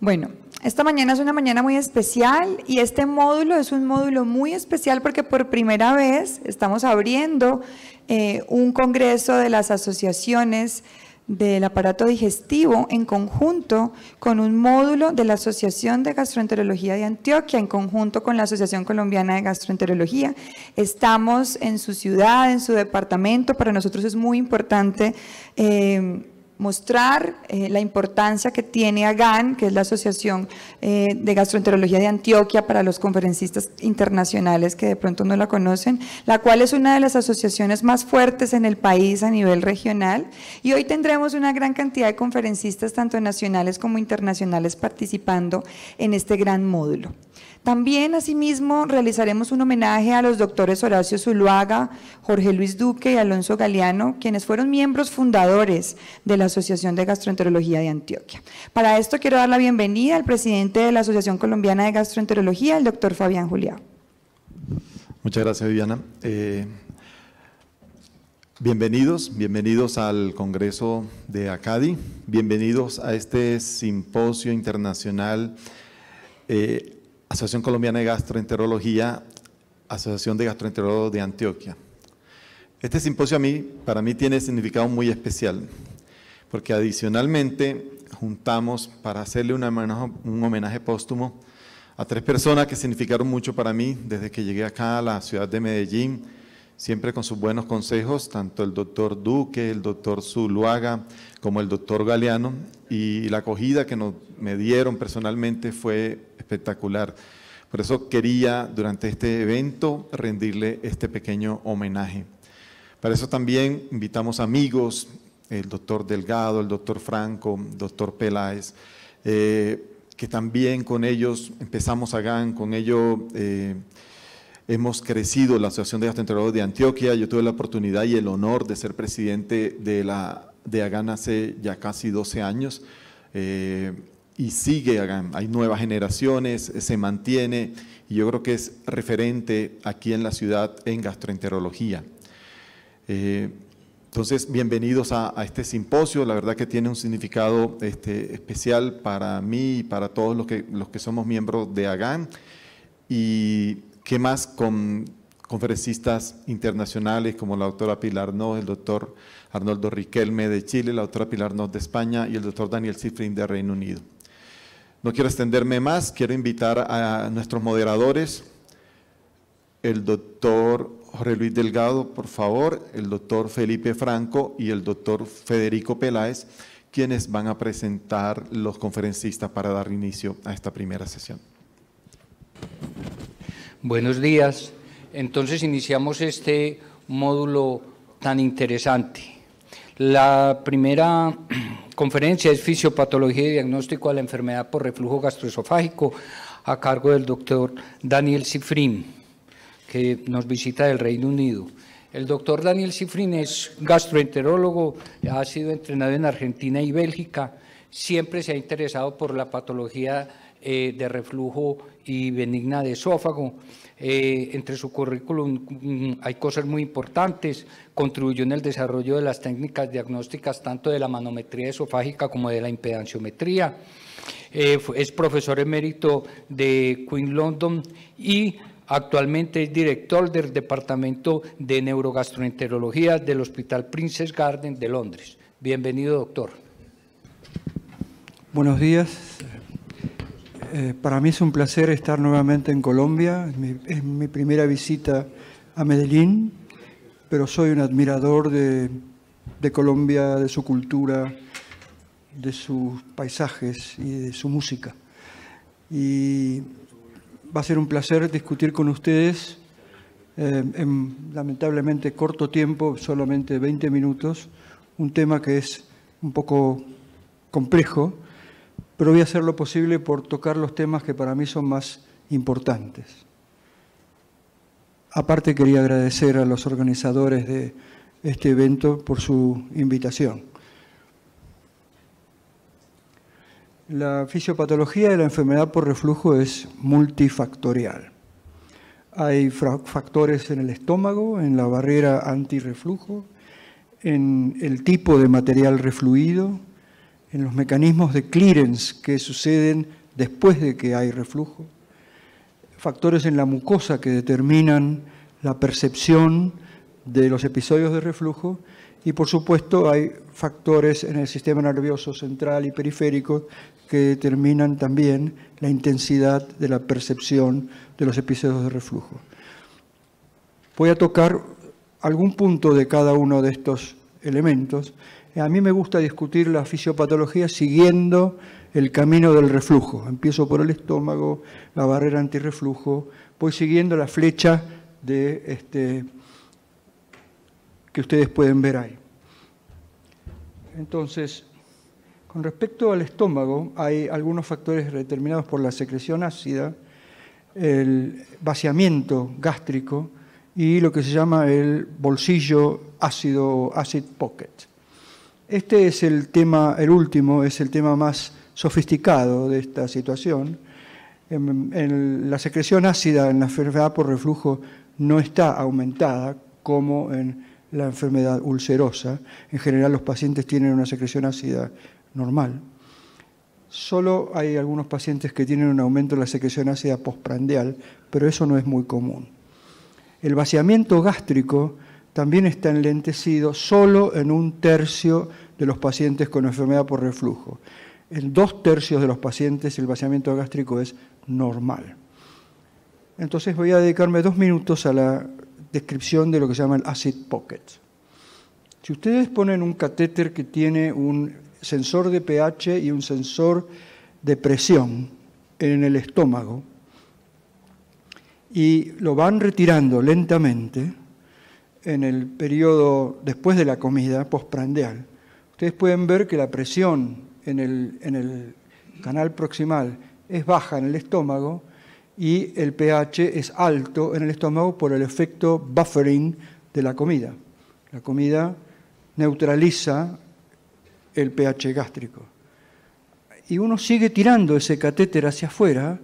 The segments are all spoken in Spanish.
Bueno, esta mañana es una mañana muy especial y este módulo es un módulo muy especial porque por primera vez estamos abriendo eh, un congreso de las asociaciones del aparato digestivo en conjunto con un módulo de la Asociación de Gastroenterología de Antioquia, en conjunto con la Asociación Colombiana de Gastroenterología. Estamos en su ciudad, en su departamento. Para nosotros es muy importante. Eh, mostrar eh, la importancia que tiene AGAN, que es la Asociación eh, de Gastroenterología de Antioquia para los conferencistas internacionales que de pronto no la conocen, la cual es una de las asociaciones más fuertes en el país a nivel regional. Y hoy tendremos una gran cantidad de conferencistas, tanto nacionales como internacionales, participando en este gran módulo. También, asimismo, realizaremos un homenaje a los doctores Horacio Zuluaga, Jorge Luis Duque y Alonso Galeano, quienes fueron miembros fundadores de la Asociación de Gastroenterología de Antioquia. Para esto quiero dar la bienvenida al presidente de la Asociación Colombiana de Gastroenterología, el doctor Fabián Juliá. Muchas gracias, Viviana. Eh, bienvenidos, bienvenidos al Congreso de ACADI, bienvenidos a este simposio internacional eh, Asociación Colombiana de Gastroenterología, Asociación de Gastroenterólogos de Antioquia. Este simposio a mí, para mí tiene significado muy especial, porque adicionalmente juntamos para hacerle una un homenaje póstumo a tres personas que significaron mucho para mí desde que llegué acá a la ciudad de Medellín, siempre con sus buenos consejos, tanto el doctor Duque, el doctor Zuluaga, como el doctor Galeano, y la acogida que nos, me dieron personalmente fue espectacular. Por eso quería durante este evento rendirle este pequeño homenaje. Para eso también invitamos amigos, el doctor Delgado, el doctor Franco, el doctor Peláez, eh, que también con ellos empezamos a GAN, con ellos... Eh, hemos crecido, la Asociación de Gastroenterólogos de Antioquia, yo tuve la oportunidad y el honor de ser presidente de, la, de AGAN hace ya casi 12 años, eh, y sigue AGAN, hay nuevas generaciones, eh, se mantiene, y yo creo que es referente aquí en la ciudad en gastroenterología. Eh, entonces, bienvenidos a, este simposio, la verdad que tiene un significado este, especial para mí y para todos los que, los que somos miembros de AGAN, y ¿Qué más con conferencistas internacionales como la doctora Pilar Nos, el doctor Arnoldo Riquelme de Chile, la doctora Pilar Nos de España y el doctor Daniel Sifrin de Reino Unido? No quiero extenderme más, quiero invitar a nuestros moderadores, el doctor Jorge Luis Delgado, por favor, el doctor Felipe Franco y el doctor Federico Peláez, quienes van a presentar los conferencistas para dar inicio a esta primera sesión. Buenos días. Entonces iniciamos este módulo tan interesante. La primera conferencia es Fisiopatología y Diagnóstico a la Enfermedad por Reflujo Gastroesofágico a cargo del doctor Daniel Sifrin, que nos visita del Reino Unido. El doctor Daniel Sifrin es gastroenterólogo, ha sido entrenado en Argentina y Bélgica, siempre se ha interesado por la patología eh, de reflujo y benigna de esófago. Eh, entre su currículum mm, hay cosas muy importantes. Contribuyó en el desarrollo de las técnicas diagnósticas tanto de la manometría esofágica como de la impedanciometría. Eh, es profesor emérito de Queen London y Actualmente es director del Departamento de Neurogastroenterología del Hospital Princess Garden de Londres. Bienvenido, doctor. Buenos días. Eh, para mí es un placer estar nuevamente en Colombia. Es mi, primera visita a Medellín, pero soy un admirador de, Colombia, de su cultura, de sus paisajes y de su música. Y va a ser un placer discutir con ustedes eh, en lamentablemente corto tiempo, solamente 20 minutos, un tema que es un poco complejo, pero voy a hacer lo posible por tocar los temas que para mí son más importantes. Aparte quería agradecer a los organizadores de este evento por su invitación. La fisiopatología de la enfermedad por reflujo es multifactorial. Hay factores en el estómago, en la barrera antirreflujo, en el tipo de material refluido, en los mecanismos de clearance que suceden después de que hay reflujo, factores en la mucosa que determinan la percepción de los episodios de reflujo y por supuesto hay factores en el sistema nervioso central y periférico que determinan también la intensidad de la percepción de los episodios de reflujo. Voy a tocar algún punto de cada uno de estos elementos a mí me gusta discutir la fisiopatología siguiendo el camino del reflujo. Empiezo por el estómago, la barrera antirreflujo, voy siguiendo la flecha de este, que ustedes pueden ver ahí. Entonces, con respecto al estómago, hay algunos factores determinados por la secreción ácida, el vaciamiento gástrico y lo que se llama el bolsillo ácido, acid pocket. Este es el tema, el último, es el tema más sofisticado de esta situación. la secreción ácida en la enfermedad por reflujo no está aumentada como en la enfermedad ulcerosa. En general los pacientes tienen una secreción ácida normal. Solo hay algunos pacientes que tienen un aumento en la secreción ácida postprandial, pero eso no es muy común. El vaciamiento gástrico también está enlentecido solo en un tercio de los pacientes con enfermedad por reflujo. En dos tercios de los pacientes el vaciamiento gástrico es normal. Entonces voy a dedicarme dos minutos a la descripción de lo que se llama el acid pocket. Si ustedes ponen un catéter que tiene un sensor de pH y un sensor de presión en el estómago y lo van retirando lentamente, en el periodo después de la comida postprandial. Ustedes pueden ver que la presión en el, en el canal proximal es baja en el estómago y el pH es alto en el estómago por el efecto buffering de la comida. La comida neutraliza el pH gástrico. Y uno sigue tirando ese catéter hacia afuera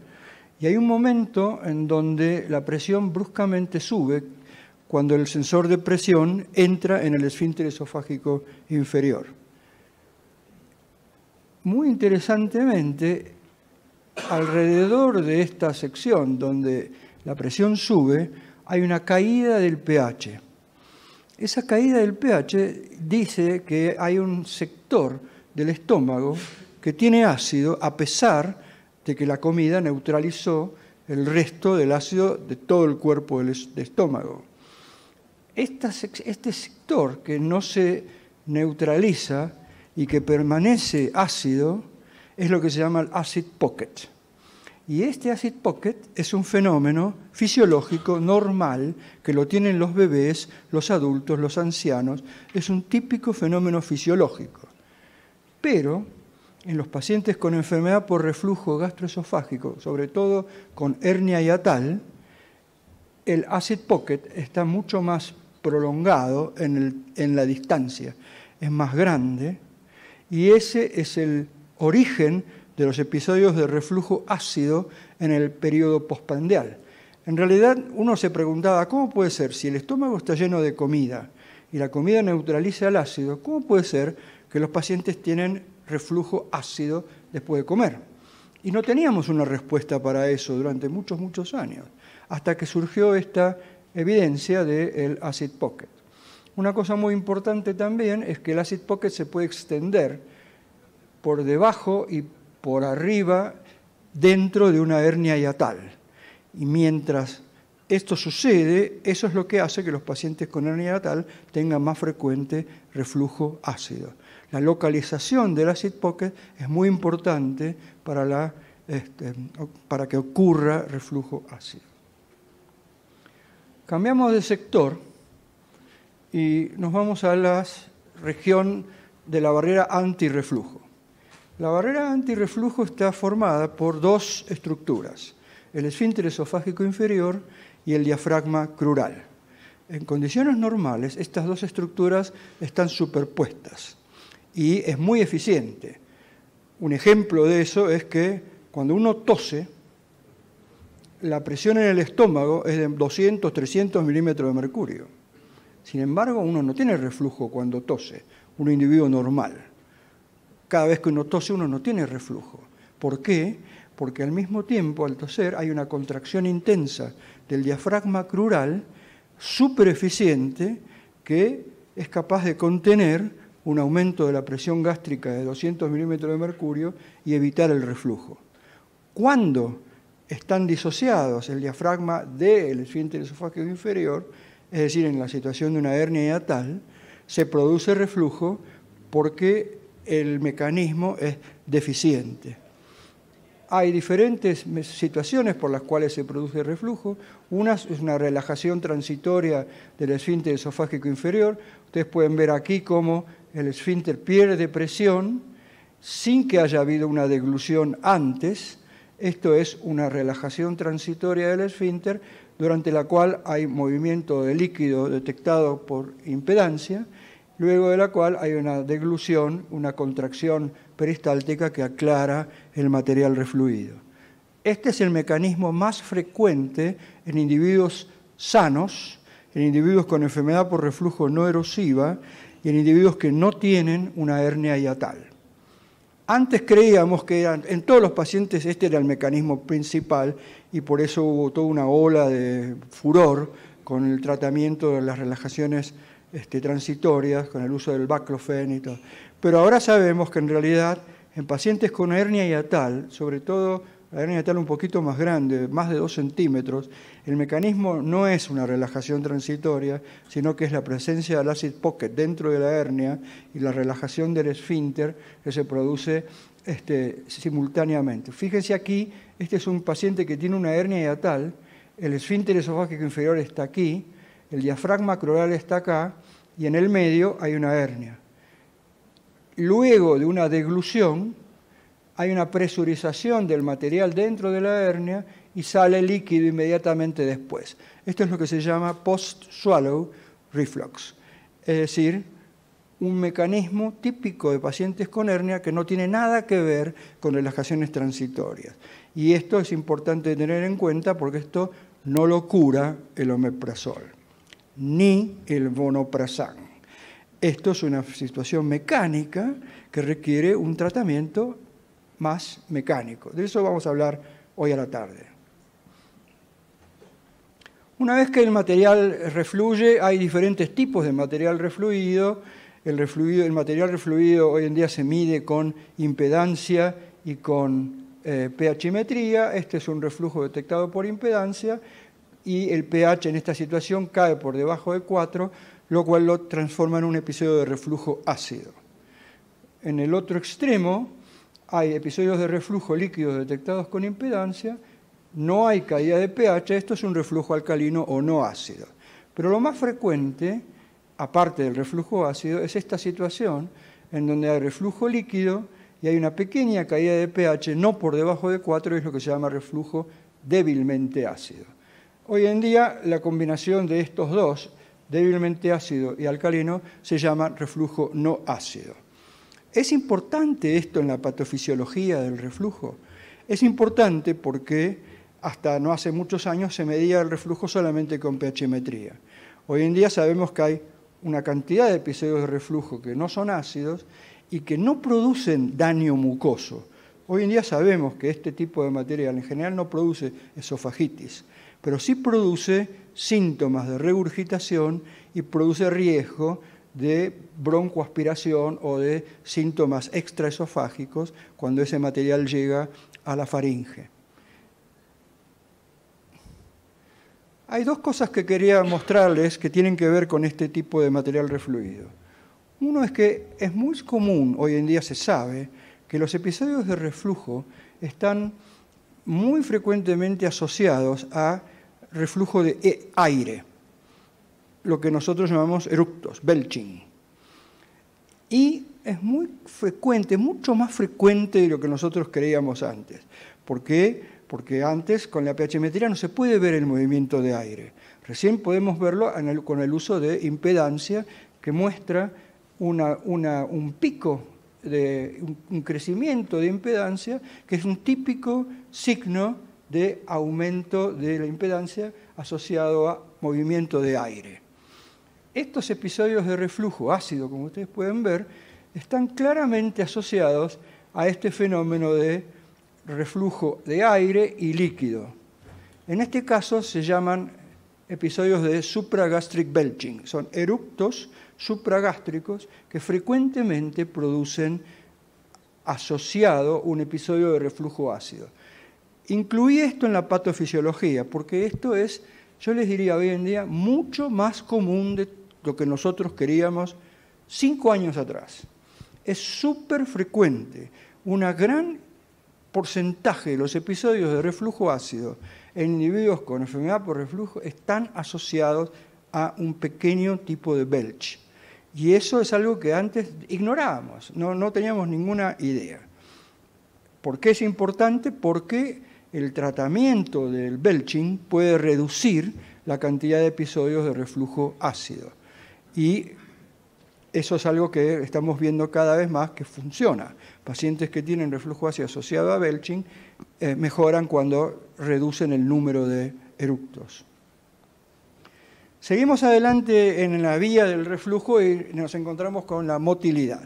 y hay un momento en donde la presión bruscamente sube cuando el sensor de presión entra en el esfínter esofágico inferior. Muy interesantemente, alrededor de esta sección donde la presión sube, hay una caída del pH. Esa caída del pH dice que hay un sector del estómago que tiene ácido a pesar de que la comida neutralizó el resto del ácido de todo el cuerpo del estómago este sector que no se neutraliza y que permanece ácido es lo que se llama el acid pocket. Y este acid pocket es un fenómeno fisiológico normal que lo tienen los bebés, los adultos, los ancianos. Es un típico fenómeno fisiológico. Pero en los pacientes con enfermedad por reflujo gastroesofágico, sobre todo con hernia atal, el acid pocket está mucho más prolongado en, la distancia, es más grande y ese es el origen de los episodios de reflujo ácido en el periodo pospandial. En realidad uno se preguntaba, ¿cómo puede ser si el estómago está lleno de comida y la comida neutraliza el ácido? ¿Cómo puede ser que los pacientes tienen reflujo ácido después de comer? Y no teníamos una respuesta para eso durante muchos, muchos años, hasta que surgió esta evidencia del acid pocket. Una cosa muy importante también es que el acid pocket se puede extender por debajo y por arriba dentro de una hernia hiatal. Y mientras esto sucede, eso es lo que hace que los pacientes con hernia hiatal tengan más frecuente reflujo ácido. La localización del acid pocket es muy importante para este, que ocurra reflujo ácido. Cambiamos de sector y nos vamos a la región de la barrera antirreflujo. La barrera antirreflujo está formada por dos estructuras, el esfínter esofágico inferior y el diafragma crural. En condiciones normales, estas dos estructuras están superpuestas y es muy eficiente. Un ejemplo de eso es que cuando uno tose, la presión en el estómago es de 200, 300 milímetros de mercurio. Sin embargo, uno no tiene reflujo cuando tose, un individuo normal. Cada vez que uno tose, uno no tiene reflujo. ¿Por qué? Porque al mismo tiempo, al toser, hay una contracción intensa del diafragma crural super eficiente que es capaz de contener un aumento de la presión gástrica de 200 milímetros de mercurio y evitar el reflujo. ¿Cuándo están disociados el diafragma del esfínter esofágico inferior, es decir, en la situación de una hernia hiatal, se produce reflujo porque el mecanismo es deficiente. Hay diferentes situaciones por las cuales se produce reflujo. Una es una relajación transitoria del esfínter esofágico inferior. Ustedes pueden ver aquí cómo el esfínter pierde presión sin que haya habido una deglución antes esto es una relajación transitoria del esfínter durante la cual hay movimiento de líquido detectado por impedancia, luego de la cual hay una deglución, una contracción peristáltica que aclara el material refluido. Este es el mecanismo más frecuente en individuos sanos, en individuos con enfermedad por reflujo no erosiva y en individuos que no tienen una hernia hiatal. Antes creíamos que en todos los pacientes este era el mecanismo principal y por eso hubo toda una ola de furor con el tratamiento de las relajaciones este, transitorias, con el uso del baclofen y todo. Pero ahora sabemos que en realidad en pacientes con hernia hiatal, sobre todo la hernia distal un poquito más grande, más de 2 centímetros, el mecanismo no es una relajación transitoria, sino que es la presencia del acid pocket dentro de la hernia y la relajación del esfínter que se produce este, simultáneamente. Fíjense aquí, este es un paciente que tiene una hernia hiatal, el esfínter esofágico inferior está aquí, el diafragma crural está acá y en el medio hay una hernia. Luego de una deglución, hay una presurización del material dentro de la hernia y sale líquido inmediatamente después. Esto es lo que se llama post-swallow reflux, es decir, un mecanismo típico de pacientes con hernia que no tiene nada que ver con relajaciones transitorias. Y esto es importante tener en cuenta porque esto no lo cura el omeprazol, ni el bonoprazán. Esto es una situación mecánica que requiere un tratamiento más mecánico. De eso vamos a hablar hoy a la tarde. Una vez que el material refluye, hay diferentes tipos de material refluido. El, material refluido hoy en día se mide con impedancia y con eh, pH Este es un reflujo detectado por impedancia y el pH en esta situación cae por debajo de 4, lo cual lo transforma en un episodio de reflujo ácido. En el otro extremo, hay episodios de reflujo líquido detectados con impedancia, no hay caída de pH, esto es un reflujo alcalino o no ácido. Pero lo más frecuente, aparte del reflujo ácido, es esta situación en donde hay reflujo líquido y hay una pequeña caída de pH, no por debajo de 4, es lo que se llama reflujo débilmente ácido. Hoy en día la combinación de estos dos, débilmente ácido y alcalino, se llama reflujo no ácido. Es importante esto en la patofisiología del reflujo. Es importante porque hasta no hace muchos años se medía el reflujo solamente con pHmetría. Hoy en día sabemos que hay una cantidad de episodios de reflujo que no son ácidos y que no producen daño mucoso. Hoy en día sabemos que este tipo de material en general no produce esofagitis, pero sí produce síntomas de regurgitación y produce riesgo de broncoaspiración o de síntomas extraesofágicos cuando ese material llega a la faringe. Hay dos cosas que quería mostrarles que tienen que ver con este tipo de material refluido. Uno es que es muy común, hoy en día se sabe, que los episodios de reflujo están muy frecuentemente asociados a reflujo de e-, aire lo que nosotros llamamos eructos, belching. Y es muy frecuente, mucho más frecuente de lo que nosotros creíamos antes. ¿Por qué? Porque antes con la pH metría no se puede ver el movimiento de aire. Recién podemos verlo con el uso de impedancia que muestra un pico, de, un crecimiento de impedancia que es un típico signo de aumento de la impedancia asociado a movimiento de aire. Estos episodios de reflujo ácido, como ustedes pueden ver, están claramente asociados a este fenómeno de reflujo de aire y líquido. En este caso se llaman episodios de supragastric belching, son eructos supragástricos que frecuentemente producen asociado un episodio de reflujo ácido. Incluí esto en la patofisiología, porque esto es, yo les diría hoy en día, mucho más común de lo que nosotros queríamos cinco años atrás. Es súper frecuente, un gran porcentaje de los episodios de reflujo ácido en individuos con enfermedad por reflujo están asociados a un pequeño tipo de belch. Y eso es algo que antes ignorábamos, no, no teníamos ninguna idea. ¿Por qué es importante? Porque el tratamiento del belching puede reducir la cantidad de episodios de reflujo ácido. Y eso es algo que estamos viendo cada vez más que funciona. Pacientes que tienen reflujo ácido asociado a belching eh, mejoran cuando reducen el número de eructos. Seguimos adelante en la vía del reflujo y nos encontramos con la motilidad.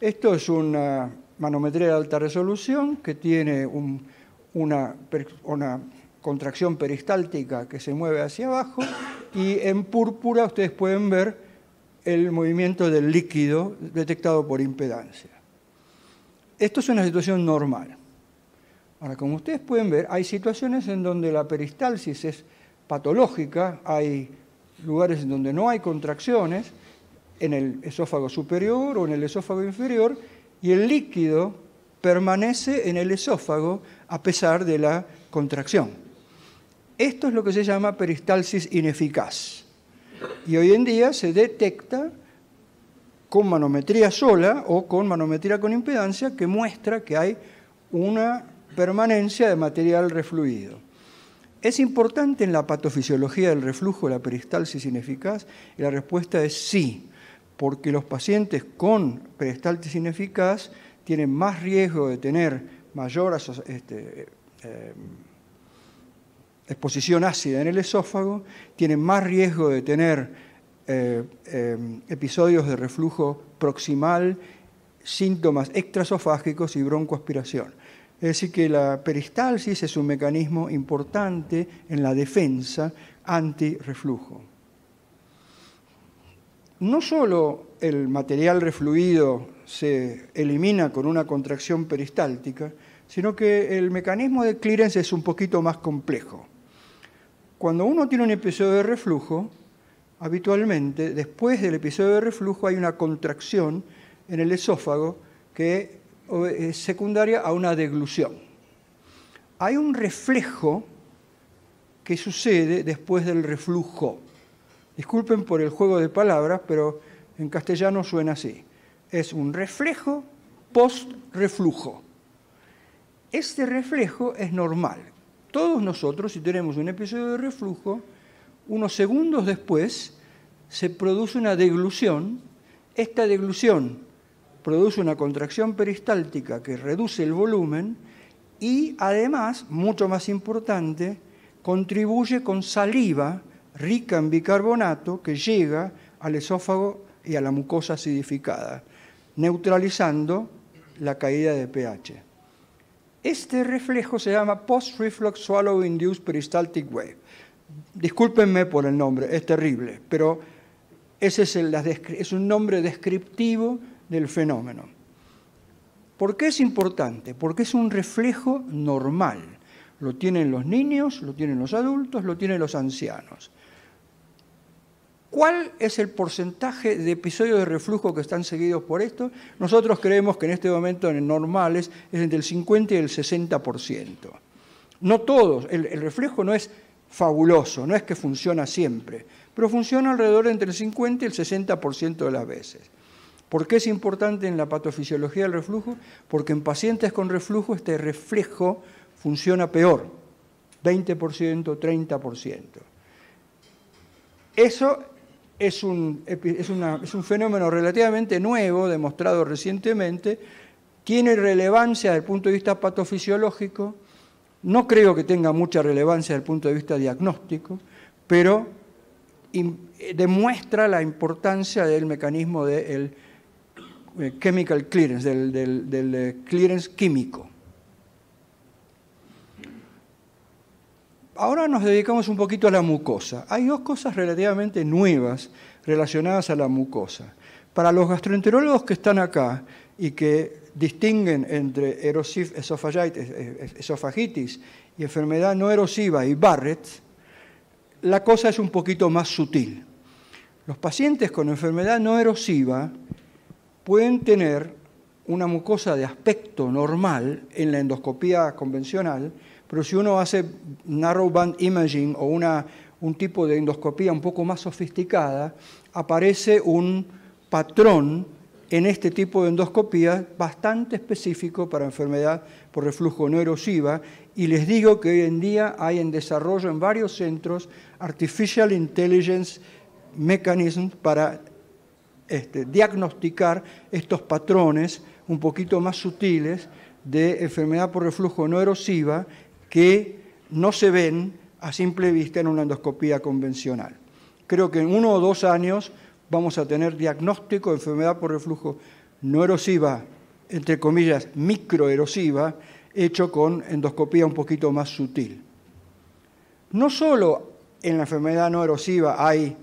Esto es una manometría de alta resolución que tiene una contracción peristáltica que se mueve hacia abajo y en púrpura ustedes pueden ver el movimiento del líquido detectado por impedancia. Esto es una situación normal. Ahora, como ustedes pueden ver, hay situaciones en donde la peristalsis es patológica, hay lugares en donde no hay contracciones, en el esófago superior o en el esófago inferior, y el líquido permanece en el esófago a pesar de la contracción. Esto es lo que se llama peristalsis ineficaz. Y hoy en día se detecta con manometría sola o con manometría con impedancia que muestra que hay una permanencia de material refluido. ¿Es importante en la patofisiología del reflujo la peristalsis ineficaz? Y la respuesta es sí, porque los pacientes con peristalsis ineficaz tienen más riesgo de tener mayor este, eh, exposición ácida en el esófago, tienen más riesgo de tener eh, eh, episodios de reflujo proximal, síntomas extrasofágicos y broncoaspiración. Es decir, que la peristalsis es un mecanismo importante en la defensa anti-reflujo. No solo el material refluido se elimina con una contracción peristáltica, sino que el mecanismo de clearance es un poquito más complejo. Cuando uno tiene un episodio de reflujo, habitualmente después del episodio de reflujo hay una contracción en el esófago que eh, es secundaria a una deglución. Hay un reflejo que sucede después del reflujo. Disculpen por el juego de palabras, pero en castellano suena así. Es un reflejo post-reflujo. Este reflejo es normal, todos nosotros, si tenemos un episodio de reflujo, unos segundos después se produce una deglución. Esta deglución produce una contracción peristáltica que reduce el volumen y además, mucho más importante, contribuye con saliva rica en bicarbonato que llega al esófago y a la mucosa acidificada, neutralizando la caída de pH. Este reflejo se llama post-reflux swallow induced peristaltic wave. Discúlpenme por el nombre, es terrible, pero ese es, el, es un nombre descriptivo del fenómeno. ¿Por qué es importante? Porque es un reflejo normal. Lo tienen los niños, lo tienen los adultos, lo tienen los ancianos. ¿Cuál es el porcentaje de episodios de reflujo que están seguidos por esto? Nosotros creemos que en este momento en normales es entre el 50 y el 60%. No todos, el, reflejo no es fabuloso, no es que funciona siempre, pero funciona alrededor entre el 50 y el 60% de las veces. ¿Por qué es importante en la patofisiología del reflujo? Porque en pacientes con reflujo este reflejo funciona peor, 20%, 30%. Eso es un, fenómeno relativamente nuevo, demostrado recientemente, tiene relevancia desde el punto de vista patofisiológico, no creo que tenga mucha relevancia desde el punto de vista diagnóstico, pero eh, demuestra la importancia del mecanismo del eh, chemical clearance, del eh, clearance químico. Ahora nos dedicamos un poquito a la mucosa. Hay dos cosas relativamente nuevas relacionadas a la mucosa. Para los gastroenterólogos que están acá y que distinguen entre esofagitis y enfermedad no erosiva y Barrett, la cosa es un poquito más sutil. Los pacientes con enfermedad no erosiva pueden tener una mucosa de aspecto normal en la endoscopía convencional, pero si uno hace band imaging o un tipo de endoscopía un poco más sofisticada, aparece un patrón en este tipo de endoscopía bastante específico para enfermedad por reflujo no erosiva y les digo que hoy en día hay en desarrollo en varios centros artificial intelligence mechanisms para este, diagnosticar estos patrones un poquito más sutiles de enfermedad por reflujo no erosiva que no se ven a simple vista en una endoscopía convencional. Creo que en uno o dos años vamos a tener diagnóstico de enfermedad por reflujo no erosiva, entre comillas, microerosiva, hecho con endoscopía un poquito más sutil. No solo en la enfermedad no erosiva hay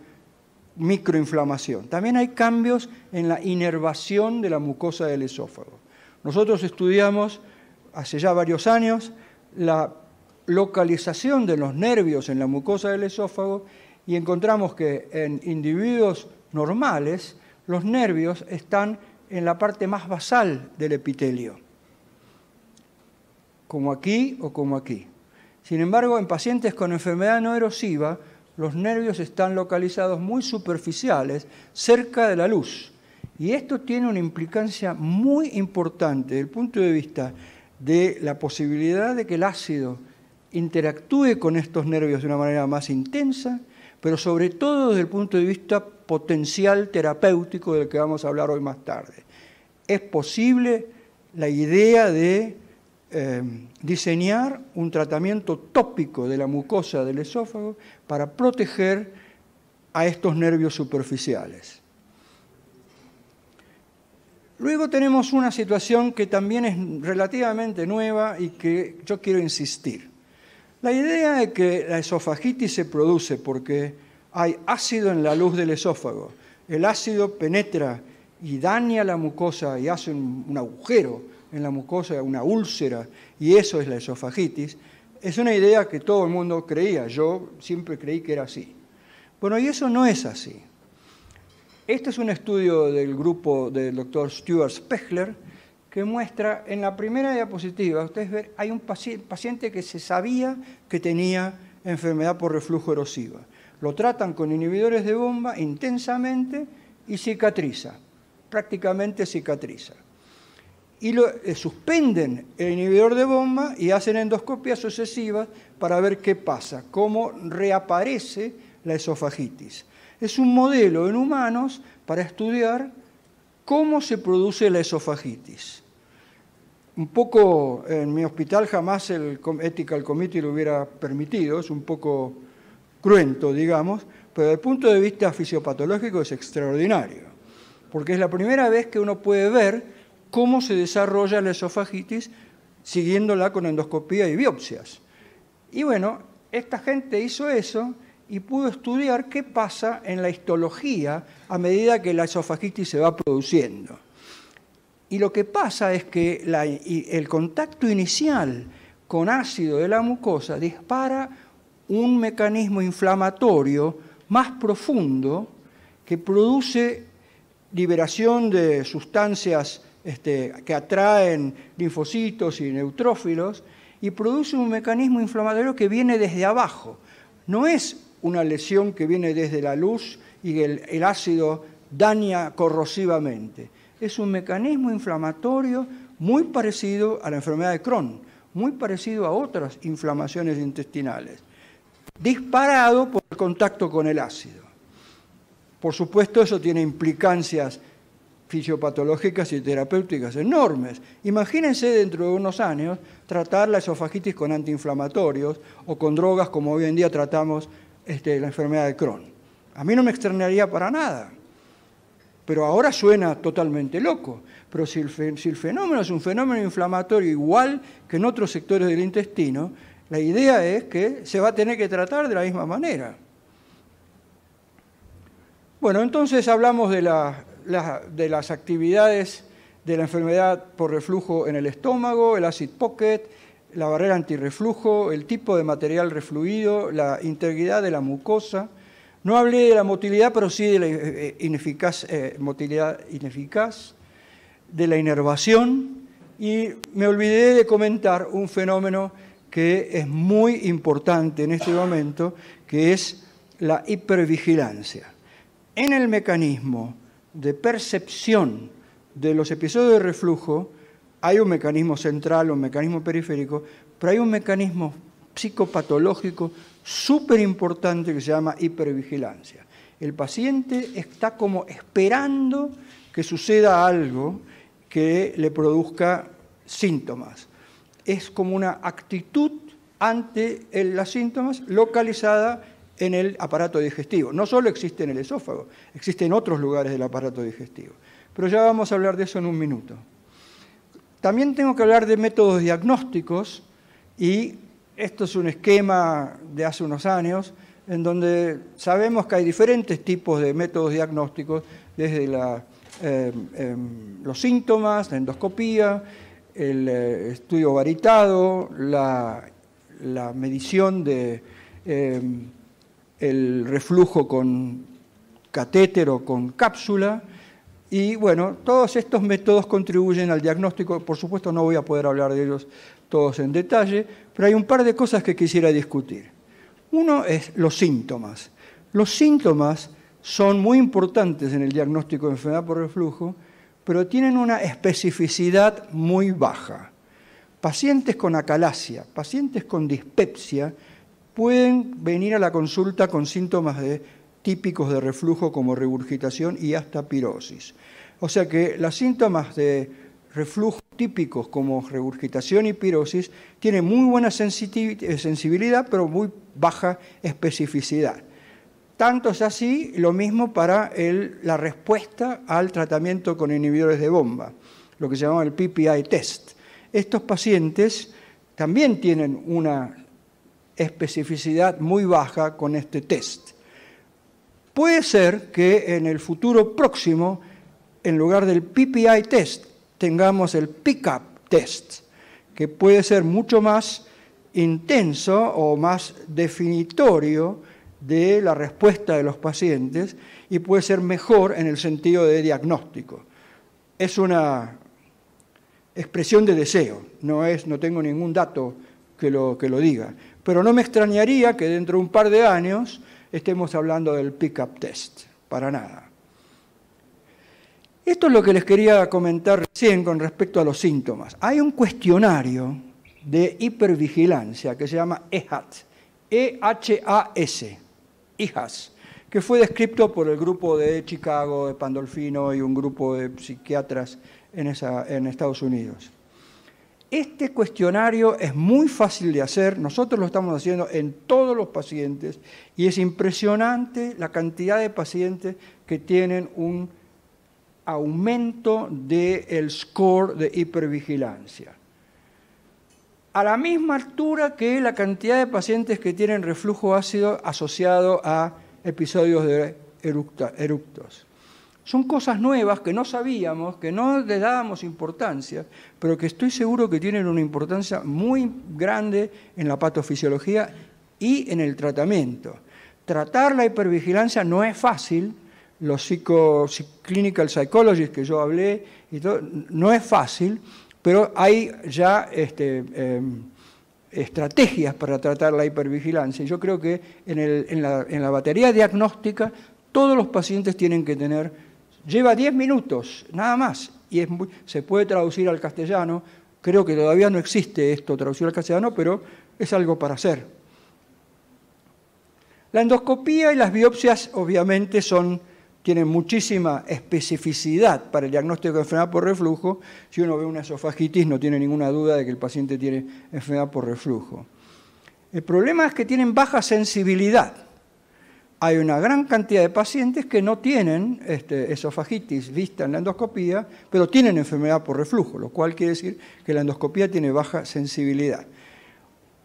microinflamación, también hay cambios en la inervación de la mucosa del esófago. Nosotros estudiamos hace ya varios años la localización de los nervios en la mucosa del esófago y encontramos que en individuos normales los nervios están en la parte más basal del epitelio, como aquí o como aquí. Sin embargo, en pacientes con enfermedad no erosiva, los nervios están localizados muy superficiales, cerca de la luz. Y esto tiene una implicancia muy importante desde el punto de vista de la posibilidad de que el ácido interactúe con estos nervios de una manera más intensa, pero sobre todo desde el punto de vista potencial terapéutico del que vamos a hablar hoy más tarde. Es posible la idea de eh, diseñar un tratamiento tópico de la mucosa del esófago para proteger a estos nervios superficiales. Luego tenemos una situación que también es relativamente nueva y que yo quiero insistir. La idea de que la esofagitis se produce porque hay ácido en la luz del esófago. El ácido penetra y daña la mucosa y hace un, agujero en la mucosa, una úlcera, y eso es la esofagitis. Es una idea que todo el mundo creía, yo siempre creí que era así. Bueno, y eso no es así. Este es un estudio del grupo del doctor Stuart Spechler que muestra en la primera diapositiva, ustedes ven, hay un paciente que se sabía que tenía enfermedad por reflujo erosiva. Lo tratan con inhibidores de bomba intensamente y cicatriza, prácticamente cicatriza. Y eh, suspenden el inhibidor de bomba y hacen endoscopias sucesivas para ver qué pasa, cómo reaparece la esofagitis es un modelo en humanos para estudiar cómo se produce la esofagitis. Un poco, en mi hospital jamás el Ethical Committee lo hubiera permitido, es un poco cruento, digamos, pero desde el punto de vista fisiopatológico es extraordinario, porque es la primera vez que uno puede ver cómo se desarrolla la esofagitis siguiéndola con endoscopía y biopsias. Y bueno, esta gente hizo eso y pudo estudiar qué pasa en la histología a medida que la esofagitis se va produciendo. Y lo que pasa es que el contacto inicial con ácido de la mucosa dispara un mecanismo inflamatorio más profundo que produce liberación de sustancias este, que atraen linfocitos y neutrófilos y produce un mecanismo inflamatorio que viene desde abajo. No es una lesión que viene desde la luz y el, ácido daña corrosivamente. Es un mecanismo inflamatorio muy parecido a la enfermedad de Crohn, muy parecido a otras inflamaciones intestinales, disparado por el contacto con el ácido. Por supuesto, eso tiene implicancias fisiopatológicas y terapéuticas enormes. Imagínense dentro de unos años tratar la esofagitis con antiinflamatorios o con drogas como hoy en día tratamos este, la enfermedad de Crohn. A mí no me extrañaría para nada. Pero ahora suena totalmente loco. Pero si el, fenómeno es un fenómeno inflamatorio igual que en otros sectores del intestino, la idea es que se va a tener que tratar de la misma manera. Bueno, entonces hablamos de, de las actividades de la enfermedad por reflujo en el estómago, el acid pocket, la barrera antirreflujo, el tipo de material refluido, la integridad de la mucosa. No hablé de la motilidad, pero sí de la eh, eh, eh, motilidad ineficaz, de la inervación. Y me olvidé de comentar un fenómeno que es muy importante en este momento, que es la hipervigilancia. En el mecanismo de percepción de los episodios de reflujo, hay un mecanismo central, un mecanismo periférico, pero hay un mecanismo psicopatológico súper importante que se llama hipervigilancia. El paciente está como esperando que suceda algo que le produzca síntomas. Es como una actitud ante las síntomas localizada en el aparato digestivo. No solo existe en el esófago, existe en otros lugares del aparato digestivo. Pero ya vamos a hablar de eso en un minuto. También tengo que hablar de métodos diagnósticos y esto es un esquema de hace unos años en donde sabemos que hay diferentes tipos de métodos diagnósticos, desde em, em, los síntomas, la endoscopía, el eh, estudio varitado, la, la medición de em, el reflujo con catéter o con cápsula, y bueno, todos estos métodos contribuyen al diagnóstico. Por supuesto no voy a poder hablar de ellos todos en detalle, pero hay un par de cosas que quisiera discutir. Uno es los síntomas. Los síntomas son muy importantes en el diagnóstico de enfermedad por reflujo, pero tienen una especificidad muy baja. Pacientes con acalasia, pacientes con dispepsia, pueden venir a la consulta con síntomas de típicos de reflujo como regurgitación y hasta pirosis. O sea que los síntomas de reflujo típicos como regurgitación y pirosis tienen muy buena eh, sensibilidad pero muy baja especificidad. Tanto es así, lo mismo para la respuesta al tratamiento con inhibidores de bomba, lo que se llama el PPI test. Estos pacientes también tienen una especificidad muy baja con este test. Puede ser que en el futuro próximo, en lugar del PPI test, tengamos el pickup test, que puede ser mucho más intenso o más definitorio de la respuesta de los pacientes y puede ser mejor en el sentido de diagnóstico. Es una expresión de deseo, no, es, no tengo ningún dato que lo diga, pero no me extrañaría que dentro de un par de años estemos hablando del pick-up test, para nada. Esto es lo que les quería comentar recién con respecto a los síntomas. Hay un cuestionario de hipervigilancia que se llama EHAT, E-H-A-S, que fue descrito por el grupo de Chicago, de Pandolfino y un grupo de psiquiatras en Estados Unidos. Este cuestionario es muy fácil de hacer, nosotros lo estamos haciendo en todos los pacientes y es impresionante la cantidad de pacientes que tienen un aumento del score de hipervigilancia. A la misma altura que la cantidad de pacientes que tienen reflujo ácido asociado a episodios de eructos. Son cosas nuevas que no sabíamos, que no le dábamos importancia, pero que estoy seguro que tienen una importancia muy grande en la patofisiología y en el tratamiento. Tratar la hipervigilancia no es fácil, los psico clinical psychologists que yo hablé, y no es fácil, pero hay ya este, em, estrategias para tratar la hipervigilancia. Yo creo que en, la, en la batería diagnóstica todos los pacientes tienen que tener Lleva 10 minutos, nada más, y se puede traducir al castellano. Creo que todavía no existe esto traducido al castellano, pero es algo para hacer. La endoscopía y las biopsias obviamente son, tienen muchísima especificidad para el diagnóstico de enfermedad por reflujo. Si uno ve una esofagitis no tiene ninguna duda de que el paciente tiene enfermedad por reflujo. El problema es que tienen baja sensibilidad hay una gran cantidad de pacientes que no tienen este, esofagitis vista en la endoscopía, pero tienen enfermedad por reflujo, lo cual quiere decir que la endoscopía tiene baja sensibilidad.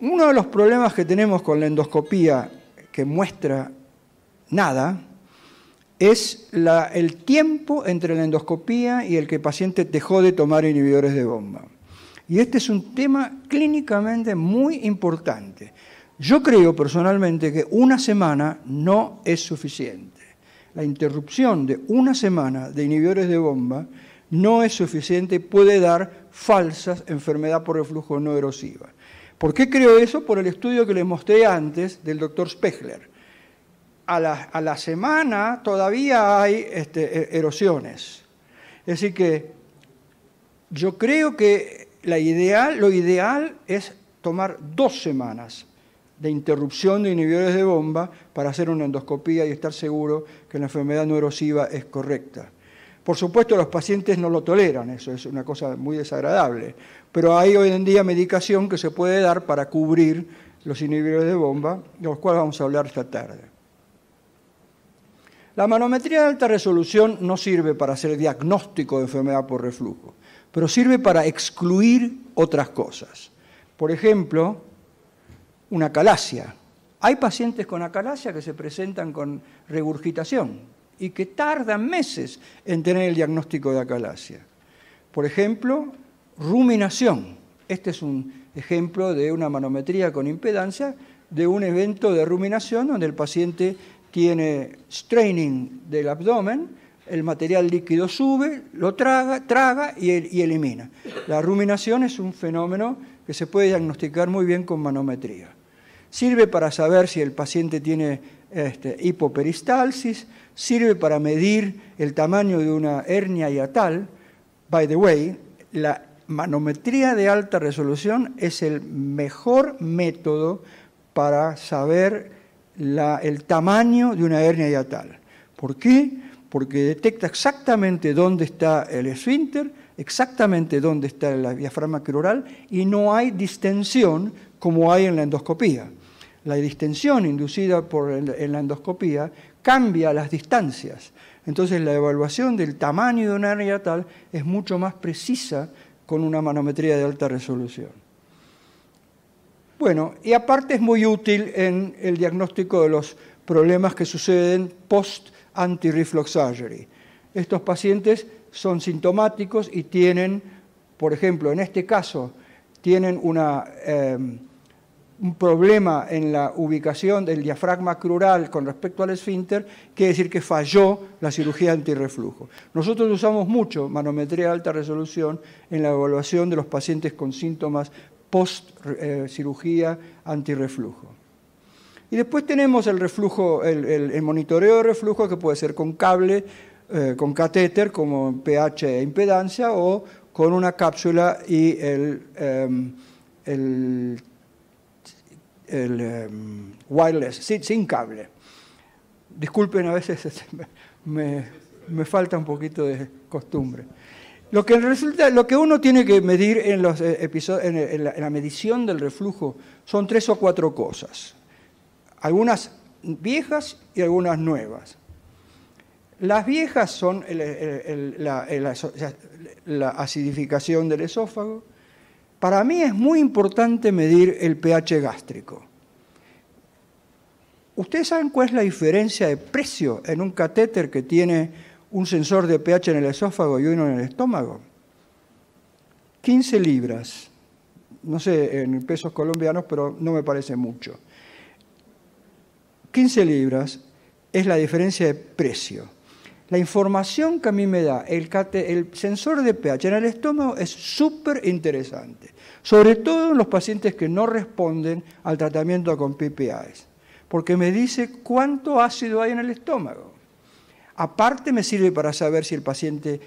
Uno de los problemas que tenemos con la endoscopía que muestra nada es el tiempo entre la endoscopía y el que el paciente dejó de tomar inhibidores de bomba. Y este es un tema clínicamente muy importante. Yo creo personalmente que una semana no es suficiente. La interrupción de una semana de inhibidores de bomba no es suficiente y puede dar falsas enfermedad por reflujo no erosiva. ¿Por qué creo eso? Por el estudio que les mostré antes del doctor Spechler. A la, semana todavía hay este, e, erosiones. decir que yo creo que la ideal, lo ideal es tomar dos semanas de interrupción de inhibidores de bomba para hacer una endoscopía y estar seguro que la enfermedad no erosiva es correcta. Por supuesto, los pacientes no lo toleran, eso es una cosa muy desagradable, pero hay hoy en día medicación que se puede dar para cubrir los inhibidores de bomba, de los cuales vamos a hablar esta tarde. La manometría de alta resolución no sirve para hacer diagnóstico de enfermedad por reflujo, pero sirve para excluir otras cosas. Por ejemplo, una acalasia. Hay pacientes con acalasia que se presentan con regurgitación y que tardan meses en tener el diagnóstico de acalasia. Por ejemplo, ruminación. Este es un ejemplo de una manometría con impedancia de un evento de ruminación donde el paciente tiene straining del abdomen, el material líquido sube, lo traga, traga y, elimina. La ruminación es un fenómeno que se puede diagnosticar muy bien con manometría. Sirve para saber si el paciente tiene este, hipoperistalsis, sirve para medir el tamaño de una hernia hiatal. By the way, la manometría de alta resolución es el mejor método para saber el tamaño de una hernia hiatal. ¿Por qué? Porque detecta exactamente dónde está el esfínter, exactamente dónde está la diafragma crural y no hay distensión como hay en la endoscopía la distensión inducida por en la endoscopía cambia las distancias. Entonces la evaluación del tamaño de una área tal es mucho más precisa con una manometría de alta resolución. Bueno, y aparte es muy útil en el diagnóstico de los problemas que suceden post anti surgery. Estos pacientes son sintomáticos y tienen, por ejemplo, en este caso, tienen una... Eh, un problema en la ubicación del diafragma crural con respecto al esfínter, quiere decir que falló la cirugía antirreflujo. Nosotros usamos mucho manometría de alta resolución en la evaluación de los pacientes con síntomas post eh, cirugía antirreflujo. Y después tenemos el reflujo, el, monitoreo de reflujo que puede ser con cable, eh, con catéter como pH e impedancia o con una cápsula y el, em, el el eh, wireless, sin, cable. Disculpen, a veces me, me, falta un poquito de costumbre. Lo que, resulta, lo que uno tiene que medir en, los eh, eh, en, la, medición del reflujo son tres o cuatro cosas. Algunas viejas y algunas nuevas. Las viejas son la, acidificación del esófago, para mí es muy importante medir el pH gástrico. ¿Ustedes saben cuál es la diferencia de precio en un catéter que tiene un sensor de pH en el esófago y uno en el estómago? 15 libras. No sé en pesos colombianos, pero no me parece mucho. 15 libras es la diferencia de precio. La información que a mí me da el, sensor de pH en el estómago es súper interesante, sobre todo en los pacientes que no responden al tratamiento con PPAs, porque me dice cuánto ácido hay en el estómago. Aparte me sirve para saber si el paciente,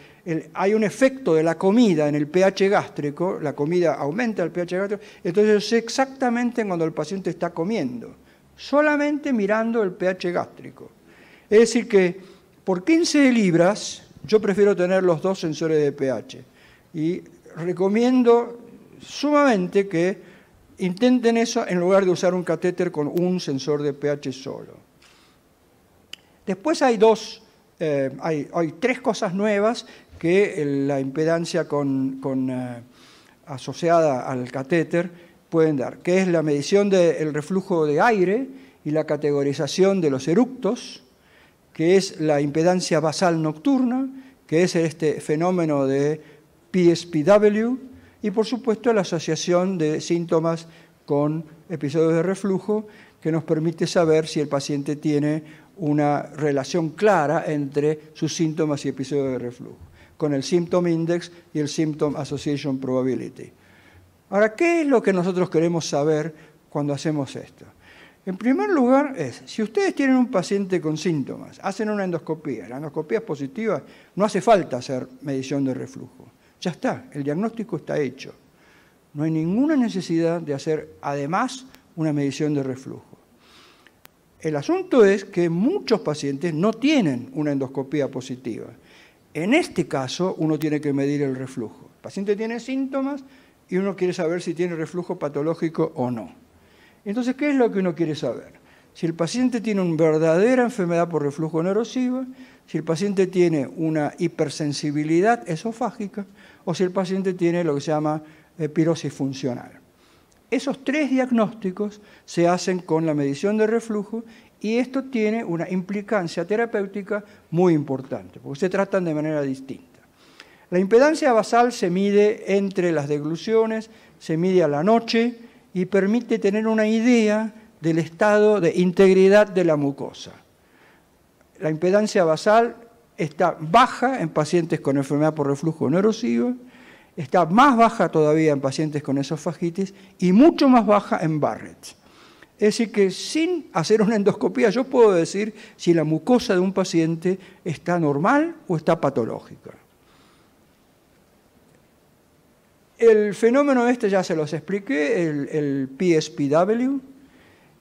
hay un efecto de la comida en el pH gástrico, la comida aumenta el pH gástrico, entonces yo sé exactamente cuando el paciente está comiendo, solamente mirando el pH gástrico. Es decir que por 15 libras, yo prefiero tener los dos sensores de pH. Y recomiendo sumamente que intenten eso en lugar de usar un catéter con un sensor de pH solo. Después hay dos, eh, hay, tres cosas nuevas que eh, la impedancia eh, asociada al catéter pueden dar, que es la medición del reflujo de aire y la categorización de los eructos, que es la impedancia basal nocturna, que es este fenómeno de PSPW, y por supuesto la asociación de síntomas con episodios de reflujo, que nos permite saber si el paciente tiene una relación clara entre sus síntomas y episodios de reflujo, con el Symptom Index y el Symptom Association Probability. Ahora, ¿qué es lo que nosotros queremos saber cuando hacemos esto? En primer lugar es, si ustedes tienen un paciente con síntomas, hacen una endoscopía, la endoscopía es positiva, no hace falta hacer medición de reflujo. Ya está, el diagnóstico está hecho. No hay ninguna necesidad de hacer además una medición de reflujo. El asunto es que muchos pacientes no tienen una endoscopía positiva. En este caso uno tiene que medir el reflujo. El paciente tiene síntomas y uno quiere saber si tiene reflujo patológico o no. Entonces, ¿qué es lo que uno quiere saber? Si el paciente tiene una verdadera enfermedad por reflujo neurosivo, si el paciente tiene una hipersensibilidad esofágica o si el paciente tiene lo que se llama eh, pirosis funcional. Esos tres diagnósticos se hacen con la medición de reflujo y esto tiene una implicancia terapéutica muy importante, porque se tratan de manera distinta. La impedancia basal se mide entre las degluciones, se mide a la noche, y permite tener una idea del estado de integridad de la mucosa. La impedancia basal está baja en pacientes con enfermedad por reflujo neurosivo, está más baja todavía en pacientes con esofagitis y mucho más baja en Barrett. Es decir, que sin hacer una endoscopía yo puedo decir si la mucosa de un paciente está normal o está patológica. el fenómeno este ya se los expliqué, el, PSPW,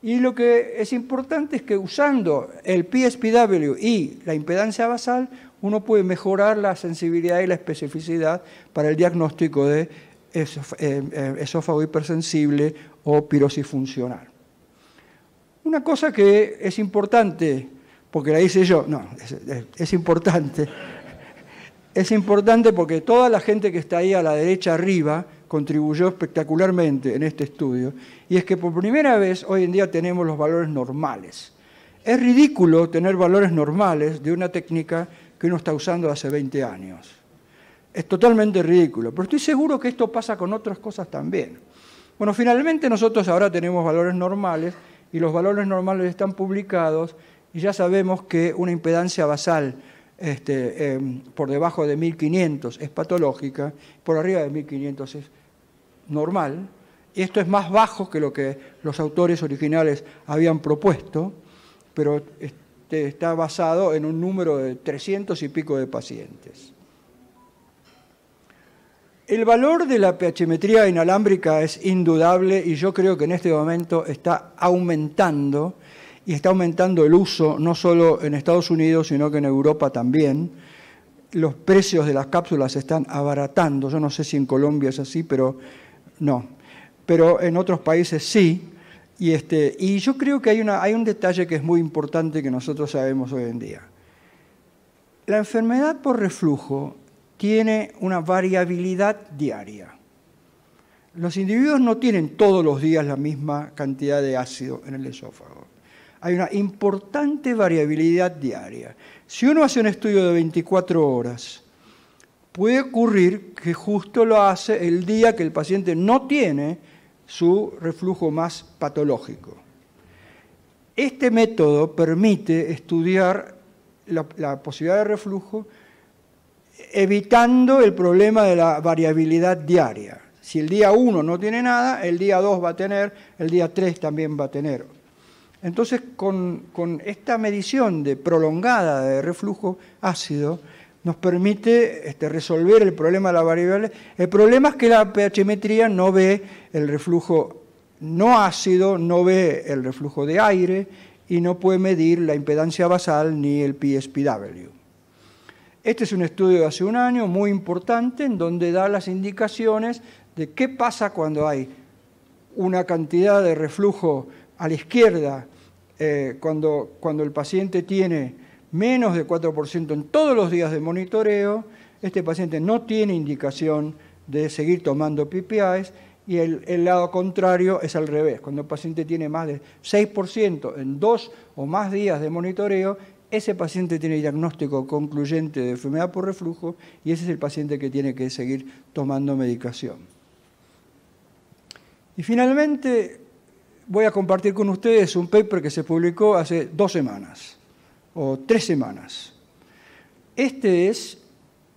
y lo que es importante es que usando el PSPW y la impedancia basal, uno puede mejorar la sensibilidad y la especificidad para el diagnóstico de eh, eh, esófago hipersensible o pirosis funcional. Una cosa que es importante, porque la hice yo, no, es importante, es importante porque toda la gente que está ahí a la derecha arriba contribuyó espectacularmente en este estudio, y es que por primera vez hoy en día tenemos los valores normales. Es ridículo tener valores normales de una técnica que uno está usando hace 20 años. Es totalmente ridículo, pero estoy seguro que esto pasa con otras cosas también. Bueno, finalmente nosotros ahora tenemos valores normales y los valores normales están publicados y ya sabemos que una impedancia basal este, em, por debajo de 1500 es patológica, por arriba de 1500 es normal. Y Esto es más bajo que lo que los autores originales habían propuesto, pero este, está basado en un número de 300 y pico de pacientes. El valor de la pHmetría inalámbrica es indudable y yo creo que en este momento está aumentando y está aumentando el uso, no solo en Estados Unidos, sino que en Europa también. Los precios de las cápsulas se están abaratando. Yo no sé si en Colombia es así, pero no. Pero en otros países sí. Y, este, yo creo que hay un detalle que es muy importante que nosotros sabemos hoy en día. La enfermedad por reflujo tiene una variabilidad diaria. Los individuos no tienen todos los días la misma cantidad de ácido en el esófago hay una importante variabilidad diaria. Si uno hace un estudio de 24 horas, puede ocurrir que justo lo hace el día que el paciente no tiene su reflujo más patológico. Este método permite estudiar la, posibilidad de reflujo evitando el problema de la variabilidad diaria. Si el día 1 no tiene nada, el día 2 va a tener, el día 3 también va a tener. Entonces, con, esta medición de prolongada de reflujo ácido, nos permite este, resolver el problema de la variable. El problema es que la pHmetría no ve el reflujo no ácido, no ve el reflujo de aire y no puede medir la impedancia basal ni el PSPW. Este es un estudio de hace un año muy importante en donde da las indicaciones de qué pasa cuando hay una cantidad de reflujo a la izquierda eh, cuando, cuando el paciente tiene menos de 4% en todos los días de monitoreo, este paciente no tiene indicación de seguir tomando PPIs y el, el, lado contrario es al revés. Cuando el paciente tiene más de 6% en dos o más días de monitoreo, ese paciente tiene diagnóstico concluyente de enfermedad por reflujo y ese es el paciente que tiene que seguir tomando medicación. Y finalmente, voy a compartir con ustedes un paper que se publicó hace dos semanas o tres semanas. Este es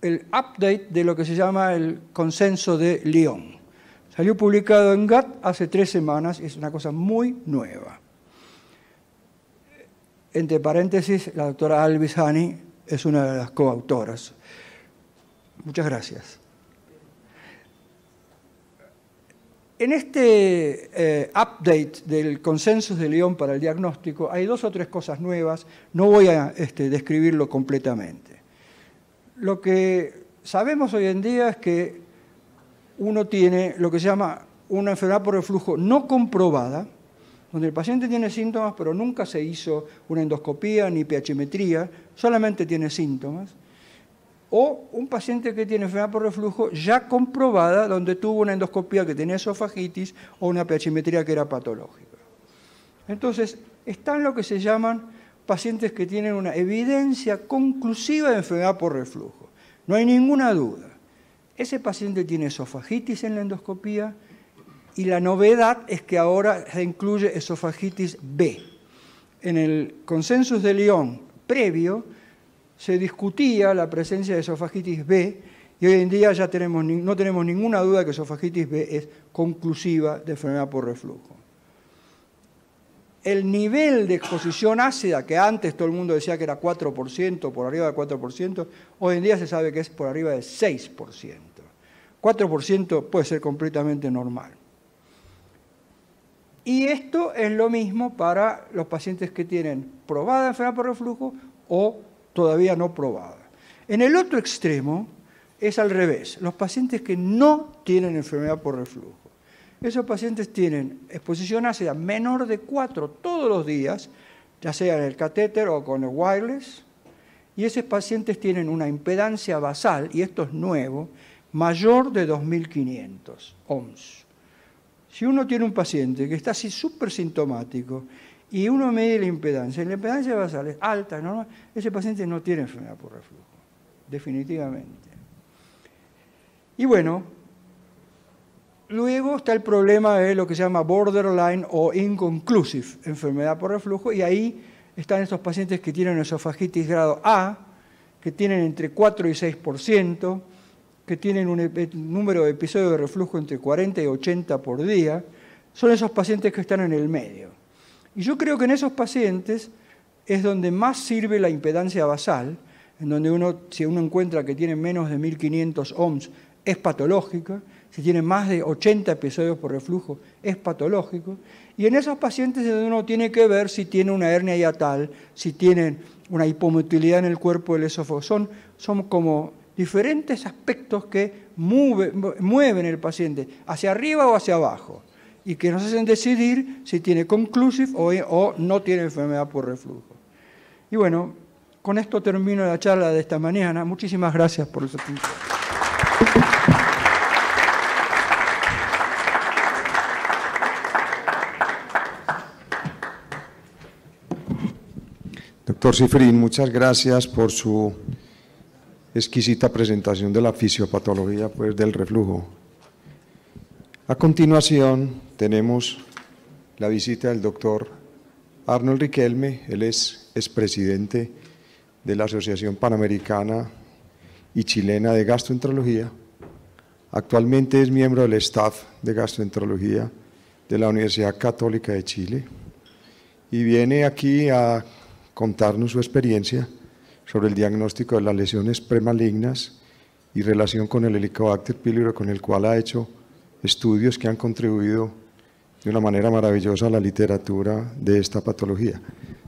el update de lo que se llama el consenso de Lyon. Salió publicado en GATT hace tres semanas, y es una cosa muy nueva. Entre paréntesis, la doctora Alvis es una de las coautoras. Muchas gracias. En este eh, update del Consenso de León para el diagnóstico hay dos o tres cosas nuevas, no voy a este, describirlo completamente. Lo que sabemos hoy en día es que uno tiene lo que se llama una enfermedad por reflujo no comprobada, donde el paciente tiene síntomas pero nunca se hizo una endoscopía ni pH-metría, solamente tiene síntomas o un paciente que tiene enfermedad por reflujo ya comprobada, donde tuvo una endoscopía que tenía esofagitis o una peachimetría que era patológica. Entonces, están lo que se llaman pacientes que tienen una evidencia conclusiva de enfermedad por reflujo. No hay ninguna duda. Ese paciente tiene esofagitis en la endoscopía y la novedad es que ahora se incluye esofagitis B. En el consensus de León previo, se discutía la presencia de esofagitis B y hoy en día ya tenemos, no tenemos ninguna duda que esofagitis B es conclusiva de enfermedad por reflujo. El nivel de exposición ácida, que antes todo el mundo decía que era 4%, por arriba de 4%, hoy en día se sabe que es por arriba de 6%. 4% puede ser completamente normal. Y esto es lo mismo para los pacientes que tienen probada enfermedad por reflujo o todavía no probada. En el otro extremo es al revés, los pacientes que no tienen enfermedad por reflujo. Esos pacientes tienen exposición ácida menor de 4 todos los días, ya sea en el catéter o con el wireless, y esos pacientes tienen una impedancia basal, y esto es nuevo, mayor de 2.500 ohms. Si uno tiene un paciente que está así súper sintomático y uno mide la impedancia. la impedancia basal es alta, normal. Ese paciente no tiene enfermedad por reflujo, definitivamente. Y bueno, luego está el problema de lo que se llama borderline o inconclusive, enfermedad por reflujo, y ahí están estos pacientes que tienen esofagitis grado A, que tienen entre 4 y 6%, que tienen un número de episodios de reflujo entre 40 y 80 por día, son esos pacientes que están en el medio. Y yo creo que en esos pacientes es donde más sirve la impedancia basal, en donde uno, si uno encuentra que tiene menos de 1500 ohms, es patológica, si tiene más de 80 episodios por reflujo, es patológico. Y en esos pacientes es donde uno tiene que ver si tiene una hernia hiatal, si tiene una hipomotilidad en el cuerpo del esófago. Son, como diferentes aspectos que mueven el paciente, hacia arriba o hacia abajo y que nos hacen decidir si tiene conclusive o, no tiene enfermedad por reflujo. Y bueno, con esto termino la charla de esta mañana. Muchísimas gracias por su atención. Doctor Cifrín, muchas gracias por su exquisita presentación de la fisiopatología pues, del reflujo. A continuación, tenemos la visita del doctor Arnold Riquelme, él es expresidente de la Asociación Panamericana y Chilena de Gastroenterología. Actualmente es miembro del staff de gastroenterología de la Universidad Católica de Chile y viene aquí a contarnos su experiencia sobre el diagnóstico de las lesiones premalignas y relación con el Helicobacter pylori, con el cual ha hecho estudios que han contribuido de una manera maravillosa la literatura de esta patología.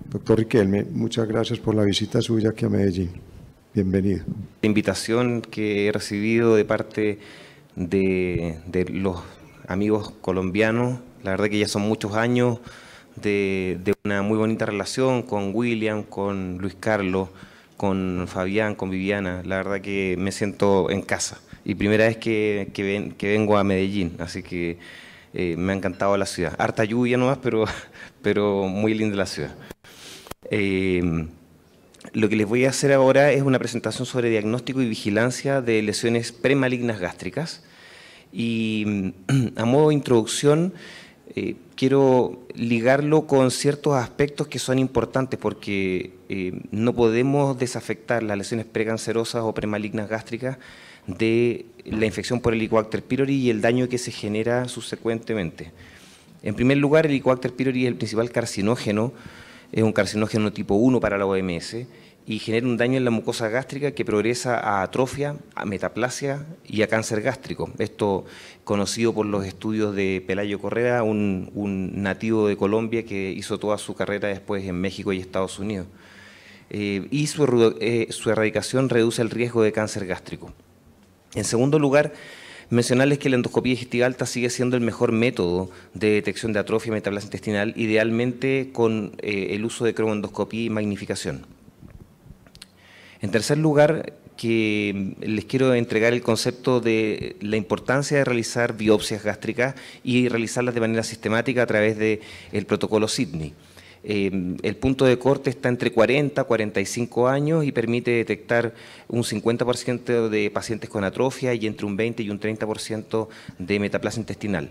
Doctor Riquelme, muchas gracias por la visita suya aquí a Medellín. Bienvenido. La invitación que he recibido de parte de, los amigos colombianos, la verdad que ya son muchos años de, una muy bonita relación con William, con Luis Carlos, con Fabián, con Viviana. La verdad que me siento en casa. Y primera vez que, que vengo a Medellín, así que eh, me ha encantado la ciudad. Harta lluvia nomás, pero, pero muy linda la ciudad. Eh, lo que les voy a hacer ahora es una presentación sobre diagnóstico y vigilancia de lesiones premalignas gástricas. Y mm, a modo de introducción, eh, quiero ligarlo con ciertos aspectos que son importantes porque no podemos desafectar las lesiones precancerosas o premalignas gástricas de la infección por Helicobacter pylori y el daño que se genera subsecuentemente. En primer lugar, el Helicobacter pylori es el principal carcinógeno, es un carcinógeno tipo 1 para la OMS y genera un daño en la mucosa gástrica que progresa a atrofia, a metaplasia y a cáncer gástrico. Esto conocido por los estudios de Pelayo Correa, un, nativo de Colombia que hizo toda su carrera después en México y Estados Unidos. Eh, y eh, su erradicación reduce el riesgo de cáncer gástrico. En segundo lugar, Mencionarles que la endoscopía digestiva alta sigue siendo el mejor método de detección de atrofia metablasia intestinal, idealmente con eh, el uso de cromoendoscopía y magnificación. En tercer lugar, que les quiero entregar el concepto de la importancia de realizar biopsias gástricas y realizarlas de manera sistemática a través del protocolo SIDNI. Em, el punto de corte está entre 40 y 45 años y permite detectar un 50% de pacientes con atrofia y entre un 20 y un 30% de metaplasia intestinal.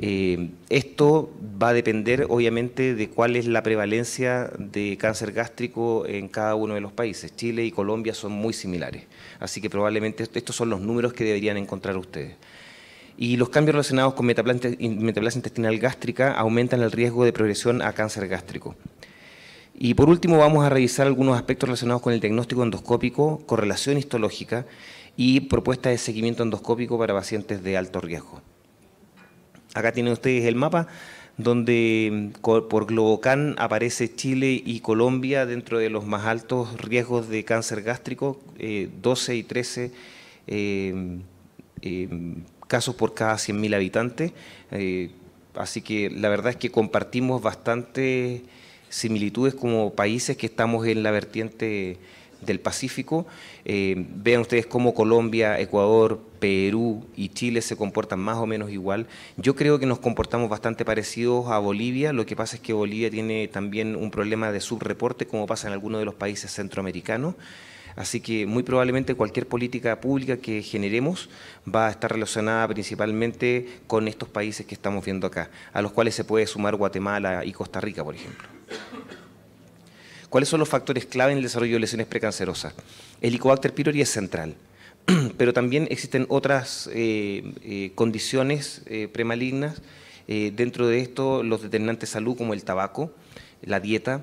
Em, esto va a depender, obviamente, de cuál es la prevalencia de cáncer gástrico en cada uno de los países. Chile y Colombia son muy similares, así que probablemente estos son los números que deberían encontrar ustedes y los cambios relacionados con metaplasia intestinal gástrica aumentan el riesgo de progresión a cáncer gástrico. Y por último vamos a revisar algunos aspectos relacionados con el diagnóstico endoscópico, correlación histológica y propuesta de seguimiento endoscópico para pacientes de alto riesgo. Acá tienen ustedes el mapa donde mm, por Globocan aparece Chile y Colombia dentro de los más altos riesgos de cáncer gástrico, 12 eh, y 13 casos por cada 100.000 habitantes. Eh, así que la verdad es que compartimos bastante similitudes como países que estamos en la vertiente del Pacífico. Eh, vean ustedes cómo Colombia, Ecuador, Perú y Chile se comportan más o menos igual. Yo creo que nos comportamos bastante parecidos a Bolivia. Lo que pasa es que Bolivia tiene también un problema de subreporte, como pasa en algunos de los países centroamericanos. Así que muy probablemente cualquier política pública que generemos va a estar relacionada principalmente con estos países que estamos viendo acá, a los cuales se puede sumar Guatemala y Costa Rica, por ejemplo. ¿Cuáles son los factores clave en el desarrollo de lesiones precancerosas? El Helicobacter pylori es central pero también existen otras eh, eh, condiciones eh, premalignas. dentro de esto, los determinantes de salud como el tabaco, la dieta,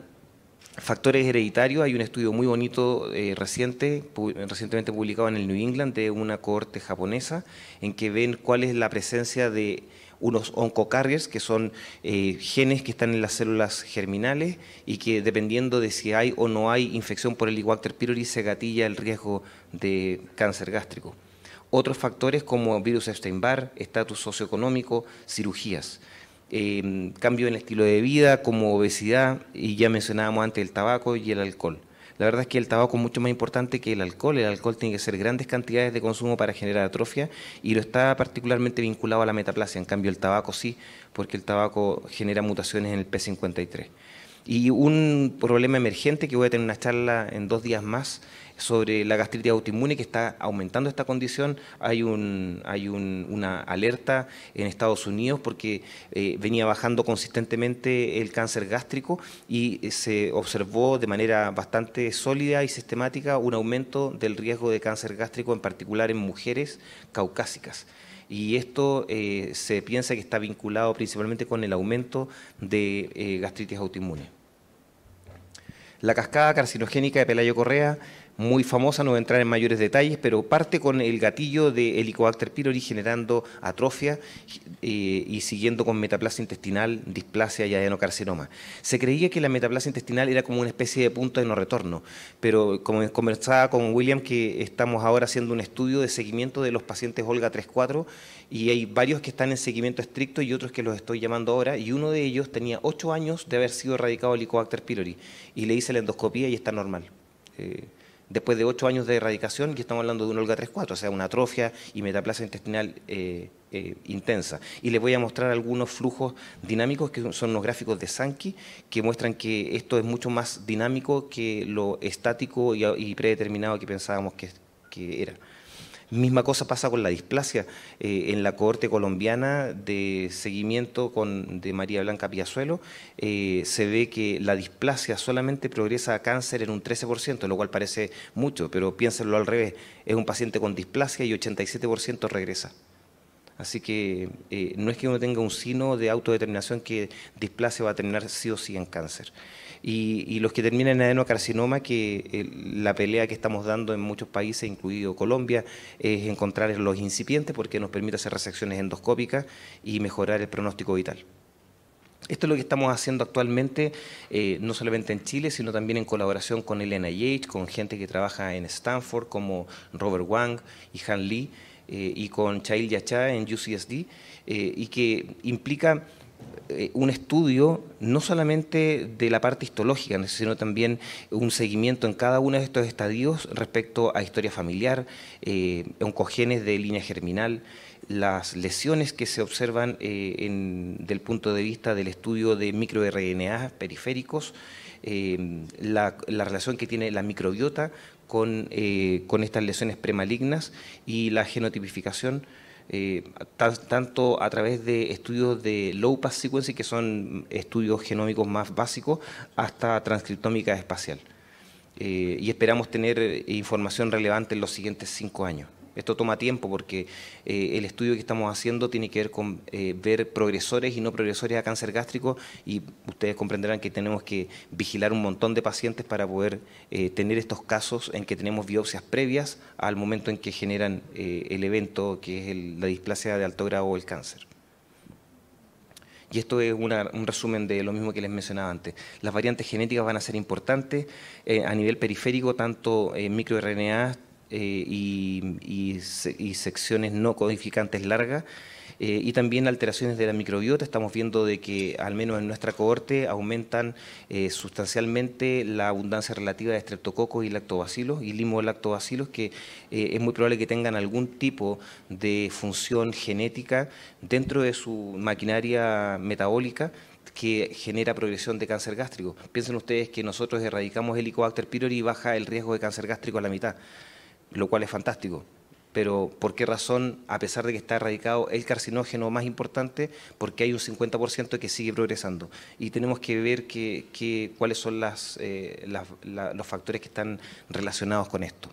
factores hereditarios, hay un estudio muy bonito eh, reciente, recientemente publicado en el New England de una cohorte japonesa en que ven cuál es la presencia de unos oncocarriers, que son eh, genes que están en las células germinales y que dependiendo de si hay o no hay infección por el Helicobacter pylori se gatilla el riesgo de cáncer gástrico. Otros factores como virus Epstein-Barr, estatus socioeconómico, cirugías. Em, cambio en el estilo de vida, como obesidad, y ya mencionábamos antes el tabaco y el alcohol. La verdad es que el tabaco es mucho más importante que el alcohol. El alcohol tiene que ser grandes cantidades de consumo para generar atrofia y lo está particularmente vinculado a la metaplasia. En cambio, el tabaco sí, porque el tabaco genera mutaciones en el P53. Y un problema emergente que voy a tener una charla en dos días más sobre la gastritis autoinmune que está aumentando esta condición, hay, un, hay una alerta en Estados Unidos porque eh, venía bajando consistentemente el cáncer gástrico y eh, se observó de manera bastante sólida y sistemática un aumento del riesgo de cáncer gástrico, en particular en mujeres caucásicas y esto eh, se piensa que está vinculado principalmente con el aumento de gastritis autoinmune. La cascada carcinogénica de Pelayo Correa muy famosa, no voy a entrar en mayores detalles, pero parte con el gatillo de Helicobacter pylori generando atrofia eh, y siguiendo con metaplasia intestinal, displasia y adenocarcinoma. Se creía que la metaplasia intestinal era como una especie de punto de no retorno, pero como conversaba con William que estamos ahora haciendo un estudio de seguimiento de los pacientes Olga 34 y hay varios que están en seguimiento estricto y otros que los estoy llamando ahora y uno de ellos tenía 8 años de haber sido erradicado Helicobacter pylori y le hice la endoscopia y está normal. Eh, después de ocho años de erradicación y estamos hablando de un Olga 3-4, o sea, una atrofia y metaplasia intestinal eh, eh, intensa. Y les voy a mostrar algunos flujos dinámicos que son los gráficos de Sankey que muestran que esto es mucho más dinámico que lo estático y, predeterminado que pensábamos que era. Misma cosa pasa con la displasia. Eh, en la cohorte colombiana de seguimiento de María Blanca Piazuelo, eh, se ve que la displasia solamente progresa a cáncer en un 13%, lo cual parece mucho, pero piénsenlo al revés. Es un paciente con displasia y 87% regresa. Así que eh, no es que uno tenga un sino de autodeterminación que displasia va a terminar sí o sí en cáncer y, los que terminan en adenocarcinoma, que eh, la pelea que estamos dando en muchos países, incluido Colombia, es encontrar los incipientes porque nos permite hacer resecciones endoscópicas y mejorar el pronóstico vital. Esto es lo que estamos haciendo actualmente, eh, no solamente en Chile, sino también en colaboración con el NIH, con gente que trabaja en Stanford, como Robert Wang y Han Lee, eh, y con Chail Yacha en UCSD, y que implica eh, un estudio no solamente de la parte histológica, sino también un seguimiento en cada uno de estos estadios respecto a historia familiar, eh, oncogenes de línea germinal, las lesiones que se observan eh, en, del punto de vista del estudio de microRNA periféricos, la, relación que tiene la microbiota con, con, estas lesiones premalignas y la genotipificación eh, tanto a través de estudios de low pass sequencing, que son estudios genómicos más básicos, hasta transcriptómica espacial. Eh, y esperamos tener eh, información relevante en los siguientes cinco años. Esto toma tiempo porque eh, el estudio que estamos haciendo tiene que ver con eh, ver progresores y no progresores a cáncer gástrico y ustedes comprenderán que tenemos que vigilar un montón de pacientes para poder eh, tener estos casos en que tenemos biopsias previas al momento en que generan el evento que es la displasia de alto grado o el cáncer. Y esto es un resumen de lo mismo que les mencionaba antes. Las variantes genéticas van a ser importantes a nivel periférico, tanto en microRNA eh, y, secciones no codificantes largas. Eh, y también alteraciones de la microbiota. Estamos viendo de que, al menos en nuestra cohorte, aumentan eh, sustancialmente la abundancia relativa de streptococos y lactobacilos y limolactobacilos, que es muy probable que tengan algún tipo de función genética dentro de su maquinaria metabólica que genera progresión de cáncer gástrico. Piensen ustedes que nosotros erradicamos Helicobacter pylori y baja el riesgo de cáncer gástrico a la mitad lo cual es fantástico. Pero ¿por qué razón, a pesar de que está erradicado el carcinógeno más importante, porque hay un 50% que sigue progresando? Y tenemos que ver qué, cuáles son las, eh, los factores que están relacionados con esto.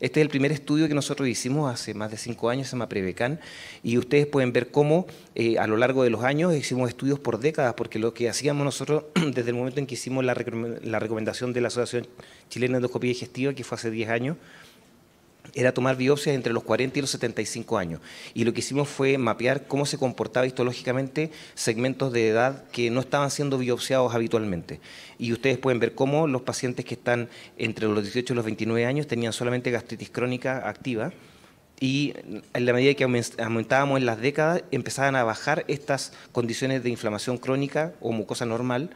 Este es el primer estudio que nosotros hicimos hace más de cinco años, se llama Prebecan, y ustedes pueden ver cómo eh, a lo largo de los años hicimos estudios por décadas, porque lo que hacíamos nosotros desde el momento en que hicimos la, la recomendación de la Asociación Chilena de Endoscopía Digestiva, que fue hace 10 años, era tomar biopsias entre los 40 y los 75 años. Y lo que hicimos fue mapear cómo se comportaba histológicamente segmentos de edad que no estaban siendo biopsiados habitualmente. Y ustedes pueden ver cómo los pacientes que están entre los 18 y los 29 años tenían solamente gastritis crónica activa. Y en la medida que aumentábamos en las décadas, empezaban a bajar estas condiciones de inflamación crónica o mucosa normal,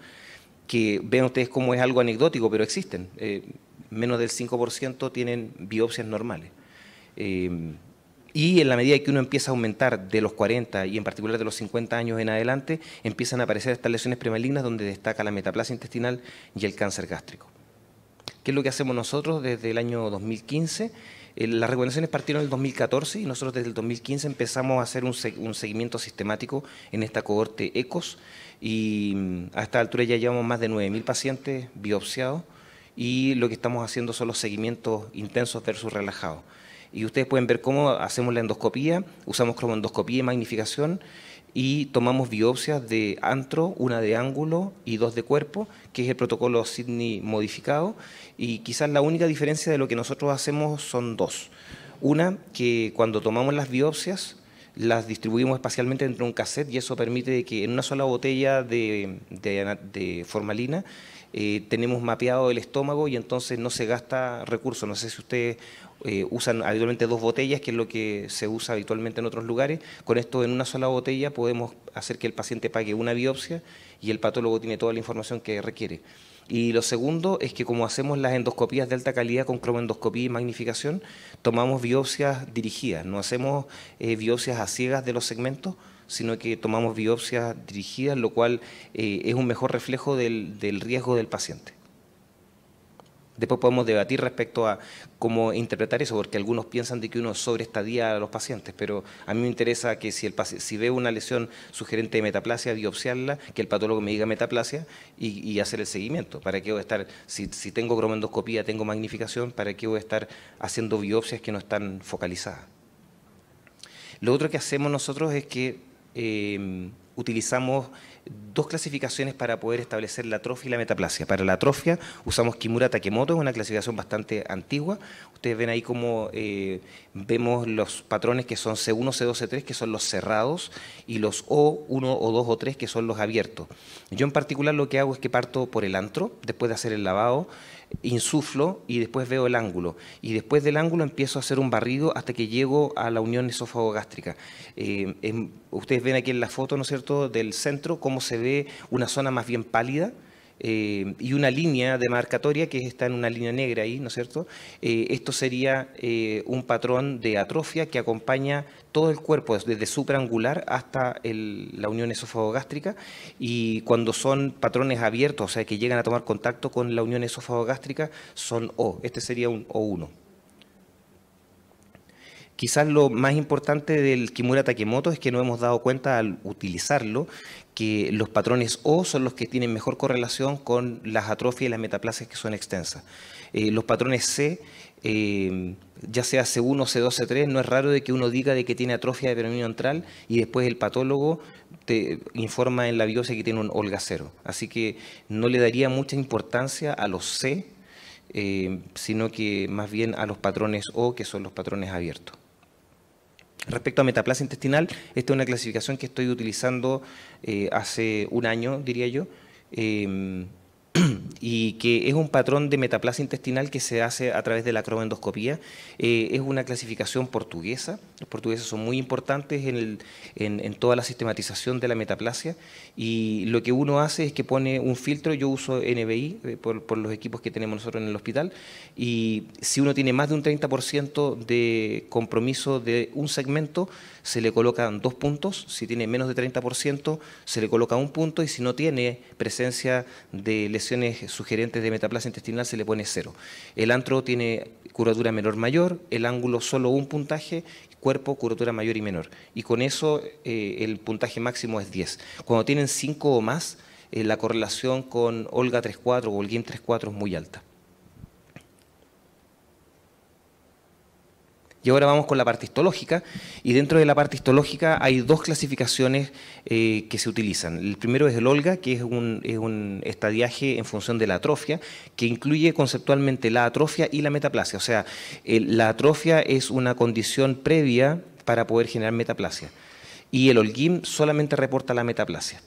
que ven ustedes cómo es algo anecdótico, pero existen. Eh, menos del 5% tienen biopsias normales. Eh, y en la medida que uno empieza a aumentar de los 40 y en particular de los 50 años en adelante, empiezan a aparecer estas lesiones premalignas donde destaca la metaplasia intestinal y el cáncer gástrico. ¿Qué es lo que hacemos nosotros desde el año 2015? Eh, las recomendaciones partieron en el 2014 y nosotros desde el 2015 empezamos a hacer un, un seguimiento sistemático en esta cohorte ECOS y mm, a esta altura ya llevamos más de 9.000 pacientes biopsiados y lo que estamos haciendo son los seguimientos intensos versus relajados. Y ustedes pueden ver cómo hacemos la endoscopía, usamos cromoendoscopía y magnificación y tomamos biopsias de antro, una de ángulo y dos de cuerpo, que es el protocolo Sydney modificado. Y quizás la única diferencia de lo que nosotros hacemos son dos. Una, que cuando tomamos las biopsias, las distribuimos espacialmente dentro de un cassette y eso permite que en una sola botella de formalina eh, tenemos mapeado el estómago y entonces no se gasta recursos. No sé si ustedes eh, usan habitualmente dos botellas, que es lo que se usa habitualmente en otros lugares. Con esto, en una sola botella podemos hacer que el paciente pague una biopsia y el patólogo tiene toda la información que requiere. Y lo segundo es que como hacemos las endoscopías de alta calidad con cromendoscopía y magnificación, tomamos biopsias dirigidas, no hacemos eh, biopsias a ciegas de los segmentos, sino que tomamos biopsias dirigidas, lo cual eh, es un mejor reflejo del, riesgo del paciente. Después podemos debatir respecto a cómo interpretar eso, porque algunos piensan de que uno sobreestadía a los pacientes, pero a mí me interesa que si, el, veo una lesión sugerente de metaplasia, biopsiarla, que el patólogo me diga metaplasia y, hacer el seguimiento. ¿Para qué voy a estar, si, tengo cromendoscopía, tengo magnificación, para qué voy a estar haciendo biopsias que no están focalizadas? Lo otro que hacemos nosotros es que Em, utilizamos dos clasificaciones para poder establecer la atrofia y la metaplasia. Para la atrofia usamos Kimura Takemoto, es una clasificación bastante antigua. Ustedes ven ahí como eh, vemos los patrones que son C1, C2, C3, que son los cerrados, y los O1, O2 o 3, que son los abiertos. Yo en particular lo que hago es que parto por el antro, después de hacer el lavado, insuflo y después veo el ángulo. Y después del ángulo empiezo a hacer un barrido hasta que llego a la unión esófago-gástrica. Eh, ustedes ven aquí en la foto, ¿no es cierto?, del centro cómo se ve una zona más bien pálida. Eh, y una línea demarcatoria que está en una línea negra ahí, ¿no es cierto? Eh, esto sería un patrón de atrofia que acompaña todo el cuerpo, desde supraangular hasta la unión esofagogástrica, y cuando son patrones abiertos, o sea, que llegan a tomar contacto con la unión esofagogástrica, son O. Este sería un O1. Quizás lo más importante del Kimura Takemoto es que no hemos dado cuenta al utilizarlo que los patrones O son los que tienen mejor correlación con las atrofias y las metaplasias que son extensas. Eh, los patrones C Em, ya sea C1, C2, C3, no es raro de que uno diga de que tiene atrofia de peronio antral y después el patólogo te informa en la biopsia que tiene un cero. Así que no le daría mucha importancia a los C, em, sino que más bien a los patrones O, que son los patrones abiertos. Respecto a metaplasia intestinal, esta es una clasificación que estoy utilizando eh, hace un año, diría yo. Em, y que es un patrón de metaplasia intestinal que se hace a través de la cromendoscopía. Eh, es una clasificación portuguesa los portugueses son muy importantes en, toda la sistematización de la metaplasia y lo que uno hace es que pone un filtro, yo uso NBI eh, por, los equipos que tenemos nosotros en el hospital y si uno tiene más de un 30% de compromiso de un segmento, se le colocan dos puntos, si tiene menos de 30% se le coloca un punto y si no tiene presencia de lesiones sugerentes de metaplasia intestinal se le pone cero. El antro tiene curvatura menor mayor, el ángulo solo un puntaje cuerpo, curvatura mayor y menor. Y con eso eh, el puntaje máximo es 10. Cuando tienen 5 o más, eh, la correlación con Olga 3.4 o tres 3.4 es muy alta. Y ahora vamos con la parte histológica, y dentro de la parte histológica hay dos clasificaciones eh, que se utilizan. El primero es el OLGA, que es un, estadiaje en función de la atrofia, que incluye conceptualmente la atrofia y la metaplasia. O sea, la atrofia es una condición previa para poder generar metaplasia. Y el OLGIM solamente reporta la metaplasia.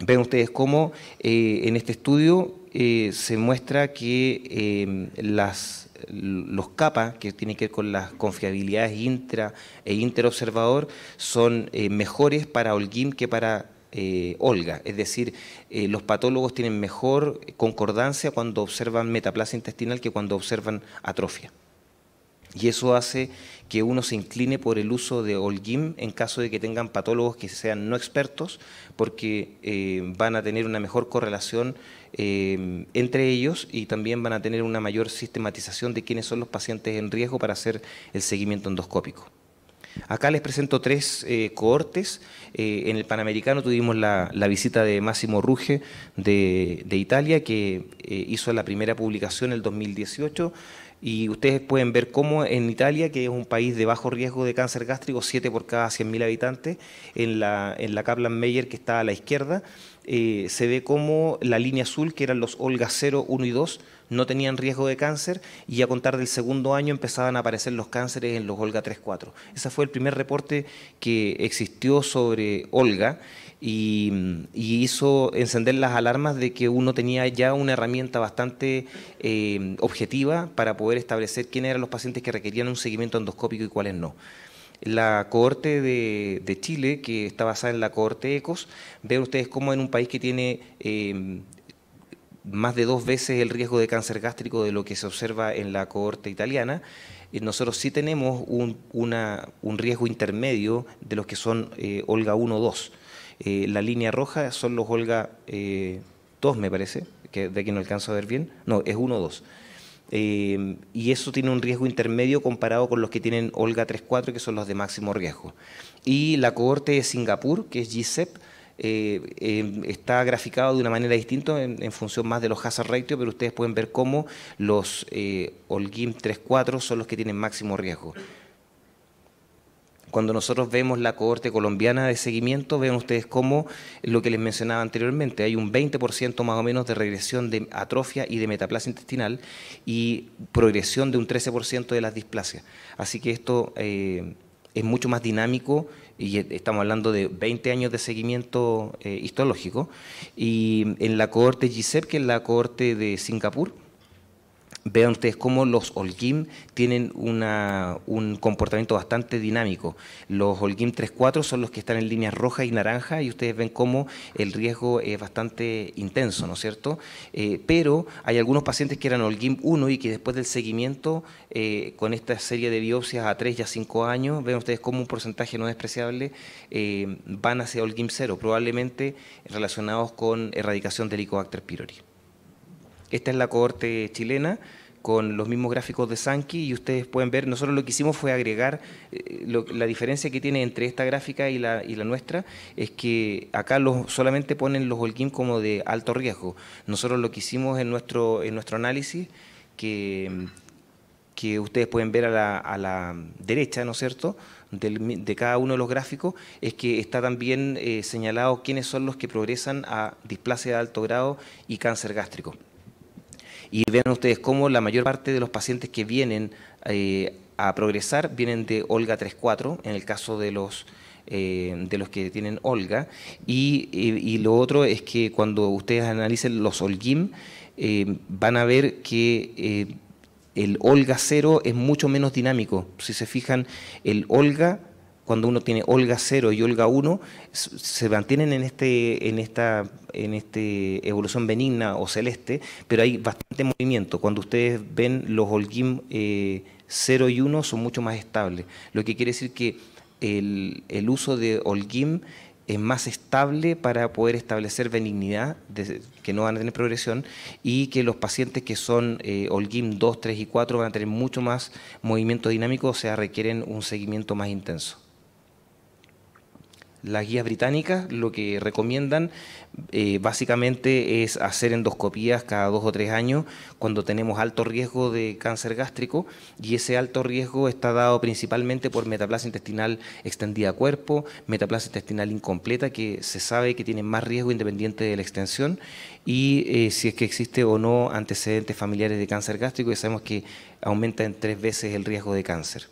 Ven ustedes cómo eh, en este estudio eh, se muestra que las los capas, que tienen que ver con las confiabilidades intra e interobservador, son eh, mejores para Holguín que para eh, Olga. Es decir, eh, los patólogos tienen mejor concordancia cuando observan metaplasia intestinal que cuando observan atrofia. Y eso hace que uno se incline por el uso de Olgim en caso de que tengan patólogos que sean no expertos, porque eh, van a tener una mejor correlación eh, entre ellos y también van a tener una mayor sistematización de quiénes son los pacientes en riesgo para hacer el seguimiento endoscópico. Acá les presento tres eh, cohortes. en el Panamericano tuvimos la, visita de Máximo Ruge de, Italia, que hizo la primera publicación en el 2018 y ustedes pueden ver cómo en Italia, que es un país de bajo riesgo de cáncer gástrico, 7 por cada 100.000 habitantes, en la, en Kaplan-Meyer que está a la izquierda, eh, se ve cómo la línea azul, que eran los Olga 0, 1 y 2, no tenían riesgo de cáncer y a contar del segundo año empezaban a aparecer los cánceres en los Olga 3, 4. Ese fue el primer reporte que existió sobre Olga y, hizo encender las alarmas de que uno tenía ya una herramienta bastante eh, objetiva para poder establecer quiénes eran los pacientes que requerían un seguimiento endoscópico y cuáles no. La cohorte de, Chile, que está basada en la cohorte ECOS, vean ustedes cómo en un país que tiene eh, más de dos veces el riesgo de cáncer gástrico de lo que se observa en la cohorte italiana, eh, nosotros sí tenemos un, riesgo intermedio de los que son Olga 1 2 eh, la línea roja son los Olga 2, me parece, que de aquí no alcanzo a ver bien. No, es 1 2. Eh, y eso tiene un riesgo intermedio comparado con los que tienen Olga 3-4, que son los de máximo riesgo. Y la cohorte de Singapur, que es GSEP, eh, está graficado de una manera distinta en, función más de los hazard ratio, pero ustedes pueden ver cómo los Olgim 4 son los que tienen máximo riesgo. Cuando nosotros vemos la cohorte colombiana de seguimiento, ven ustedes cómo lo que les mencionaba anteriormente, hay un 20% más o menos de regresión de atrofia y de metaplasia intestinal y progresión de un 13% de las displasias. Así que esto eh, es mucho más dinámico y e, estamos hablando de 20 años de seguimiento eh, histológico. Y en la cohorte GISEP, que es la cohorte de Singapur, vean ustedes cómo los Olgim tienen un comportamiento bastante dinámico. Los Olgim 3-4 son los que están en líneas roja y naranja y ustedes ven cómo el riesgo es bastante intenso, ¿no es cierto? Eh, pero hay algunos pacientes que eran Olgim 1 y que después del seguimiento eh, con esta serie de biopsias a 3 y a 5 años, ven ustedes cómo un porcentaje no despreciable eh, van hacia Olgim 0, probablemente relacionados con erradicación del Helicobacter pylori. Esta es la cohorte chilena con los mismos gráficos de Sankey y ustedes pueden ver, nosotros lo que hicimos fue agregar, eh, la diferencia que tiene entre esta gráfica y la, nuestra es que acá solamente ponen los holguín como de alto riesgo. Nosotros lo que hicimos en nuestro, en nuestro análisis, que, que ustedes pueden ver a la, derecha, ¿no es cierto?, de cada uno de los gráficos, es que está también eh, señalado quiénes son los que progresan a displasia de alto grado y cáncer gástrico. Y vean ustedes cómo la mayor parte de los pacientes que vienen eh, a progresar vienen de Olga 34 en el caso de los... Eh, de los que tienen Olga y, lo otro es que cuando ustedes analicen los Olgim eh, van a ver que el Olga 0 es mucho menos dinámico. Si se fijan, el Olga cuando uno tiene Olga 0 y Olga 1, se mantienen en, este, en esta en este evolución benigna o celeste, pero hay bastante movimiento. Cuando ustedes ven los Olgim 0 eh, y 1 son mucho más estables, lo que quiere decir que el, uso de Olgim es más estable para poder establecer benignidad, que no van a tener progresión, y que los pacientes que son Olgim 2, 3 y 4 van a tener mucho más movimiento dinámico, o sea, requieren un seguimiento más intenso las guías británicas lo que recomiendan eh, básicamente es hacer endoscopías cada dos o tres años cuando tenemos alto riesgo de cáncer gástrico y ese alto riesgo está dado principalmente por metaplasia intestinal extendida a cuerpo, metaplasia intestinal incompleta que se sabe que tiene más riesgo independiente de la extensión y eh, si es que existe o no antecedentes familiares de cáncer gástrico y sabemos que aumenta en tres veces el riesgo de cáncer.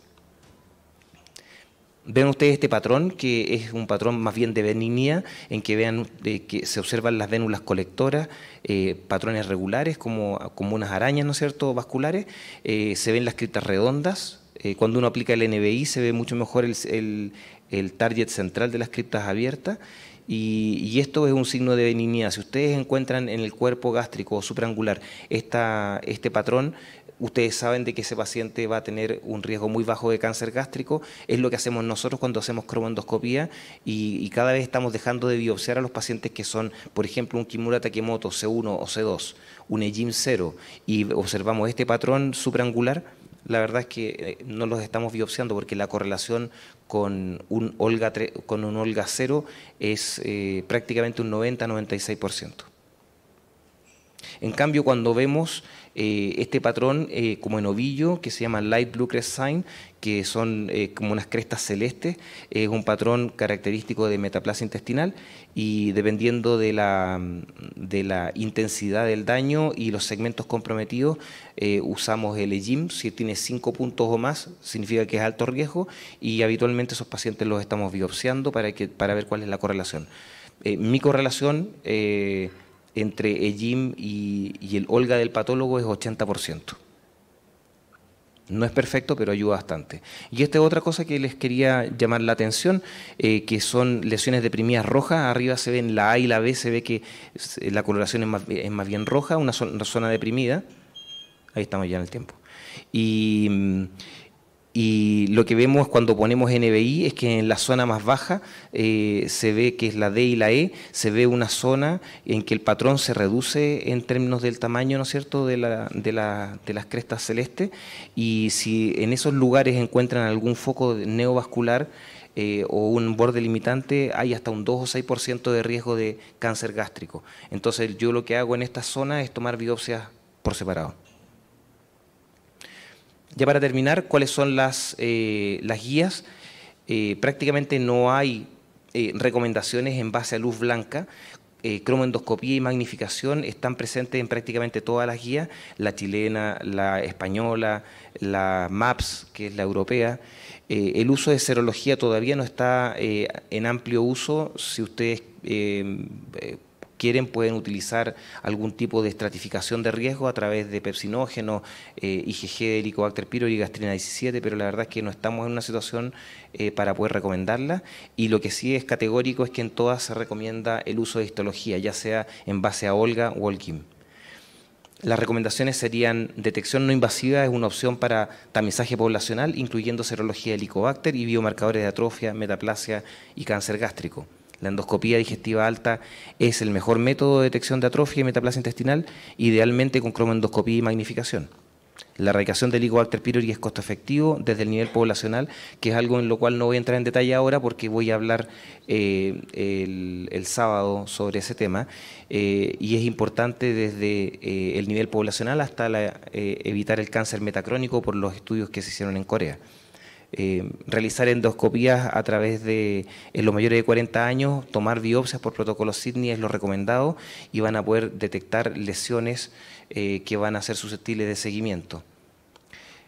¿Ven ustedes este patrón, que es un patrón más bien de benignidad, en que vean que se observan las vénulas colectoras, eh, patrones regulares como, como unas arañas, ¿no es cierto?, vasculares, eh, se ven las criptas redondas, eh, cuando uno aplica el NBI se ve mucho mejor el, target central de las criptas abiertas, y, esto es un signo de benignidad. Si ustedes encuentran en el cuerpo gástrico o supraangular esta, este patrón, ustedes saben de que ese paciente va a tener un riesgo muy bajo de cáncer gástrico, es lo que hacemos nosotros cuando hacemos cromoendoscopía y, cada vez estamos dejando de biopsiar a los pacientes que son, por ejemplo, un Kimura Takemoto C1 o C2, un EGIM 0 y observamos este patrón supraangular. la verdad es que eh, no los estamos biopsiando porque la correlación con un Olga, con un Olga 0 es eh, prácticamente un 90-96%. En cambio, cuando vemos eh, este patrón eh, como en ovillo que se llama Light Blue Crest Sign, que son eh, como unas crestas celestes, es un patrón característico de metaplasia intestinal y dependiendo de la, de la intensidad del daño y los segmentos comprometidos, usamos el EGIM, si tiene cinco puntos o más, significa que es alto riesgo y habitualmente esos pacientes los estamos biopsiando para, que, para ver cuál es la correlación. mi correlación entre el Jim y, el Olga del patólogo es 80%. No es perfecto, pero ayuda bastante. Y esta es otra cosa que les quería llamar la atención, eh, que son lesiones deprimidas rojas. Arriba se ven la A y la B, se ve que la coloración es más, bien roja, una zona, deprimida. Ahí estamos ya en el tiempo. Y mm, y lo que vemos cuando ponemos NBI es que en la zona más baja eh, se ve que es la D y la E, se ve una zona en que el patrón se reduce en términos del tamaño, ¿no es cierto?, de, de, las crestas celeste Y si en esos lugares encuentran algún foco neovascular, eh, o un borde limitante, hay hasta un 2 o 6% de riesgo de cáncer gástrico. Entonces yo lo que hago en esta zona es tomar biopsias por separado. Ya para terminar, ¿cuáles son las, eh, las guías? Eh, prácticamente no hay eh, recomendaciones en base a luz blanca. cromoendoscopía y magnificación están presentes en prácticamente todas las guías, la chilena, la española, la MAPS, que es la europea. el uso de serología todavía no está en amplio uso. Si ustedes quieren pueden utilizar algún tipo de estratificación de riesgo a través de pepsinógeno, eh, IgG, Helicobacter pylori, gastrina 17, pero la verdad es que no estamos en una situación eh, para poder recomendarla. Y lo que sí es categórico es que en todas se recomienda el uso de histología, ya sea en base a Olga o Olkim. Las recomendaciones serían detección no invasiva es una opción para tamizaje poblacional, incluyendo serología de helicobacter y biomarcadores de atrofia, metaplasia y cáncer gástrico. La endoscopía digestiva alta es el mejor método de detección de atrofia y metaplasia intestinal, idealmente con cromendoscopía y magnificación. La erradicación del Helicobacter pylori es costo efectivo desde el nivel poblacional, que es algo en lo cual no voy a entrar en detalle ahora porque voy a hablar eh, el, sábado sobre ese tema. Eh, y es importante desde eh, el nivel poblacional hasta evitar el cáncer metacrónico por los estudios que se hicieron en Corea. Eh, realizar endoscopías a través de en los mayores de 40 años, tomar biopsias por protocolo Sydney es lo recomendado y van a poder detectar lesiones eh, que van a ser susceptibles de seguimiento.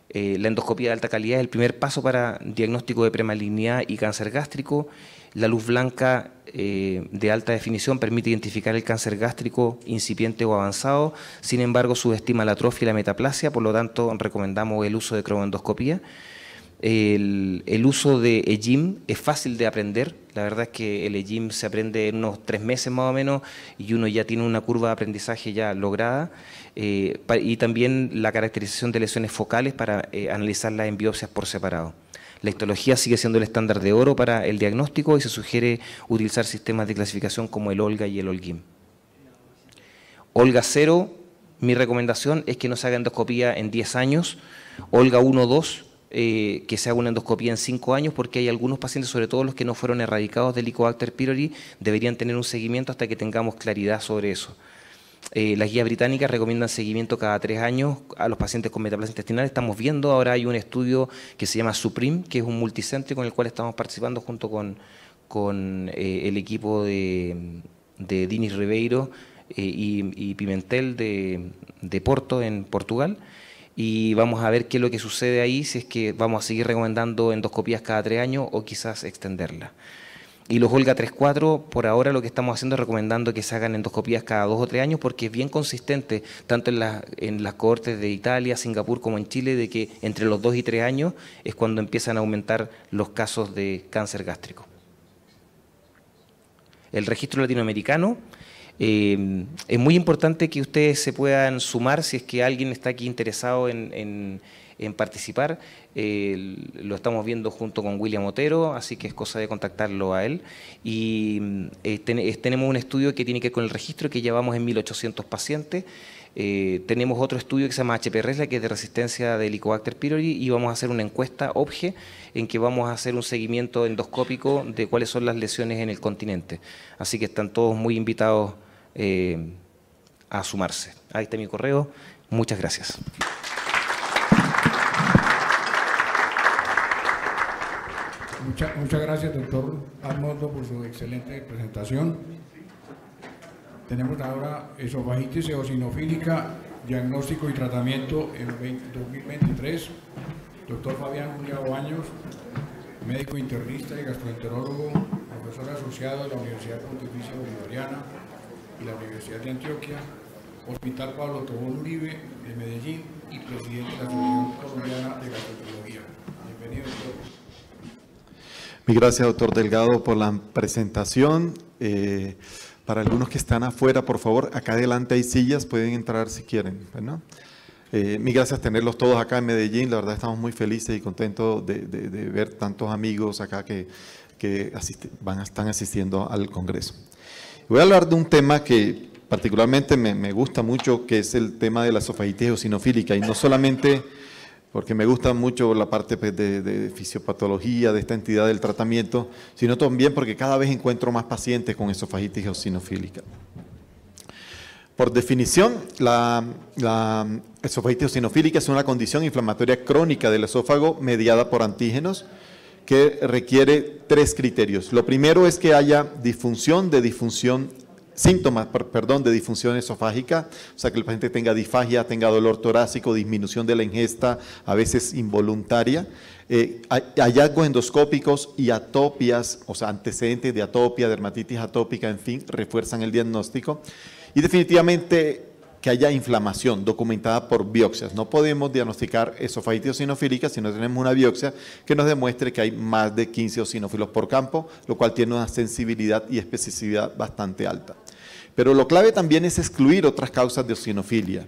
Eh, la endoscopía de alta calidad es el primer paso para diagnóstico de premalignidad y cáncer gástrico. La luz blanca de alta definición permite identificar el cáncer gástrico incipiente o avanzado, sin embargo subestima la atrofia y la metaplasia, por lo tanto recomendamos el uso de cromoendoscopía. El, uso de EGIM es fácil de aprender. La verdad es que el EGIM se aprende en unos tres meses más o menos y uno ya tiene una curva de aprendizaje ya lograda. Eh, y también la caracterización de lesiones focales para eh, analizar analizarlas en biopsias por separado. La histología sigue siendo el estándar de oro para el diagnóstico y se sugiere utilizar sistemas de clasificación como el OLGA y el OLGIM. OLGA 0, mi recomendación es que no se haga endoscopía en 10 años. OLGA 1, 2, eh, que se haga una endoscopía en cinco años, porque hay algunos pacientes, sobre todo los que no fueron erradicados del Helicobacter pylori, deberían tener un seguimiento hasta que tengamos claridad sobre eso. Eh, las guías británicas recomiendan seguimiento cada tres años a los pacientes con metaplasia intestinal. Estamos viendo, ahora hay un estudio que se llama Supreme, que es un multicentro con el cual estamos participando junto con, con eh, el equipo de, Dinis Ribeiro y, Pimentel de Porto en Portugal y vamos a ver qué es lo que sucede ahí, si es que vamos a seguir recomendando endoscopías cada tres años o quizás extenderla. Y los Olga 3.4, por ahora lo que estamos haciendo es recomendando que se hagan endoscopías cada dos o tres años porque es bien consistente, tanto en, la, en las cohortes de Italia, Singapur como en Chile, de que entre los dos y tres años es cuando empiezan a aumentar los casos de cáncer gástrico. El registro latinoamericano, eh, es muy importante que ustedes se puedan sumar si es que alguien está aquí interesado en, participar. Eh, lo estamos viendo junto con William Otero, así que es cosa de contactarlo a él. Y mm, eh, tenemos un estudio que tiene que ver con el registro, que llevamos en 1.800 pacientes. tenemos otro estudio que se llama HP la que es de resistencia de Helicobacter pylori, y vamos a hacer una encuesta OBGE en que vamos a hacer un seguimiento endoscópico de cuáles son las lesiones en el continente. Así que están todos muy invitados eh, a sumarse. Ahí está mi correo. Muchas gracias. Muchas, gracias, doctor Armando, por su excelente presentación. Tenemos ahora esofagitis eosinofílica, diagnóstico y tratamiento en 2023. Doctor Fabián Julián médico internista y gastroenterólogo, profesor asociado de la Universidad Pontificia Bolivariana, y la Universidad de Antioquia, Hospital Pablo Tobón Uribe de Medellín y presidente de la Asociación Colombiana de Gastroenterología. Bienvenidos todos. Mi gracias, doctor Delgado, por la presentación. Eh, para algunos que están afuera, por favor, acá adelante hay sillas, pueden entrar si quieren. Pues, eh, mi gracias tenerlos todos acá en Medellín. La verdad estamos muy felices y contentos de, ver tantos amigos acá que, que van, están asistiendo al Congreso. Voy a hablar de un tema que particularmente me, gusta mucho, que es el tema de la esofagitis eosinofílica, y no solamente porque me gusta mucho la parte pues, de, fisiopatología de esta entidad del tratamiento, sino también porque cada vez encuentro más pacientes con esofagitis eosinofílica. Por definición, la, la esofagitis eosinofílica es una condición inflamatoria crónica del esófago mediada por antígenos, que requiere tres criterios. Lo primero es que haya disfunción de disfunción síntomas, perdón, de disfunción esofágica, o sea, que el paciente tenga disfagia, tenga dolor torácico, disminución de la ingesta, a veces involuntaria, eh, hallazgos endoscópicos y atopias, o sea, antecedentes de atopia, dermatitis atópica, en fin, refuerzan el diagnóstico. Y definitivamente que haya inflamación documentada por biopsias. No podemos diagnosticar esofagitis eosinofílica si no tenemos una biopsia que nos demuestre que hay más de 15 eosinófilos por campo, lo cual tiene una sensibilidad y especificidad bastante alta. Pero lo clave también es excluir otras causas de eosinofilia.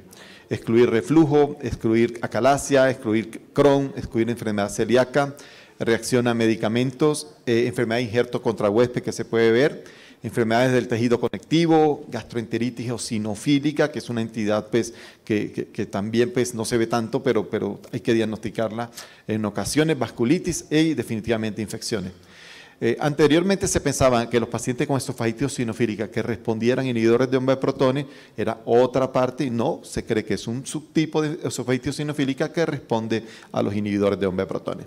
Excluir reflujo, excluir acalacia, excluir Crohn, excluir enfermedad celíaca, reacción a medicamentos, eh, enfermedad injerto contra huésped que se puede ver, enfermedades del tejido conectivo, gastroenteritis eosinofílica, que es una entidad pues, que, también pues, no se ve tanto, pero, pero hay que diagnosticarla en ocasiones, vasculitis y e, definitivamente infecciones. Eh, anteriormente se pensaba que los pacientes con esofagitis sinofílica que respondieran inhibidores de bomba de protones era otra parte no, se cree que es un subtipo de esofagitis sinofílica que responde a los inhibidores de bomba de protones.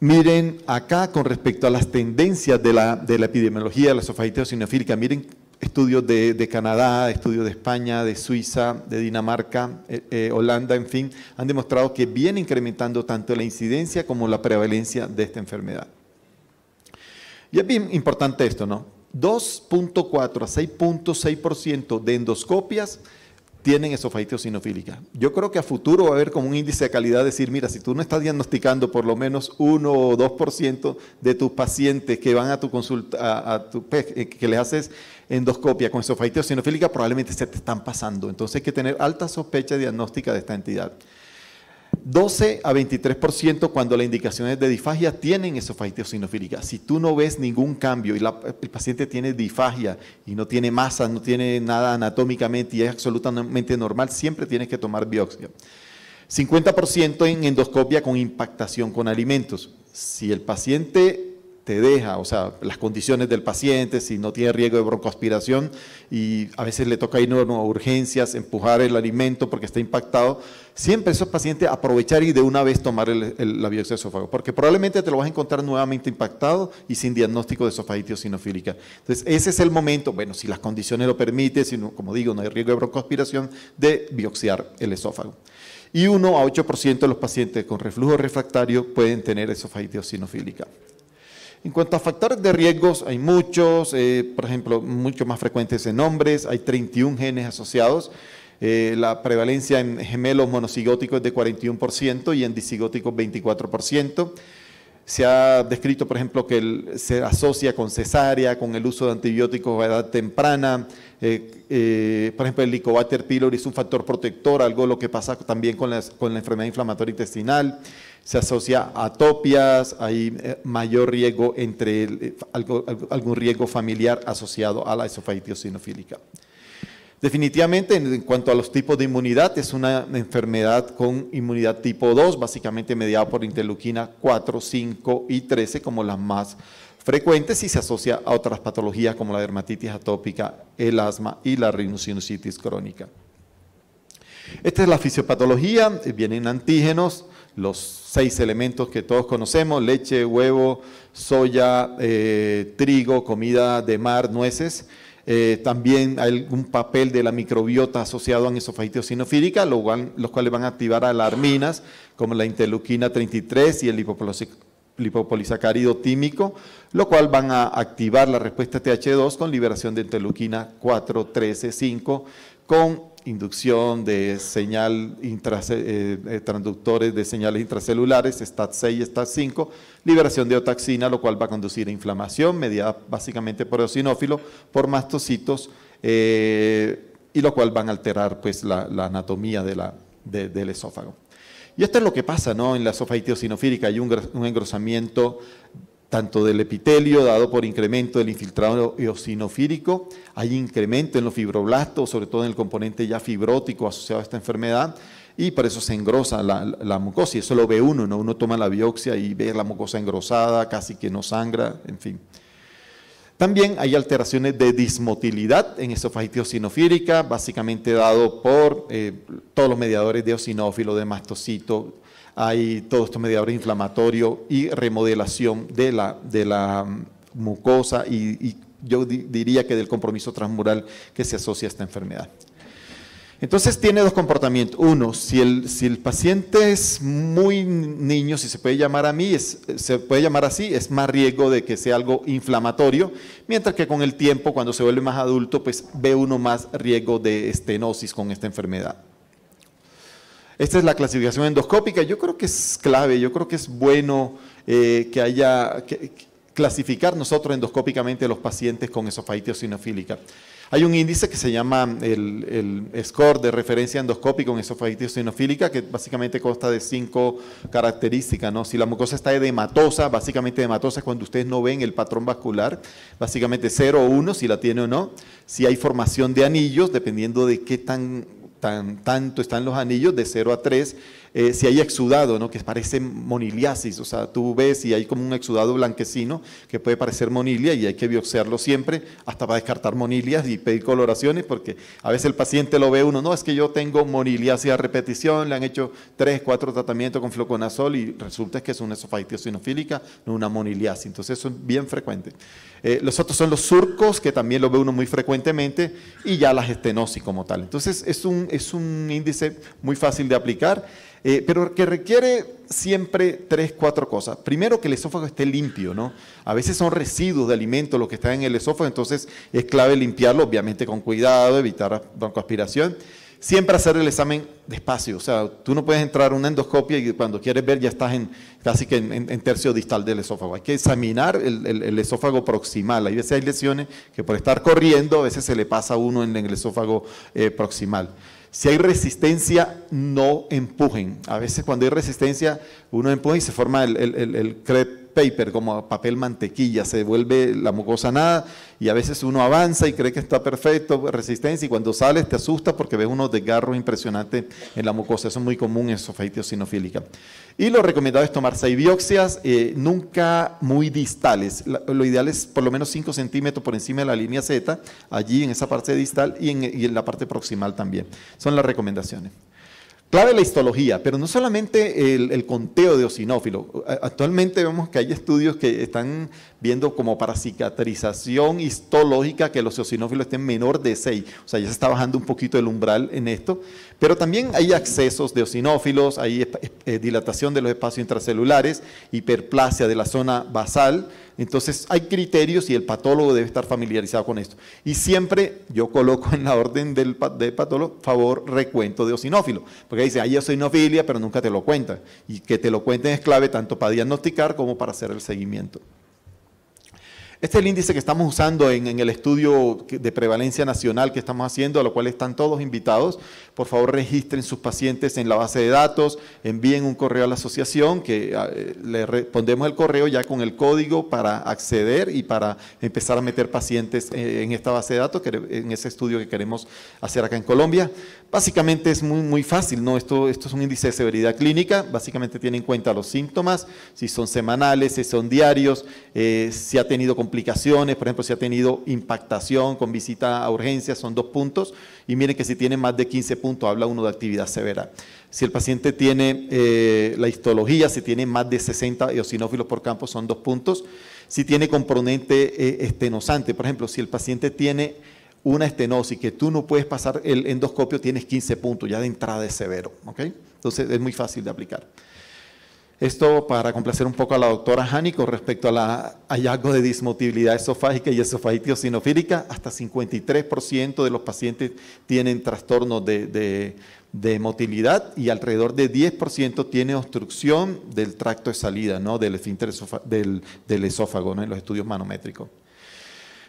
Miren acá con respecto a las tendencias de la, epidemiología de la esofagitis eosinofílica, miren estudios de, Canadá, estudios de España, de Suiza, de Dinamarca, eh, eh, Holanda, en fin, han demostrado que viene incrementando tanto la incidencia como la prevalencia de esta enfermedad. Y es bien importante esto, ¿no? 2.4 a 6.6% de endoscopias tienen esofagitis sinofílica. Yo creo que a futuro va a haber como un índice de calidad, decir, mira, si tú no estás diagnosticando por lo menos 1 o 2% de tus pacientes que van a tu consulta, e eh, que les haces endoscopia con esofagitis sinofílica, probablemente se te están pasando. Entonces hay que tener alta sospecha diagnóstica de esta entidad. 12 a 23% cuando las indicaciones de difagia tienen esofagitis sinofílica, Si tú no ves ningún cambio y el paciente tiene difagia y no tiene masa, no tiene nada anatómicamente y es absolutamente normal, siempre tienes que tomar biopsia. 50% en endoscopia con impactación con alimentos. Si el paciente te deja, o sea, las condiciones del paciente, si no tiene riesgo de broncoaspiración y a veces le toca ir a urgencias, empujar el alimento porque está impactado, siempre esos pacientes aprovechar y de una vez tomar el, la biopsia de esófago, porque probablemente te lo vas a encontrar nuevamente impactado y sin diagnóstico de esofagitis sinofílica. Entonces, ese es el momento, bueno, si las condiciones lo permiten, si como digo, no hay riesgo de broncoaspiración, de biopsiar el esófago. Y 1 a 8% de los pacientes con reflujo refractario pueden tener esofagitis sinofílica. En cuanto a factores de riesgos, hay muchos, eh, por ejemplo, mucho más frecuentes en hombres, hay 31 genes asociados. Eh, la prevalencia en gemelos monocigóticos es de 41% y en disigóticos 24%. Se ha descrito, por ejemplo, que se asocia con cesárea, con el uso de antibióticos a edad temprana. Eh, eh, por ejemplo, el licobacter pylori es un factor protector, algo lo que pasa también con, la enfermedad inflamatoria intestinal. Se asocia a topias, hay mayor riesgo entre algún riesgo familiar asociado a la esofagitis sinofílica. Definitivamente, en cuanto a los tipos de inmunidad, es una enfermedad con inmunidad tipo 2, básicamente mediada por interleuquina 4, 5 y 13 como las más frecuentes y se asocia a otras patologías como la dermatitis atópica, el asma y la rinosinusitis crónica. Esta es la fisiopatología, eh, vienen antígenos, los seis elementos que todos conocemos, leche, huevo, soya, eh, trigo, comida de mar, nueces, eh, también hay algún papel de la microbiota asociado a esofagitis sinofílica, lo los cuales van a activar alarminas como la interleuquina 33 y el lipopolisacárido tímico, lo cual van a activar la respuesta TH2 con liberación de interleuquina 4, 13, 5, con inducción de señal eh, eh, transductores de señales intracelulares, STAT6, STAT5, liberación de otaxina, lo cual va a conducir a inflamación mediada básicamente por eosinófilo, por mastocitos, eh, y lo cual van a alterar pues, la, anatomía de la, del esófago. Y esto es lo que pasa ¿no? en la esofagitis eosinofílica, hay un engrosamiento tanto del epitelio dado por incremento del infiltrado eosinofírico, hay incremento en los fibroblastos, sobre todo en el componente ya fibrótico asociado a esta enfermedad, y por eso se engrosa la, mucosa, y eso lo ve uno, uno toma la biopsia y ve la mucosa engrosada, casi que no sangra, en fin. También hay alteraciones de dismotilidad en esofagitis eosinofírica, básicamente dado por eh, todos los mediadores de eosinófilo, de mastocito, hay todo esto mediador inflamatorio y remodelación de la, de la mm, mucosa y, yo diría que del compromiso transmural que se asocia a esta enfermedad. Entonces tiene dos comportamientos. Uno, si el, si el paciente es muy niño, si se puede llamar a mí, se puede llamar así, es más riesgo de que sea algo inflamatorio, mientras que con el tiempo, cuando se vuelve más adulto, pues ve uno más riesgo de estenosis con esta enfermedad. Esta es la clasificación endoscópica. Yo creo que es clave, yo creo que es bueno eh, que haya que, clasificar nosotros endoscópicamente a los pacientes con esofagitis sinofílica. Hay un índice que se llama el, score de referencia endoscópico en esofagitis sinofílica, que básicamente consta de cinco características. ¿no? Si la mucosa está edematosa, básicamente edematosa es cuando ustedes no ven el patrón vascular, básicamente 0 o 1, si la tiene o no. Si hay formación de anillos, dependiendo de qué tan tan, tanto están los anillos de 0 a 3, eh, si hay exudado, ¿no? que parece moniliasis, o sea, tú ves y hay como un exudado blanquecino que puede parecer monilia y hay que bioxearlo siempre hasta para descartar monilias y pedir coloraciones, porque a veces el paciente lo ve uno, no, es que yo tengo moniliasis a repetición, le han hecho 3, 4 tratamientos con floconazol y resulta que es una esofagitis sinofílica, no una moniliasis, entonces eso es bien frecuente. Eh, los otros son los surcos, que también los ve uno muy frecuentemente, y ya las estenosis como tal. Entonces es un, índice muy fácil de aplicar, eh, pero que requiere siempre tres, cuatro cosas. Primero, que el esófago esté limpio, ¿no? A veces son residuos de alimentos los que están en el esófago, entonces es clave limpiarlo, obviamente con cuidado, evitar broncoaspiración siempre hacer el examen despacio. O sea, tú no puedes entrar una endoscopia y cuando quieres ver ya estás en, casi que en, tercio distal del esófago. Hay que examinar el, esófago proximal. Hay veces hay lesiones que por estar corriendo a veces se le pasa a uno en, el esófago eh, proximal. Si hay resistencia, no empujen. A veces cuando hay resistencia, uno empuja y se forma el, el, el crep paper, como papel mantequilla, se vuelve la mucosa nada y a veces uno avanza y cree que está perfecto, resistencia, y cuando sales te asustas porque ves unos desgarros impresionantes en la mucosa. Eso es muy común en o sinofílica. Y lo recomendado es tomar seis biopsias, eh, nunca muy distales. Lo ideal es por lo menos 5 centímetros por encima de la línea Z, allí en esa parte distal y en la parte proximal también. Son las recomendaciones. Clave la histología, pero no solamente el, conteo de osinófilo. Actualmente vemos que hay estudios que están viendo como para cicatrización histológica que los eosinófilos estén menor de 6. O sea, ya se está bajando un poquito el umbral en esto. Pero también hay accesos de eosinófilos, hay eh, dilatación de los espacios intracelulares, hiperplasia de la zona basal. Entonces, hay criterios y el patólogo debe estar familiarizado con esto. Y siempre yo coloco en la orden del, patólogo, favor, recuento de eosinófilo. Porque dice, hay eosinofilia, pero nunca te lo cuentan. Y que te lo cuenten es clave tanto para diagnosticar como para hacer el seguimiento. Este es el índice que estamos usando en, el estudio de prevalencia nacional que estamos haciendo, a lo cual están todos invitados. Por favor, registren sus pacientes en la base de datos, envíen un correo a la asociación, que ah, eh, le respondemos el correo ya con el código para acceder y para empezar a meter pacientes eh, en esta base de datos, que, en ese estudio que queremos hacer acá en Colombia. Básicamente es muy, muy fácil, ¿no? Esto, esto es un índice de severidad clínica, básicamente tiene en cuenta los síntomas, si son semanales, si son diarios, eh, si ha tenido complicaciones, por ejemplo, si ha tenido impactación con visita a urgencias, son dos puntos, y miren que si tiene más de 15 puntos, habla uno de actividad severa. Si el paciente tiene eh, la histología, si tiene más de 60 eosinófilos por campo, son dos puntos. Si tiene componente eh, estenosante, por ejemplo, si el paciente tiene una estenosis que tú no puedes pasar el endoscopio, tienes 15 puntos, ya de entrada es severo. Entonces es muy fácil de aplicar. Esto para complacer un poco a la doctora Hani con respecto al hallazgo de dismotibilidad esofágica y esofagitis sinofílica. Hasta 53% de los pacientes tienen trastornos de, motilidad y alrededor de 10% tiene obstrucción del tracto de salida, ¿no? del del, esófago en los estudios manométricos.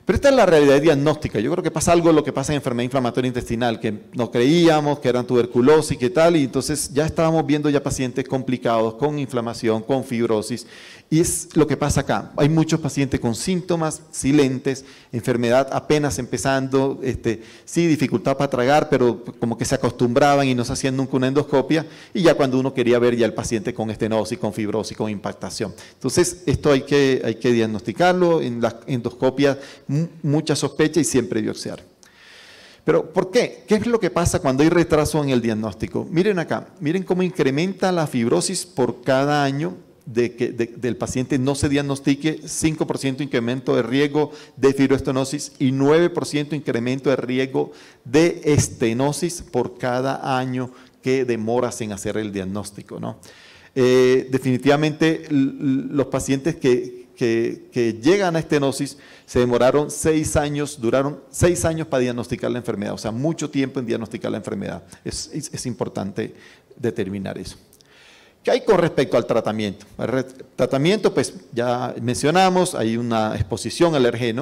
Pero esta es la realidad diagnóstica. Yo creo que pasa algo lo que pasa en enfermedad inflamatoria intestinal, que no creíamos que eran tuberculosis, que tal, y entonces ya estábamos viendo ya pacientes complicados con inflamación, con fibrosis, y es lo que pasa acá. Hay muchos pacientes con síntomas silentes, enfermedad apenas empezando, este, sí, dificultad para tragar, pero como que se acostumbraban y no se hacían nunca una endoscopia. Y ya cuando uno quería ver ya el paciente con estenosis, con fibrosis, con impactación. Entonces, esto hay que, hay que diagnosticarlo. En las endoscopias, mucha sospecha y siempre biopsiar. Pero, ¿por qué? ¿Qué es lo que pasa cuando hay retraso en el diagnóstico? Miren acá, miren cómo incrementa la fibrosis por cada año de que del paciente no se diagnostique, 5% incremento de riesgo de fibroestenosis y 9% incremento de riesgo de estenosis por cada año que demoras en hacer el diagnóstico. ¿no? Eh, definitivamente los pacientes que, llegan a estenosis se demoraron seis años, duraron seis años para diagnosticar la enfermedad, o sea, mucho tiempo en diagnosticar la enfermedad. es importante determinar eso hay con respecto al tratamiento? El tratamiento, pues ya mencionamos, hay una exposición al e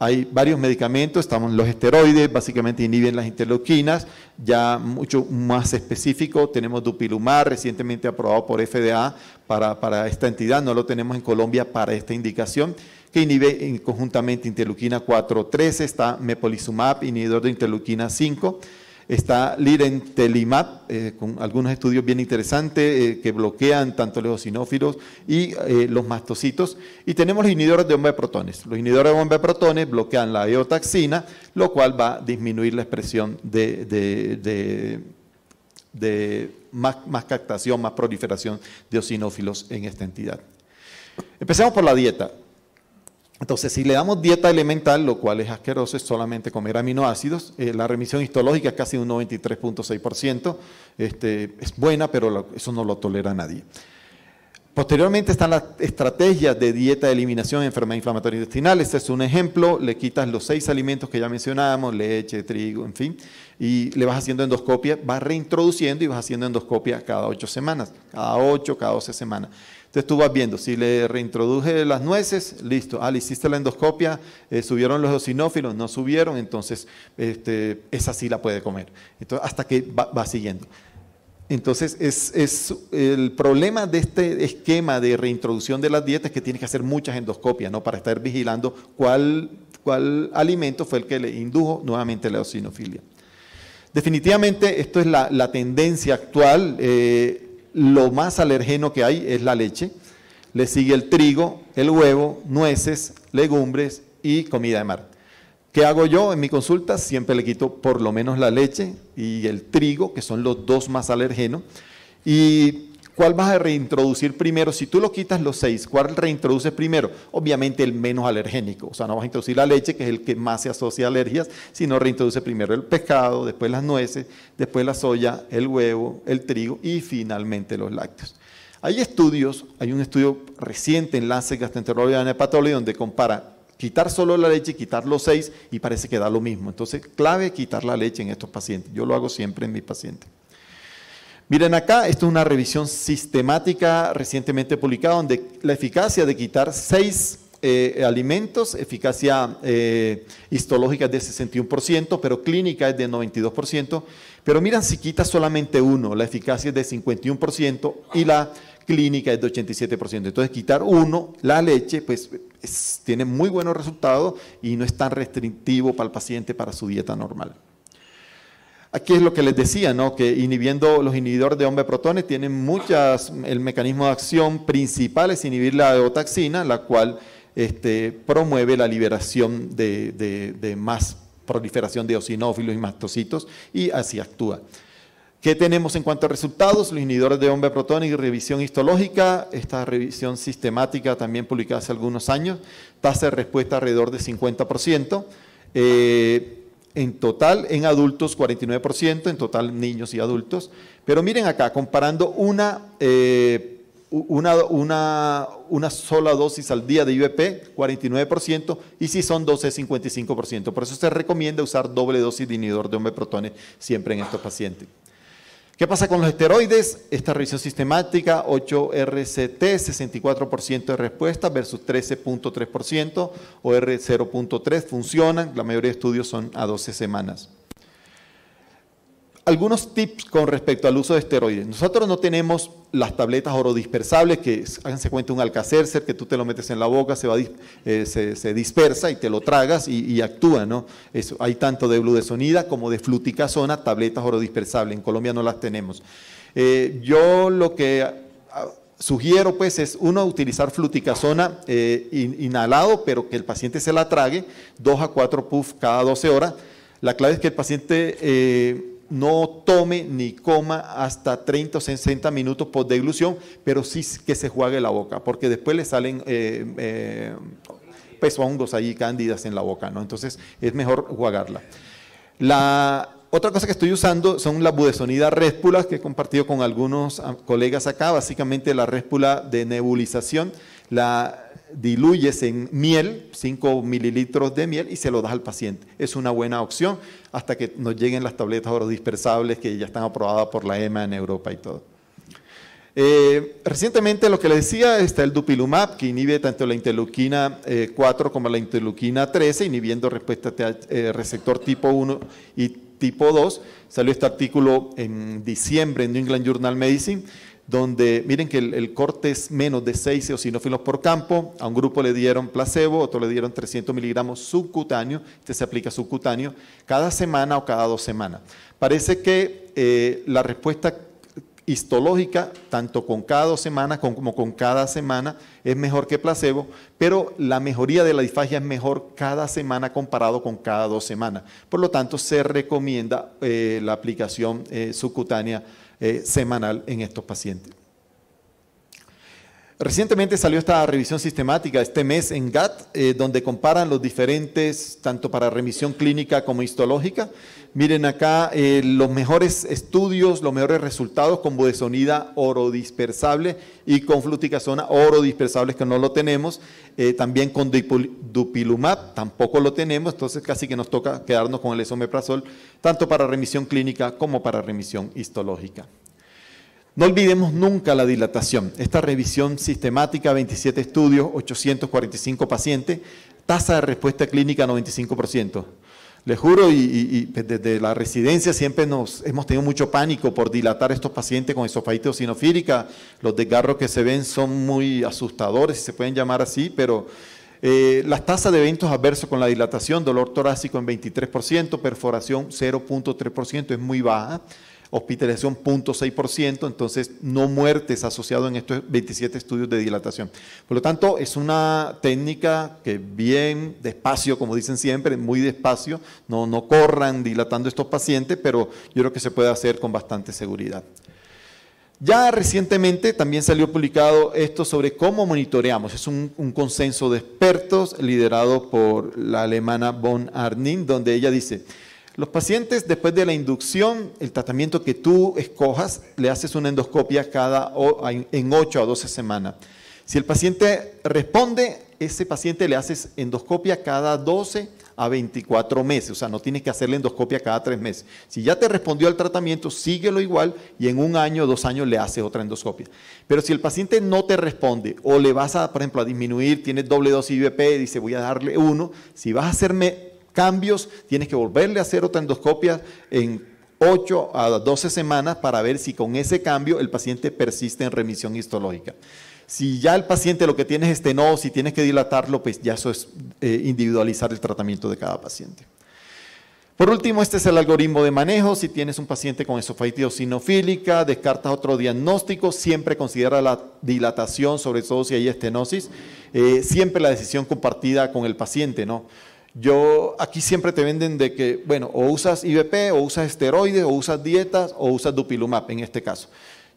hay varios medicamentos, estamos los esteroides, básicamente inhiben las interleuquinas, ya mucho más específico, tenemos Dupilumar, recientemente aprobado por FDA para, para esta entidad, no lo tenemos en Colombia para esta indicación, que inhibe conjuntamente interleuquina 4-13, está Mepolizumab, inhibidor de interleuquina 5, Está lirentelimab, eh, con algunos estudios bien interesantes eh, que bloquean tanto los eosinófilos y eh, los mastocitos. Y tenemos los inhibidores de bomba protones. Los inhibidores de bomba protones bloquean la eotaxina, lo cual va a disminuir la expresión de, de, más, captación, más proliferación de eosinófilos en esta entidad. Empecemos por la dieta. Entonces, si le damos dieta elemental, lo cual es asqueroso, es solamente comer aminoácidos, eh, la remisión histológica es casi un 93.6%, este, es buena, pero eso no lo tolera nadie. Posteriormente están las estrategias de dieta de eliminación de enfermedades inflamatorias intestinales. Este es un ejemplo, le quitas los seis alimentos que ya mencionábamos, leche, trigo, en fin, y le vas haciendo endoscopia, vas reintroduciendo y vas haciendo endoscopia cada ocho semanas, cada ocho, cada doce semanas. Entonces tú vas viendo, si le reintroduje las nueces, listo. Ah, le hiciste la endoscopia, eh, subieron los eosinófilos, no subieron, entonces este, esa sí la puede comer. Entonces, hasta que va, siguiendo. Entonces, es, el problema de este esquema de reintroducción de las dietas es que tienes que hacer muchas endoscopias, ¿no? Para estar vigilando cuál, cuál alimento fue el que le indujo nuevamente la eosinofilia. Definitivamente, esto es la, tendencia actual. Eh, lo más alergeno que hay es la leche. Le sigue el trigo, el huevo, nueces, legumbres y comida de mar. ¿Qué hago yo en mi consulta? Siempre le quito por lo menos la leche y el trigo, que son los dos más alergenos. Y ¿Cuál vas a reintroducir primero? Si tú lo quitas los seis, ¿cuál reintroduces primero? Obviamente el menos alergénico. O sea, no vas a introducir la leche, que es el que más se asocia a alergias, sino reintroduce primero el pescado, después las nueces, después la soya, el huevo, el trigo y finalmente los lácteos. Hay estudios, hay un estudio reciente en Lancet gastroenterología y nepatolide, donde compara quitar solo la leche y quitar los seis y parece que da lo mismo. Entonces, clave quitar la leche en estos pacientes. Yo lo hago siempre en mis pacientes. Miren acá, esto es una revisión sistemática recientemente publicada donde la eficacia de quitar seis eh, alimentos, eficacia eh, histológica es de 61%, pero clínica es de 92%. Pero miren si quita solamente uno, la eficacia es de 51% y la clínica es de 87%. Entonces quitar uno, la leche, pues tiene muy buenos resultados y no es tan restrictivo para el paciente para su dieta normal. Aquí es lo que les decía, ¿no? que inhibiendo los inhibidores de hombre protones tienen muchas, el mecanismo de acción principal es inhibir la eotaxina, la cual este, promueve la liberación de, más proliferación de eosinófilos y mastocitos y así actúa. ¿Qué tenemos en cuanto a resultados? Los inhibidores de hombre protones y revisión histológica, esta revisión sistemática también publicada hace algunos años, tasa de respuesta alrededor de 50% en total en adultos 49%, en total niños y adultos. Pero miren acá, comparando una, eh, una, una, sola dosis al día de IVP, 49%, y si son 12, 55%. Por eso se recomienda usar doble dosis de inhibidor de hombre protones siempre en estos pacientes. ¿Qué pasa con los esteroides? Esta revisión sistemática, 8RCT, 64% de respuesta versus 13.3%, o r 0.3, funcionan, la mayoría de estudios son a 12 semanas algunos tips con respecto al uso de esteroides. Nosotros no tenemos las tabletas orodispersables, que háganse cuenta un alcacercer que tú te lo metes en la boca, se, va, eh, se, dispersa y te lo tragas y, actúa. ¿no? Eso, hay tanto de bludesonida como de fluticasona, tabletas orodispersables. En Colombia no las tenemos. Eh, yo lo que ah, sugiero pues es uno utilizar fluticasona eh, inhalado pero que el paciente se la trague dos a cuatro puffs cada 12 horas la clave es que el paciente no tome ni coma hasta 30 o 60 minutos por deglución, pero sí que se juague la boca, porque después le salen eh, eh peso hongos ahí cándidas en la boca, ¿no? Entonces es mejor jugarla. La otra cosa que estoy usando son las budesonidas réspulas que he compartido con algunos colegas acá, básicamente la réspula de nebulización, la diluyes en miel, 5 mililitros de miel, y se lo das al paciente. Es una buena opción hasta que nos lleguen las tabletas orodispersables dispersables que ya están aprobadas por la EMA en Europa y todo. Eh, recientemente, lo que le decía, está el dupilumab, que inhibe tanto la interleuquina 4 eh, como la interleuquina 13, inhibiendo respuesta eh, receptor tipo 1 y tipo 2. Salió este artículo en diciembre en New England Journal Medicine donde miren que el, corte es menos de 6 eosinófilos por campo, a un grupo le dieron placebo, otro le dieron 300 miligramos subcutáneo, este se aplica subcutáneo, cada semana o cada dos semanas. Parece que eh, la respuesta histológica, tanto con cada dos semanas como con cada semana, es mejor que placebo, pero la mejoría de la disfagia es mejor cada semana comparado con cada dos semanas. Por lo tanto, se recomienda eh, la aplicación eh, subcutánea eh, semanal en estos pacientes. Recientemente salió esta revisión sistemática este mes en GATT, eh, donde comparan los diferentes, tanto para remisión clínica como histológica. Miren acá eh, los mejores estudios, los mejores resultados con budesonida orodispersable y con fluticasona orodispersable, que no lo tenemos. Eh, también con dupilumab tampoco lo tenemos, entonces casi que nos toca quedarnos con el esomeprazol, tanto para remisión clínica como para remisión histológica. No olvidemos nunca la dilatación. Esta revisión sistemática, 27 estudios, 845 pacientes, tasa de respuesta clínica 95%. Les juro, y, desde la residencia siempre nos hemos tenido mucho pánico por dilatar a estos pacientes con esofagitis sinofírica. Los desgarros que se ven son muy asustadores, si se pueden llamar así, pero eh, las tasas de eventos adversos con la dilatación, dolor torácico en 23%, perforación 0.3%, es muy baja hospitalización 0.6%, entonces no muertes asociado en estos 27 estudios de dilatación. Por lo tanto, es una técnica que bien despacio, como dicen siempre, muy despacio, no, no corran dilatando estos pacientes, pero yo creo que se puede hacer con bastante seguridad. Ya recientemente también salió publicado esto sobre cómo monitoreamos. Es un, un, consenso de expertos liderado por la alemana Von Arnim, donde ella dice, los pacientes, después de la inducción, el tratamiento que tú escojas, le haces una endoscopia cada en 8 a 12 semanas. Si el paciente responde, ese paciente le haces endoscopia cada 12 a 24 meses, o sea, no tienes que hacerle endoscopia cada 3 meses. Si ya te respondió al tratamiento, síguelo igual y en un año o dos años le haces otra endoscopia. Pero si el paciente no te responde o le vas a, por ejemplo, a disminuir, tienes doble dosis IVP, dice voy a darle uno, si vas a hacerme cambios, tienes que volverle a hacer otra endoscopia en 8 a 12 semanas para ver si con ese cambio el paciente persiste en remisión histológica. Si ya el paciente lo que tiene es estenosis tienes que dilatarlo, pues ya eso es eh, individualizar el tratamiento de cada paciente. Por último, este es el algoritmo de manejo. Si tienes un paciente con esofagitis sinofílica, descartas otro diagnóstico, siempre considera la dilatación, sobre todo si hay estenosis, eh, siempre la decisión compartida con el paciente, ¿no? Yo aquí siempre te venden de que, bueno, o usas IVP, o usas esteroides, o usas dietas, o usas dupilumab en este caso.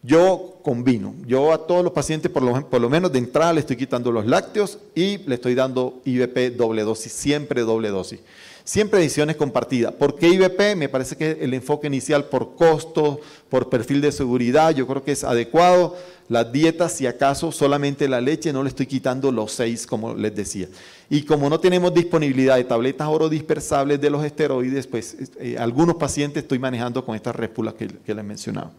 Yo combino. Yo a todos los pacientes, por lo, menos de entrada, le estoy quitando los lácteos y le estoy dando IVP doble dosis, siempre doble dosis. Siempre decisiones compartidas. ¿Por qué IBP? Me parece que el enfoque inicial por costo, por perfil de seguridad, yo creo que es adecuado. Las dietas, si acaso, solamente la leche, no le estoy quitando los seis, como les decía. Y como no tenemos disponibilidad de tabletas oro dispersables de los esteroides, pues eh, algunos pacientes estoy manejando con estas répulas que, que les mencionaba.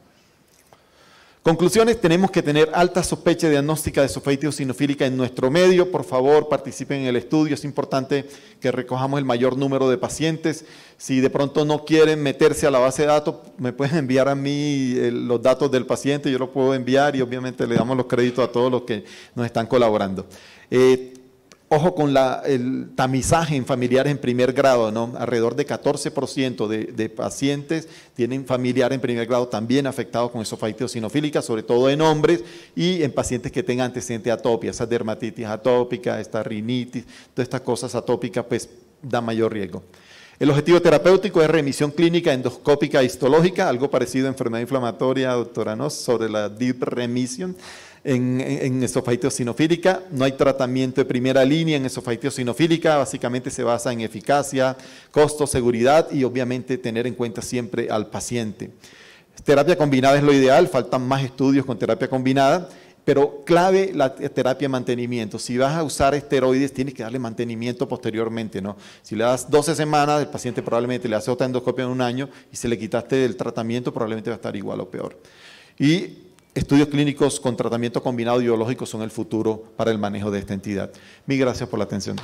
Conclusiones, tenemos que tener alta sospecha diagnóstica de sofeitis sinofílica en nuestro medio. Por favor, participen en el estudio. Es importante que recojamos el mayor número de pacientes. Si de pronto no quieren meterse a la base de datos, me pueden enviar a mí eh, los datos del paciente, yo los puedo enviar y obviamente le damos los créditos a todos los que nos están colaborando. Eh, Ojo con el tamizaje en familiares en primer grado, ¿no? Alrededor de 14% de, pacientes tienen familiar en primer grado también afectado con esofagitis sinofílica, sobre todo en hombres y en pacientes que tengan antecedente atopia, esa dermatitis atópica, esta rinitis, todas estas cosas atópicas, pues da mayor riesgo. El objetivo terapéutico es remisión clínica endoscópica histológica, algo parecido a enfermedad inflamatoria, doctora, ¿no? Sobre la deep remission en, en No hay tratamiento de primera línea en esofagitis básicamente se basa en eficacia, costo, seguridad y obviamente tener en cuenta siempre al paciente. Terapia combinada es lo ideal, faltan más estudios con terapia combinada, pero clave la terapia de mantenimiento. Si vas a usar esteroides, tienes que darle mantenimiento posteriormente, ¿no? Si le das 12 semanas, el paciente probablemente le hace otra endoscopia en un año y se le quitaste del tratamiento, probablemente va a estar igual o peor. Y Estudios clínicos con tratamiento combinado biológico son el futuro para el manejo de esta entidad. Mi gracias por la atención.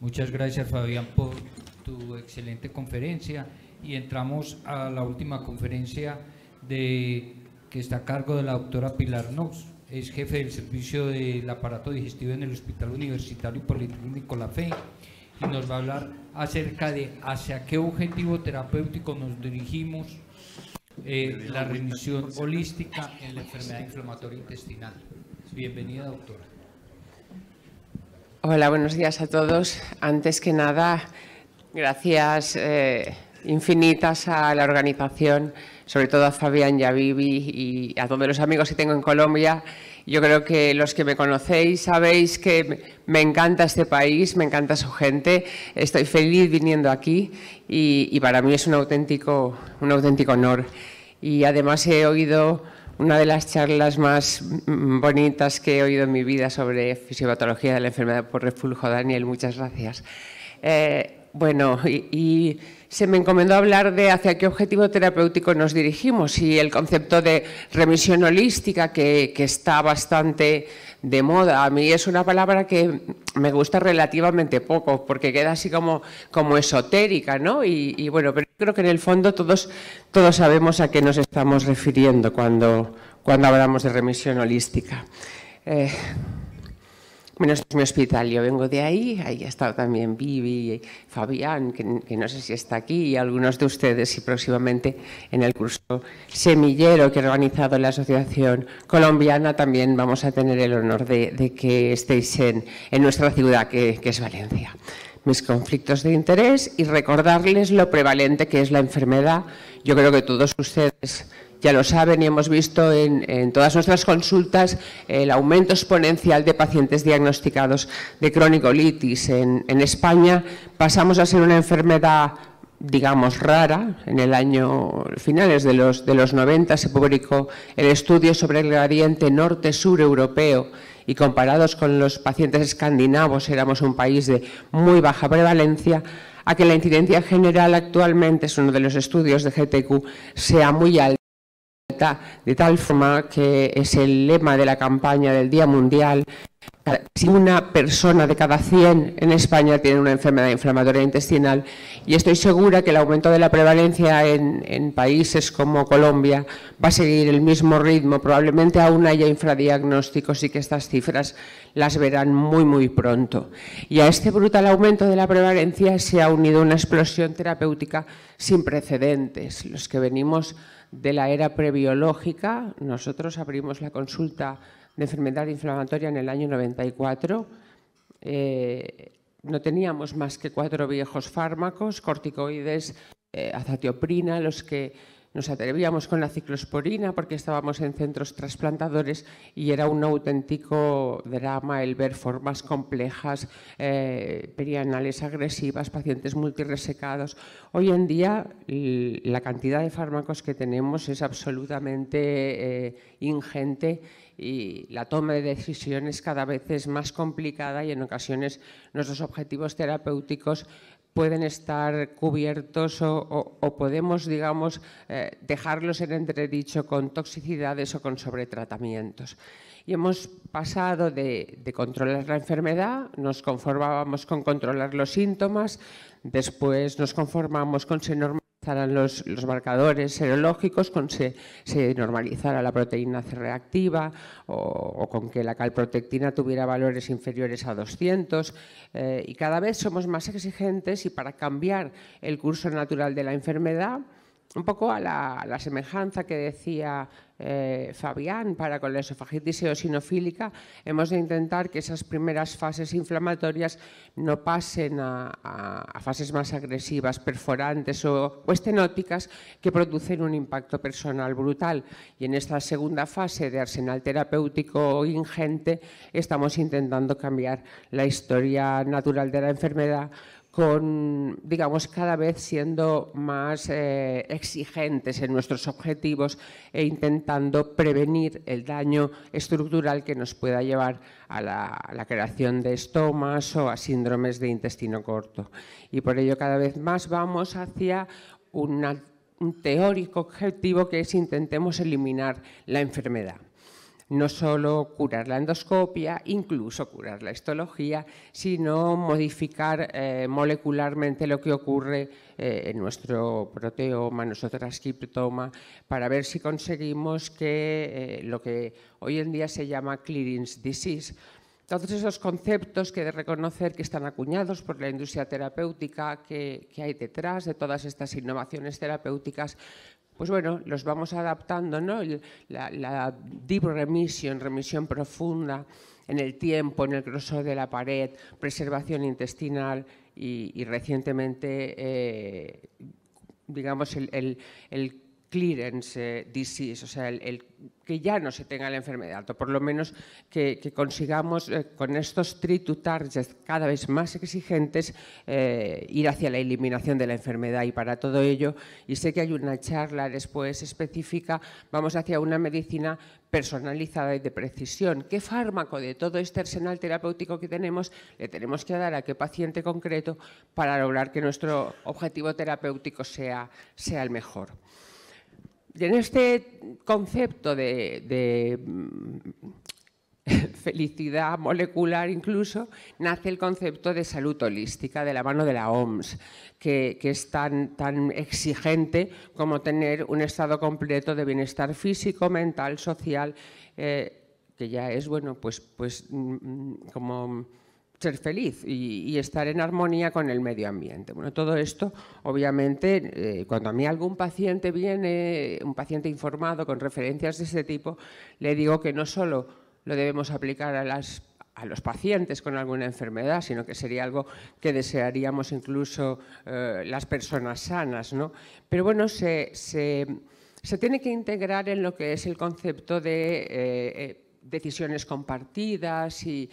Muchas gracias Fabián por tu excelente conferencia y entramos a la última conferencia de, que está a cargo de la doctora Pilar Nox, es jefe del servicio del aparato digestivo en el Hospital Universitario Politécnico La Fe y nos va a hablar acerca de hacia qué objetivo terapéutico nos dirigimos eh, la remisión holística en la enfermedad inflamatoria intestinal. Bienvenida, doctora. Hola, buenos días a todos. Antes que nada, gracias eh, infinitas a la organización, sobre todo a Fabián Yavivi y a todos los amigos que tengo en Colombia yo creo que los que me conocéis sabéis que me encanta este país, me encanta su gente, estoy feliz viniendo aquí y, para mí es un auténtico, un auténtico honor. Y además he oído una de las charlas más mm, bonitas que he oído en mi vida sobre fisiopatología de la enfermedad por reflujo, Daniel, muchas gracias. Eh, bueno, y se me encomendó hablar de hacia qué objetivo terapéutico nos dirigimos y el concepto de remisión holística que, está bastante de moda. A mí es una palabra que me gusta relativamente poco porque queda así como, como esotérica, ¿no? Y, bueno, pero creo que en el fondo todos, todos sabemos a qué nos estamos refiriendo cuando, cuando hablamos de remisión holística. Eh, bueno, es mi hospital, yo vengo de ahí, ahí ha estado también Vivi, Fabián, que, no sé si está aquí, y algunos de ustedes, y próximamente en el curso semillero que ha organizado la Asociación Colombiana, también vamos a tener el honor de, que estéis en, en nuestra ciudad, que es Valencia mis conflictos de interés y recordarles lo prevalente que es la enfermedad. Yo creo que todos ustedes ya lo saben y hemos visto en, todas nuestras consultas el aumento exponencial de pacientes diagnosticados de cronicolitis. En, en España pasamos a ser una enfermedad digamos, rara. En el año finales de los, de los 90 se publicó el estudio sobre el gradiente norte-sur europeo y comparados con los pacientes escandinavos éramos un país de muy baja prevalencia, a que la incidencia general actualmente, es uno de los estudios de GTQ, sea muy alta de tal forma que es el lema de la campaña del Día Mundial. Si una persona de cada 100 en España tiene una enfermedad inflamatoria intestinal, y estoy segura que el aumento de la prevalencia en, países como Colombia va a seguir el mismo ritmo, probablemente aún haya infradiagnósticos y que estas cifras las verán muy, muy pronto. Y a este brutal aumento de la prevalencia se ha unido una explosión terapéutica sin precedentes. Los que venimos de la era prebiológica. Nosotros abrimos la consulta de enfermedad inflamatoria en el año 94. Eh, no teníamos más que cuatro viejos fármacos, corticoides, eh, azatioprina, los que nos atrevíamos con la ciclosporina porque estábamos en centros trasplantadores y era un auténtico drama el ver formas complejas, eh, perianales agresivas, pacientes multirresecados. Hoy en día la cantidad de fármacos que tenemos es absolutamente eh, ingente y la toma de decisiones cada vez es más complicada y en ocasiones nuestros objetivos terapéuticos pueden estar cubiertos o, podemos, digamos, eh, dejarlos en entredicho con toxicidades o con sobretratamientos. Y hemos pasado de, controlar la enfermedad, nos conformábamos con controlar los síntomas, después nos conformamos con ser los, los, marcadores serológicos, con se, se normalizara la proteína C reactiva o, con que la calprotectina tuviera valores inferiores a 200 eh, y cada vez somos más exigentes y para cambiar el curso natural de la enfermedad un poco a la, semejanza que decía eh, Fabián para con la esofagitis eosinofílica, hemos de intentar que esas primeras fases inflamatorias no pasen a, fases más agresivas, perforantes o, o, estenóticas que producen un impacto personal brutal. Y en esta segunda fase de arsenal terapéutico ingente estamos intentando cambiar la historia natural de la enfermedad con, digamos, cada vez siendo más eh, exigentes en nuestros objetivos e intentando prevenir el daño estructural que nos pueda llevar a la, creación de estomas o a síndromes de intestino corto. Y por ello cada vez más vamos hacia un teórico objetivo que es intentemos eliminar la enfermedad no solo curar la endoscopia, incluso curar la histología, sino modificar eh, molecularmente lo que ocurre eh, en nuestro proteoma, nuestro transcriptoma, para ver si conseguimos que eh, lo que hoy en día se llama clearance disease, todos esos conceptos que de reconocer que están acuñados por la industria terapéutica que, que, hay detrás de todas estas innovaciones terapéuticas, pues bueno, los vamos adaptando, ¿no? La, deep remisión, remisión profunda en el tiempo, en el grosor de la pared, preservación intestinal y, recientemente, eh, digamos, el, el, el clearance eh, disease, o sea, el, que ya no se tenga la enfermedad, o por lo menos que, consigamos eh, con estos tri to targets cada vez más exigentes eh, ir hacia la eliminación de la enfermedad. Y para todo ello, y sé que hay una charla después específica, vamos hacia una medicina personalizada y de precisión. ¿Qué fármaco de todo este arsenal terapéutico que tenemos le tenemos que dar a qué paciente concreto para lograr que nuestro objetivo terapéutico sea el mejor? en este concepto de, mm, felicidad molecular incluso nace el concepto de salud holística de la mano de la OMS, que, es tan, tan, exigente como tener un estado completo de bienestar físico, mental, social, eh, que ya es, bueno, pues, pues mm, mm, como ser feliz y, estar en armonía con el medio ambiente. Bueno, todo esto, obviamente, eh, cuando a mí algún paciente viene, un paciente informado con referencias de ese tipo, le digo que no solo lo debemos aplicar a los pacientes con alguna enfermedad, sino que sería algo que desearíamos incluso eh, las personas sanas. ¿no? Pero bueno, se, tiene que integrar en lo que es el concepto de eh, decisiones compartidas y,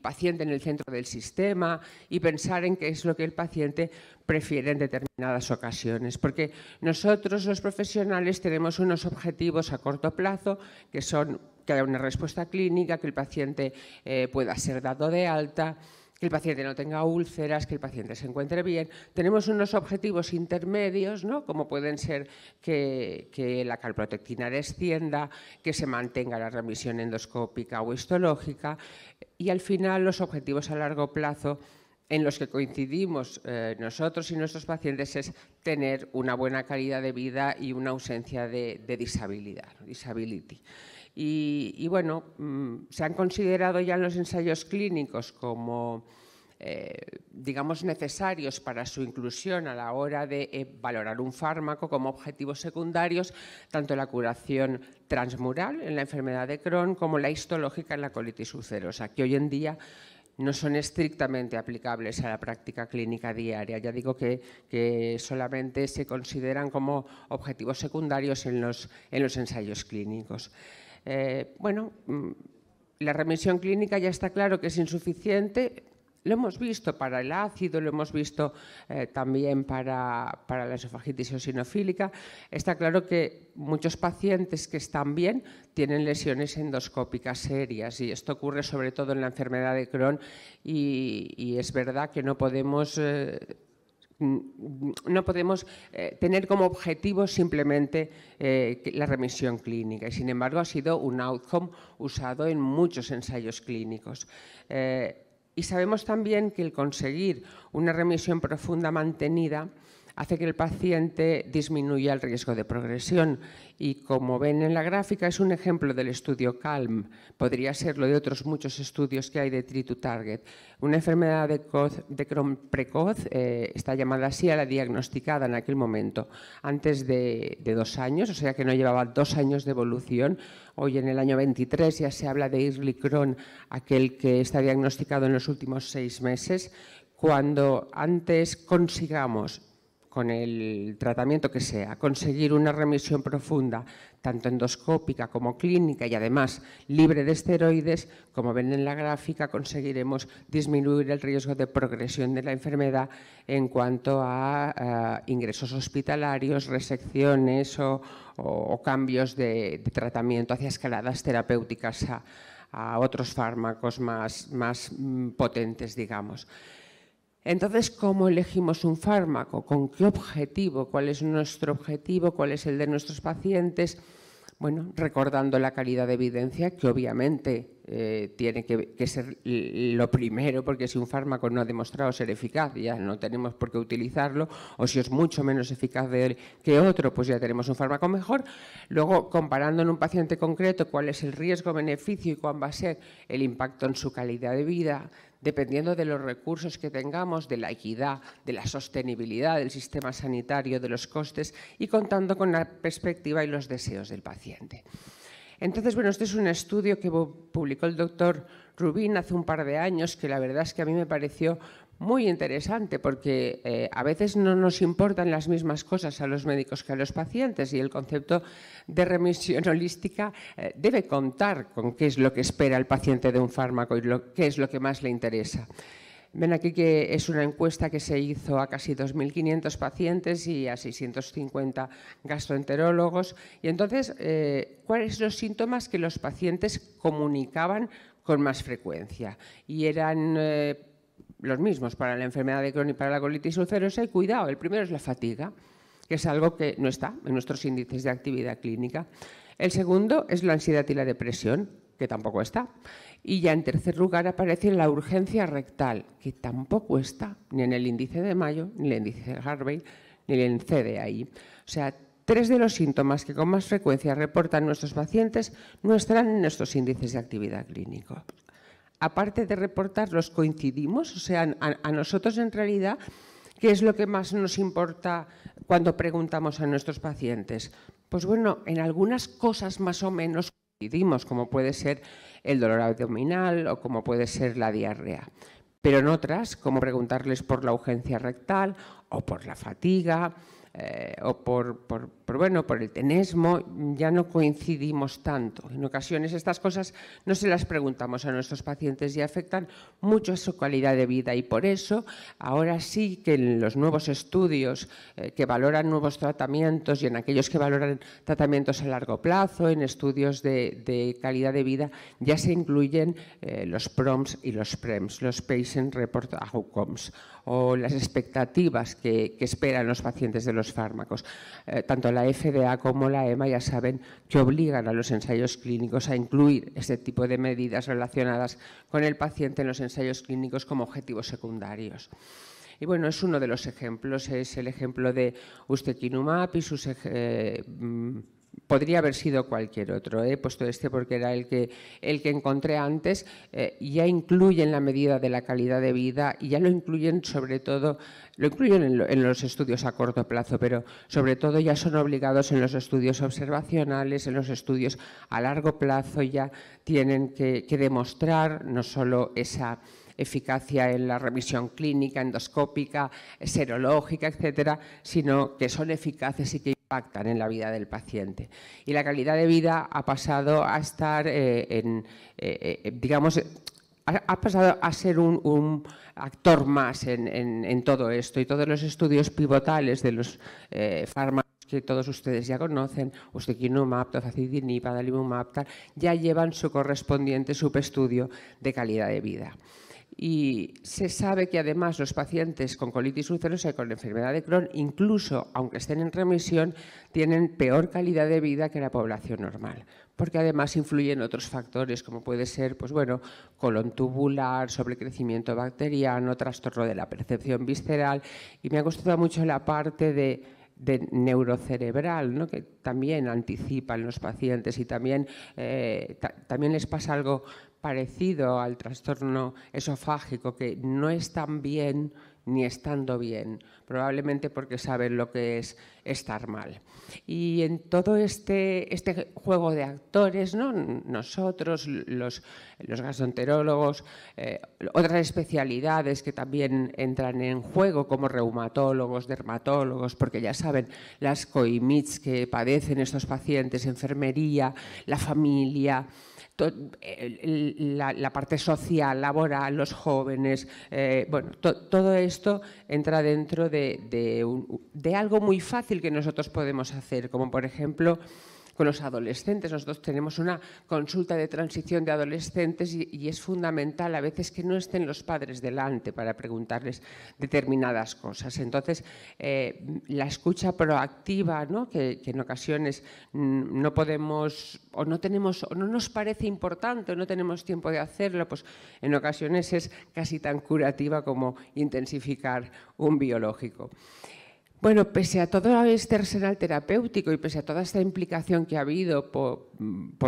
paciente en el centro del sistema y pensar en qué es lo que el paciente prefiere en determinadas ocasiones. Porque nosotros los profesionales tenemos unos objetivos a corto plazo que son que haya una respuesta clínica, que el paciente eh, pueda ser dado de alta, que el paciente no tenga úlceras, que el paciente se encuentre bien. Tenemos unos objetivos intermedios, como pueden ser que, la calprotectina descienda, que se mantenga la remisión endoscópica o histológica y al final los objetivos a largo plazo en los que coincidimos eh, nosotros y nuestros pacientes es tener una buena calidad de vida y una ausencia de, de disabilidad, disability. Y, bueno, mm, se han considerado ya en los ensayos clínicos como, eh, digamos, necesarios para su inclusión a la hora de eh, valorar un fármaco como objetivos secundarios, tanto la curación transmural en la enfermedad de Crohn como la histológica en la colitis ulcerosa, que hoy en día no son estrictamente aplicables a la práctica clínica diaria. Ya digo que, solamente se consideran como objetivos secundarios en los ensayos clínicos. Eh, bueno, mm, la remisión clínica ya está claro que es insuficiente. Lo hemos visto para el ácido, lo hemos visto eh, también para, para, la esofagitis eosinofílica. Está claro que muchos pacientes que están bien tienen lesiones endoscópicas serias y esto ocurre sobre todo en la enfermedad de Crohn y, es verdad que no podemos... Eh, Mm, no podemos eh, tener como objetivo simplemente eh, la remisión clínica y sin embargo ha sido un outcome usado en muchos ensayos clínicos. Eh, y sabemos también que el conseguir una remisión profunda mantenida hace que el paciente disminuya el riesgo de progresión. Y como ven en la gráfica, es un ejemplo del estudio CALM, podría ser lo de otros muchos estudios que hay de Tritu Target. Una enfermedad de, de Crohn precoz eh, está llamada así a la diagnosticada en aquel momento, antes de, dos años, o sea que no llevaba dos años de evolución. Hoy en el año 23 ya se habla de Early aquel que está diagnosticado en los últimos seis meses. Cuando antes consigamos con el tratamiento que sea, conseguir una remisión profunda, tanto endoscópica como clínica y además libre de esteroides, como ven en la gráfica, conseguiremos disminuir el riesgo de progresión de la enfermedad en cuanto a ingresos hospitalarios, resecciones o, cambios de, tratamiento hacia escaladas terapéuticas a, a otros fármacos más, más mm, potentes, digamos. Entonces, ¿cómo elegimos un fármaco? ¿Con qué objetivo? ¿Cuál es nuestro objetivo? ¿Cuál es el de nuestros pacientes? Bueno, recordando la calidad de evidencia, que obviamente eh, tiene que, ser lo primero, porque si un fármaco no ha demostrado ser eficaz, ya no tenemos por qué utilizarlo, o si es mucho menos eficaz que otro, pues ya tenemos un fármaco mejor. Luego, comparando en un paciente concreto cuál es el riesgo-beneficio y cuál va a ser el impacto en su calidad de vida, dependiendo de los recursos que tengamos, de la equidad, de la sostenibilidad del sistema sanitario, de los costes y contando con la perspectiva y los deseos del paciente. Entonces, bueno, este es un estudio que publicó el doctor Rubín hace un par de años, que la verdad es que a mí me pareció muy interesante porque eh, a veces no nos importan las mismas cosas a los médicos que a los pacientes y el concepto de remisión holística eh, debe contar con qué es lo que espera el paciente de un fármaco y qué es lo que más le interesa. Ven aquí que es una encuesta que se hizo a casi 2.500 pacientes y a 650 gastroenterólogos. Y entonces, eh, ¿cuáles son los síntomas que los pacientes comunicaban con más frecuencia? Y eran los mismos para la enfermedad de Crohn y para la colitis ulcerosa. Y cuidado, el primero es la fatiga, que es algo que no está en nuestros índices de actividad clínica. El segundo es la ansiedad y la depresión, que tampoco está. Y ya en tercer lugar aparece la urgencia rectal, que tampoco está ni en el índice de Mayo, ni en el índice de Harvey, ni en el CDI. O sea, tres de los síntomas que con más frecuencia reportan nuestros pacientes no están en nuestros índices de actividad clínica aparte de reportarlos, coincidimos. O sea, a, a nosotros en realidad, ¿qué es lo que más nos importa cuando preguntamos a nuestros pacientes? Pues bueno, en algunas cosas más o menos coincidimos, como puede ser el dolor abdominal o como puede ser la diarrea. Pero en otras, como preguntarles por la urgencia rectal o por la fatiga, eh, o por, bueno, por el tenesmo, ya no coincidimos tanto. En ocasiones estas cosas no se las preguntamos a nuestros pacientes y afectan mucho a su calidad de vida y por eso ahora sí que en los nuevos estudios eh, que valoran nuevos tratamientos y en aquellos que valoran tratamientos a largo plazo, en estudios de, calidad de vida, ya se incluyen eh, los PROMS y los PREMS, los Patient Report Outcomes o las expectativas que, esperan los pacientes de los fármacos. Eh, tanto la FDA como la EMA ya saben que obligan a los ensayos clínicos a incluir este tipo de medidas relacionadas con el paciente en los ensayos clínicos como objetivos secundarios. Y bueno, es uno de los ejemplos, es el ejemplo de ustekinumab y sus... Eh, mm, podría haber sido cualquier otro. He ¿eh? puesto este porque era el que, el que encontré antes. Eh, ya incluyen la medida de la calidad de vida y ya lo incluyen sobre todo, lo incluyen en, los estudios a corto plazo, pero sobre todo ya son obligados en los estudios observacionales, en los estudios a largo plazo, ya tienen que, que demostrar no solo esa eficacia en la revisión clínica, endoscópica, serológica, etcétera, sino que son eficaces y que impactan en la vida del paciente. Y la calidad de vida ha pasado a estar eh, eh, eh, digamos, ha pasado a ser un, actor más en, todo esto y todos los estudios pivotales de los fármacos que todos ustedes ya conocen, ustekinumab, tofacitinib, adalimumab, ya llevan su correspondiente subestudio de calidad de vida. Y se sabe que además los pacientes con colitis ulcerosa y con enfermedad de Crohn, incluso aunque estén en remisión, tienen peor calidad de vida que la población normal, porque además influyen otros factores como puede ser, pues bueno, colon tubular, sobrecrecimiento bacteriano, trastorno de la percepción visceral y me ha gustado mucho la parte de neurocerebral, ¿no? que también anticipan los pacientes y también, eh, también les pasa algo parecido al trastorno esofágico, que no están bien ni estando bien, probablemente porque saben lo que es estar mal. Y en todo este, este juego de actores, nosotros, los, los gastroenterólogos, eh, otras especialidades que también entran en juego, como reumatólogos, dermatólogos, porque ya saben las coimits que padecen estos pacientes, enfermería, la familia, la, parte social, laboral, los jóvenes, eh, bueno, todo esto entra dentro de, de algo muy fácil que nosotros podemos hacer, como por ejemplo con los adolescentes. Nosotros tenemos una consulta de transición de adolescentes y, es fundamental a veces que no estén los padres delante para preguntarles determinadas cosas. Entonces, eh, la escucha proactiva, que, que en ocasiones mm, no podemos o no tenemos o no nos parece importante o no tenemos tiempo de hacerlo, pues en ocasiones es casi tan curativa como intensificar un biológico. Bueno, pese a todo este arsenal terapéutico y pese a toda esta implicación que ha habido por, mm,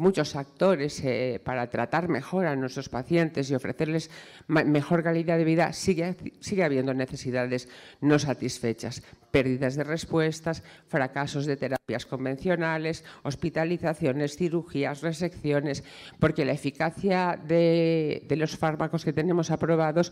muchos actores eh, para tratar mejor a nuestros pacientes y ofrecerles mejor calidad de vida, sigue, habiendo necesidades no satisfechas, pérdidas de respuestas, fracasos de terapias convencionales, hospitalizaciones, cirugías, resecciones, porque la eficacia de, de los fármacos que tenemos aprobados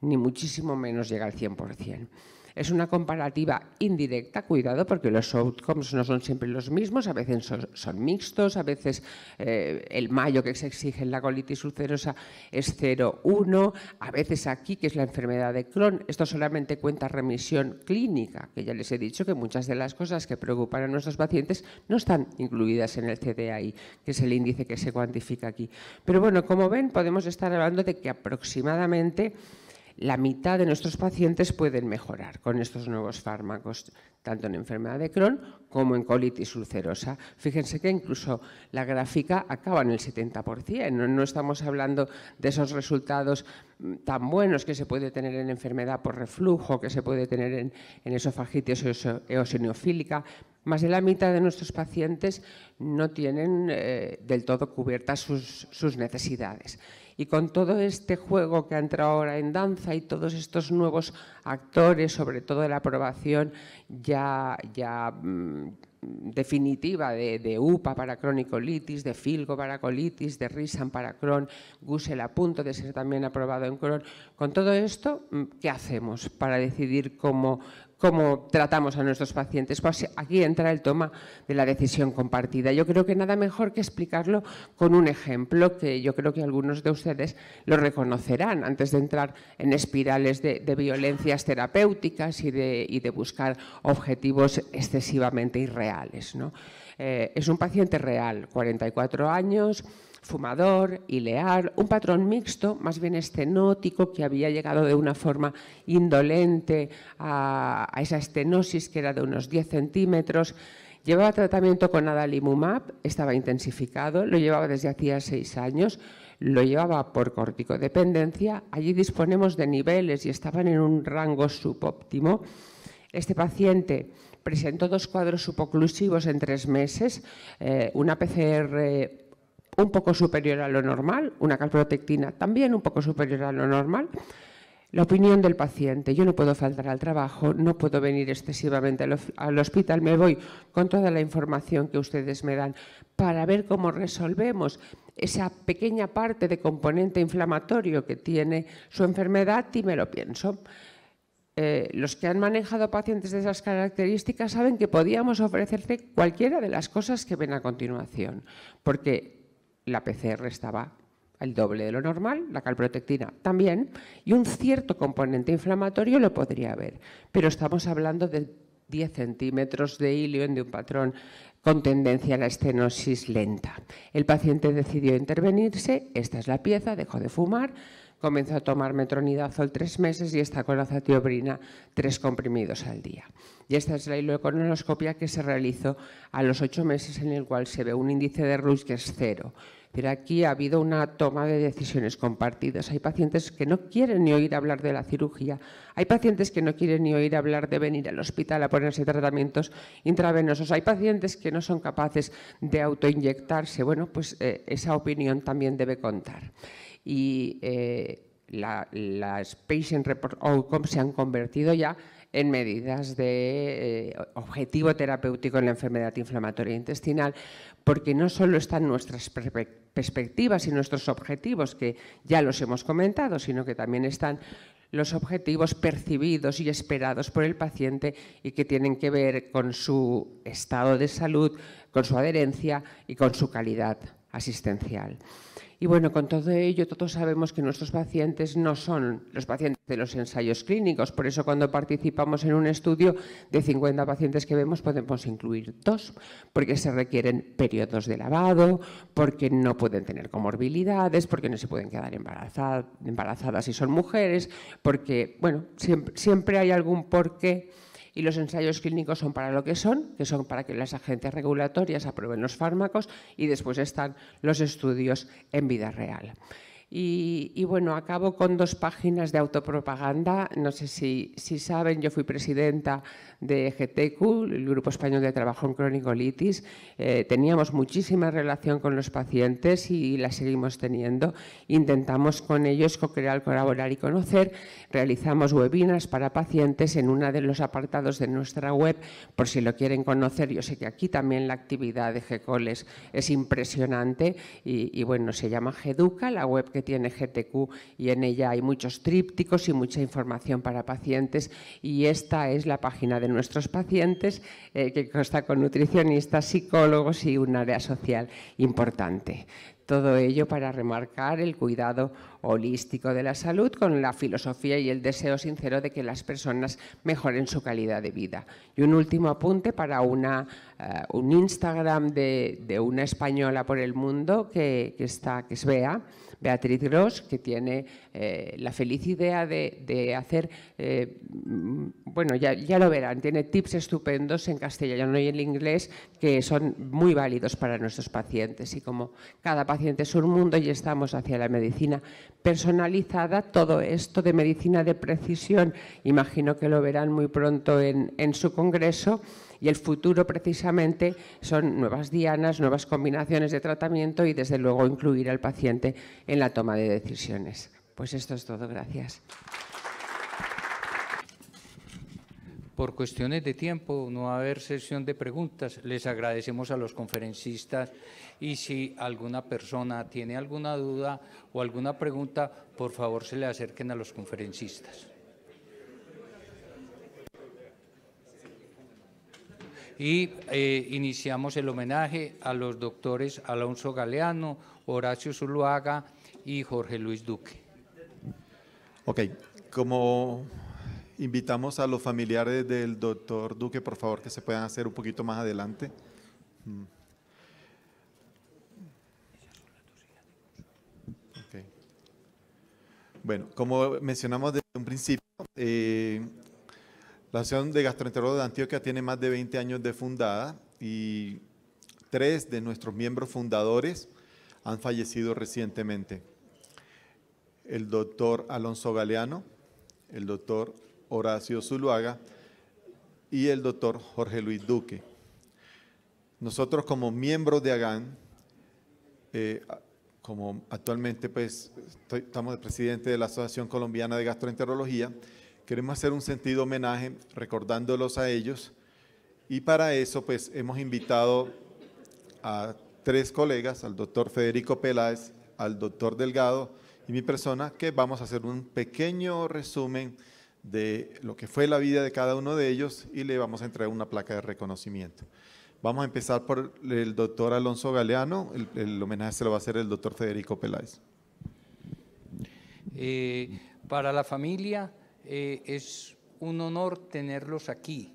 ni muchísimo menos llega al 100%. Es una comparativa indirecta, cuidado, porque los outcomes no son siempre los mismos, a veces son, mixtos, a veces eh, el mayo que se exige en la colitis ulcerosa es 0-1, a veces aquí, que es la enfermedad de Crohn, esto solamente cuenta remisión clínica, que ya les he dicho que muchas de las cosas que preocupan a nuestros pacientes no están incluidas en el CDAI, que es el índice que se cuantifica aquí. Pero bueno, como ven, podemos estar hablando de que aproximadamente la mitad de nuestros pacientes pueden mejorar con estos nuevos fármacos, tanto en enfermedad de Crohn como en colitis ulcerosa. Fíjense que incluso la gráfica acaba en el 70%, no, estamos hablando de esos resultados mm, tan buenos que se puede tener en enfermedad por reflujo, que se puede tener en, esofagitis eosinofílica. Más de la mitad de nuestros pacientes no tienen eh, del todo cubiertas sus necesidades. Y con todo este juego que ha entrado ahora en danza y todos estos nuevos actores, sobre todo la aprobación ya, ya mm, definitiva de, UPA para cronicolitis, de Filgo para colitis, de Risan para Crohn, Gusel a punto de ser también aprobado en Crohn. Con todo esto, mm, ¿qué hacemos para decidir cómo, cómo tratamos a nuestros pacientes. Pues aquí entra el toma de la decisión compartida. Yo creo que nada mejor que explicarlo con un ejemplo que yo creo que algunos de ustedes lo reconocerán antes de entrar en espirales de, violencias terapéuticas y de, buscar objetivos excesivamente irreales. Eh, es un paciente real, 44 años fumador, ilear, un patrón mixto, más bien estenótico, que había llegado de una forma indolente a, esa estenosis que era de unos 10 centímetros. Llevaba tratamiento con adalimumab, estaba intensificado, lo llevaba desde hacía seis años, lo llevaba por corticodependencia, allí disponemos de niveles y estaban en un rango subóptimo. Este paciente presentó dos cuadros suboclusivos en tres meses, eh, una PCR un poco superior a lo normal, una calprotectina también un poco superior a lo normal. La opinión del paciente, yo no puedo faltar al trabajo, no puedo venir excesivamente al hospital, me voy con toda la información que ustedes me dan para ver cómo resolvemos esa pequeña parte de componente inflamatorio que tiene su enfermedad y me lo pienso. Eh, los que han manejado pacientes de esas características saben que podíamos ofrecerte cualquiera de las cosas que ven a continuación, porque la PCR estaba al doble de lo normal, la calprotectina también, y un cierto componente inflamatorio lo podría haber. Pero estamos hablando de 10 centímetros de hílio de un patrón con tendencia a la estenosis lenta. El paciente decidió intervenirse, esta es la pieza, dejó de fumar, Comenzó a tomar metronidazol tres meses y está con azatioprina tres comprimidos al día. Y esta es la hiloeconoscopia que se realizó a los ocho meses en el cual se ve un índice de Ruiz que es cero. Pero aquí ha habido una toma de decisiones compartidas. Hay pacientes que no quieren ni oír hablar de la cirugía. Hay pacientes que no quieren ni oír hablar de venir al hospital a ponerse tratamientos intravenosos. Hay pacientes que no son capaces de autoinyectarse. Bueno, pues eh, esa opinión también debe contar y eh, las patient report outcomes se han convertido ya en medidas de eh, objetivo terapéutico en la enfermedad inflamatoria intestinal, porque no solo están nuestras perspectivas y nuestros objetivos, que ya los hemos comentado, sino que también están los objetivos percibidos y esperados por el paciente y que tienen que ver con su estado de salud, con su adherencia y con su calidad asistencial. Y bueno, con todo ello, todos sabemos que nuestros pacientes no son los pacientes de los ensayos clínicos. Por eso, cuando participamos en un estudio de 50 pacientes que vemos, podemos incluir dos, porque se requieren periodos de lavado, porque no pueden tener comorbilidades, porque no se pueden quedar embarazadas, si son mujeres, porque, bueno, siempre, siempre hay algún porqué y los ensayos clínicos son para lo que son, que son para que las agencias regulatorias aprueben los fármacos y después están los estudios en vida real. Y, bueno, acabo con dos páginas de autopropaganda. No sé si, saben, yo fui presidenta de GTQ, el Grupo Español de Trabajo en Cronicolitis. Eh, teníamos muchísima relación con los pacientes y la seguimos teniendo. Intentamos con ellos co-crear, colaborar y conocer. Realizamos webinars para pacientes en uno de los apartados de nuestra web, por si lo quieren conocer. Yo sé que aquí también la actividad de GECOL es, impresionante y, y bueno, se llama GEDUCA, la web que tiene GTQ y en ella hay muchos trípticos y mucha información para pacientes y esta es la página de nuestros pacientes eh, que consta con nutricionistas, psicólogos y un área social importante. Todo ello para remarcar el cuidado holístico de la salud con la filosofía y el deseo sincero de que las personas mejoren su calidad de vida. Y un último apunte para una, eh, un Instagram de, una española por el mundo que, está, que es Bea, Beatriz Gross, que tiene eh, la feliz idea de, hacer, eh, mm, bueno, ya, lo verán, tiene tips estupendos en castellano y en inglés que son muy válidos para nuestros pacientes. Y como cada paciente es un mundo y estamos hacia la medicina personalizada, todo esto de medicina de precisión, imagino que lo verán muy pronto en, en su congreso, y el futuro precisamente son nuevas dianas, nuevas combinaciones de tratamiento y desde luego incluir al paciente en la toma de decisiones. Pues esto es todo, gracias. Por cuestiones de tiempo no va a haber sesión de preguntas. Les agradecemos a los conferencistas y si alguna persona tiene alguna duda o alguna pregunta, por favor se le acerquen a los conferencistas. y eh, iniciamos el homenaje a los doctores Alonso Galeano, Horacio Zuluaga y Jorge Luis Duque. Ok, como invitamos a los familiares del doctor Duque, por favor, que se puedan hacer un poquito más adelante. Mm. Bueno, como mencionamos desde un principio, eh, la Asociación de Gastroenterólogos de Antioquia tiene más de 20 años de fundada y tres de nuestros miembros fundadores han fallecido recientemente. El doctor Alonso Galeano, el doctor Horacio Zuluaga y el doctor Jorge Luis Duque. Nosotros como miembros de AGAN, eh, como actualmente pues, estamos el presidente de la Asociación Colombiana de Gastroenterología, Queremos hacer un sentido homenaje recordándolos a ellos y para eso pues hemos invitado a tres colegas, al doctor Federico Peláez, al doctor Delgado y mi persona, que vamos a hacer un pequeño resumen de lo que fue la vida de cada uno de ellos y le vamos a entregar una placa de reconocimiento. Vamos a empezar por el doctor Alonso Galeano, el, homenaje se lo va a hacer el doctor Federico Peláez. Eh, para la familia, eh, es un honor tenerlos aquí,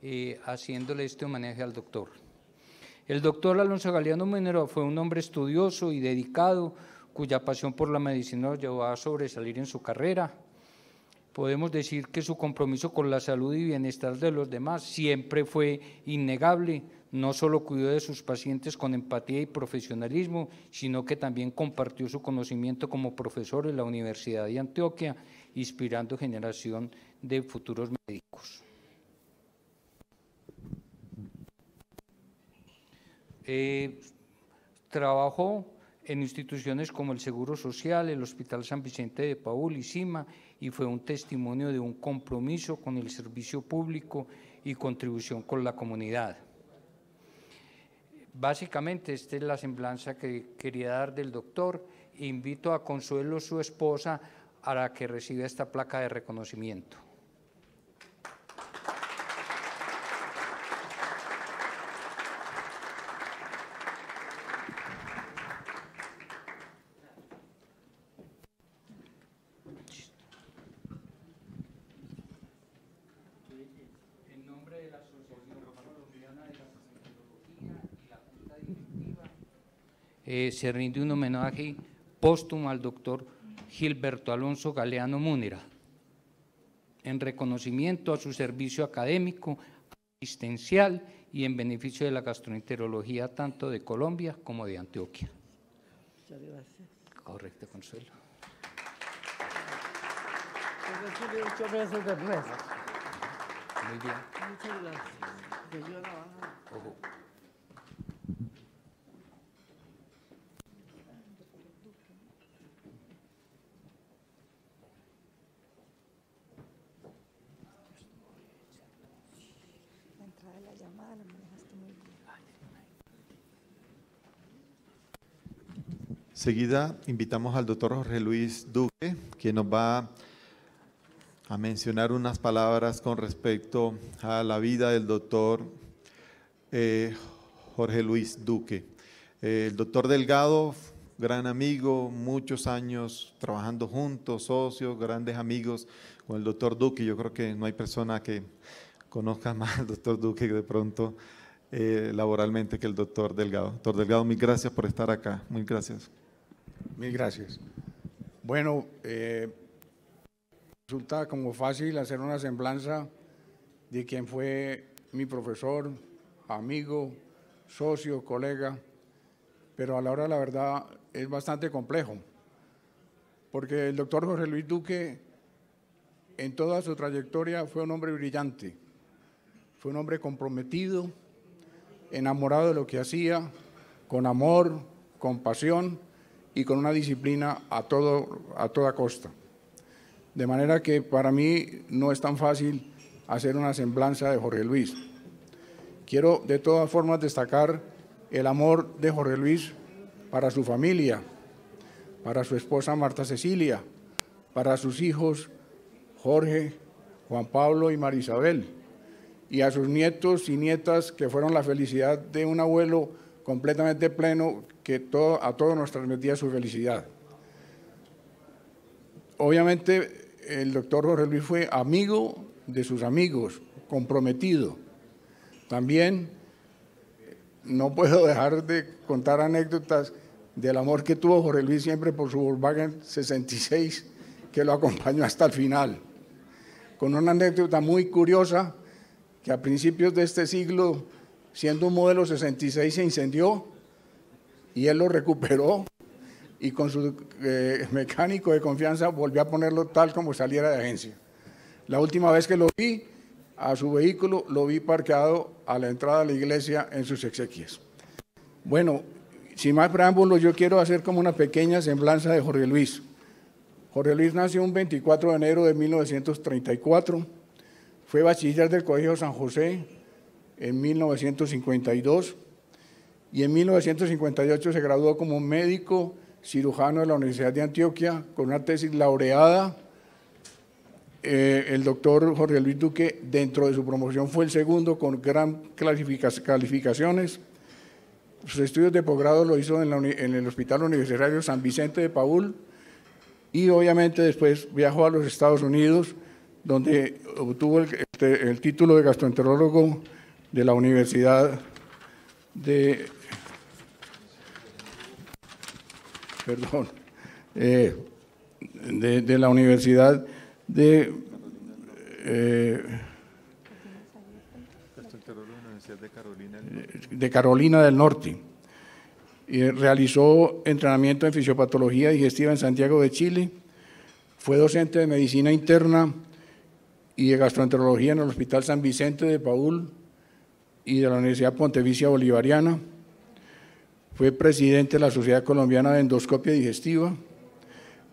eh, haciéndole este homenaje al doctor. El doctor Alonso Galeano Menero fue un hombre estudioso y dedicado, cuya pasión por la medicina lo llevó a sobresalir en su carrera. Podemos decir que su compromiso con la salud y bienestar de los demás siempre fue innegable. No solo cuidó de sus pacientes con empatía y profesionalismo, sino que también compartió su conocimiento como profesor en la Universidad de Antioquia inspirando generación de futuros médicos. Eh, trabajó en instituciones como el Seguro Social, el Hospital San Vicente de Paul y CIMA, y fue un testimonio de un compromiso con el servicio público y contribución con la comunidad. Básicamente, esta es la semblanza que quería dar del doctor. Invito a Consuelo, su esposa, a la que recibe esta placa de reconocimiento. En nombre de la Asociación Romano-Lombriana de la Sisiología y la Junta Directiva, eh, se rinde un homenaje póstumo al doctor. Gilberto Alonso Galeano Múnera, en reconocimiento a su servicio académico, asistencial y en beneficio de la gastroenterología tanto de Colombia como de Antioquia. Muchas gracias. Correcto, Consuelo. Pues Muchas gracias. Seguida invitamos al doctor Jorge Luis Duque, quien nos va a mencionar unas palabras con respecto a la vida del doctor eh, Jorge Luis Duque. Eh, el doctor Delgado, gran amigo, muchos años trabajando juntos, socios, grandes amigos con el doctor Duque. Yo creo que no hay persona que conozca más al doctor Duque de pronto eh, laboralmente que el doctor Delgado. Doctor Delgado, mil gracias por estar acá. Muy gracias. Mil gracias. Bueno, eh, resulta como fácil hacer una semblanza de quien fue mi profesor, amigo, socio, colega, pero a la hora la verdad es bastante complejo, porque el doctor José Luis Duque en toda su trayectoria fue un hombre brillante, fue un hombre comprometido, enamorado de lo que hacía, con amor, con pasión, y con una disciplina a, todo, a toda costa. De manera que para mí no es tan fácil hacer una semblanza de Jorge Luis. Quiero de todas formas destacar el amor de Jorge Luis para su familia, para su esposa Marta Cecilia, para sus hijos Jorge, Juan Pablo y María Isabel, y a sus nietos y nietas que fueron la felicidad de un abuelo completamente pleno, que a todos nos transmitía su felicidad. Obviamente el doctor Jorge Luis fue amigo de sus amigos, comprometido. También no puedo dejar de contar anécdotas del amor que tuvo Jorge Luis siempre por su Volkswagen 66, que lo acompañó hasta el final. Con una anécdota muy curiosa, que a principios de este siglo siendo un modelo 66 se incendió y él lo recuperó y con su eh, mecánico de confianza volvió a ponerlo tal como saliera de agencia. La última vez que lo vi a su vehículo, lo vi parqueado a la entrada de la iglesia en sus exequias. Bueno, sin más preámbulos, yo quiero hacer como una pequeña semblanza de Jorge Luis. Jorge Luis nació un 24 de enero de 1934, fue bachiller del Colegio San José, en 1952 y en 1958 se graduó como médico cirujano de la Universidad de Antioquia con una tesis laureada. Eh, el doctor Jorge Luis Duque, dentro de su promoción, fue el segundo con gran calificaciones. Sus estudios de posgrado lo hizo en, el Hospital Universitario San Vicente de Paul y obviamente después viajó a los Estados Unidos, donde obtuvo el, este, el título de gastroenterólogo de la Universidad de... Perdón. Eh, de, de, la Universidad de... Eh, de Carolina del Norte. y realizó entrenamiento en fisiopatología digestiva en Santiago de Chile. Fue docente de medicina interna y de gastroenterología en el Hospital San Vicente de Paul y de la Universidad Pontificia Bolivariana. Fue presidente de la Sociedad Colombiana de Endoscopia Digestiva,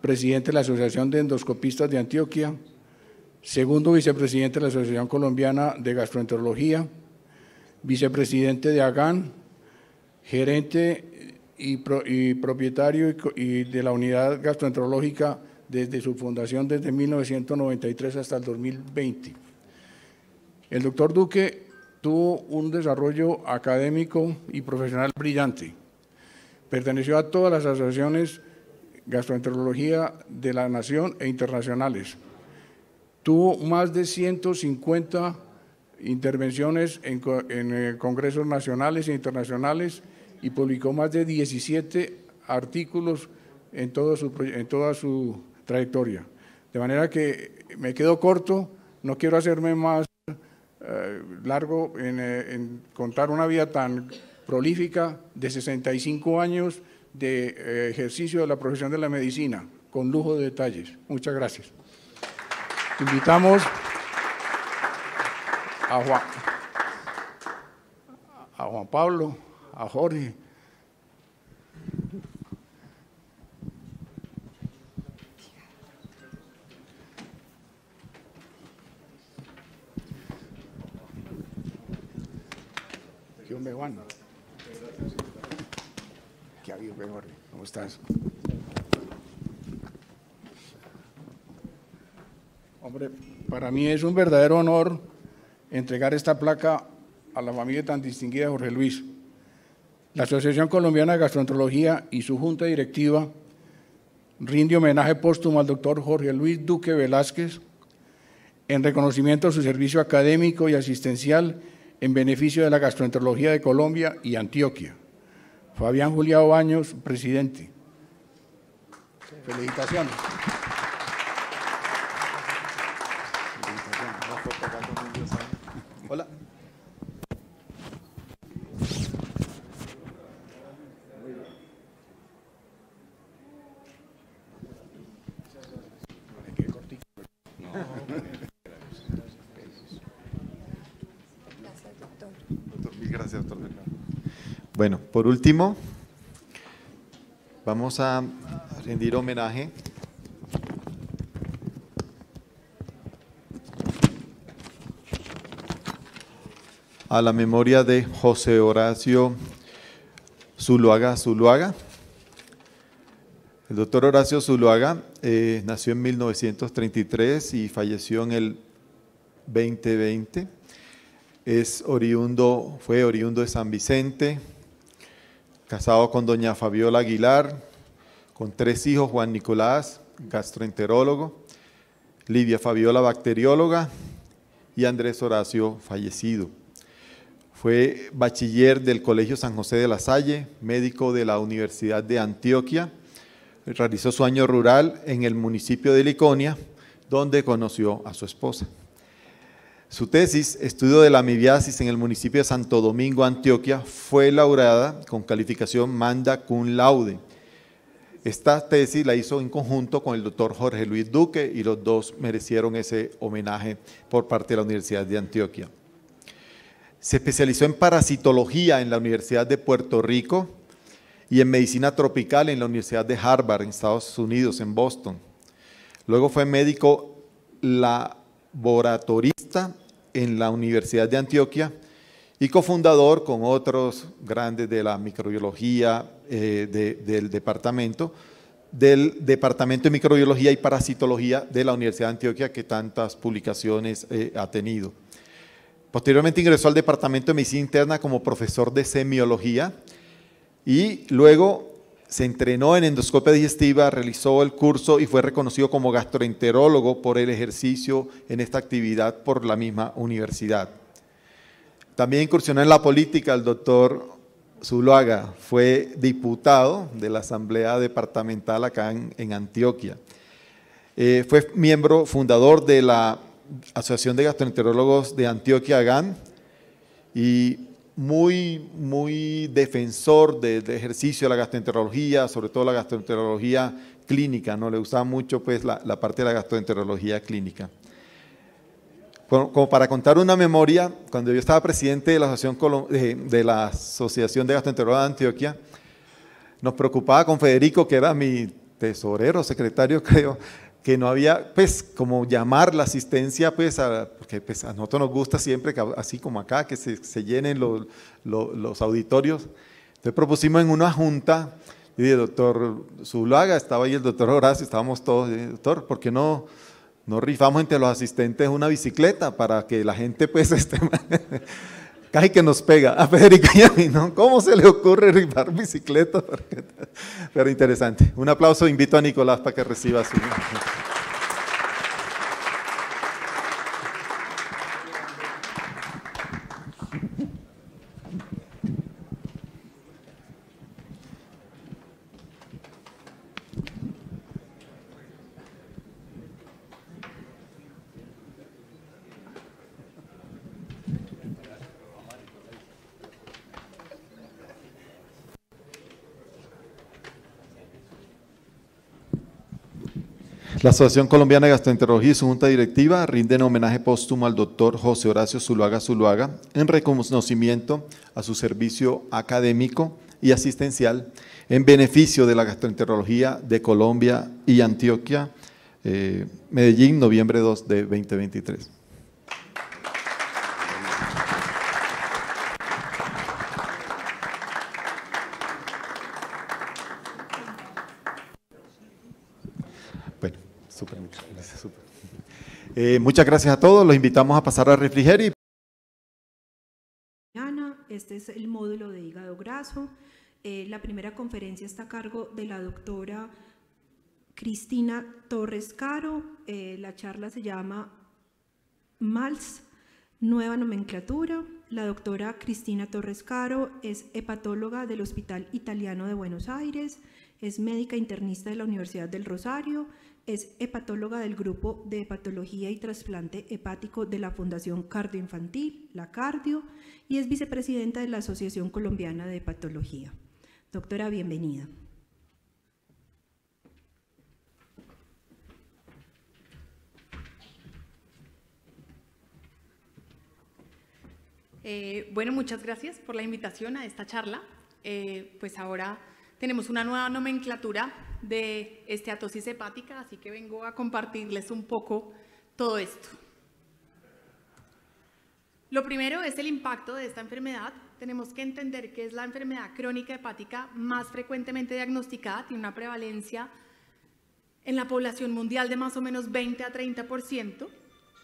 presidente de la Asociación de Endoscopistas de Antioquia, segundo vicepresidente de la Asociación Colombiana de Gastroenterología, vicepresidente de AGAN, gerente y, propietario de la unidad gastroenterológica desde su fundación desde 1993 hasta el 2020. El doctor Duque tuvo un desarrollo académico y profesional brillante. Perteneció a todas las asociaciones gastroenterología de la nación e internacionales. Tuvo más de 150 intervenciones en, eh, congresos nacionales e internacionales y publicó más de 17 artículos en, en toda su trayectoria. De manera que me quedo corto, no quiero hacerme más eh, largo eh, en, contar una vida tan prolífica de 65 años de eh, ejercicio de la profesión de la medicina, con lujo de detalles. Muchas gracias. Invitamos a Juan, a Juan Pablo, a Jorge. Hombre, ¿Cómo estás? Hombre, para mí es un verdadero honor entregar esta placa a la familia tan distinguida de Jorge Luis. La Asociación Colombiana de Gastroenterología y su junta directiva rinde homenaje póstumo al doctor Jorge Luis Duque Velázquez en reconocimiento a su servicio académico y asistencial en beneficio de la gastroenterología de Colombia y Antioquia. Fabián Juliado Baños, presidente. Felicitaciones. Bueno, por último, vamos a rendir homenaje a la memoria de José Horacio Zuluaga Zuluaga. El doctor Horacio Zuluaga eh, nació en 1933 y falleció en el 2020. Es oriundo, fue oriundo de San Vicente, casado con doña Fabiola Aguilar, con tres hijos, Juan Nicolás, gastroenterólogo, Lidia Fabiola, bacterióloga, y Andrés Horacio, fallecido. Fue bachiller del Colegio San José de la Salle, médico de la Universidad de Antioquia, realizó su año rural en el municipio de Liconia, donde conoció a su esposa. Su tesis, Estudio de la amibiasis en el municipio de Santo Domingo, Antioquia, fue laureada con calificación Manda Cum Laude. Esta tesis la hizo en conjunto con el doctor Jorge Luis Duque y los dos merecieron ese homenaje por parte de la Universidad de Antioquia. Se especializó en parasitología en la Universidad de Puerto Rico y en medicina tropical en la Universidad de Harvard, en Estados Unidos, en Boston. Luego fue médico la boratorista en la Universidad de Antioquia y cofundador con otros grandes de la microbiología eh, del departamento, del Departamento de Microbiología y Parasitología de la Universidad de Antioquia, que tantas publicaciones eh, ha tenido. Posteriormente ingresó al Departamento de Medicina Interna como profesor de semiología y luego se entrenó en endoscopia digestiva, realizó el curso y fue reconocido como gastroenterólogo por el ejercicio en esta actividad por la misma universidad. También incursionó en la política el doctor Zuluaga, fue diputado de la Asamblea Departamental acá en, Antioquia. Eh, fue miembro fundador de la Asociación de Gastroenterólogos de Antioquia, GAN. y muy, muy defensor del de ejercicio de la gastroenterología, sobre todo la gastroenterología clínica, ¿no? Le usaba mucho pues la, parte de la gastroenterología clínica. Como, para contar una memoria, cuando yo estaba presidente de la Asociación, de, la Asociación de Gastroenterología de Antioquia, nos preocupaba con Federico, que era mi tesorero, secretario, creo, que no había, pues, como llamar la asistencia, pues, a, porque pues, a nosotros nos gusta siempre, así como acá, que se, llenen los, auditorios. Entonces propusimos en una junta, y el doctor Zulaga, estaba ahí el doctor Horacio, estábamos todos, y, doctor, ¿por qué no, no rifamos entre los asistentes una bicicleta para que la gente, pues, esté casi que nos pega a Federico y a mí, ¿Cómo se le ocurre rifar bicicleta? Pero interesante. Un aplauso, invito a Nicolás para que reciba su... La Asociación Colombiana de Gastroenterología y su junta directiva rinden homenaje póstumo al doctor José Horacio Zuluaga Zuluaga en reconocimiento a su servicio académico y asistencial en beneficio de la gastroenterología de Colombia y Antioquia, eh, Medellín, noviembre 2 de 2023. Eh, muchas gracias a todos. Los invitamos a pasar al refrigerio. Este es el módulo de hígado graso. Eh, la primera conferencia está a cargo de la doctora Cristina Torres Caro. Eh, la charla se llama MALS, nueva nomenclatura. La doctora Cristina Torres Caro es hepatóloga del Hospital Italiano de Buenos Aires, es médica internista de la Universidad del Rosario es hepatóloga del Grupo de Hepatología y Trasplante Hepático de la Fundación Cardioinfantil, la Cardio, y es vicepresidenta de la Asociación Colombiana de Hepatología. Doctora, bienvenida. Eh, bueno, muchas gracias por la invitación a esta charla. Eh, pues ahora tenemos una nueva nomenclatura de esteatosis hepática, así que vengo a compartirles un poco todo esto. Lo primero es el impacto de esta enfermedad. Tenemos que entender que es la enfermedad crónica hepática más frecuentemente diagnosticada, tiene una prevalencia en la población mundial de más o menos 20 a 30%.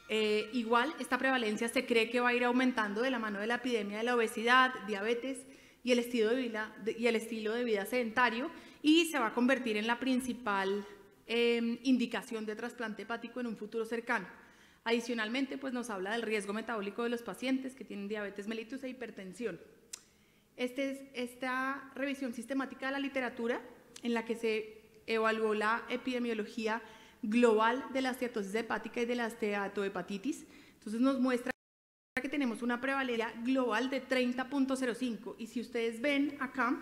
Eh, igual, esta prevalencia se cree que va a ir aumentando de la mano de la epidemia de la obesidad, diabetes y el estilo de vida, y el estilo de vida sedentario y se va a convertir en la principal em, indicación de trasplante hepático en un futuro cercano. Adicionalmente, pues nos habla del riesgo metabólico de los pacientes que tienen diabetes mellitus e hipertensión. Este es esta revisión sistemática de la literatura en la que se evaluó la epidemiología global de la steatosis hepática y de la steatohepatitis. Entonces nos muestra que tenemos una prevalencia global de 30.05 y si ustedes ven acá,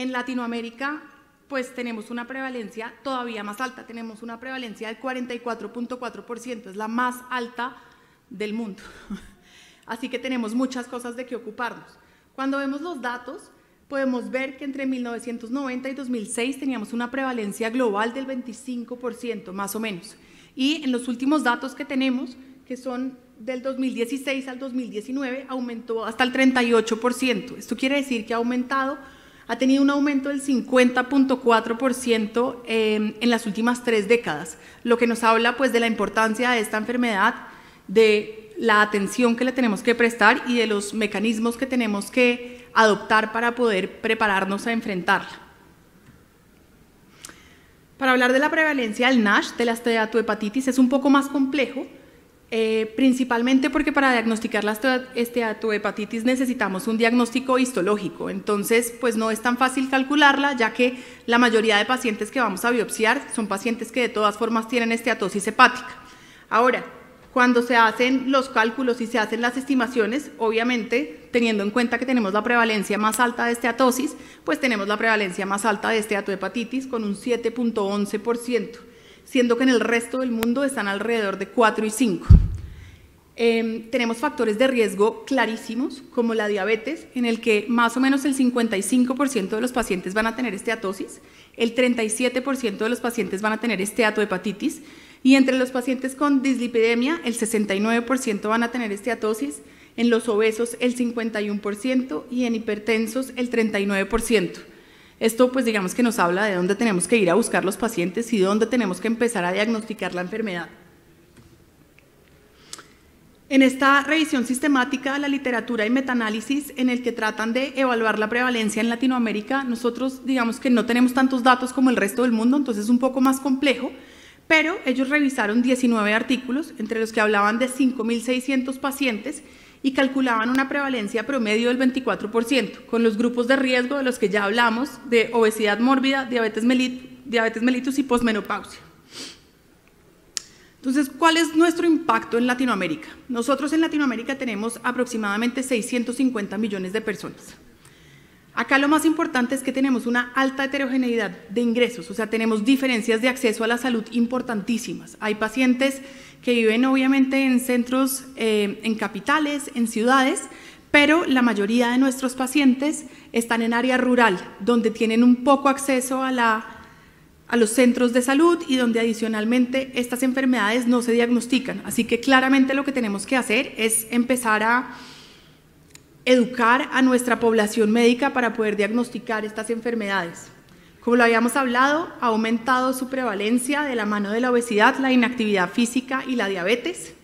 en Latinoamérica, pues tenemos una prevalencia todavía más alta, tenemos una prevalencia del 44.4%, es la más alta del mundo. Así que tenemos muchas cosas de qué ocuparnos. Cuando vemos los datos, podemos ver que entre 1990 y 2006 teníamos una prevalencia global del 25%, más o menos. Y en los últimos datos que tenemos, que son del 2016 al 2019, aumentó hasta el 38%. Esto quiere decir que ha aumentado ha tenido un aumento del 50.4% em, en las últimas tres décadas, lo que nos habla pues de la importancia de esta enfermedad, de la atención que le tenemos que prestar y de los mecanismos que tenemos que adoptar para poder prepararnos a enfrentarla. Para hablar de la prevalencia del NASH, de la esteatohepatitis, es un poco más complejo, eh, principalmente porque para diagnosticar la esteatohepatitis necesitamos un diagnóstico histológico, entonces pues no es tan fácil calcularla ya que la mayoría de pacientes que vamos a biopsiar son pacientes que de todas formas tienen esteatosis hepática. Ahora, cuando se hacen los cálculos y se hacen las estimaciones, obviamente teniendo en cuenta que tenemos la prevalencia más alta de esteatosis, pues tenemos la prevalencia más alta de esteatohepatitis con un 7.11% siendo que en el resto del mundo están alrededor de 4 y 5. Em, tenemos factores de riesgo clarísimos, como la diabetes, en el que más o menos el 55% de los pacientes van a tener esteatosis, el 37% de los pacientes van a tener esteatohepatitis, y entre los pacientes con dislipidemia, el 69% van a tener esteatosis, en los obesos el 51% y en hipertensos el 39%. Esto pues digamos que nos habla de dónde tenemos que ir a buscar los pacientes y dónde tenemos que empezar a diagnosticar la enfermedad. En esta revisión sistemática, de la literatura y metaanálisis en el que tratan de evaluar la prevalencia en Latinoamérica, nosotros digamos que no tenemos tantos datos como el resto del mundo, entonces es un poco más complejo, pero ellos revisaron 19 artículos, entre los que hablaban de 5.600 pacientes y calculaban una prevalencia promedio del 24%, con los grupos de riesgo de los que ya hablamos, de obesidad mórbida, diabetes, mellitus, diabetes mellitus y posmenopausia. Entonces, ¿cuál es nuestro impacto en Latinoamérica? Nosotros en Latinoamérica tenemos aproximadamente 650 millones de personas. Acá lo más importante es que tenemos una alta heterogeneidad de ingresos, o sea, tenemos diferencias de acceso a la salud importantísimas. Hay pacientes que viven obviamente en centros, eh, en capitales, en ciudades, pero la mayoría de nuestros pacientes están en área rural, donde tienen un poco acceso a los centros de salud y donde adicionalmente estas enfermedades no se diagnostican. Así que claramente lo que tenemos que hacer es empezar a educar a nuestra población médica para poder diagnosticar estas enfermedades. Como lo habíamos hablado, ha aumentado su prevalencia de la mano de la obesidad, la inactividad física y la diabetes.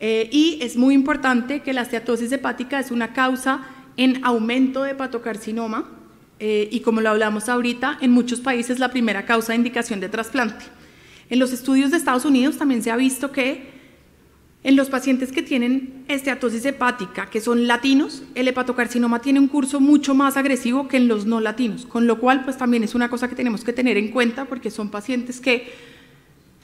Eh, y es muy importante que la steatosis hepática es una causa en aumento de hepatocarcinoma eh, y como lo hablamos ahorita, en muchos países la primera causa de indicación de trasplante. En los estudios de Estados Unidos también se ha visto que en los pacientes que tienen esteatosis hepática, que son latinos, el hepatocarcinoma tiene un curso mucho más agresivo que en los no latinos, con lo cual pues también es una cosa que tenemos que tener en cuenta porque son pacientes que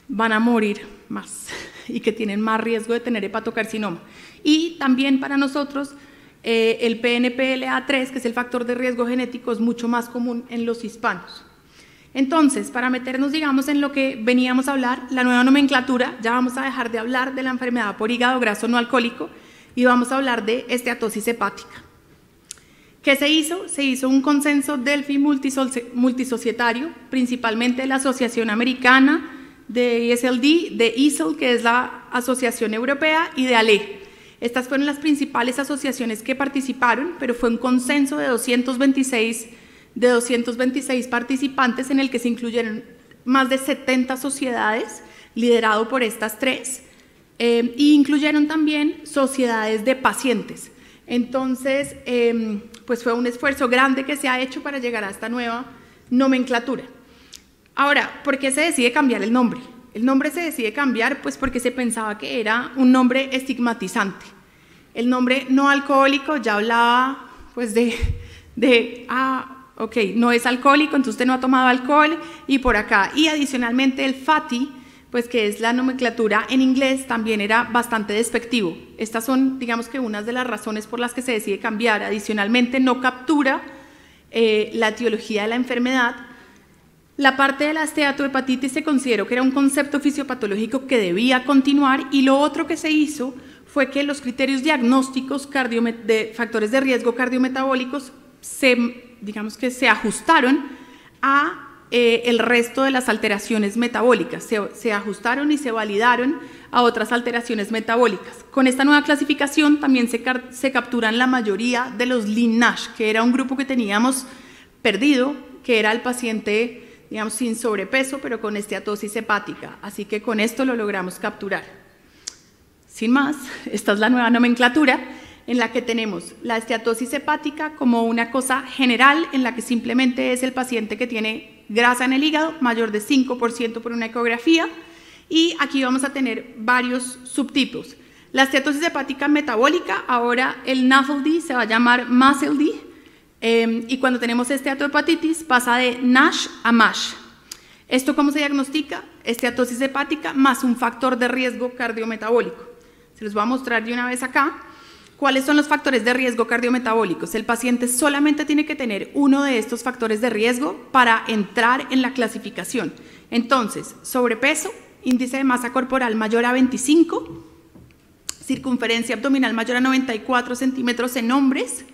van a morir más y que tienen más riesgo de tener hepatocarcinoma. Y también para nosotros eh, el PNPLA3, que es el factor de riesgo genético, es mucho más común en los hispanos. Entonces, para meternos, digamos, en lo que veníamos a hablar, la nueva nomenclatura, ya vamos a dejar de hablar de la enfermedad por hígado graso no alcohólico y vamos a hablar de esteatosis hepática. ¿Qué se hizo? Se hizo un consenso delfi multisocietario, principalmente de la Asociación Americana de ISLD, e de ISOL, e que es la Asociación Europea, y de ALE. Estas fueron las principales asociaciones que participaron, pero fue un consenso de 226 de 226 participantes en el que se incluyeron más de 70 sociedades, liderado por estas tres, eh, y incluyeron también sociedades de pacientes. Entonces, em, pues fue un esfuerzo grande que se ha hecho para llegar a esta nueva nomenclatura. Ahora, ¿por qué se decide cambiar el nombre? El nombre se decide cambiar pues porque se pensaba que era un nombre estigmatizante. El nombre no alcohólico ya hablaba pues de, de ah, Ok, no es alcohólico, entonces usted no ha tomado alcohol y por acá. Y adicionalmente el FATI, pues que es la nomenclatura en inglés, también era bastante despectivo. Estas son, digamos que, unas de las razones por las que se decide cambiar. Adicionalmente no captura eh, la etiología de la enfermedad. La parte de la esteatohepatitis se consideró que era un concepto fisiopatológico que debía continuar y lo otro que se hizo fue que los criterios diagnósticos de factores de riesgo cardiometabólicos se digamos que se ajustaron a eh, el resto de las alteraciones metabólicas, se, ajustaron y se validaron a otras alteraciones metabólicas. Con esta nueva clasificación también se, capturan la mayoría de los LINASH, que era un grupo que teníamos perdido, que era el paciente, digamos, sin sobrepeso, pero con esteatosis hepática. Así que con esto lo logramos capturar. Sin más, esta es la nueva nomenclatura en la que tenemos la esteatosis hepática como una cosa general en la que simplemente es el paciente que tiene grasa en el hígado mayor de 5% por una ecografía y aquí vamos a tener varios subtipos. La esteatosis hepática metabólica, ahora el NAFLD se va a llamar MASLD em, y cuando tenemos esteatohepatitis pasa de NASH a MASH. ¿Esto cómo se diagnostica? Esteatosis hepática más un factor de riesgo cardiometabólico. Se los voy a mostrar de una vez acá. ¿Cuáles son los factores de riesgo cardiometabólicos? El paciente solamente tiene que tener uno de estos factores de riesgo para entrar en la clasificación. Entonces, sobrepeso, índice de masa corporal mayor a 25, circunferencia abdominal mayor a 94 centímetros en hombres,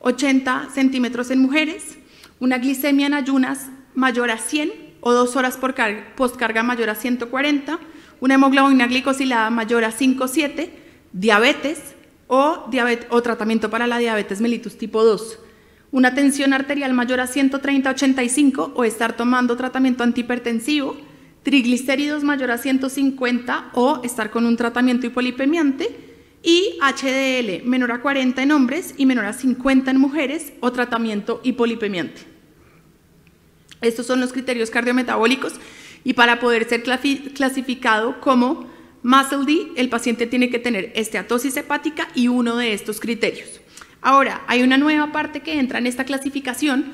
80 centímetros en mujeres, una glicemia en ayunas mayor a 100 o dos horas por postcarga mayor a 140, una hemoglobina glicosilada mayor a 5,7, diabetes, o, tratamiento para la diabetes mellitus tipo 2. Una tensión arterial mayor a 130-85 o estar tomando tratamiento antihipertensivo, triglicéridos mayor a 150 o estar con un tratamiento hipolipemiante y HDL menor a 40 en hombres y menor a 50 en mujeres o tratamiento hipolipemiante. Estos son los criterios cardiometabólicos y para poder ser clasificado como Muscle D, el paciente tiene que tener esteatosis hepática y uno de estos criterios. Ahora, hay una nueva parte que entra en esta clasificación,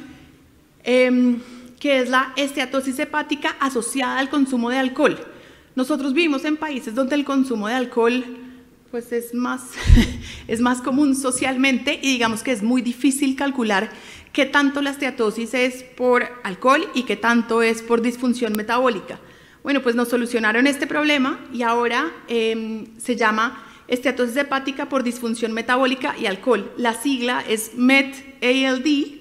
em, que es la esteatosis hepática asociada al consumo de alcohol. Nosotros vivimos en países donde el consumo de alcohol pues, es más, es más común socialmente y digamos que es muy difícil calcular qué tanto la esteatosis es por alcohol y qué tanto es por disfunción metabólica. Bueno, pues nos solucionaron este problema y ahora em, se llama esteatosis hepática por disfunción metabólica y alcohol. La sigla es MET-ALD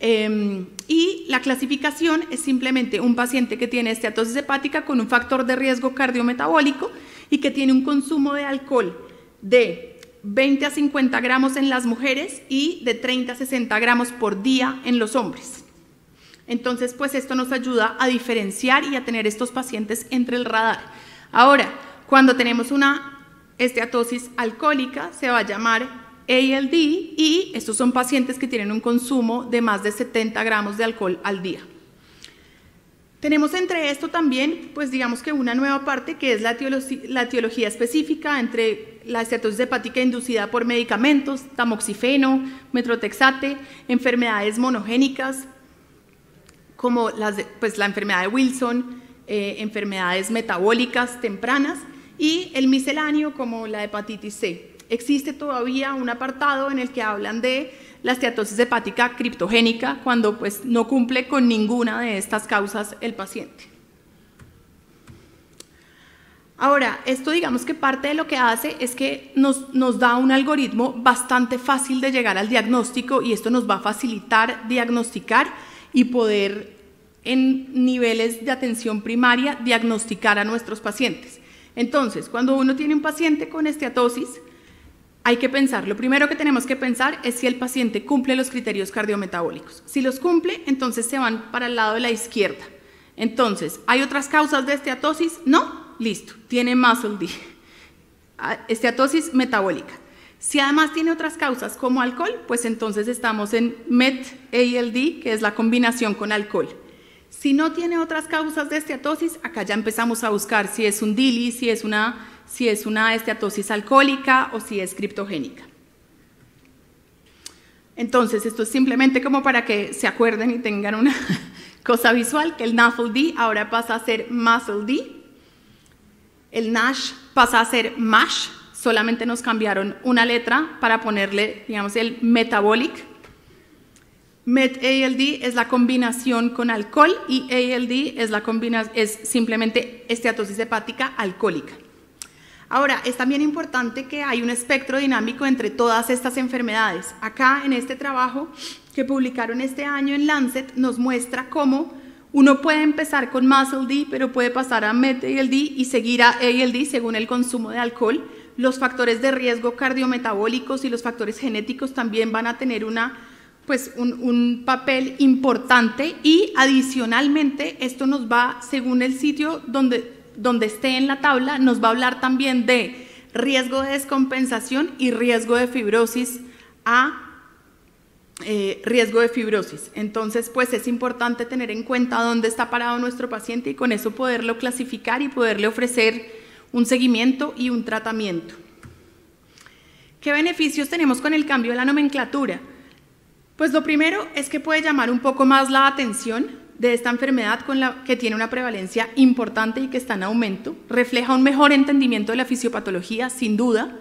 em, y la clasificación es simplemente un paciente que tiene esteatosis hepática con un factor de riesgo cardiometabólico y que tiene un consumo de alcohol de 20 a 50 gramos en las mujeres y de 30 a 60 gramos por día en los hombres. Entonces, pues esto nos ayuda a diferenciar y a tener estos pacientes entre el radar. Ahora, cuando tenemos una esteatosis alcohólica, se va a llamar ALD y estos son pacientes que tienen un consumo de más de 70 gramos de alcohol al día. Tenemos entre esto también, pues digamos que una nueva parte que es la, etiología específica entre la esteatosis hepática inducida por medicamentos, tamoxifeno, metrotexate, enfermedades monogénicas, como pues, la enfermedad de Wilson, eh, enfermedades metabólicas tempranas y el misceláneo como la hepatitis C. Existe todavía un apartado en el que hablan de la esteatosis hepática criptogénica cuando pues, no cumple con ninguna de estas causas el paciente. Ahora, esto digamos que parte de lo que hace es que nos, nos, da un algoritmo bastante fácil de llegar al diagnóstico y esto nos va a facilitar diagnosticar y poder en niveles de atención primaria diagnosticar a nuestros pacientes. Entonces, cuando uno tiene un paciente con esteatosis, hay que pensar, lo primero que tenemos que pensar es si el paciente cumple los criterios cardiometabólicos. Si los cumple, entonces se van para el lado de la izquierda. Entonces, ¿hay otras causas de esteatosis? No, listo, tiene muscle D. Ah, esteatosis metabólica. Si además tiene otras causas como alcohol, pues entonces estamos en MET-ALD, que es la combinación con alcohol. Si no tiene otras causas de esteatosis, acá ya empezamos a buscar si es un DILI, si es una, si es una esteatosis alcohólica o si es criptogénica. Entonces, esto es simplemente como para que se acuerden y tengan una cosa visual, que el NAFLD ahora pasa a ser MASLD, el NASH pasa a ser MASH, solamente nos cambiaron una letra para ponerle, digamos, el metabolic, Met-ALD es la combinación con alcohol y ALD es, simplemente esteatosis hepática alcohólica. Ahora, es también importante que hay un espectro dinámico entre todas estas enfermedades. Acá, en este trabajo que publicaron este año en Lancet, nos muestra cómo uno puede empezar con Muscle D, pero puede pasar a MET-ALD y seguir a ALD según el consumo de alcohol. Los factores de riesgo cardiometabólicos y los factores genéticos también van a tener una pues un, papel importante y adicionalmente esto nos va, según el sitio donde, esté en la tabla, nos va a hablar también de riesgo de descompensación y riesgo de fibrosis a eh, riesgo de fibrosis. Entonces, pues es importante tener en cuenta dónde está parado nuestro paciente y con eso poderlo clasificar y poderle ofrecer un seguimiento y un tratamiento. ¿Qué beneficios tenemos con el cambio de la nomenclatura? Pues lo primero es que puede llamar un poco más la atención de esta enfermedad con la que tiene una prevalencia importante y que está en aumento, refleja un mejor entendimiento de la fisiopatología, sin duda,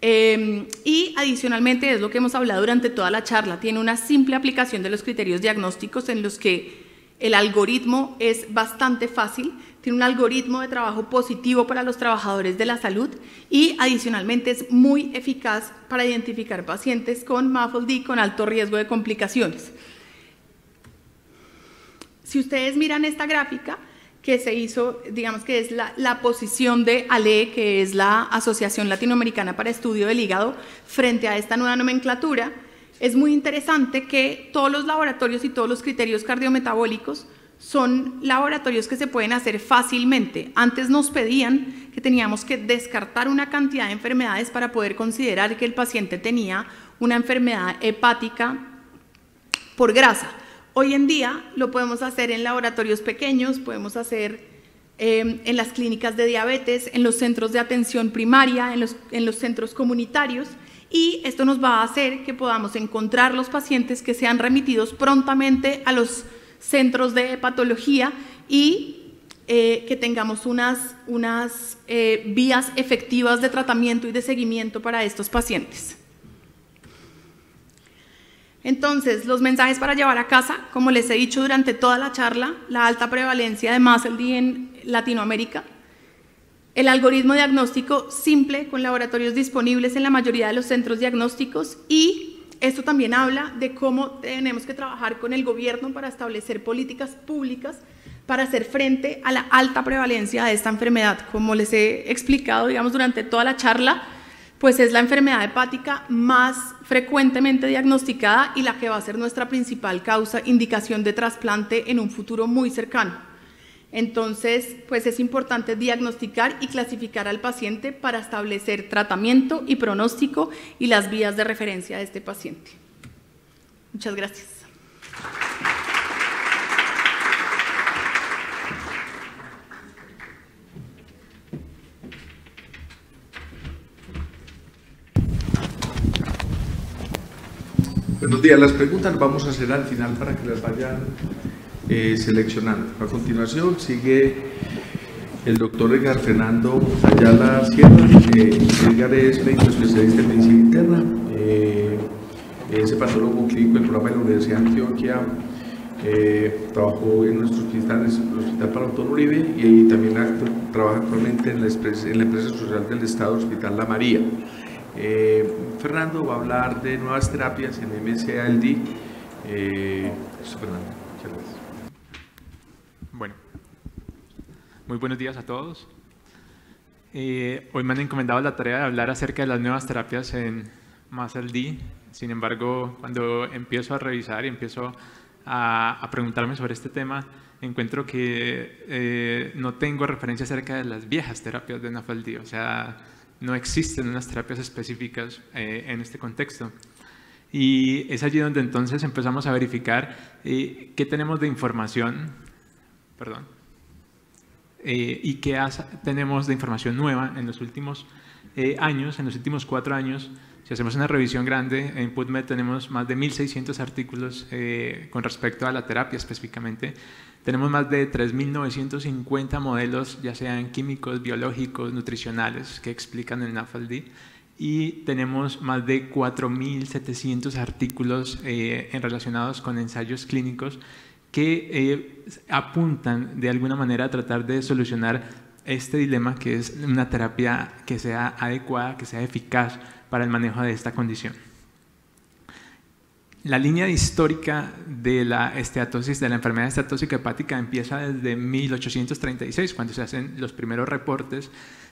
em, y adicionalmente es lo que hemos hablado durante toda la charla, tiene una simple aplicación de los criterios diagnósticos en los que el algoritmo es bastante fácil tiene un algoritmo de trabajo positivo para los trabajadores de la salud y adicionalmente es muy eficaz para identificar pacientes con MAFLD con alto riesgo de complicaciones. Si ustedes miran esta gráfica que se hizo, digamos que es la, la posición de ALE, que es la Asociación Latinoamericana para Estudio del Hígado, frente a esta nueva nomenclatura, es muy interesante que todos los laboratorios y todos los criterios cardiometabólicos son laboratorios que se pueden hacer fácilmente. Antes nos pedían que teníamos que descartar una cantidad de enfermedades para poder considerar que el paciente tenía una enfermedad hepática por grasa. Hoy en día lo podemos hacer en laboratorios pequeños, podemos hacer em, en las clínicas de diabetes, en los centros de atención primaria, en los, en los centros comunitarios y esto nos va a hacer que podamos encontrar los pacientes que sean remitidos prontamente a los centros de patología y eh, que tengamos unas, unas eh, vías efectivas de tratamiento y de seguimiento para estos pacientes. Entonces, los mensajes para llevar a casa, como les he dicho durante toda la charla, la alta prevalencia de MASLD en Latinoamérica, el algoritmo diagnóstico simple con laboratorios disponibles en la mayoría de los centros diagnósticos y esto también habla de cómo tenemos que trabajar con el gobierno para establecer políticas públicas para hacer frente a la alta prevalencia de esta enfermedad. Como les he explicado, digamos, durante toda la charla, pues es la enfermedad hepática más frecuentemente diagnosticada y la que va a ser nuestra principal causa, indicación de trasplante en un futuro muy cercano. Entonces, pues es importante diagnosticar y clasificar al paciente para establecer tratamiento y pronóstico y las vías de referencia de este paciente. Muchas gracias. Buenos días. Las preguntas las vamos a hacer al final para que las vayan eh, seleccionando. A continuación sigue el doctor Edgar Fernando Ayala Sierra. Edgar es médico especialista en medicina interna, eh, es hepatólogo clínico del programa de la Universidad de Antioquia. Eh, trabajó en nuestro hospital, el Hospital para Uribe, y, también trabaja actualmente en la, empresa social del Estado, Hospital La María. Fernando va a hablar de nuevas terapias en MCALD. Eh, Fernando. Muy buenos días a todos. Eh, hoy me han encomendado la tarea de hablar acerca de las nuevas terapias en Masel-D. Sin embargo, cuando empiezo a revisar y empiezo a, preguntarme sobre este tema, encuentro que eh, no tengo referencia acerca de las viejas terapias de Masel-D. O sea, no existen unas terapias específicas eh, en este contexto. Y es allí donde entonces empezamos a verificar qué tenemos de información. Perdón eh, y que tenemos de información nueva en los últimos eh, años, en los últimos cuatro años. Si hacemos una revisión grande, en PubMed tenemos más de 1.600 artículos eh, con respecto a la terapia específicamente. Tenemos más de 3.950 modelos, ya sean químicos, biológicos, nutricionales, que explican el NAFLD y tenemos más de 4.700 artículos eh, relacionados con ensayos clínicos que eh, apuntan de alguna manera a tratar de solucionar este dilema que es una terapia que sea adecuada, que sea eficaz para el manejo de esta condición. La línea histórica de la esteatosis, de la enfermedad esteatósica hepática, empieza desde 1836, cuando se hacen los primeros reportes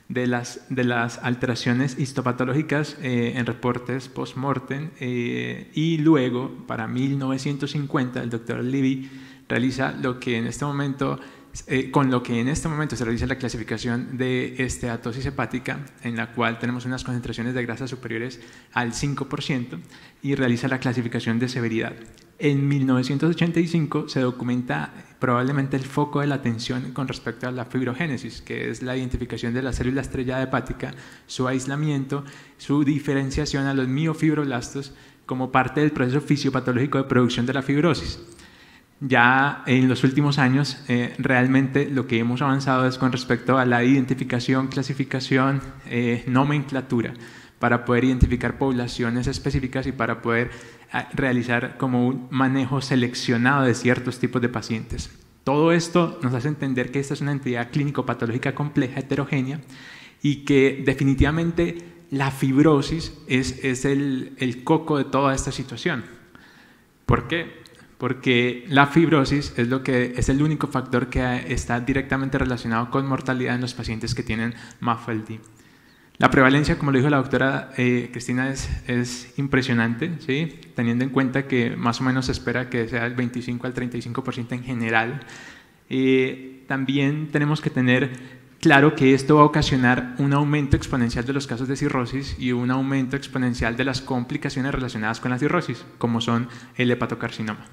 de las, de las alteraciones histopatológicas eh, en reportes post-mortem, eh, y luego, para 1950, el doctor Libby realiza lo que en este momento, eh, con lo que en este momento se realiza la clasificación de esteatosis hepática, en la cual tenemos unas concentraciones de grasas superiores al 5%, y realiza la clasificación de severidad. En 1985 se documenta probablemente el foco de la atención con respecto a la fibrogénesis, que es la identificación de la célula estrella hepática, su aislamiento, su diferenciación a los miofibroblastos como parte del proceso fisiopatológico de producción de la fibrosis. Ya en los últimos años, eh, realmente lo que hemos avanzado es con respecto a la identificación, clasificación, eh, nomenclatura, para poder identificar poblaciones específicas y para poder ah, realizar como un manejo seleccionado de ciertos tipos de pacientes. Todo esto nos hace entender que esta es una entidad clínico-patológica compleja, heterogénea, y que definitivamente la fibrosis es, el, el coco de toda esta situación. ¿Por qué? porque la fibrosis es, lo que, es el único factor que está directamente relacionado con mortalidad en los pacientes que tienen MAFLD. La prevalencia, como lo dijo la doctora eh, Cristina, es, impresionante, ¿sí? teniendo en cuenta que más o menos se espera que sea el 25 al 35% en general. Eh, también tenemos que tener claro que esto va a ocasionar un aumento exponencial de los casos de cirrosis y un aumento exponencial de las complicaciones relacionadas con la cirrosis, como son el hepatocarcinoma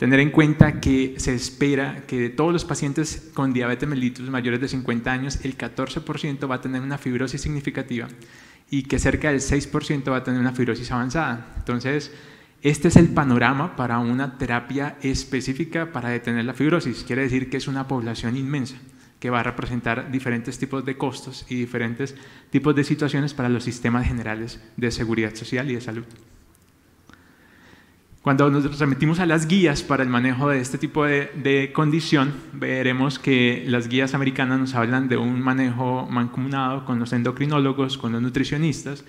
tener en cuenta que se espera que de todos los pacientes con diabetes mellitus mayores de 50 años, el 14% va a tener una fibrosis significativa y que cerca del 6% va a tener una fibrosis avanzada. Entonces, este es el panorama para una terapia específica para detener la fibrosis. Quiere decir que es una población inmensa que va a representar diferentes tipos de costos y diferentes tipos de situaciones para los sistemas generales de seguridad social y de salud. Cuando nos remitimos a las guías para el manejo de este tipo de, condición, veremos que las guías americanas nos hablan de un manejo mancomunado con los endocrinólogos, con los nutricionistas,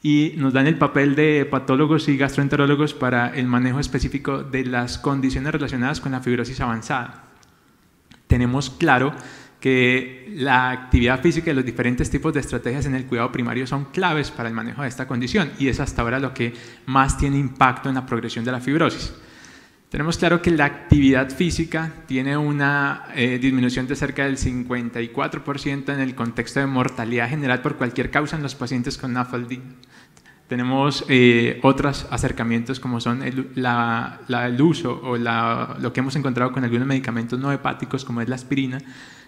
y nos dan el papel de patólogos y gastroenterólogos para el manejo específico de las condiciones relacionadas con la fibrosis avanzada. Tenemos claro que la actividad física y los diferentes tipos de estrategias en el cuidado primario son claves para el manejo de esta condición y es hasta ahora lo que más tiene impacto en la progresión de la fibrosis. Tenemos claro que la actividad física tiene una eh, disminución de cerca del 54% en el contexto de mortalidad general por cualquier causa en los pacientes con NAFLD. Tenemos eh, otros acercamientos como son el, uso o lo que hemos encontrado con algunos medicamentos no hepáticos como es la aspirina,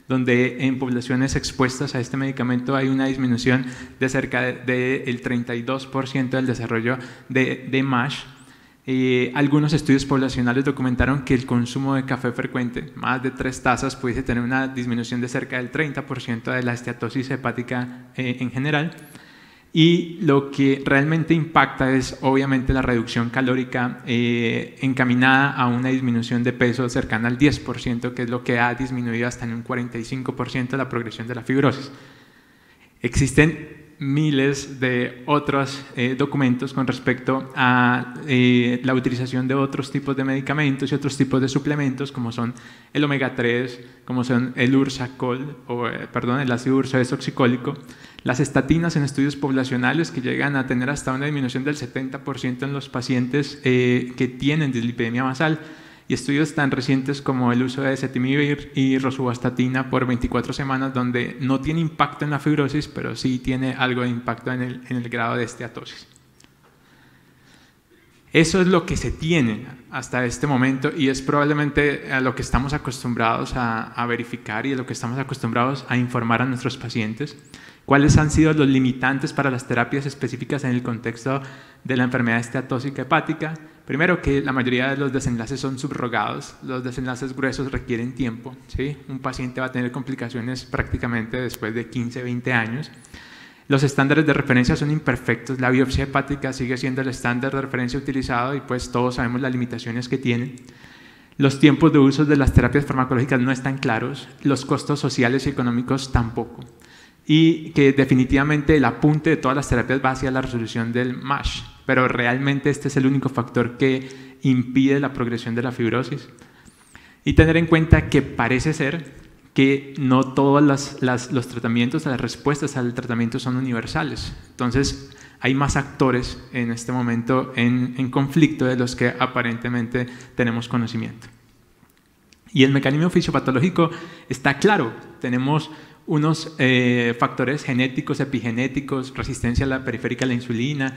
donde en poblaciones expuestas a este medicamento hay una disminución de cerca del 32% del desarrollo de, de MASH. Eh, algunos estudios poblacionales documentaron que el consumo de café frecuente, más de tres tazas, pudiese tener una disminución de cerca del 30% de la esteatosis hepática eh, en general y lo que realmente impacta es obviamente la reducción calórica eh, encaminada a una disminución de peso cercana al 10%, que es lo que ha disminuido hasta en un 45% la progresión de la fibrosis. Existen miles de otros eh, documentos con respecto a eh, la utilización de otros tipos de medicamentos y otros tipos de suplementos como son el omega 3, como son el ursacol, o perdón, el ácido urso desoxicólico, las estatinas en estudios poblacionales que llegan a tener hasta una disminución del 70% en los pacientes eh, que tienen dislipidemia basal y estudios tan recientes como el uso de cetimivir y rosuvastatina por 24 semanas, donde no tiene impacto en la fibrosis, pero sí tiene algo de impacto en el, grado de esteatosis. Eso es lo que se tiene hasta este momento y es probablemente a lo que estamos acostumbrados a, a verificar y a lo que estamos acostumbrados a informar a nuestros pacientes. ¿Cuáles han sido los limitantes para las terapias específicas en el contexto de la enfermedad esteatóxica hepática? Primero, que la mayoría de los desenlaces son subrogados, los desenlaces gruesos requieren tiempo. Un paciente va a tener complicaciones prácticamente después de 15, 20 años. Los estándares de referencia son imperfectos, la biopsia hepática sigue siendo el estándar de referencia utilizado y pues todos sabemos las limitaciones que tiene. Los tiempos de uso de las terapias farmacológicas no están claros, los costos sociales y económicos tampoco y que definitivamente el apunte de todas las terapias va hacia la resolución del MASH, pero realmente este es el único factor que impide la progresión de la fibrosis. Y tener en cuenta que parece ser que no todos los tratamientos, las respuestas al tratamiento son universales. Entonces, hay más actores en este momento en conflicto de los que aparentemente tenemos conocimiento. Y el mecanismo fisiopatológico está claro. Tenemos unos eh, factores genéticos, epigenéticos, resistencia a la periférica a la insulina,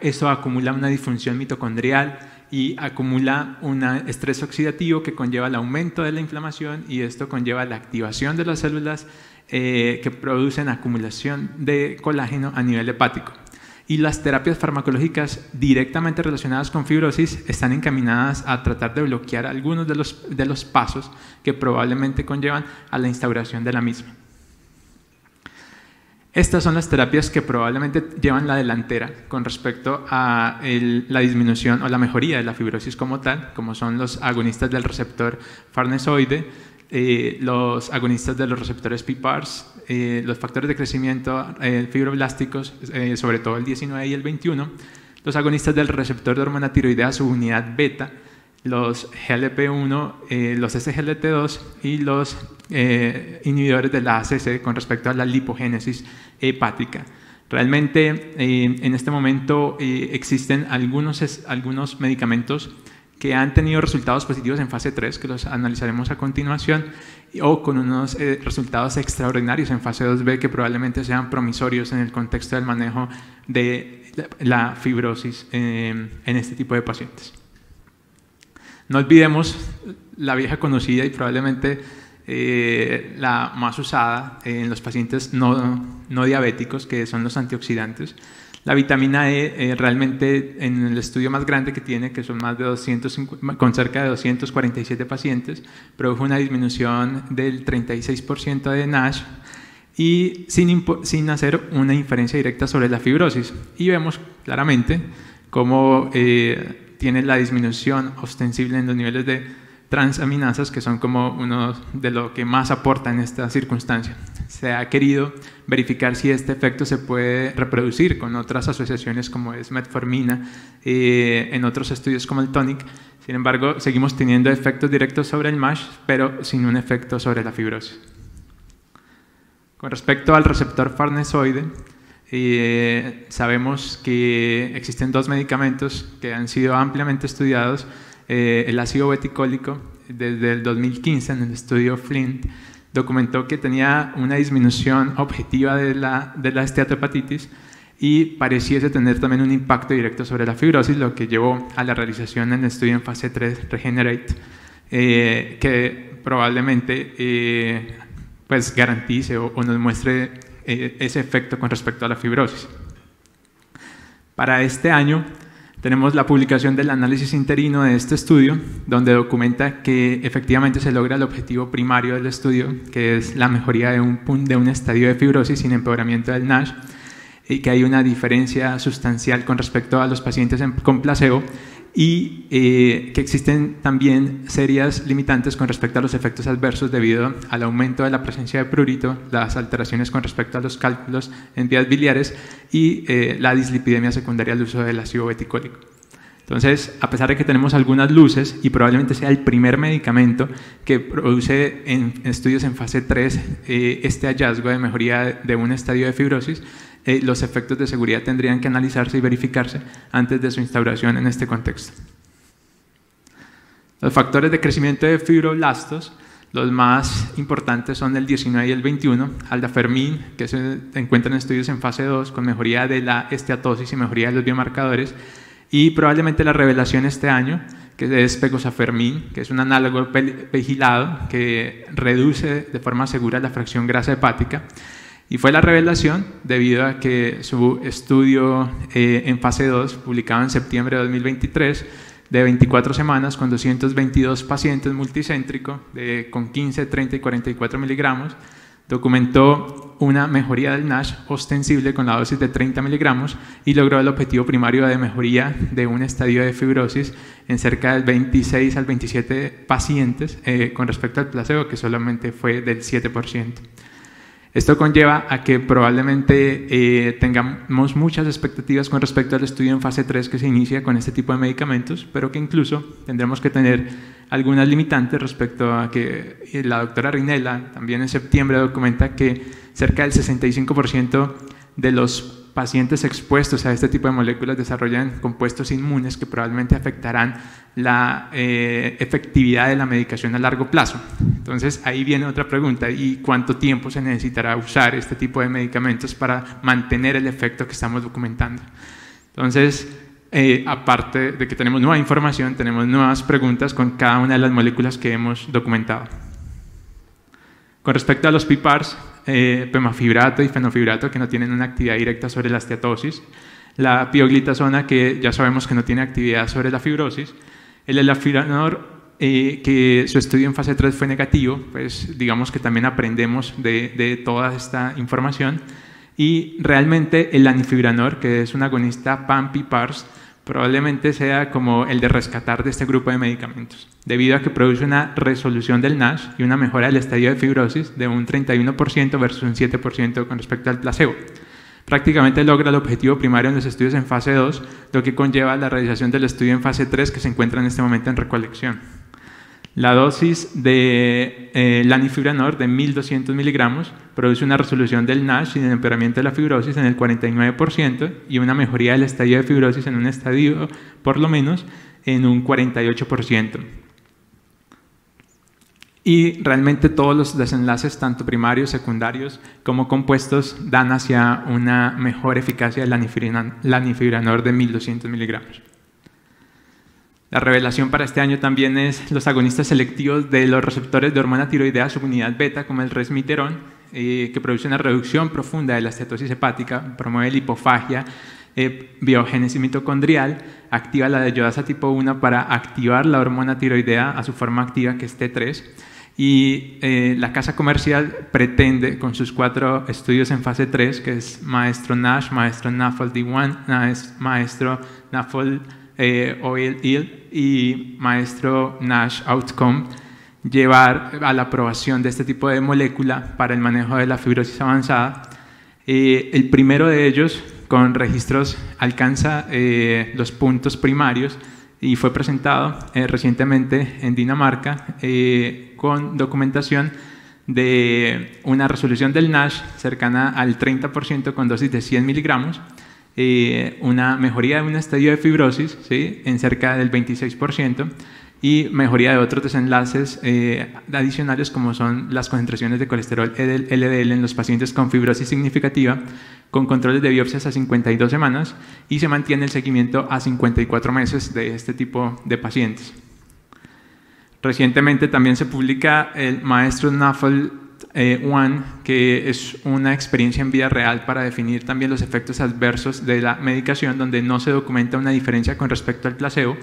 eso acumula una disfunción mitocondrial y acumula un estrés oxidativo que conlleva el aumento de la inflamación y esto conlleva la activación de las células eh, que producen acumulación de colágeno a nivel hepático. Y las terapias farmacológicas directamente relacionadas con fibrosis están encaminadas a tratar de bloquear algunos de los, de los pasos que probablemente conllevan a la instauración de la misma. Estas son las terapias que probablemente llevan la delantera con respecto a la disminución o la mejoría de la fibrosis como tal, como son los agonistas del receptor farnesoide, eh, los agonistas de los receptores PPARs, eh, los factores de crecimiento eh, fibroblásticos, sobre todo el 19 y el 21, los agonistas del receptor de hormona tiroidea subunidad beta, los GLP-1, eh, los SGLT2 y los eh, inhibidores de la ACC con respecto a la lipogénesis hepática. Realmente eh, en este momento existen algunos, algunos medicamentos que han tenido resultados positivos en fase 3, que los analizaremos a continuación, o con unos resultados extraordinarios en fase 2B que probablemente sean promisorios en el contexto del manejo de la fibrosis en este tipo de pacientes. No olvidemos la vieja conocida y probablemente eh, la más usada en los pacientes no, diabéticos, que son los antioxidantes. La vitamina E eh, realmente en el estudio más grande que tiene, que son más de 200, con cerca de 247 pacientes, produjo una disminución del 36% de NASH y sin, sin hacer una inferencia directa sobre la fibrosis. Y vemos claramente cómo... Eh, tiene la disminución ostensible en los niveles de transaminasas, que son como uno de lo que más aporta en esta circunstancia. Se ha querido verificar si este efecto se puede reproducir con otras asociaciones como es metformina, y eh, en otros estudios como el tonic. Sin embargo, seguimos teniendo efectos directos sobre el MASH, pero sin un efecto sobre la fibrosis. Con respecto al receptor farnesoide, y eh, sabemos que existen dos medicamentos que han sido ampliamente estudiados, eh, el ácido beticólico, desde el 2015 en el estudio Flint, documentó que tenía una disminución objetiva de la, de la y pareciese tener también un impacto directo sobre la fibrosis, lo que llevó a la realización del estudio en fase 3 Regenerate, eh, que probablemente pues garantice o, nos muestre e, ese efecto con respecto a la fibrosis. Para este año tenemos la publicación del análisis interino de este estudio, donde documenta que efectivamente se logra el objetivo primario del estudio, que es la mejoría de un, de un estadio de fibrosis sin empeoramiento del NASH y que hay una diferencia sustancial con respecto a los pacientes con placebo y eh, que existen también serias limitantes con respecto a los efectos adversos debido al aumento de la presencia de prurito, las alteraciones con respecto a los cálculos en vías biliares y eh, la dislipidemia secundaria al uso del ácido beticólico. Entonces, a pesar de que tenemos algunas luces y probablemente sea el primer medicamento que produce en estudios en fase 3 eh, este hallazgo de mejoría de un estadio de fibrosis, eh, los efectos de seguridad tendrían que analizarse y verificarse antes de su instauración en este contexto. Los factores de crecimiento de fibroblastos, los más importantes son el 19 y el 21, aldafermin, que se encuentra en estudios en fase 2 con mejoría de la esteatosis y mejoría de los biomarcadores, y probablemente la revelación este año, que es pegosafermin, que es un análogo vigilado que reduce de forma segura la fracción grasa hepática y fue la revelación debido a que su estudio eh, en fase 2, publicado en septiembre de 2023, de 24 semanas con 222 pacientes multicéntrico de, con 15, 30 y 44 miligramos, documentó una mejoría del NASH ostensible con la dosis de 30 miligramos y logró el objetivo primario de mejoría de un estadio de fibrosis en cerca del 26 al 27 pacientes eh, con respecto al placebo, que solamente fue del 7%. Esto conlleva a que probablemente eh, tengamos muchas expectativas con respecto al estudio en fase 3 que se inicia con este tipo de medicamentos, pero que incluso tendremos que tener algunas limitantes respecto a que eh, la doctora Rinella también en septiembre documenta que cerca del 65% de los pacientes expuestos a este tipo de moléculas desarrollan compuestos inmunes que probablemente afectarán la eh, efectividad de la medicación a largo plazo. Entonces ahí viene otra pregunta, ¿y cuánto tiempo se necesitará usar este tipo de medicamentos para mantener el efecto que estamos documentando? Entonces, eh, aparte de que tenemos nueva información, tenemos nuevas preguntas con cada una de las moléculas que hemos documentado. Con respecto a los PIPARs, eh, pemafibrato y fenofibrato que no tienen una actividad directa sobre la esteatosis, la pioglitazona que ya sabemos que no tiene actividad sobre la fibrosis, el elafibranor, eh, que su estudio en fase 3 fue negativo, pues digamos que también aprendemos de, toda esta información, y realmente el anifibranor, que es un agonista PAMP PARS, probablemente sea como el de rescatar de este grupo de medicamentos, debido a que produce una resolución del NASH y una mejora del estadio de fibrosis de un 31% versus un 7% con respecto al placebo. Prácticamente logra el objetivo primario en los estudios en fase 2, lo que conlleva la realización del estudio en fase 3 que se encuentra en este momento en recolección. La dosis de eh, lanifibranor de 1200 miligramos produce una resolución del NASH y el empeoramiento de la fibrosis en el 49% y una mejoría del estadio de fibrosis en un estadio, por lo menos, en un 48%. Y realmente todos los desenlaces, tanto primarios, secundarios, como compuestos, dan hacia una mejor eficacia del lanifibranor de 1200 miligramos. La revelación para este año también es los agonistas selectivos de los receptores de hormona tiroidea subunidad beta, como el resmiterón, eh, que produce una reducción profunda de la cetosis hepática, promueve la hipofagia, eh, biogénesis mitocondrial, activa la de tipo 1 para activar la hormona tiroidea a su forma activa, que es T3. Y eh, la casa comercial pretende, con sus cuatro estudios en fase 3, que es maestro NASH, maestro d 1 maestro NAFLD eh, Oil y maestro Nash Outcome llevar a la aprobación de este tipo de molécula para el manejo de la fibrosis avanzada. Eh, el primero de ellos, con registros, alcanza eh, los puntos primarios y fue presentado recientemente en Dinamarca con documentación de una resolución del NASH cercana al 30% con dosis de 100 miligramos eh, una mejoría de un estadio de fibrosis ¿sí? en cerca del 26% y mejoría de otros desenlaces eh, adicionales como son las concentraciones de colesterol LDL en los pacientes con fibrosis significativa, con controles de biopsias a 52 semanas y se mantiene el seguimiento a 54 meses de este tipo de pacientes. Recientemente también se publica el maestro Nuffle One, eh, que es una experiencia en vida real para definir también los efectos adversos de la medicación, donde no se documenta una diferencia con respecto al placebo.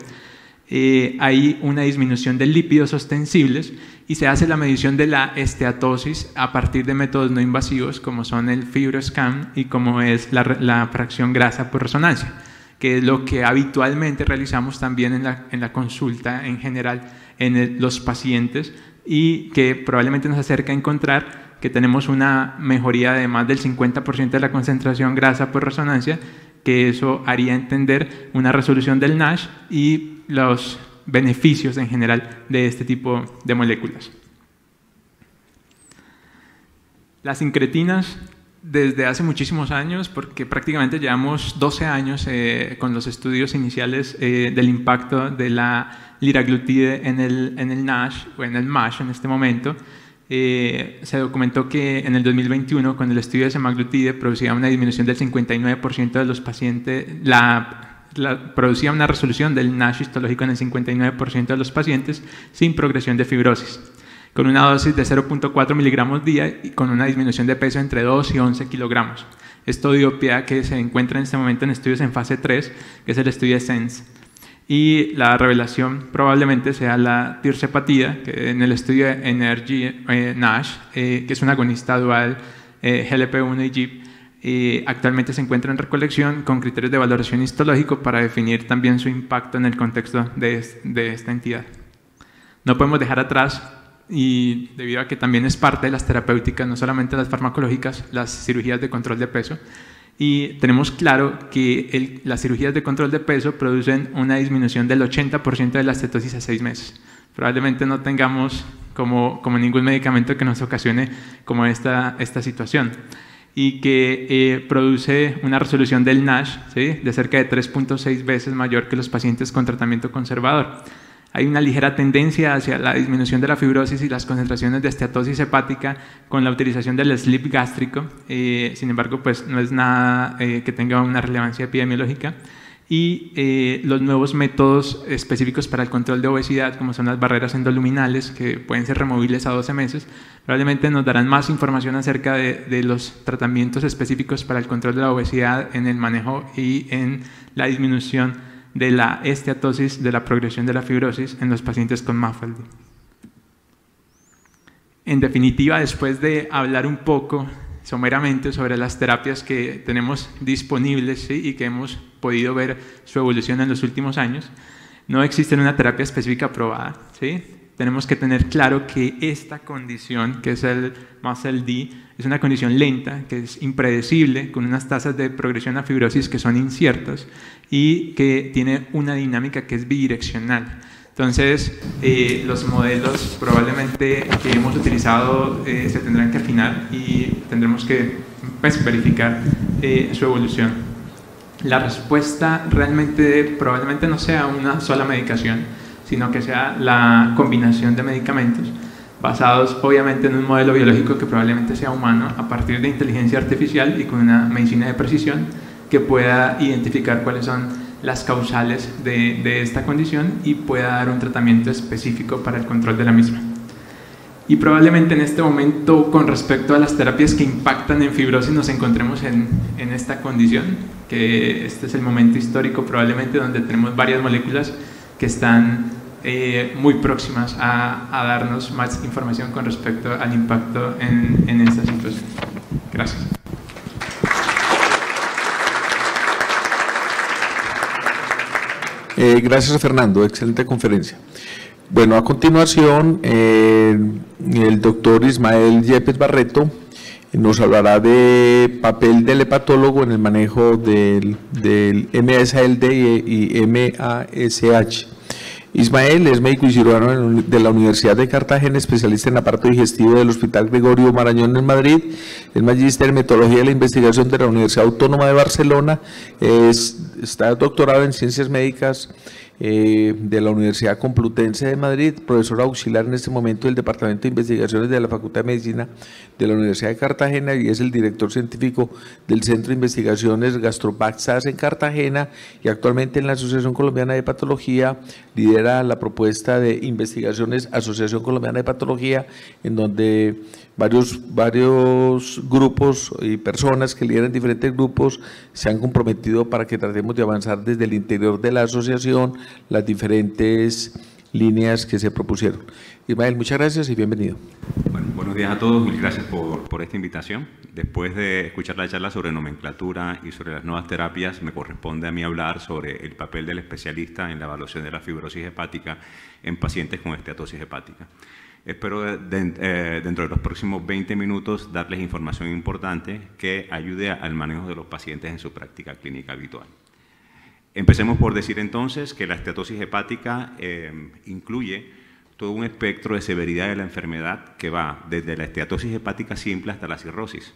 Eh, hay una disminución de lípidos ostensibles y se hace la medición de la esteatosis a partir de métodos no invasivos como son el fibroscan y como es la, fracción grasa por resonancia, que es lo que habitualmente realizamos también en la, consulta en general en los pacientes y que probablemente nos acerca a encontrar que tenemos una mejoría de más del 50% de la concentración grasa por resonancia, que eso haría entender una resolución del NASH y los beneficios en general de este tipo de moléculas. Las incretinas desde hace muchísimos años, porque prácticamente llevamos 12 años eh, con los estudios iniciales eh, del impacto de la liraglutide en el, en el NASH o en el MASH en este momento. Eh, se documentó que en el 2021, con el estudio de semaglutide, producía una disminución del 59% de los pacientes, la, producía una resolución del NASH histológico en el 59% de los pacientes sin progresión de fibrosis con una dosis de 0.4 miligramos día y con una disminución de peso entre 2 y 11 kilogramos. Esto dio pie a que se encuentra en este momento en estudios en fase 3, que es el estudio SENSE. Y la revelación probablemente sea la tirsepatida, que en el estudio de Energy eh, NASH, eh, que es un agonista dual eh, GLP-1 y GIP, actualmente se encuentra en recolección con criterios de valoración histológico para definir también su impacto en el contexto de, de esta entidad. No podemos dejar atrás y debido a que también es parte de las terapéuticas, no solamente las farmacológicas, las cirugías de control de peso. Y tenemos claro que las cirugías de control de peso producen una disminución del 80% de la cetosis a seis meses. Probablemente no tengamos como, como ningún medicamento que nos ocasione como esta, esta situación y que eh, produce una resolución del NASH de cerca de 3.6 veces mayor que los pacientes con tratamiento conservador hay una ligera tendencia hacia la disminución de la fibrosis y las concentraciones de esteatosis hepática con la utilización del slip gástrico. Eh, sin embargo, pues no es nada eh, que tenga una relevancia epidemiológica. Y eh, los nuevos métodos específicos para el control de obesidad, como son las barreras endoluminales, que pueden ser removibles a 12 meses, probablemente nos darán más información acerca de, de los tratamientos específicos para el control de la obesidad en el manejo y en la disminución de la esteatosis de la progresión de la fibrosis en los pacientes con MAFLD. En definitiva, después de hablar un poco someramente sobre las terapias que tenemos disponibles y que hemos podido ver su evolución en los últimos años, no existe una terapia específica aprobada. Tenemos que tener claro que esta condición, que es el MAFLD, es una condición lenta, que es impredecible, con unas tasas de progresión a fibrosis que son inciertas y que tiene una dinámica que es bidireccional. Entonces, eh, los modelos probablemente que hemos utilizado eh, se tendrán que afinar y tendremos que pues, verificar eh, su evolución. La respuesta realmente probablemente no sea una sola medicación, sino que sea la combinación de medicamentos basados obviamente en un modelo biológico que probablemente sea humano, a partir de inteligencia artificial y con una medicina de precisión que pueda identificar cuáles son las causales de, esta condición y pueda dar un tratamiento específico para el control de la misma. Y probablemente en este momento, con respecto a las terapias que impactan en fibrosis, nos encontremos en, en esta condición, que este es el momento histórico probablemente donde tenemos varias moléculas que están eh, muy próximas a, darnos más información con respecto al impacto en, esta situación. Gracias. Eh, gracias Fernando, excelente conferencia. Bueno, a continuación, eh, el doctor Ismael Yepes Barreto nos hablará de papel del hepatólogo en el manejo del, MSLD y MASH. Ismael es médico y cirujano de la Universidad de Cartagena, especialista en parte digestiva del Hospital Gregorio Marañón en Madrid, es magíster en metodología de la investigación de la Universidad Autónoma de Barcelona, es, está doctorado en ciencias médicas eh, de la Universidad Complutense de Madrid, profesor auxiliar en este momento del Departamento de Investigaciones de la Facultad de Medicina de la Universidad de Cartagena y es el director científico del Centro de Investigaciones Gastropaxas en Cartagena y actualmente en la Asociación Colombiana de Patología lidera la propuesta de investigaciones Asociación Colombiana de Patología en donde varios, varios grupos y personas que lideran diferentes grupos se han comprometido para que tratemos de avanzar desde el interior de la asociación las diferentes líneas que se propusieron. Ismael, muchas gracias y bienvenido. buenos días a todos, mil gracias por, por esta invitación. Después de escuchar la charla sobre nomenclatura y sobre las nuevas terapias, me corresponde a mí hablar sobre el papel del especialista en la evaluación de la fibrosis hepática en pacientes con esteatosis hepática. Espero eh, dentro de los próximos 20 minutos darles información importante que ayude al manejo de los pacientes en su práctica clínica habitual. Empecemos por decir entonces que la esteatosis hepática eh, incluye todo un espectro de severidad de la enfermedad que va desde la esteatosis hepática simple hasta la cirrosis.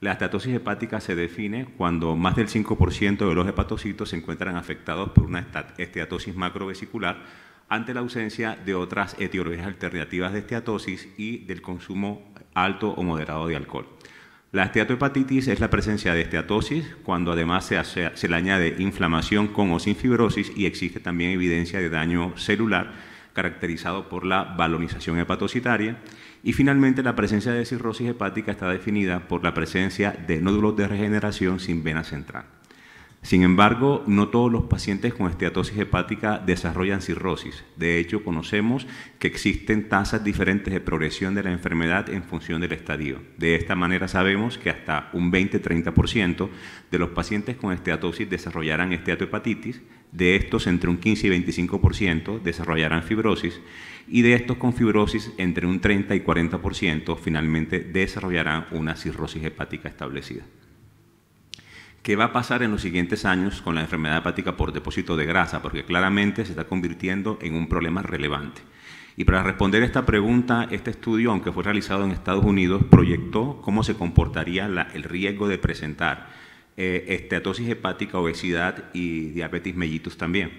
La esteatosis hepática se define cuando más del 5% de los hepatocitos se encuentran afectados por una esteatosis macrovesicular ante la ausencia de otras etiologías alternativas de esteatosis y del consumo alto o moderado de alcohol. La esteatohepatitis es la presencia de esteatosis cuando además se, le añade inflamación con o sin fibrosis y existe también evidencia de daño celular caracterizado por la balonización hepatocitaria. Y finalmente, la presencia de cirrosis hepática está definida por la presencia de nódulos de regeneración sin vena central. Sin embargo, no todos los pacientes con esteatosis hepática desarrollan cirrosis. De hecho, conocemos que existen tasas diferentes de progresión de la enfermedad en función del estadio. De esta manera sabemos que hasta un 20-30% de los pacientes con esteatosis desarrollarán esteatohepatitis, de estos entre un 15 y 25% desarrollarán fibrosis y de estos con fibrosis entre un 30 y 40% finalmente desarrollarán una cirrosis hepática establecida qué va a pasar en los siguientes años con la enfermedad hepática por depósito de grasa, porque claramente se está convirtiendo en un problema relevante. Y para responder esta pregunta, este estudio, aunque fue realizado en Estados Unidos, proyectó cómo se comportaría el riesgo de presentar eh, esteatosis hepática, obesidad y diabetes mellitus también.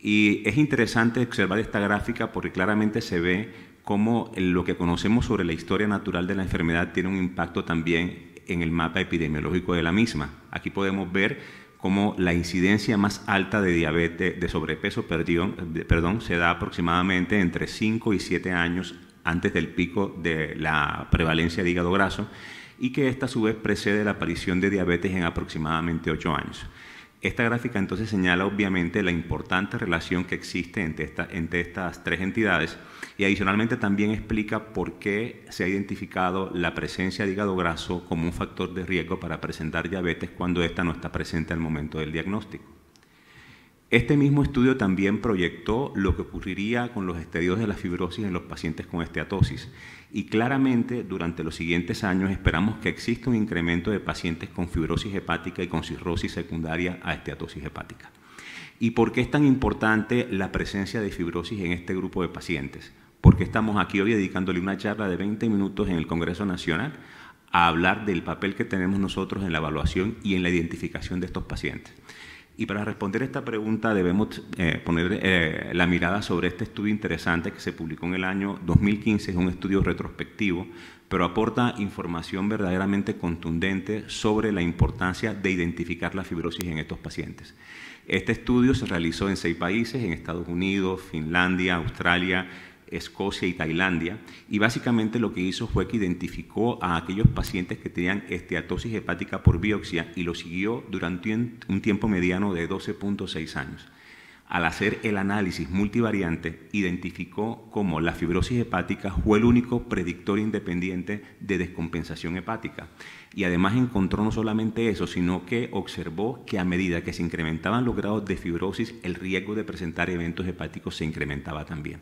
Y es interesante observar esta gráfica porque claramente se ve cómo lo que conocemos sobre la historia natural de la enfermedad tiene un impacto también en el mapa epidemiológico de la misma. Aquí podemos ver cómo la incidencia más alta de diabetes, de sobrepeso, se da aproximadamente entre 5 y 7 años antes del pico de la prevalencia de hígado graso y que esta a su vez precede la aparición de diabetes en aproximadamente 8 años. Esta gráfica entonces señala obviamente la importante relación que existe entre, entre estas tres entidades y adicionalmente también explica por qué se ha identificado la presencia de hígado graso como un factor de riesgo para presentar diabetes cuando ésta no está presente al momento del diagnóstico. Este mismo estudio también proyectó lo que ocurriría con los estadios de la fibrosis en los pacientes con esteatosis y claramente durante los siguientes años esperamos que exista un incremento de pacientes con fibrosis hepática y con cirrosis secundaria a esteatosis hepática. ¿Y por qué es tan importante la presencia de fibrosis en este grupo de pacientes? Porque estamos aquí hoy dedicándole una charla de 20 minutos en el Congreso Nacional a hablar del papel que tenemos nosotros en la evaluación y en la identificación de estos pacientes. Y para responder esta pregunta debemos eh, poner eh, la mirada sobre este estudio interesante que se publicó en el año 2015, es un estudio retrospectivo, pero aporta información verdaderamente contundente sobre la importancia de identificar la fibrosis en estos pacientes. Este estudio se realizó en seis países, en Estados Unidos, Finlandia, Australia, Escocia y Tailandia, y básicamente lo que hizo fue que identificó a aquellos pacientes que tenían esteatosis hepática por biopsia y lo siguió durante un tiempo mediano de 12.6 años. Al hacer el análisis multivariante, identificó como la fibrosis hepática fue el único predictor independiente de descompensación hepática. Y además encontró no solamente eso, sino que observó que a medida que se incrementaban los grados de fibrosis, el riesgo de presentar eventos hepáticos se incrementaba también.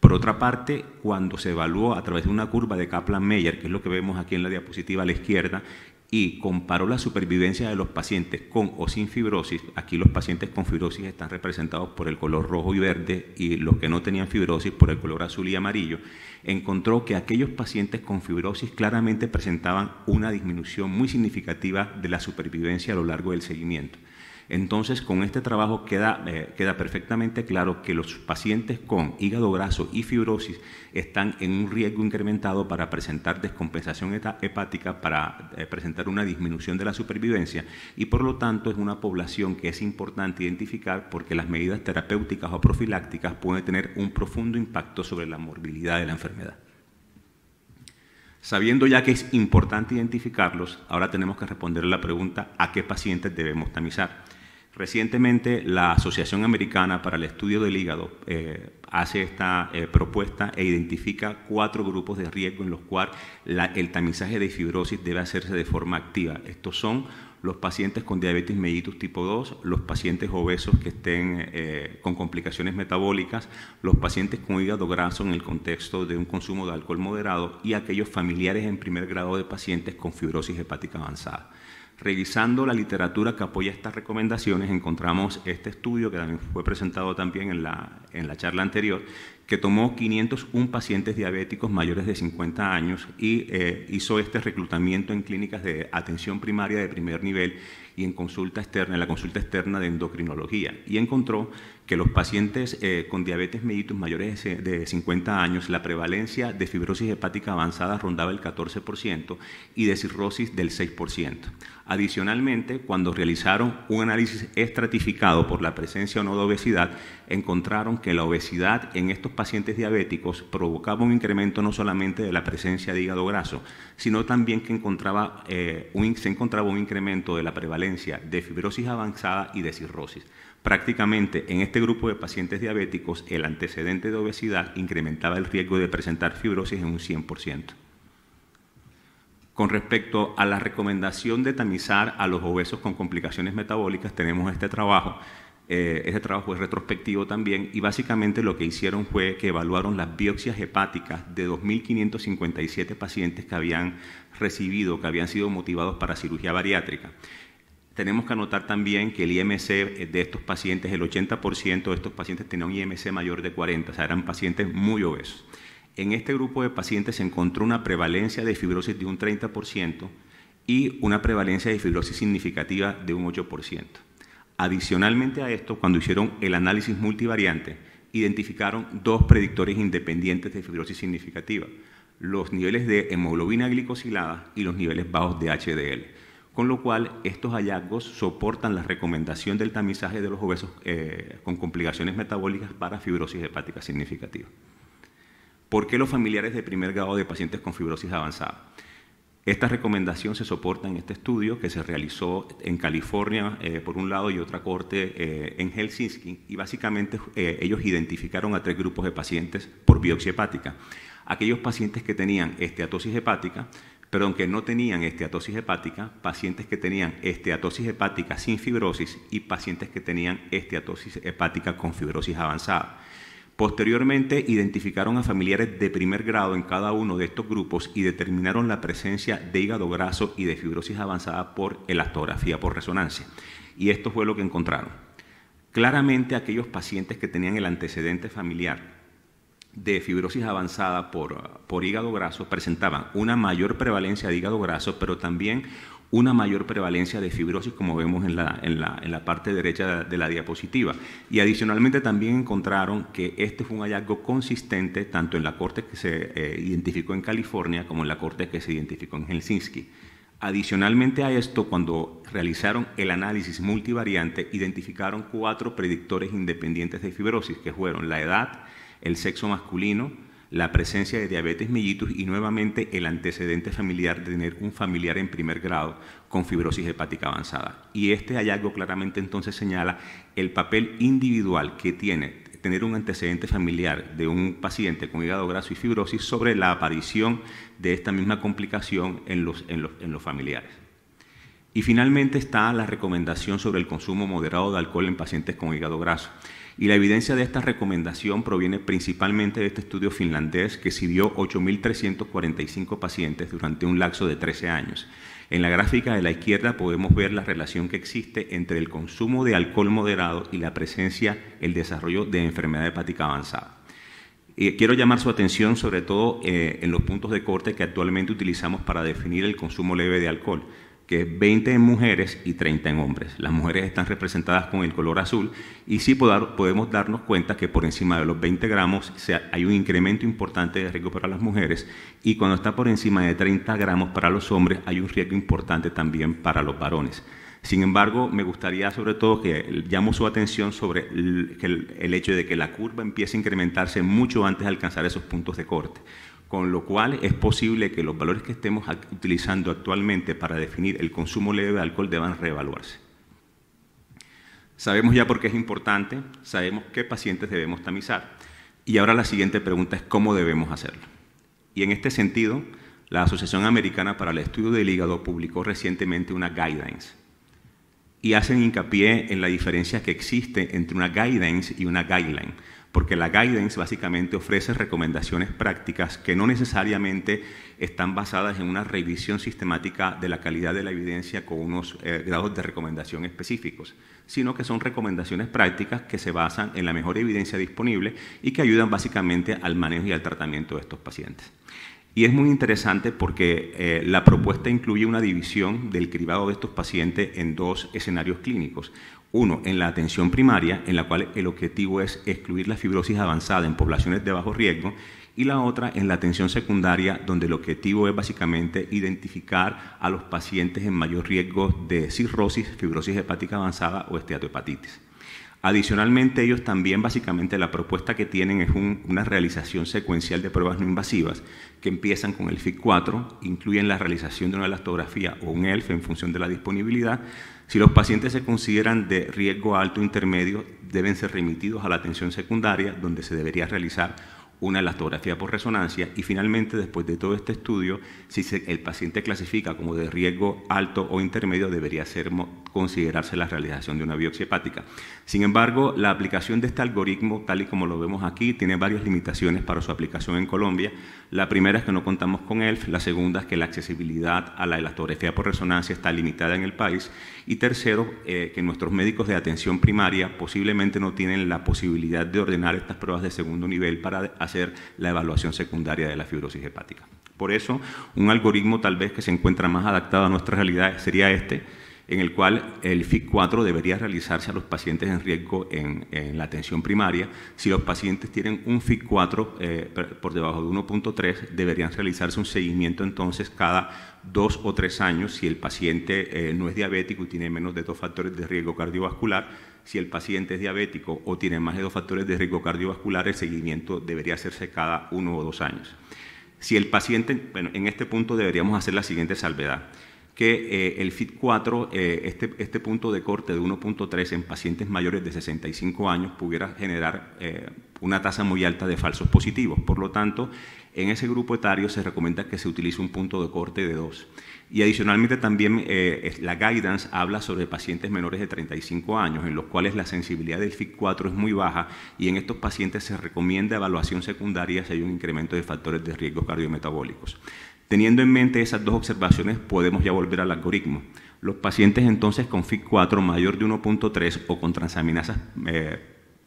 Por otra parte, cuando se evaluó a través de una curva de kaplan meyer que es lo que vemos aquí en la diapositiva a la izquierda, y comparó la supervivencia de los pacientes con o sin fibrosis, aquí los pacientes con fibrosis están representados por el color rojo y verde y los que no tenían fibrosis por el color azul y amarillo, encontró que aquellos pacientes con fibrosis claramente presentaban una disminución muy significativa de la supervivencia a lo largo del seguimiento. Entonces, con este trabajo eh, queda, perfectamente claro que los pacientes con hígado graso y fibrosis están en un riesgo incrementado para presentar descompensación hepática, para eh, presentar una disminución de la supervivencia y por lo tanto es una población que es importante identificar porque las medidas terapéuticas o profilácticas pueden tener un profundo impacto sobre la morbilidad de la enfermedad. Sabiendo ya que es importante identificarlos, ahora tenemos que responder la pregunta ¿a qué pacientes debemos tamizar? Recientemente, la Asociación Americana para el Estudio del Hígado eh, hace esta eh, propuesta e identifica cuatro grupos de riesgo en los cuales el tamizaje de fibrosis debe hacerse de forma activa. Estos son los pacientes con diabetes mellitus tipo 2, los pacientes obesos que estén eh, con complicaciones metabólicas, los pacientes con hígado graso en el contexto de un consumo de alcohol moderado y aquellos familiares en primer grado de pacientes con fibrosis hepática avanzada. Revisando la literatura que apoya estas recomendaciones, encontramos este estudio que también fue presentado también en la, charla anterior, que tomó 501 pacientes diabéticos mayores de 50 años y eh, hizo este reclutamiento en clínicas de atención primaria de primer nivel y en consulta externa, en la consulta externa de endocrinología, y encontró que los pacientes eh, con diabetes mellitus mayores de 50 años, la prevalencia de fibrosis hepática avanzada rondaba el 14% y de cirrosis del 6%. Adicionalmente, cuando realizaron un análisis estratificado por la presencia o no de obesidad, encontraron que la obesidad en estos pacientes diabéticos provocaba un incremento no solamente de la presencia de hígado graso, sino también que encontraba, eh, se encontraba un incremento de la prevalencia de fibrosis avanzada y de cirrosis. Prácticamente en este grupo de pacientes diabéticos el antecedente de obesidad incrementaba el riesgo de presentar fibrosis en un 100%. Con respecto a la recomendación de tamizar a los obesos con complicaciones metabólicas, tenemos este trabajo. Eh, este trabajo es retrospectivo también y básicamente lo que hicieron fue que evaluaron las biopsias hepáticas de 2.557 pacientes que habían recibido, que habían sido motivados para cirugía bariátrica. Tenemos que anotar también que el IMC eh, de estos pacientes, el 80% de estos pacientes tenían un IMC mayor de 40, o sea, eran pacientes muy obesos. En este grupo de pacientes se encontró una prevalencia de fibrosis de un 30% y una prevalencia de fibrosis significativa de un 8%. Adicionalmente a esto, cuando hicieron el análisis multivariante, identificaron dos predictores independientes de fibrosis significativa, los niveles de hemoglobina glicosilada y los niveles bajos de HDL con lo cual estos hallazgos soportan la recomendación del tamizaje de los obesos eh, con complicaciones metabólicas para fibrosis hepática significativa. ¿Por qué los familiares de primer grado de pacientes con fibrosis avanzada? Esta recomendación se soporta en este estudio que se realizó en California eh, por un lado y otra corte eh, en Helsinki y básicamente ellos identificaron a tres grupos de pacientes por biopsia hepática. Aquellos pacientes que tenían esteatosis hepática, pero aunque no tenían esteatosis hepática, pacientes que tenían esteatosis hepática sin fibrosis y pacientes que tenían esteatosis hepática con fibrosis avanzada. Posteriormente identificaron a familiares de primer grado en cada uno de estos grupos y determinaron la presencia de hígado graso y de fibrosis avanzada por elastografía, por resonancia. Y esto fue lo que encontraron. Claramente aquellos pacientes que tenían el antecedente familiar de fibrosis avanzada por, hígado graso presentaban una mayor prevalencia de hígado graso, pero también una mayor prevalencia de fibrosis, como vemos en la, parte derecha de la, diapositiva. Y adicionalmente también encontraron que este fue un hallazgo consistente tanto en la corte que se eh, identificó en California como en la corte que se identificó en Helsinki. Adicionalmente a esto, cuando realizaron el análisis multivariante, identificaron cuatro predictores independientes de fibrosis, que fueron la edad, el sexo masculino, la presencia de diabetes mellitus y nuevamente el antecedente familiar de tener un familiar en primer grado con fibrosis hepática avanzada. Y este hallazgo claramente entonces señala el papel individual que tiene tener un antecedente familiar de un paciente con hígado graso y fibrosis sobre la aparición de esta misma complicación en los, en los familiares. Y finalmente está la recomendación sobre el consumo moderado de alcohol en pacientes con hígado graso. Y la evidencia de esta recomendación proviene principalmente de este estudio finlandés que siguió 8.345 pacientes durante un lapso de 13 años. En la gráfica de la izquierda podemos ver la relación que existe entre el consumo de alcohol moderado y la presencia, el desarrollo de enfermedad hepática avanzada. Eh, quiero llamar su atención sobre todo eh, en los puntos de corte que actualmente utilizamos para definir el consumo leve de alcohol que es 20 en mujeres y 30 en hombres. Las mujeres están representadas con el color azul y sí podemos darnos cuenta que por encima de los 20 gramos hay un incremento importante de riesgo para las mujeres y cuando está por encima de 30 gramos para los hombres hay un riesgo importante también para los varones. Sin embargo, me gustaría sobre todo que llamo su atención sobre el, el hecho de que la curva empiece a incrementarse mucho antes de alcanzar esos puntos de corte con lo cual es posible que los valores que estemos utilizando actualmente para definir el consumo leve de alcohol deban reevaluarse. Sabemos ya por qué es importante, sabemos qué pacientes debemos tamizar. Y ahora la siguiente pregunta es cómo debemos hacerlo. Y en este sentido, la Asociación Americana para el Estudio del Hígado publicó recientemente una guidance y hacen hincapié en la diferencia que existe entre una guidance y una guideline porque la guidance básicamente ofrece recomendaciones prácticas que no necesariamente están basadas en una revisión sistemática de la calidad de la evidencia con unos eh, grados de recomendación específicos, sino que son recomendaciones prácticas que se basan en la mejor evidencia disponible y que ayudan básicamente al manejo y al tratamiento de estos pacientes. Y es muy interesante porque eh, la propuesta incluye una división del cribado de estos pacientes en dos escenarios clínicos. Uno, en la atención primaria, en la cual el objetivo es excluir la fibrosis avanzada en poblaciones de bajo riesgo, y la otra en la atención secundaria, donde el objetivo es básicamente identificar a los pacientes en mayor riesgo de cirrosis, fibrosis hepática avanzada o esteatohepatitis. Adicionalmente, ellos también básicamente la propuesta que tienen es una realización secuencial de pruebas no invasivas que empiezan con el FIC4, incluyen la realización de una elastografía o un ELF e en función de la disponibilidad, si los pacientes se consideran de riesgo alto o intermedio, deben ser remitidos a la atención secundaria, donde se debería realizar una elastografía por resonancia y finalmente después de todo este estudio, si el paciente clasifica como de riesgo alto o intermedio, debería ser considerarse la realización de una biopsia hepática. Sin embargo, la aplicación de este algoritmo, tal y como lo vemos aquí, tiene varias limitaciones para su aplicación en Colombia. La primera es que no contamos con ELF, la segunda es que la accesibilidad a la elastografía por resonancia está limitada en el país y tercero, eh, que nuestros médicos de atención primaria posiblemente no tienen la posibilidad de ordenar estas pruebas de segundo nivel para hacer la evaluación secundaria de la fibrosis hepática. Por eso, un algoritmo tal vez que se encuentra más adaptado a nuestra realidad sería este, en el cual el FIC4 debería realizarse a los pacientes en riesgo en, la atención primaria. Si los pacientes tienen un FIC4 eh, por debajo de 1.3, deberían realizarse un seguimiento entonces cada dos o tres años si el paciente eh, no es diabético y tiene menos de dos factores de riesgo cardiovascular. Si el paciente es diabético o tiene más de dos factores de riesgo cardiovascular, el seguimiento debería hacerse cada uno o dos años. Si el paciente, bueno, en este punto deberíamos hacer la siguiente salvedad que eh, el FIT4, eh, este, este, punto de corte de 1.3 en pacientes mayores de 65 años pudiera generar eh, una tasa muy alta de falsos positivos. Por lo tanto, en ese grupo etario se recomienda que se utilice un punto de corte de 2. Y adicionalmente también la guidance habla sobre pacientes menores de 35 años, en los cuales la sensibilidad del fit 4 es muy baja y en estos pacientes se recomienda evaluación secundaria si hay un incremento de factores de riesgo cardiometabólicos. Teniendo en mente esas dos observaciones, podemos ya volver al algoritmo. Los pacientes entonces con fig 4 mayor de 1.3 o con transaminasas eh,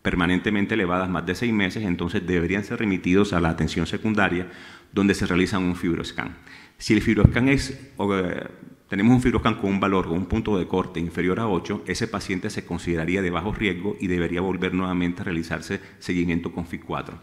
permanentemente elevadas más de 6 meses, entonces deberían ser remitidos a la atención secundaria donde se realiza un fibroscan. Si el fibroscan es, eh, tenemos un fibroscan con un valor o un punto de corte inferior a 8, ese paciente se consideraría de bajo riesgo y debería volver nuevamente a realizarse seguimiento con FIC4.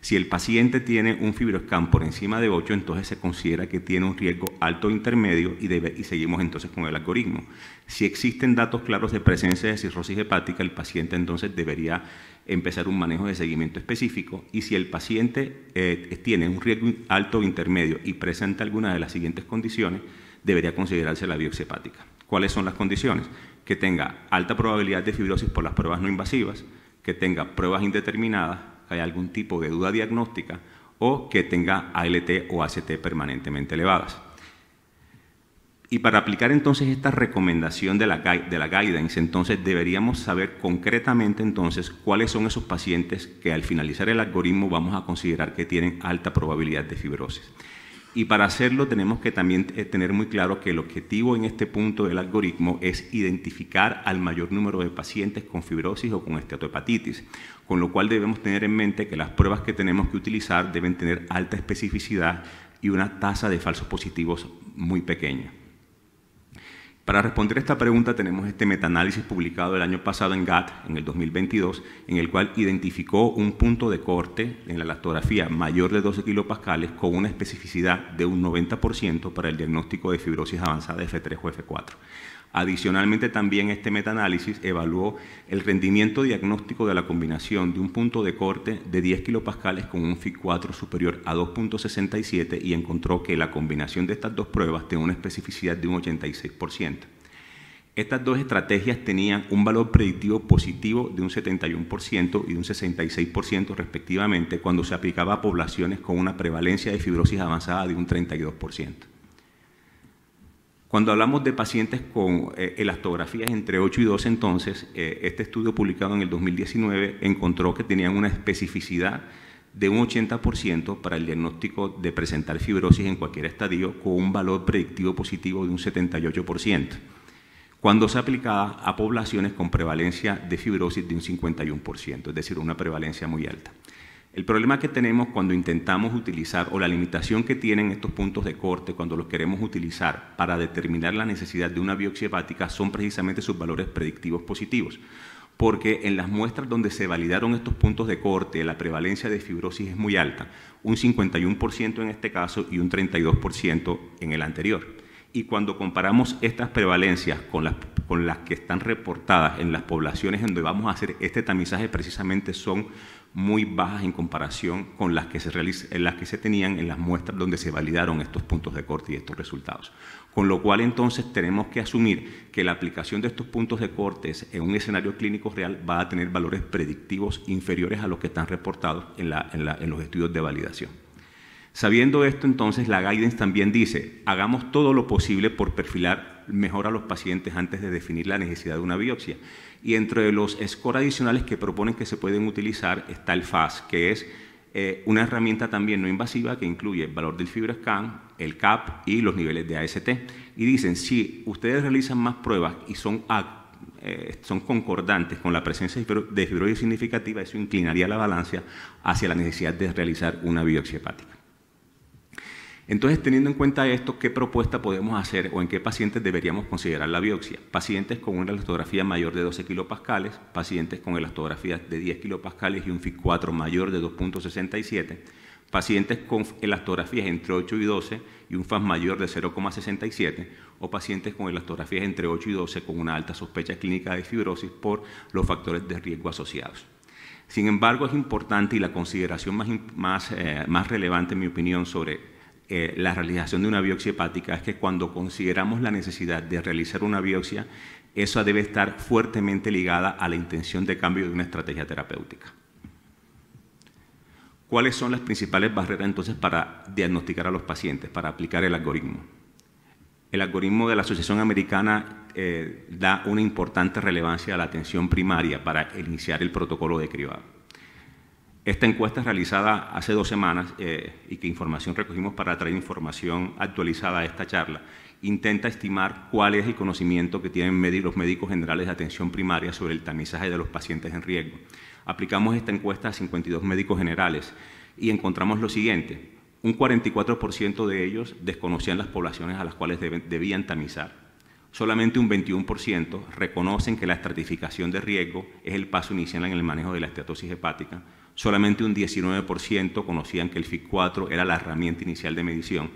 Si el paciente tiene un fibroscan por encima de 8, entonces se considera que tiene un riesgo alto o intermedio y, seguimos entonces con el algoritmo. Si existen datos claros de presencia de cirrosis hepática, el paciente entonces debería empezar un manejo de seguimiento específico y si el paciente eh, tiene un riesgo alto o intermedio y presenta alguna de las siguientes condiciones, debería considerarse la biopsia hepática. ¿Cuáles son las condiciones? Que tenga alta probabilidad de fibrosis por las pruebas no invasivas, que tenga pruebas indeterminadas, hay algún tipo de duda diagnóstica o que tenga ALT o ACT permanentemente elevadas. Y para aplicar entonces esta recomendación de la, de la guidance, entonces deberíamos saber concretamente entonces cuáles son esos pacientes que al finalizar el algoritmo vamos a considerar que tienen alta probabilidad de fibrosis. Y para hacerlo tenemos que también eh, tener muy claro que el objetivo en este punto del algoritmo es identificar al mayor número de pacientes con fibrosis o con esteatohepatitis, con lo cual debemos tener en mente que las pruebas que tenemos que utilizar deben tener alta especificidad y una tasa de falsos positivos muy pequeña. Para responder esta pregunta tenemos este metaanálisis publicado el año pasado en GATT, en el 2022, en el cual identificó un punto de corte en la lactografía mayor de 12 kilopascales con una especificidad de un 90% para el diagnóstico de fibrosis avanzada F3 o F4. Adicionalmente, también este metaanálisis evaluó el rendimiento diagnóstico de la combinación de un punto de corte de 10 kilopascales con un FIC4 superior a 2.67 y encontró que la combinación de estas dos pruebas tenía una especificidad de un 86%. Estas dos estrategias tenían un valor predictivo positivo de un 71% y de un 66% respectivamente cuando se aplicaba a poblaciones con una prevalencia de fibrosis avanzada de un 32%. Cuando hablamos de pacientes con eh, elastografías entre 8 y 12 entonces, eh, este estudio publicado en el 2019 encontró que tenían una especificidad de un 80% para el diagnóstico de presentar fibrosis en cualquier estadio con un valor predictivo positivo de un 78%, cuando se aplicaba a poblaciones con prevalencia de fibrosis de un 51%, es decir, una prevalencia muy alta. El problema que tenemos cuando intentamos utilizar, o la limitación que tienen estos puntos de corte cuando los queremos utilizar para determinar la necesidad de una biopsia hepática, son precisamente sus valores predictivos positivos. Porque en las muestras donde se validaron estos puntos de corte, la prevalencia de fibrosis es muy alta, un 51% en este caso y un 32% en el anterior. Y cuando comparamos estas prevalencias con las, con las que están reportadas en las poblaciones en donde vamos a hacer este tamizaje, precisamente son muy bajas en comparación con las que, se las que se tenían en las muestras donde se validaron estos puntos de corte y estos resultados. Con lo cual entonces tenemos que asumir que la aplicación de estos puntos de corte en un escenario clínico real va a tener valores predictivos inferiores a los que están reportados en, la, en, la, en los estudios de validación. Sabiendo esto, entonces la guidance también dice, hagamos todo lo posible por perfilar mejor a los pacientes antes de definir la necesidad de una biopsia. Y entre los scores adicionales que proponen que se pueden utilizar está el FAS, que es eh, una herramienta también no invasiva que incluye el valor del fibroscan, el CAP y los niveles de AST. Y dicen, si ustedes realizan más pruebas y son, eh, son concordantes con la presencia de fibrosis significativa, eso inclinaría la balanza hacia la necesidad de realizar una biopsia hepática. Entonces, teniendo en cuenta esto, ¿qué propuesta podemos hacer o en qué pacientes deberíamos considerar la biopsia? Pacientes con una elastografía mayor de 12 kilopascales, pacientes con elastografías de 10 kilopascales y un FIC4 mayor de 2.67, pacientes con elastografías entre 8 y 12 y un FAS mayor de 0,67, o pacientes con elastografías entre 8 y 12 con una alta sospecha clínica de fibrosis por los factores de riesgo asociados. Sin embargo, es importante y la consideración más, más, eh, más relevante, en mi opinión, sobre eh, la realización de una biopsia hepática es que cuando consideramos la necesidad de realizar una biopsia, eso debe estar fuertemente ligada a la intención de cambio de una estrategia terapéutica. ¿Cuáles son las principales barreras entonces para diagnosticar a los pacientes, para aplicar el algoritmo? El algoritmo de la Asociación Americana eh, da una importante relevancia a la atención primaria para iniciar el protocolo de cribado. Esta encuesta realizada hace dos semanas eh, y que información recogimos para traer información actualizada a esta charla. Intenta estimar cuál es el conocimiento que tienen los médicos generales de atención primaria sobre el tamizaje de los pacientes en riesgo. Aplicamos esta encuesta a 52 médicos generales y encontramos lo siguiente. Un 44% de ellos desconocían las poblaciones a las cuales debían tamizar. Solamente un 21% reconocen que la estratificación de riesgo es el paso inicial en el manejo de la esteatosis hepática solamente un 19% conocían que el FIC4 era la herramienta inicial de medición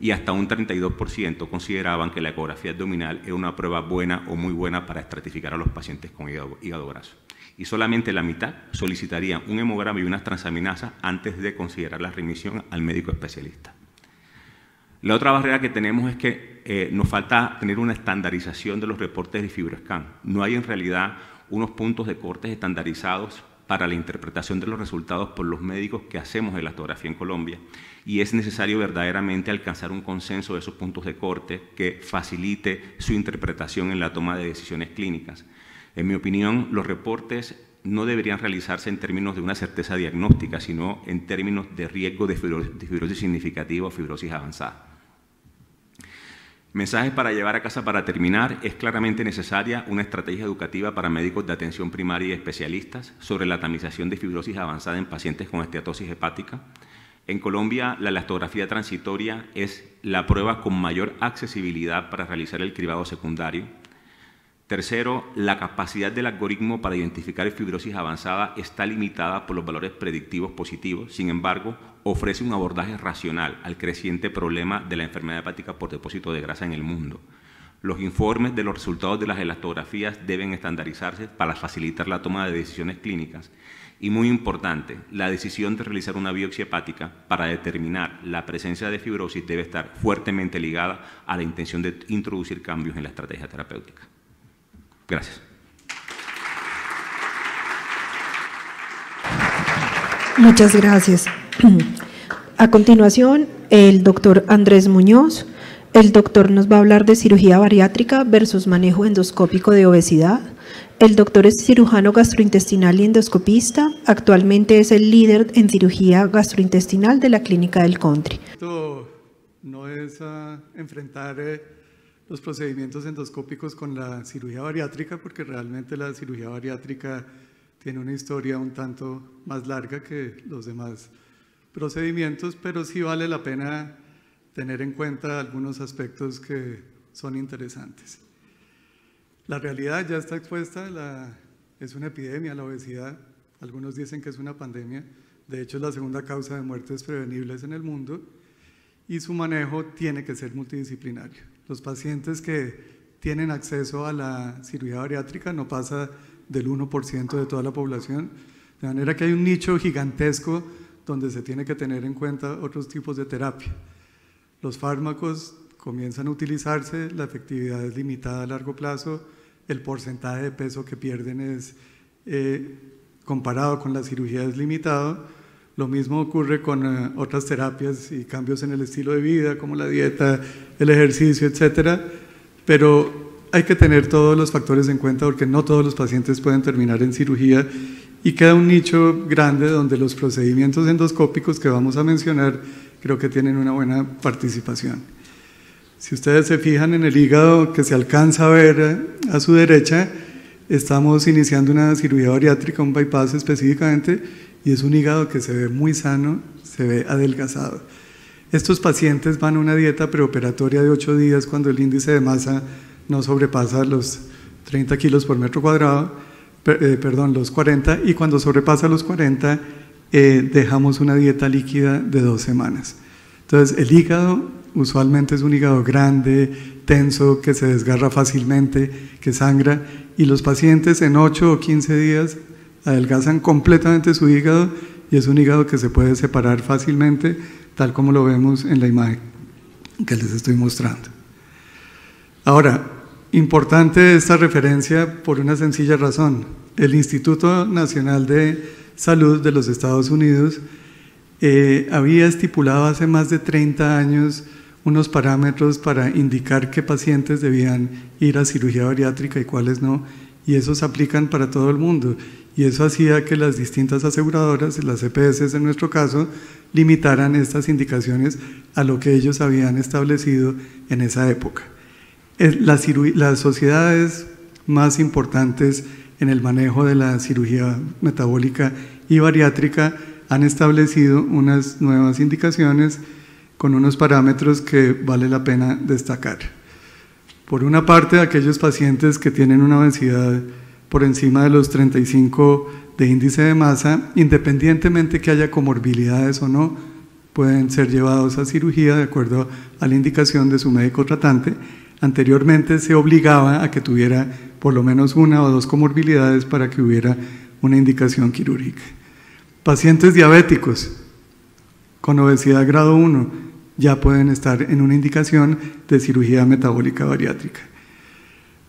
y hasta un 32% consideraban que la ecografía abdominal era una prueba buena o muy buena para estratificar a los pacientes con hígado, graso. Y solamente la mitad solicitarían un hemograma y unas transaminasas antes de considerar la remisión al médico especialista. La otra barrera que tenemos es que eh, nos falta tener una estandarización de los reportes de FibroScan. No hay en realidad unos puntos de cortes estandarizados para la interpretación de los resultados por los médicos que hacemos de la tomografía en Colombia y es necesario verdaderamente alcanzar un consenso de esos puntos de corte que facilite su interpretación en la toma de decisiones clínicas. En mi opinión, los reportes no deberían realizarse en términos de una certeza diagnóstica, sino en términos de riesgo de fibrosis significativa o fibrosis avanzada. Mensajes para llevar a casa para terminar. Es claramente necesaria una estrategia educativa para médicos de atención primaria y especialistas sobre la tamización de fibrosis avanzada en pacientes con esteatosis hepática. En Colombia, la elastografía transitoria es la prueba con mayor accesibilidad para realizar el cribado secundario. Tercero, la capacidad del algoritmo para identificar fibrosis avanzada está limitada por los valores predictivos positivos, sin embargo, ofrece un abordaje racional al creciente problema de la enfermedad hepática por depósito de grasa en el mundo. Los informes de los resultados de las elastografías deben estandarizarse para facilitar la toma de decisiones clínicas y muy importante, la decisión de realizar una biopsia hepática para determinar la presencia de fibrosis debe estar fuertemente ligada a la intención de introducir cambios en la estrategia terapéutica. Gracias. Muchas gracias. A continuación, el doctor Andrés Muñoz. El doctor nos va a hablar de cirugía bariátrica versus manejo endoscópico de obesidad. El doctor es cirujano gastrointestinal y endoscopista. Actualmente es el líder en cirugía gastrointestinal de la Clínica del Country. Esto no es ah, enfrentar eh, los procedimientos endoscópicos con la cirugía bariátrica, porque realmente la cirugía bariátrica tiene una historia un tanto más larga que los demás procedimientos, pero sí vale la pena tener en cuenta algunos aspectos que son interesantes. La realidad ya está expuesta, es una epidemia la obesidad, algunos dicen que es una pandemia, de hecho es la segunda causa de muertes prevenibles en el mundo y su manejo tiene que ser multidisciplinario. Los pacientes que tienen acceso a la cirugía bariátrica no pasa del 1% de toda la población, de manera que hay un nicho gigantesco donde se tiene que tener en cuenta otros tipos de terapia. Los fármacos comienzan a utilizarse, la efectividad es limitada a largo plazo, el porcentaje de peso que pierden es eh, comparado con la cirugía es limitado lo mismo ocurre con eh, otras terapias y cambios en el estilo de vida, como la dieta, el ejercicio, etcétera. Pero hay que tener todos los factores en cuenta porque no todos los pacientes pueden terminar en cirugía y queda un nicho grande donde los procedimientos endoscópicos que vamos a mencionar creo que tienen una buena participación. Si ustedes se fijan en el hígado que se alcanza a ver eh, a su derecha, estamos iniciando una cirugía bariátrica, un bypass específicamente, y es un hígado que se ve muy sano, se ve adelgazado. Estos pacientes van a una dieta preoperatoria de 8 días cuando el índice de masa no sobrepasa los 30 kilos por metro cuadrado, eh, perdón, los 40, y cuando sobrepasa los 40 eh, dejamos una dieta líquida de dos semanas. Entonces el hígado usualmente es un hígado grande, tenso, que se desgarra fácilmente, que sangra, y los pacientes en 8 o 15 días adelgazan completamente su hígado y es un hígado que se puede separar fácilmente, tal como lo vemos en la imagen que les estoy mostrando. Ahora, importante esta referencia por una sencilla razón. El Instituto Nacional de Salud de los Estados Unidos eh, había estipulado hace más de 30 años unos parámetros para indicar qué pacientes debían ir a cirugía bariátrica y cuáles no, y se aplican para todo el mundo. Y eso hacía que las distintas aseguradoras, las EPS en nuestro caso, limitaran estas indicaciones a lo que ellos habían establecido en esa época. las sociedades más importantes en el manejo de la cirugía metabólica y bariátrica han establecido unas nuevas indicaciones con unos parámetros que vale la pena destacar. Por una parte, aquellos pacientes que tienen una obesidad por encima de los 35 de índice de masa, independientemente que haya comorbilidades o no, pueden ser llevados a cirugía de acuerdo a la indicación de su médico tratante. Anteriormente se obligaba a que tuviera por lo menos una o dos comorbilidades para que hubiera una indicación quirúrgica. Pacientes diabéticos con obesidad grado 1, ya pueden estar en una indicación de cirugía metabólica bariátrica.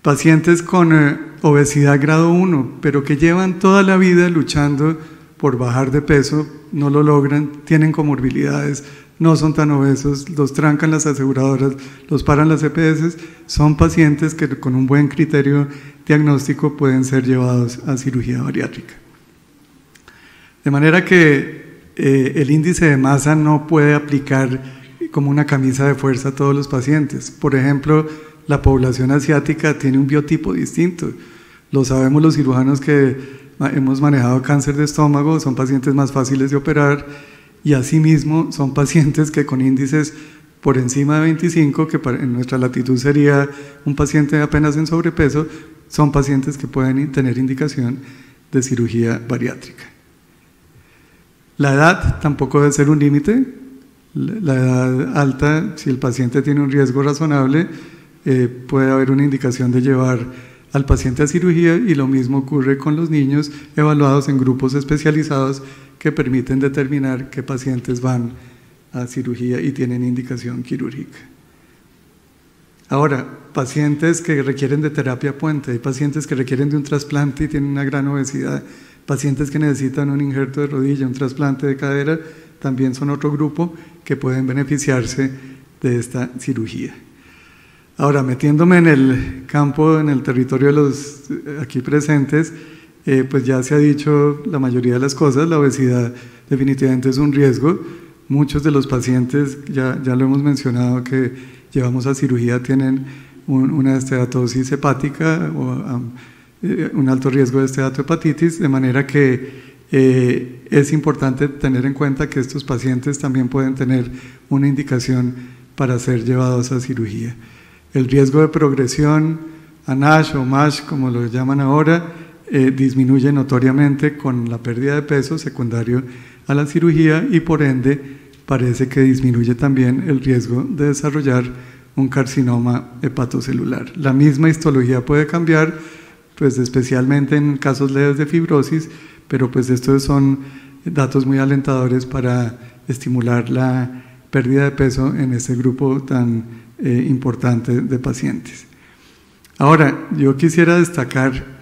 Pacientes con eh, obesidad grado 1, pero que llevan toda la vida luchando por bajar de peso, no lo logran, tienen comorbilidades, no son tan obesos, los trancan las aseguradoras, los paran las EPS, son pacientes que con un buen criterio diagnóstico pueden ser llevados a cirugía bariátrica. De manera que eh, el índice de masa no puede aplicar como una camisa de fuerza a todos los pacientes. Por ejemplo, la población asiática tiene un biotipo distinto. Lo sabemos los cirujanos que hemos manejado cáncer de estómago, son pacientes más fáciles de operar y asimismo son pacientes que con índices por encima de 25, que en nuestra latitud sería un paciente apenas en sobrepeso, son pacientes que pueden tener indicación de cirugía bariátrica. La edad tampoco debe ser un límite, la edad alta, si el paciente tiene un riesgo razonable, eh, puede haber una indicación de llevar al paciente a cirugía y lo mismo ocurre con los niños evaluados en grupos especializados que permiten determinar qué pacientes van a cirugía y tienen indicación quirúrgica. Ahora, pacientes que requieren de terapia puente, hay pacientes que requieren de un trasplante y tienen una gran obesidad, pacientes que necesitan un injerto de rodilla, un trasplante de cadera, también son otro grupo que pueden beneficiarse de esta cirugía. Ahora, metiéndome en el campo, en el territorio de los eh, aquí presentes, eh, pues ya se ha dicho la mayoría de las cosas, la obesidad definitivamente es un riesgo. Muchos de los pacientes, ya, ya lo hemos mencionado, que llevamos a cirugía tienen una esteatosis hepática o eh, un alto riesgo de esteatohepatitis, de manera que eh, es importante tener en cuenta que estos pacientes también pueden tener una indicación para ser llevados a cirugía. El riesgo de progresión a NASH o MASH, como lo llaman ahora, eh, disminuye notoriamente con la pérdida de peso secundario a la cirugía y por ende parece que disminuye también el riesgo de desarrollar un carcinoma hepatocelular. La misma histología puede cambiar, pues especialmente en casos leves de fibrosis, pero pues estos son datos muy alentadores para estimular la pérdida de peso en ese grupo tan eh, importante de pacientes. Ahora, yo quisiera destacar,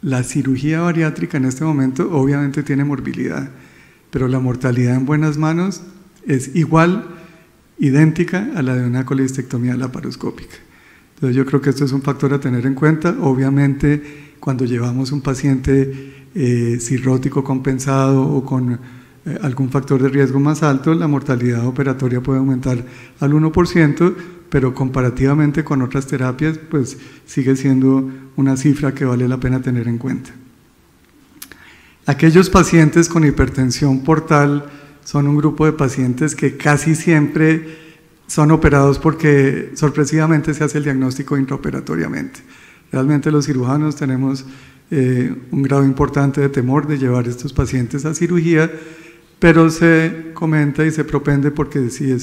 la cirugía bariátrica en este momento obviamente tiene morbilidad, pero la mortalidad en buenas manos es igual, idéntica a la de una colistectomía laparoscópica. Entonces yo creo que esto es un factor a tener en cuenta. Obviamente cuando llevamos un paciente eh, cirrótico compensado o con eh, algún factor de riesgo más alto, la mortalidad operatoria puede aumentar al 1%, pero comparativamente con otras terapias, pues sigue siendo una cifra que vale la pena tener en cuenta. Aquellos pacientes con hipertensión portal son un grupo de pacientes que casi siempre son operados porque sorpresivamente se hace el diagnóstico intraoperatoriamente. Realmente los cirujanos tenemos eh, un grado importante de temor de llevar estos pacientes a cirugía, pero se comenta y se propende porque si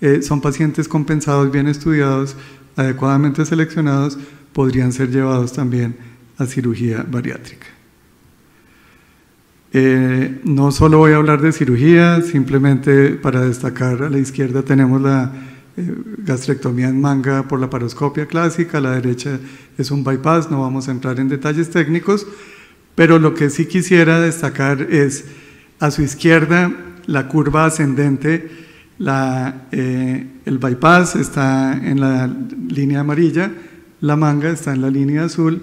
eh, son pacientes compensados, bien estudiados, adecuadamente seleccionados, podrían ser llevados también a cirugía bariátrica. Eh, no solo voy a hablar de cirugía, simplemente para destacar a la izquierda tenemos la eh, gastrectomía en manga por la paroscopia clásica, la derecha es un bypass, no vamos a entrar en detalles técnicos, pero lo que sí quisiera destacar es a su izquierda la curva ascendente, eh, el bypass está en la línea amarilla, la manga está en la línea azul,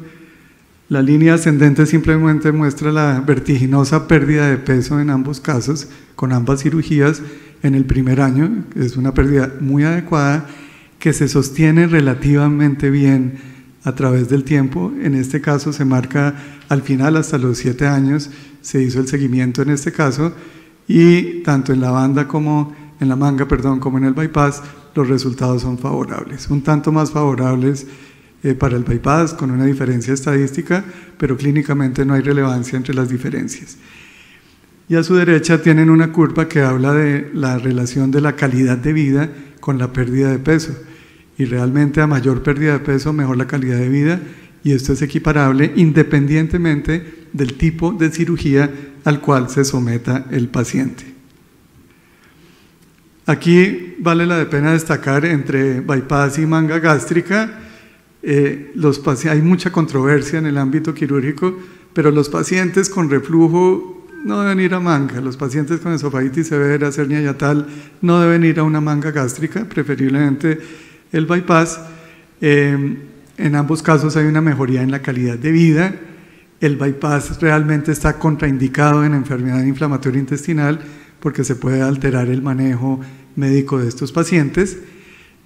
la línea ascendente simplemente muestra la vertiginosa pérdida de peso en ambos casos, con ambas cirugías en el primer año. Es una pérdida muy adecuada que se sostiene relativamente bien a través del tiempo. En este caso se marca al final hasta los siete años. Se hizo el seguimiento en este caso y tanto en la banda como en la manga, perdón, como en el bypass, los resultados son favorables, un tanto más favorables eh, para el bypass con una diferencia estadística, pero clínicamente no hay relevancia entre las diferencias. Y a su derecha tienen una curva que habla de la relación de la calidad de vida con la pérdida de peso. Y realmente a mayor pérdida de peso, mejor la calidad de vida. Y esto es equiparable independientemente del tipo de cirugía al cual se someta el paciente. Aquí vale la pena destacar entre bypass y manga gástrica eh, hay mucha controversia en el ámbito quirúrgico, pero los pacientes con reflujo no deben ir a manga, los pacientes con esofagitis severa, y yatal, no deben ir a una manga gástrica, preferiblemente el bypass. Em, en ambos casos hay una mejoría en la calidad de vida. El bypass realmente está contraindicado en enfermedad inflamatoria intestinal porque se puede alterar el manejo médico de estos pacientes.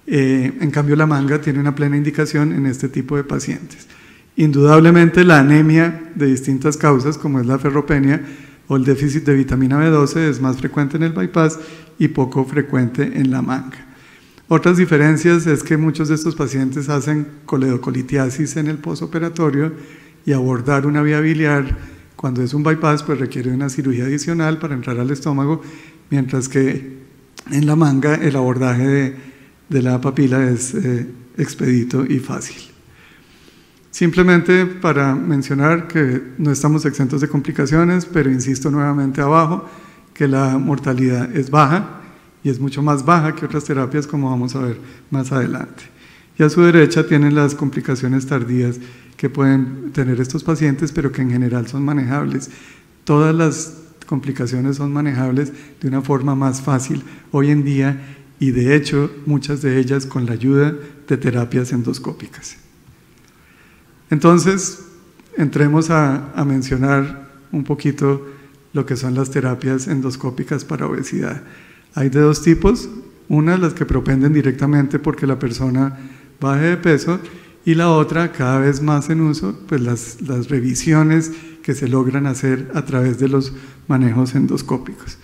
Eh, en cambio, la manga tiene una plena indicación en este tipo de pacientes. Indudablemente, la anemia de distintas causas, como es la ferropenia o el déficit de vitamina B12, es más frecuente en el bypass y poco frecuente en la manga. Otras diferencias es que muchos de estos pacientes hacen coledocolitiasis en el posoperatorio y abordar una vía biliar cuando es un bypass pues requiere una cirugía adicional para entrar al estómago, mientras que en la manga el abordaje de de la papila es eh, expedito y fácil. Simplemente para mencionar que no estamos exentos de complicaciones, pero insisto nuevamente abajo que la mortalidad es baja y es mucho más baja que otras terapias como vamos a ver más adelante. Y a su derecha tienen las complicaciones tardías que pueden tener estos pacientes, pero que en general son manejables. Todas las complicaciones son manejables de una forma más fácil hoy en día y de hecho muchas de ellas con la ayuda de terapias endoscópicas. Entonces, entremos a, mencionar un poquito lo que son las terapias endoscópicas para obesidad. Hay de dos tipos, una las que propenden directamente porque la persona baje de peso y la otra, cada vez más en uso, pues las revisiones que se logran hacer a través de los manejos endoscópicos.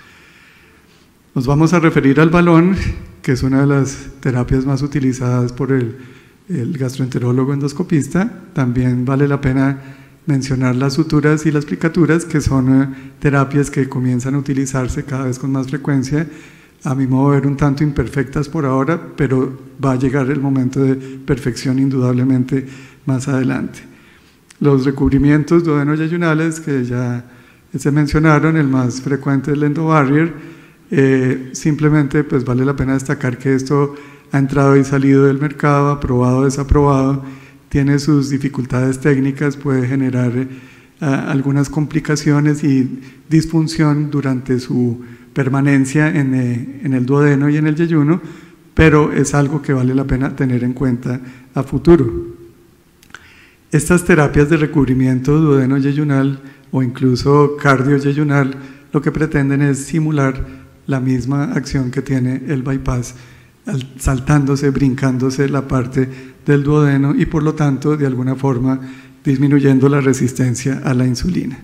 Nos vamos a referir al balón, que es una de las terapias más utilizadas por el, gastroenterólogo endoscopista. También vale la pena mencionar las suturas y las plicaturas, que son eh, terapias que comienzan a utilizarse cada vez con más frecuencia, a mi modo de ver un tanto imperfectas por ahora, pero va a llegar el momento de perfección indudablemente más adelante. Los recubrimientos duodeno que ya se mencionaron, el más frecuente es el endobarrier, eh, simplemente pues vale la pena destacar que esto ha entrado y salido del mercado, aprobado, desaprobado, tiene sus dificultades técnicas, puede generar eh, algunas complicaciones y disfunción durante su permanencia eh, en, el duodeno y en el yeyuno, pero es algo que vale la pena tener en cuenta a futuro. Estas terapias de recubrimiento duodeno-yeyunal o incluso cardio lo que pretenden es simular la misma acción que tiene el bypass, saltándose, brincándose la parte del duodeno y por lo tanto, de alguna forma, disminuyendo la resistencia a la insulina.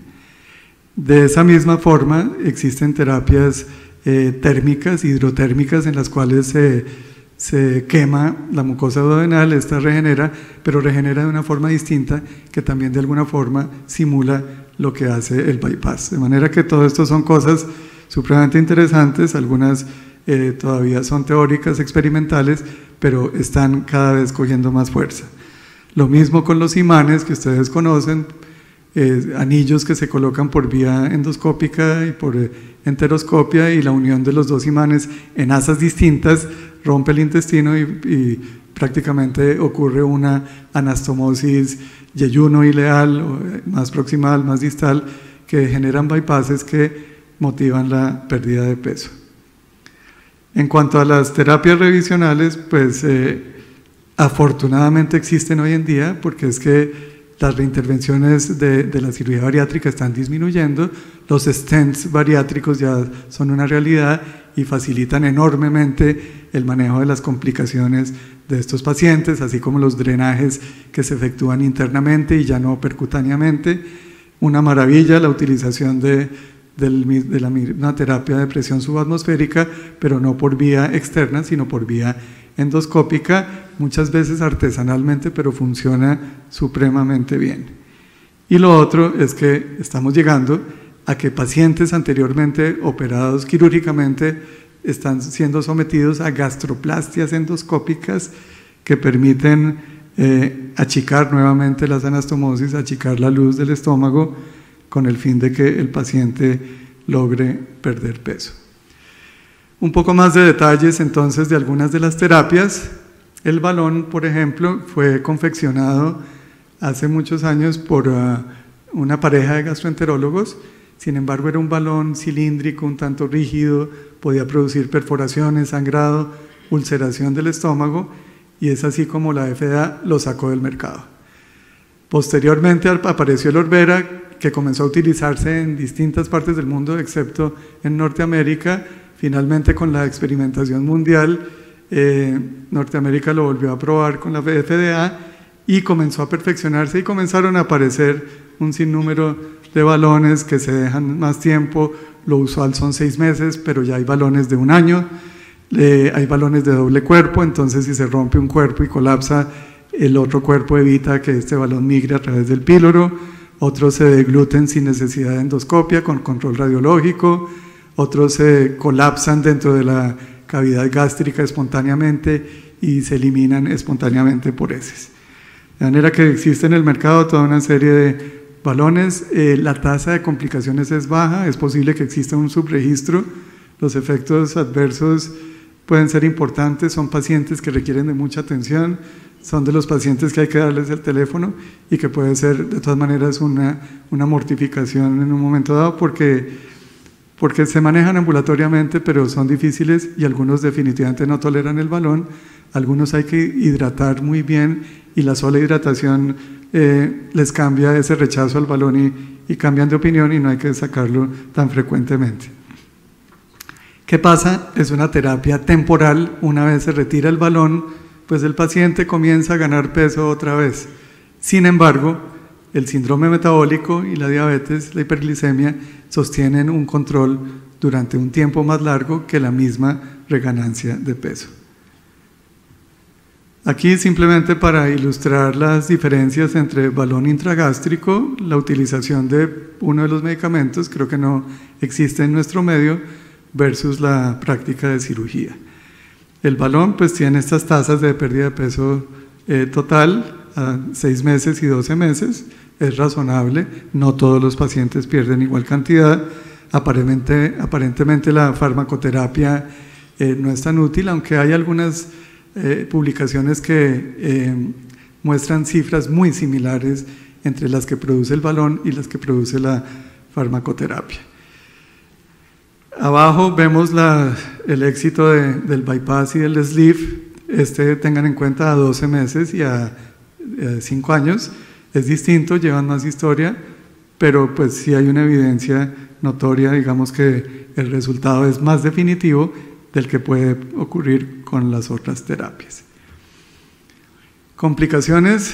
De esa misma forma, existen terapias eh, térmicas, hidrotérmicas, en las cuales se, se quema la mucosa duodenal, esta regenera, pero regenera de una forma distinta que también de alguna forma simula lo que hace el bypass. De manera que todo esto son cosas supremamente interesantes, algunas eh, todavía son teóricas, experimentales, pero están cada vez cogiendo más fuerza. Lo mismo con los imanes que ustedes conocen, eh, anillos que se colocan por vía endoscópica y por eh, enteroscopia y la unión de los dos imanes en asas distintas rompe el intestino y, y prácticamente ocurre una anastomosis yeyuno ileal, más proximal, más distal, que generan bypasses que motivan la pérdida de peso. En cuanto a las terapias revisionales, pues eh, afortunadamente existen hoy en día, porque es que las reintervenciones de, de, la cirugía bariátrica están disminuyendo, los stents bariátricos ya son una realidad y facilitan enormemente el manejo de las complicaciones de estos pacientes, así como los drenajes que se efectúan internamente y ya no percutáneamente. Una maravilla la utilización de de la misma terapia de presión subatmosférica, pero no por vía externa, sino por vía endoscópica, muchas veces artesanalmente, pero funciona supremamente bien. Y lo otro es que estamos llegando a que pacientes anteriormente operados quirúrgicamente están siendo sometidos a gastroplastias endoscópicas que permiten eh, achicar nuevamente las anastomosis, achicar la luz del estómago, con el fin de que el paciente logre perder peso. Un poco más de detalles entonces de algunas de las terapias. El balón, por ejemplo, fue confeccionado hace muchos años por uh, una pareja de gastroenterólogos. Sin embargo, era un balón cilíndrico, un tanto rígido, podía producir perforaciones, sangrado, ulceración del estómago y es así como la FDA lo sacó del mercado. Posteriormente apareció el Orbera, que comenzó a utilizarse en distintas partes del mundo, excepto en Norteamérica. Finalmente, con la experimentación mundial, eh, Norteamérica lo volvió a probar con la FDA y comenzó a perfeccionarse y comenzaron a aparecer un sinnúmero de balones que se dejan más tiempo. Lo usual son seis meses, pero ya hay balones de un año. hay balones de doble cuerpo, entonces si se rompe un cuerpo y colapsa, el otro cuerpo evita que este balón migre a través del píloro otros se degluten sin necesidad de endoscopia, con control radiológico, otros se colapsan dentro de la cavidad gástrica espontáneamente y se eliminan espontáneamente por heces. De manera que existe en el mercado toda una serie de balones, eh, la tasa de complicaciones es baja, es posible que exista un subregistro, los efectos adversos pueden ser importantes, son pacientes que requieren de mucha atención, son de los pacientes que hay que darles el teléfono y que puede ser de todas maneras una, una mortificación en un momento dado porque, porque se manejan ambulatoriamente pero son difíciles y algunos definitivamente no toleran el balón, algunos hay que hidratar muy bien y la sola hidratación eh, les cambia ese rechazo al balón y, y cambian de opinión y no hay que sacarlo tan frecuentemente. ¿Qué pasa? Es una terapia temporal, una vez se retira el balón, pues el paciente comienza a ganar peso otra vez. Sin embargo, el síndrome metabólico y la diabetes, la hiperglicemia, sostienen un control durante un tiempo más largo que la misma reganancia de peso. Aquí simplemente para ilustrar las diferencias entre balón intragástrico, la utilización de uno de los medicamentos, creo que no existe en nuestro medio, versus la práctica de cirugía. El balón pues tiene estas tasas de pérdida de peso eh, total a 6 meses y 12 meses, es razonable, no todos los pacientes pierden igual cantidad, aparentemente, aparentemente la farmacoterapia eh, no es tan útil, aunque hay algunas eh, publicaciones que muestran cifras muy similares entre las que produce el balón y las que produce la farmacoterapia. Abajo vemos el éxito del bypass y del sleeve. Este tengan en cuenta a 12 meses y a, a eh, 5 años. Es distinto, llevan más historia, pero pues sí hay una evidencia notoria, digamos que el resultado es más definitivo del que puede ocurrir con las otras terapias. Complicaciones,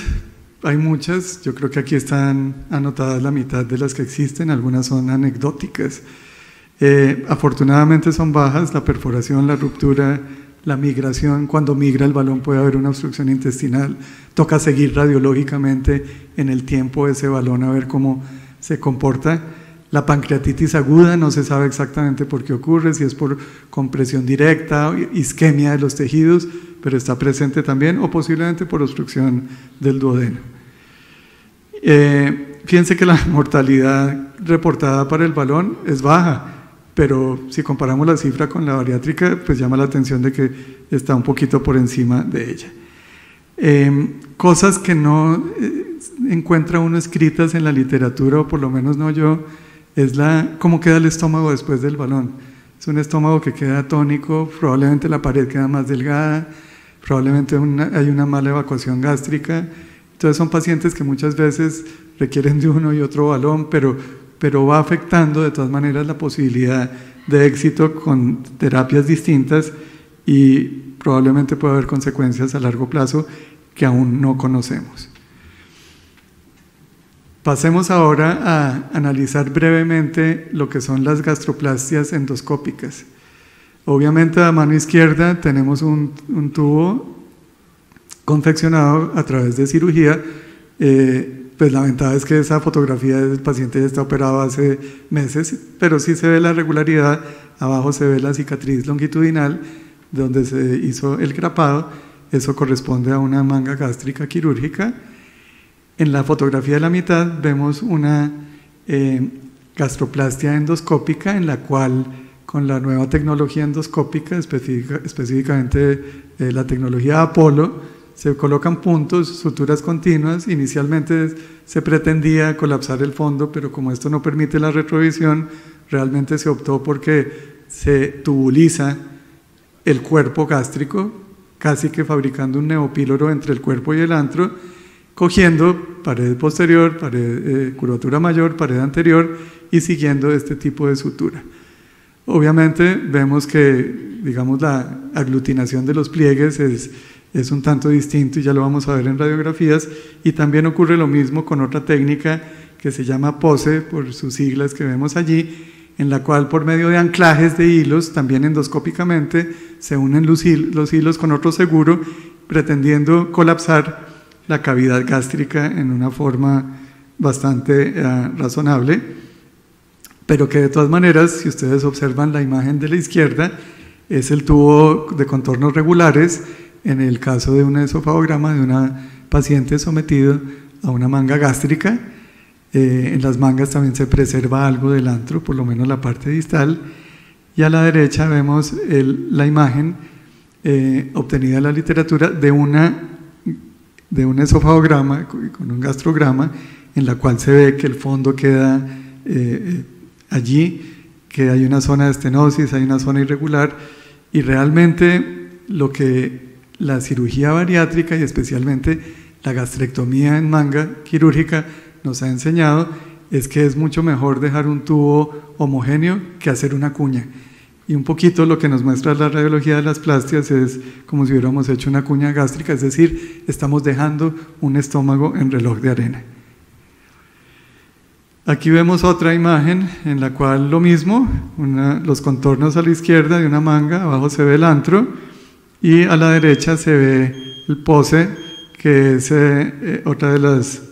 hay muchas, yo creo que aquí están anotadas la mitad de las que existen, algunas son anecdóticas eh, afortunadamente son bajas, la perforación, la ruptura, la migración, cuando migra el balón puede haber una obstrucción intestinal, toca seguir radiológicamente en el tiempo ese balón a ver cómo se comporta. La pancreatitis aguda no se sabe exactamente por qué ocurre, si es por compresión directa, isquemia de los tejidos, pero está presente también o posiblemente por obstrucción del duodeno. Eh, fíjense que la mortalidad reportada para el balón es baja, pero si comparamos la cifra con la bariátrica, pues llama la atención de que está un poquito por encima de ella. Em, cosas que no eh, encuentra uno escritas en la literatura, o por lo menos no yo, es la, cómo queda el estómago después del balón. Es un estómago que queda tónico, probablemente la pared queda más delgada, probablemente hay una mala evacuación gástrica. Entonces son pacientes que muchas veces requieren de uno y otro balón, pero pero va afectando de todas maneras la posibilidad de éxito con terapias distintas y probablemente puede haber consecuencias a largo plazo que aún no conocemos. Pasemos ahora a analizar brevemente lo que son las gastroplastias endoscópicas. Obviamente a mano izquierda tenemos un, tubo confeccionado a través de cirugía eh, pues la es que esa fotografía del paciente ya está operado hace meses, pero sí se ve la regularidad, abajo se ve la cicatriz longitudinal donde se hizo el grapado, eso corresponde a una manga gástrica quirúrgica. En la fotografía de la mitad vemos una eh, gastroplastia endoscópica en la cual con la nueva tecnología endoscópica, específicamente la tecnología Apolo, se colocan puntos, suturas continuas. Inicialmente se pretendía colapsar el fondo, pero como esto no permite la retrovisión, realmente se optó porque se tubuliza el cuerpo gástrico, casi que fabricando un neopíloro entre el cuerpo y el antro, cogiendo pared posterior, pared, eh, curvatura mayor, pared anterior y siguiendo este tipo de sutura. Obviamente vemos que, digamos, la aglutinación de los pliegues es es un tanto distinto y ya lo vamos a ver en radiografías. Y también ocurre lo mismo con otra técnica que se llama POSE, por sus siglas que vemos allí, en la cual por medio de anclajes de hilos, también endoscópicamente, se unen los hilos con otro seguro, pretendiendo colapsar la cavidad gástrica en una forma bastante eh, razonable, pero que de todas maneras, si ustedes observan la imagen de la izquierda, es el tubo de contornos regulares en el caso de un esofagograma de una paciente sometido a una manga gástrica. Eh, en las mangas también se preserva algo del antro, por lo menos la parte distal. Y a la derecha vemos la imagen eh, obtenida en la literatura de, una, de un esofagograma con un gastrograma en la cual se ve que el fondo queda eh, allí, que hay una zona de estenosis, hay una zona irregular y realmente lo que la cirugía bariátrica y especialmente la gastrectomía en manga quirúrgica nos ha enseñado es que es mucho mejor dejar un tubo homogéneo que hacer una cuña. Y un poquito lo que nos muestra la radiología de las plastias es como si hubiéramos hecho una cuña gástrica, es decir, estamos dejando un estómago en reloj de arena. Aquí vemos otra imagen en la cual lo mismo, los contornos a la izquierda de una manga, abajo se ve el antro, y a la derecha se ve el pose, que es eh, eh, otra de las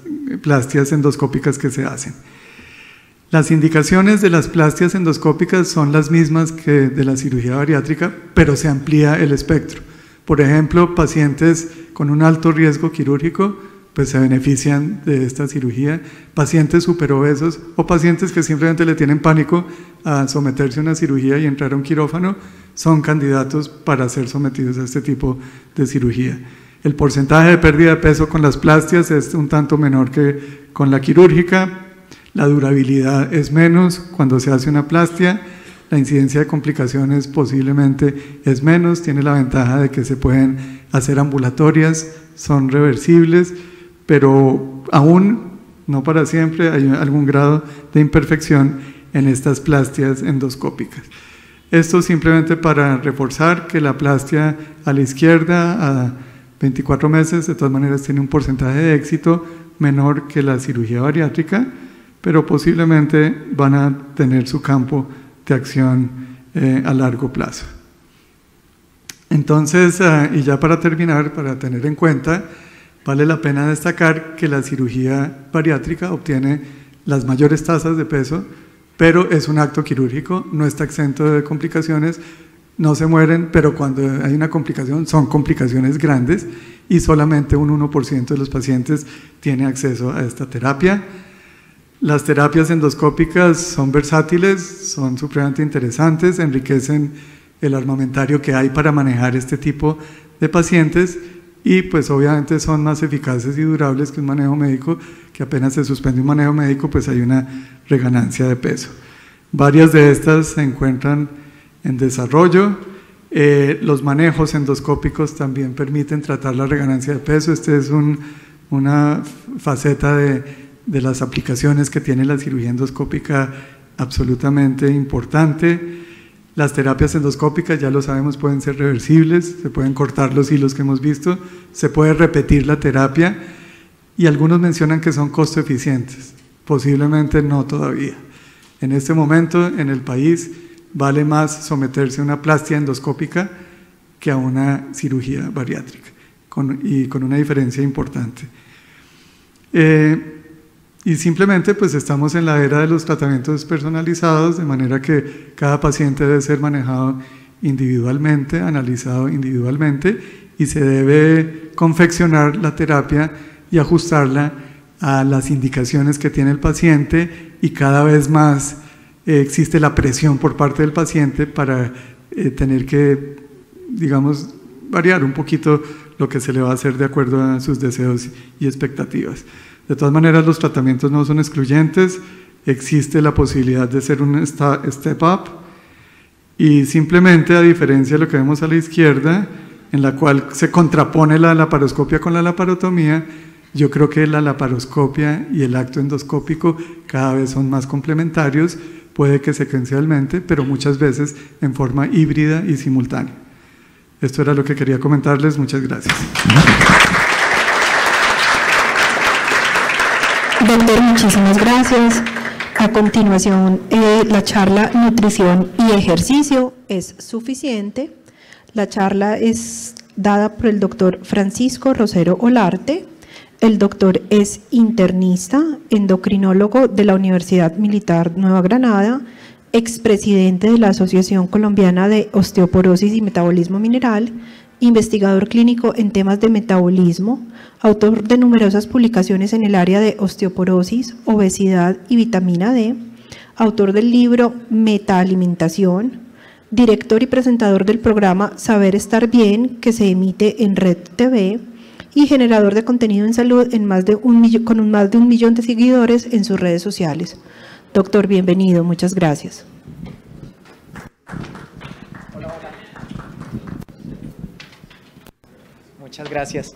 plastias endoscópicas que se hacen. Las indicaciones de las plastias endoscópicas son las mismas que de la cirugía bariátrica, pero se amplía el espectro. Por ejemplo, pacientes con un alto riesgo quirúrgico pues se benefician de esta cirugía, pacientes superobesos o pacientes que simplemente le tienen pánico a someterse a una cirugía y entrar a un quirófano, son candidatos para ser sometidos a este tipo de cirugía. El porcentaje de pérdida de peso con las plastias es un tanto menor que con la quirúrgica, la durabilidad es menos cuando se hace una plastia, la incidencia de complicaciones posiblemente es menos, tiene la ventaja de que se pueden hacer ambulatorias, son reversibles, pero aún, no para siempre, hay algún grado de imperfección en estas plastias endoscópicas. Esto simplemente para reforzar que la plastia a la izquierda a 24 meses de todas maneras tiene un porcentaje de éxito menor que la cirugía bariátrica, pero posiblemente van a tener su campo de acción eh, a largo plazo. Entonces, ah, y ya para terminar, para tener en cuenta, Vale la pena destacar que la cirugía bariátrica obtiene las mayores tasas de peso, pero es un acto quirúrgico, no está exento de complicaciones, no se mueren, pero cuando hay una complicación son complicaciones grandes y solamente un 1% de los pacientes tiene acceso a esta terapia. Las terapias endoscópicas son versátiles, son supremamente interesantes, enriquecen el armamentario que hay para manejar este tipo de pacientes y pues obviamente son más eficaces y durables que un manejo médico, que apenas se suspende un manejo médico, pues hay una reganancia de peso. Varias de estas se encuentran en desarrollo. Eh, los manejos endoscópicos también permiten tratar la reganancia de peso. Esta es una faceta de, de las aplicaciones que tiene la cirugía endoscópica absolutamente importante. Las terapias endoscópicas, ya lo sabemos, pueden ser reversibles, se pueden cortar los hilos que hemos visto, se puede repetir la terapia y algunos mencionan que son costo eficientes. Posiblemente no todavía. En este momento, en el país, vale más someterse a una plastia endoscópica que a una cirugía bariátrica, y con una diferencia importante. Eh, y simplemente pues estamos en la era de los tratamientos personalizados, de manera que cada paciente debe ser manejado individualmente, analizado individualmente y se debe confeccionar la terapia y ajustarla a las indicaciones que tiene el paciente y cada vez más eh, existe la presión por parte del paciente para eh, tener que, digamos, variar un poquito lo que se le va a hacer de acuerdo a sus deseos y expectativas. De todas maneras, los tratamientos no son excluyentes, existe la posibilidad de ser un step up y simplemente, a diferencia de lo que vemos a la izquierda, en la cual se contrapone la laparoscopia con la laparotomía, yo creo que la laparoscopia y el acto endoscópico cada vez son más complementarios, puede que secuencialmente, pero muchas veces en forma híbrida y simultánea. Esto era lo que quería comentarles, muchas gracias. muchísimas gracias. A continuación, eh, la charla Nutrición y Ejercicio es suficiente. La charla es dada por el doctor Francisco Rosero Olarte. El doctor es internista, endocrinólogo de la Universidad Militar Nueva Granada, expresidente de la Asociación Colombiana de Osteoporosis y Metabolismo Mineral, investigador clínico en temas de metabolismo, autor de numerosas publicaciones en el área de osteoporosis, obesidad y vitamina D, autor del libro Metaalimentación, director y presentador del programa Saber Estar Bien, que se emite en Red TV, y generador de contenido en salud con más de un millón de seguidores en sus redes sociales. Doctor, bienvenido, muchas gracias. Hola, hola. Muchas gracias.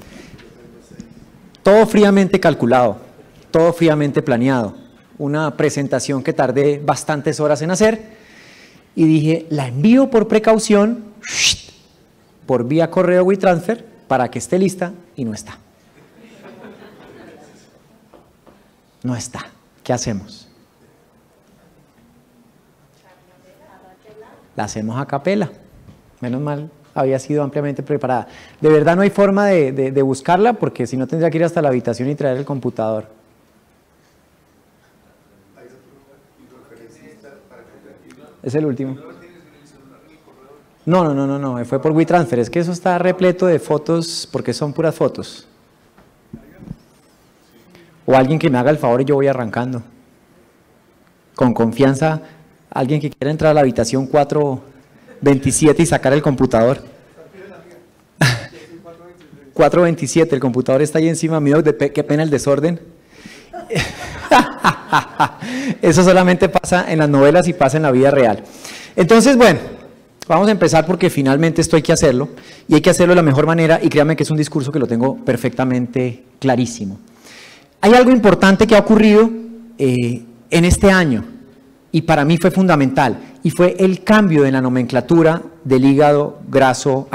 Todo fríamente calculado, todo fríamente planeado. Una presentación que tardé bastantes horas en hacer y dije, la envío por precaución por vía correo transfer para que esté lista y no está. No está. ¿Qué hacemos? La hacemos a capela. Menos mal, había sido ampliamente preparada. De verdad no hay forma de, buscarla porque si no tendría que ir hasta la habitación y traer el computador. Es el último. No, no, no, no, no, fue por WeTransfer. Es que eso está repleto de fotos porque son puras fotos. O alguien que me haga el favor y yo voy arrancando. Con confianza, alguien que quiera entrar a la habitación 4 27 y sacar el computador. 427, el computador está ahí encima mío, de qué pena el desorden. Eso solamente pasa en las novelas y pasa en la vida real. Entonces, bueno, vamos a empezar porque finalmente esto hay que hacerlo y hay que hacerlo de la mejor manera y créanme que es un discurso que lo tengo perfectamente clarísimo. Hay algo importante que ha ocurrido eh, en este año y para mí fue fundamental, y fue el cambio de la nomenclatura del hígado graso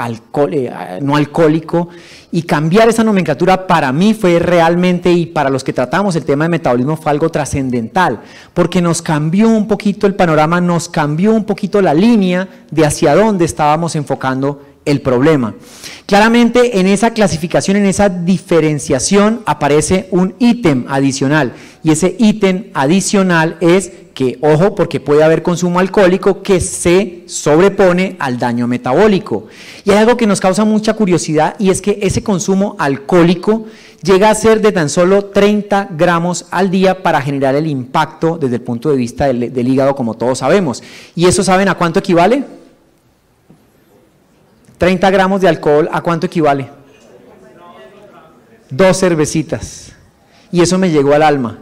eh, no alcohólico, y cambiar esa nomenclatura para mí fue realmente, y para los que tratamos el tema de metabolismo fue algo trascendental, porque nos cambió un poquito el panorama, nos cambió un poquito la línea de hacia dónde estábamos enfocando el problema. Claramente en esa clasificación, en esa diferenciación aparece un ítem adicional y ese ítem adicional es que, ojo, porque puede haber consumo alcohólico que se sobrepone al daño metabólico. Y hay algo que nos causa mucha curiosidad y es que ese consumo alcohólico llega a ser de tan solo 30 gramos al día para generar el impacto desde el punto de vista del, del hígado, como todos sabemos. ¿Y eso saben a cuánto equivale? 30 gramos de alcohol, ¿a cuánto equivale? Dos cervecitas. Y eso me llegó al alma.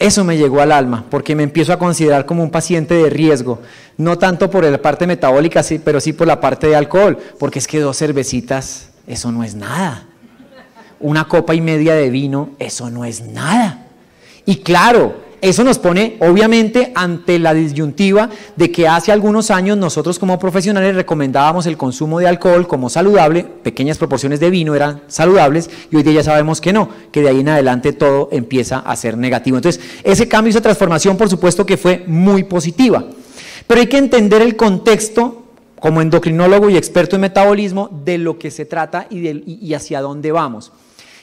Eso me llegó al alma, porque me empiezo a considerar como un paciente de riesgo, no tanto por la parte metabólica, sí, pero sí por la parte de alcohol, porque es que dos cervecitas, eso no es nada. Una copa y media de vino, eso no es nada. Y claro, eso nos pone obviamente ante la disyuntiva de que hace algunos años nosotros como profesionales recomendábamos el consumo de alcohol como saludable, pequeñas proporciones de vino eran saludables y hoy día ya sabemos que no, que de ahí en adelante todo empieza a ser negativo. Entonces, ese cambio, y esa transformación por supuesto que fue muy positiva, pero hay que entender el contexto como endocrinólogo y experto en metabolismo de lo que se trata y hacia dónde vamos.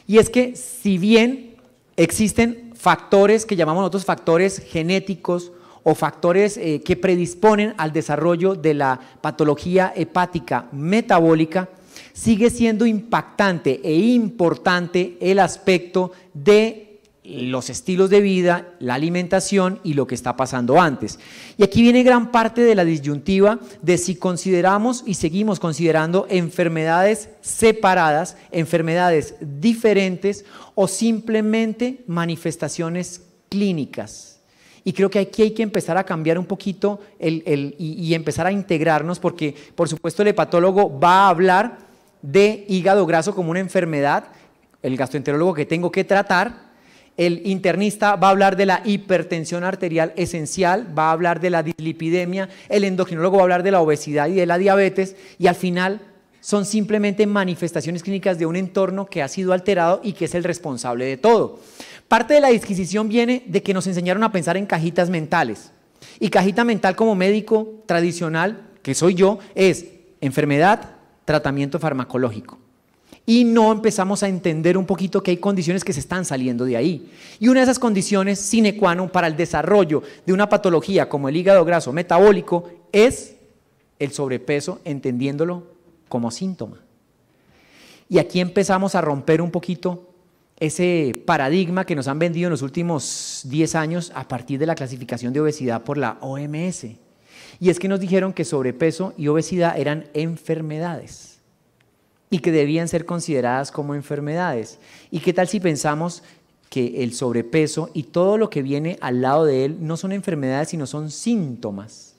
Y es que si bien existen factores que llamamos nosotros factores genéticos o factores eh, que predisponen al desarrollo de la patología hepática metabólica, sigue siendo impactante e importante el aspecto de los estilos de vida, la alimentación y lo que está pasando antes. Y aquí viene gran parte de la disyuntiva de si consideramos y seguimos considerando enfermedades separadas, enfermedades diferentes o simplemente manifestaciones clínicas. Y creo que aquí hay que empezar a cambiar un poquito y, y empezar a integrarnos porque, por supuesto, el hepatólogo va a hablar de hígado graso como una enfermedad, el gastroenterólogo que tengo que tratar, el internista va a hablar de la hipertensión arterial esencial, va a hablar de la dislipidemia, el endocrinólogo va a hablar de la obesidad y de la diabetes y al final son simplemente manifestaciones clínicas de un entorno que ha sido alterado y que es el responsable de todo. Parte de la disquisición viene de que nos enseñaron a pensar en cajitas mentales. Y cajita mental como médico tradicional, que soy yo, es enfermedad, tratamiento farmacológico y no empezamos a entender un poquito que hay condiciones que se están saliendo de ahí. Y una de esas condiciones sine qua non para el desarrollo de una patología como el hígado graso metabólico es el sobrepeso, entendiéndolo como síntoma. Y aquí empezamos a romper un poquito ese paradigma que nos han vendido en los últimos 10 años a partir de la clasificación de obesidad por la OMS. Y es que nos dijeron que sobrepeso y obesidad eran enfermedades y que debían ser consideradas como enfermedades. ¿Y qué tal si pensamos que el sobrepeso y todo lo que viene al lado de él no son enfermedades, sino son síntomas?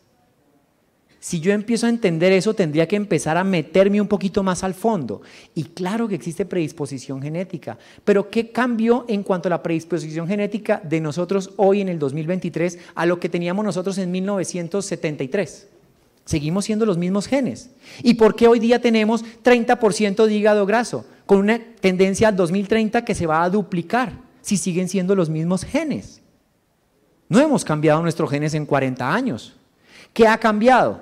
Si yo empiezo a entender eso, tendría que empezar a meterme un poquito más al fondo. Y claro que existe predisposición genética, pero ¿qué cambió en cuanto a la predisposición genética de nosotros hoy en el 2023 a lo que teníamos nosotros en 1973? Seguimos siendo los mismos genes. ¿Y por qué hoy día tenemos 30% de hígado graso? Con una tendencia al 2030 que se va a duplicar si siguen siendo los mismos genes. No hemos cambiado nuestros genes en 40 años. ¿Qué ha cambiado?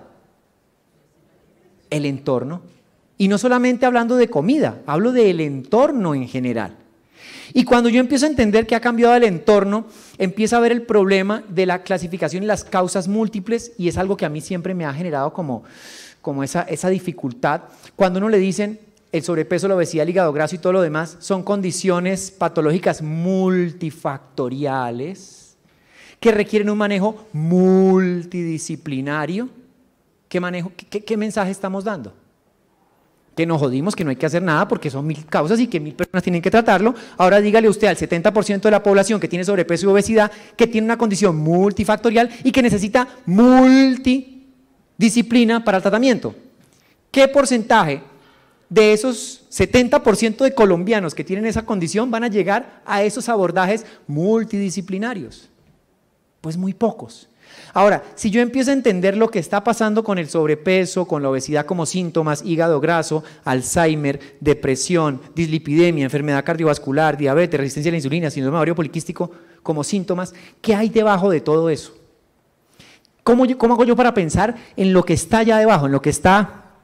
El entorno. Y no solamente hablando de comida, hablo del entorno en general. Y cuando yo empiezo a entender que ha cambiado el entorno, empiezo a ver el problema de la clasificación y las causas múltiples, y es algo que a mí siempre me ha generado como, esa, dificultad. Cuando uno le dicen el sobrepeso, la obesidad, el hígado graso y todo lo demás son condiciones patológicas multifactoriales que requieren un manejo multidisciplinario. qué mensaje estamos dando? que nos jodimos, que no hay que hacer nada porque son mil causas y que mil personas tienen que tratarlo. Ahora dígale usted al 70% de la población que tiene sobrepeso y obesidad, que tiene una condición multifactorial y que necesita multidisciplina para el tratamiento. ¿Qué porcentaje de esos 70% de colombianos que tienen esa condición van a llegar a esos abordajes multidisciplinarios? Pues muy pocos. Ahora, si yo empiezo a entender lo que está pasando con el sobrepeso, con la obesidad como síntomas, hígado graso, Alzheimer, depresión, dislipidemia, enfermedad cardiovascular, diabetes, resistencia a la insulina, síndrome ovario poliquístico como síntomas, ¿qué hay debajo de todo eso? ¿Cómo, hago yo para pensar en lo que está allá debajo, en lo que está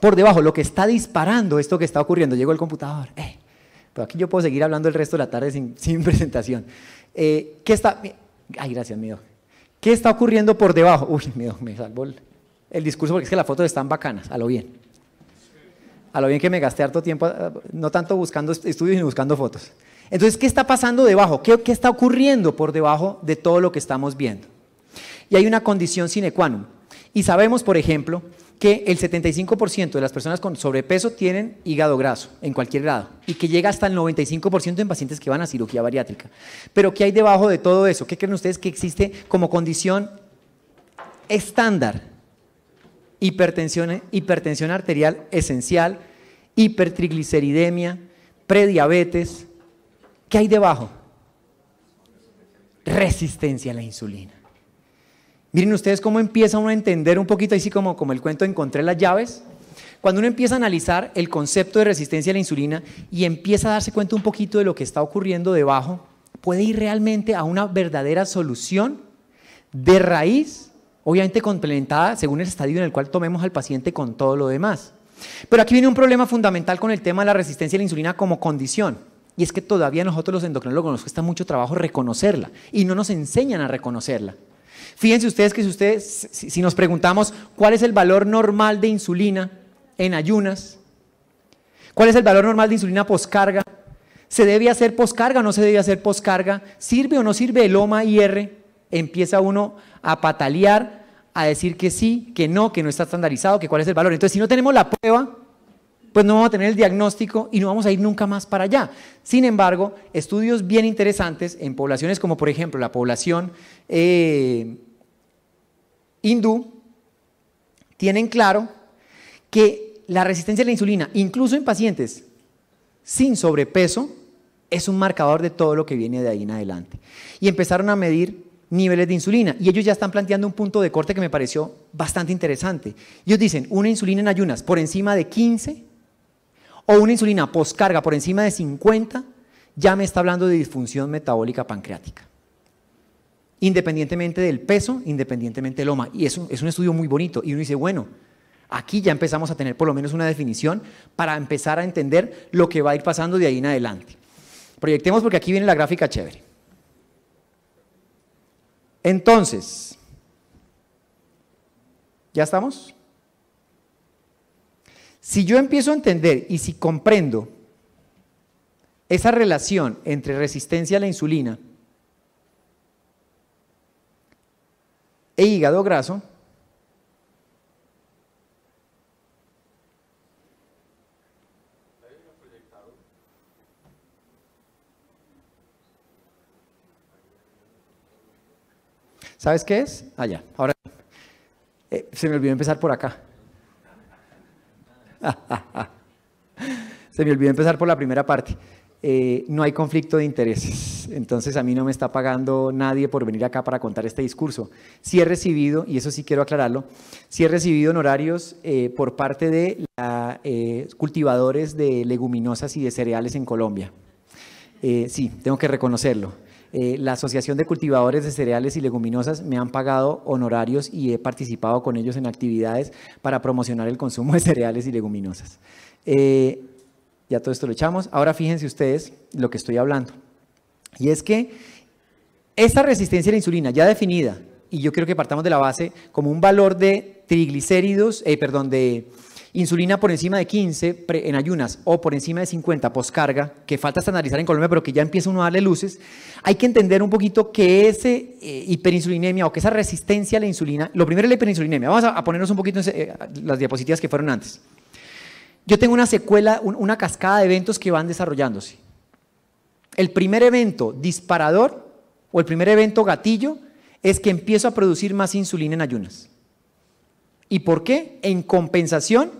por debajo, lo que está disparando esto que está ocurriendo. Llegó el computador. Eh, pero aquí yo puedo seguir hablando el resto de la tarde sin, presentación. Eh, ¿Qué está? Ay, gracias, mío. ¿Qué está ocurriendo por debajo? Uy, me, me salvó el, discurso porque es que las fotos están bacanas, a lo bien. A lo bien que me gasté harto tiempo, eh, no tanto buscando estudios, ni buscando fotos. Entonces, ¿qué está pasando debajo? ¿Qué, ¿Qué está ocurriendo por debajo de todo lo que estamos viendo? Y hay una condición sine qua non. Y sabemos, por ejemplo, que el 75% de las personas con sobrepeso tienen hígado graso en cualquier grado y que llega hasta el 95% en pacientes que van a cirugía bariátrica. Pero ¿qué hay debajo de todo eso? ¿Qué creen ustedes que existe como condición estándar? Hipertensión, arterial esencial, hipertrigliceridemia, prediabetes. ¿Qué hay debajo? Resistencia a la insulina. Miren ustedes cómo empieza uno a entender un poquito, así como, como el cuento Encontré las llaves. Cuando uno empieza a analizar el concepto de resistencia a la insulina y empieza a darse cuenta un poquito de lo que está ocurriendo debajo, puede ir realmente a una verdadera solución de raíz, obviamente complementada según el estadio en el cual tomemos al paciente con todo lo demás. Pero aquí viene un problema fundamental con el tema de la resistencia a la insulina como condición. Y es que todavía nosotros los endocrinólogos nos cuesta mucho trabajo reconocerla y no nos enseñan a reconocerla. Fíjense ustedes que si, ustedes, si nos preguntamos cuál es el valor normal de insulina en ayunas, cuál es el valor normal de insulina poscarga, ¿se debe hacer poscarga o no se debe hacer poscarga? ¿Sirve o no sirve el OMA IR? Empieza uno a patalear, a decir que sí, que no, que no está estandarizado, que cuál es el valor. Entonces, si no tenemos la prueba, pues no vamos a tener el diagnóstico y no vamos a ir nunca más para allá. Sin embargo, estudios bien interesantes en poblaciones como por ejemplo la población eh, hindú tienen claro que la resistencia a la insulina, incluso en pacientes sin sobrepeso, es un marcador de todo lo que viene de ahí en adelante. Y empezaron a medir niveles de insulina. Y ellos ya están planteando un punto de corte que me pareció bastante interesante. Ellos dicen, una insulina en ayunas por encima de 15 o una insulina poscarga por encima de 50, ya me está hablando de disfunción metabólica pancreática independientemente del peso, independientemente del OMA. Y es un, es un estudio muy bonito. Y uno dice, bueno, aquí ya empezamos a tener por lo menos una definición para empezar a entender lo que va a ir pasando de ahí en adelante. Proyectemos porque aquí viene la gráfica chévere. Entonces, ¿ya estamos? Si yo empiezo a entender y si comprendo esa relación entre resistencia a la insulina e hígado graso. ¿Sabes qué es? Allá. Ah, Ahora eh, se me olvidó empezar por acá. se me olvidó empezar por la primera parte. Eh, no hay conflicto de intereses. Entonces a mí no me está pagando nadie por venir acá para contar este discurso. Sí he recibido, y eso sí quiero aclararlo, sí he recibido honorarios eh, por parte de eh, cultivadores de leguminosas y de cereales en Colombia. sí, tengo que reconocerlo. la Asociación de Cultivadores de Cereales y Leguminosas me han pagado honorarios y he participado con ellos en actividades para promocionar el consumo de cereales y leguminosas. Ya todo esto lo echamos. Ahora fíjense ustedes lo que estoy hablando. Y es que esa resistencia a la insulina ya definida, y yo creo que partamos de la base como un valor de triglicéridos, eh, perdón, de insulina por encima de 15 en ayunas o por encima de 50 poscarga, que falta estandarizar en Colombia, pero que ya empieza uno a darle luces, hay que entender un poquito que ese eh, hiperinsulinemia o que esa resistencia a la insulina, lo primero es la hiperinsulinemia. Vamos a, ponernos un poquito eh, las diapositivas que fueron antes. Yo tengo una secuela, una cascada de eventos que van desarrollándose. El primer evento disparador o el primer evento gatillo es que empiezo a producir más insulina en ayunas. ¿Y por qué? En compensación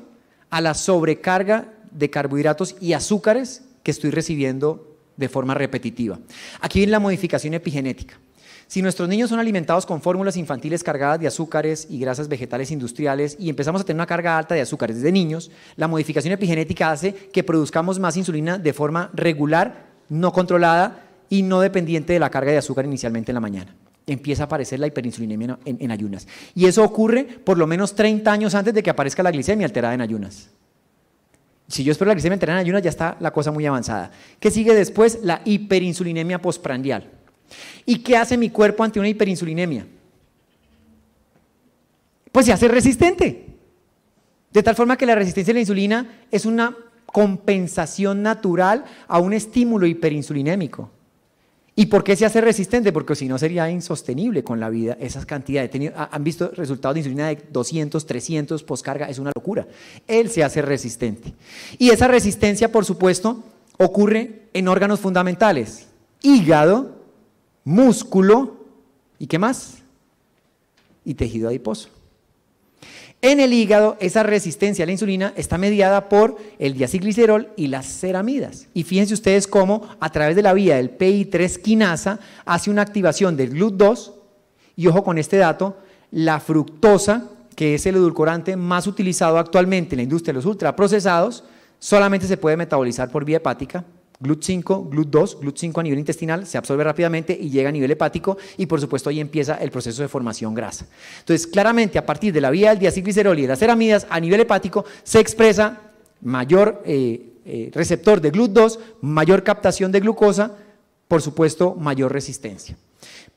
a la sobrecarga de carbohidratos y azúcares que estoy recibiendo de forma repetitiva. Aquí viene la modificación epigenética. Si nuestros niños son alimentados con fórmulas infantiles cargadas de azúcares y grasas vegetales industriales y empezamos a tener una carga alta de azúcares desde niños, la modificación epigenética hace que produzcamos más insulina de forma regular, no controlada y no dependiente de la carga de azúcar inicialmente en la mañana empieza a aparecer la hiperinsulinemia en, ayunas. Y eso ocurre por lo menos 30 años antes de que aparezca la glicemia alterada en ayunas. Si yo espero la glicemia alterada en ayunas, ya está la cosa muy avanzada. ¿Qué sigue después? La hiperinsulinemia postprandial. ¿Y qué hace mi cuerpo ante una hiperinsulinemia? Pues se hace resistente. De tal forma que la resistencia a la insulina es una compensación natural a un estímulo hiperinsulinémico. ¿Y por qué se hace resistente? Porque si no sería insostenible con la vida esas cantidades. han visto resultados de insulina de 200, 300 poscarga, es una locura. Él se hace resistente. Y esa resistencia, por supuesto, ocurre en órganos fundamentales. Hígado, músculo y qué más? Y tejido adiposo. En el hígado, esa resistencia a la insulina está mediada por el diacilglicerol y las ceramidas. Y fíjense ustedes cómo a través de la vía del PI3 quinasa hace una activación del GLUT2 y ojo con este dato, la fructosa, que es el edulcorante más utilizado actualmente en la industria de los ultraprocesados, solamente se puede metabolizar por vía hepática GLUT5, GLUT2, GLUT5 a nivel intestinal, se absorbe rápidamente y llega a nivel hepático y por supuesto ahí empieza el proceso de formación grasa. Entonces, claramente a partir de la vía del diacilglicerol y de las ceramidas a nivel hepático se expresa mayor eh, eh, receptor de GLUT2, mayor captación de glucosa, por supuesto mayor resistencia.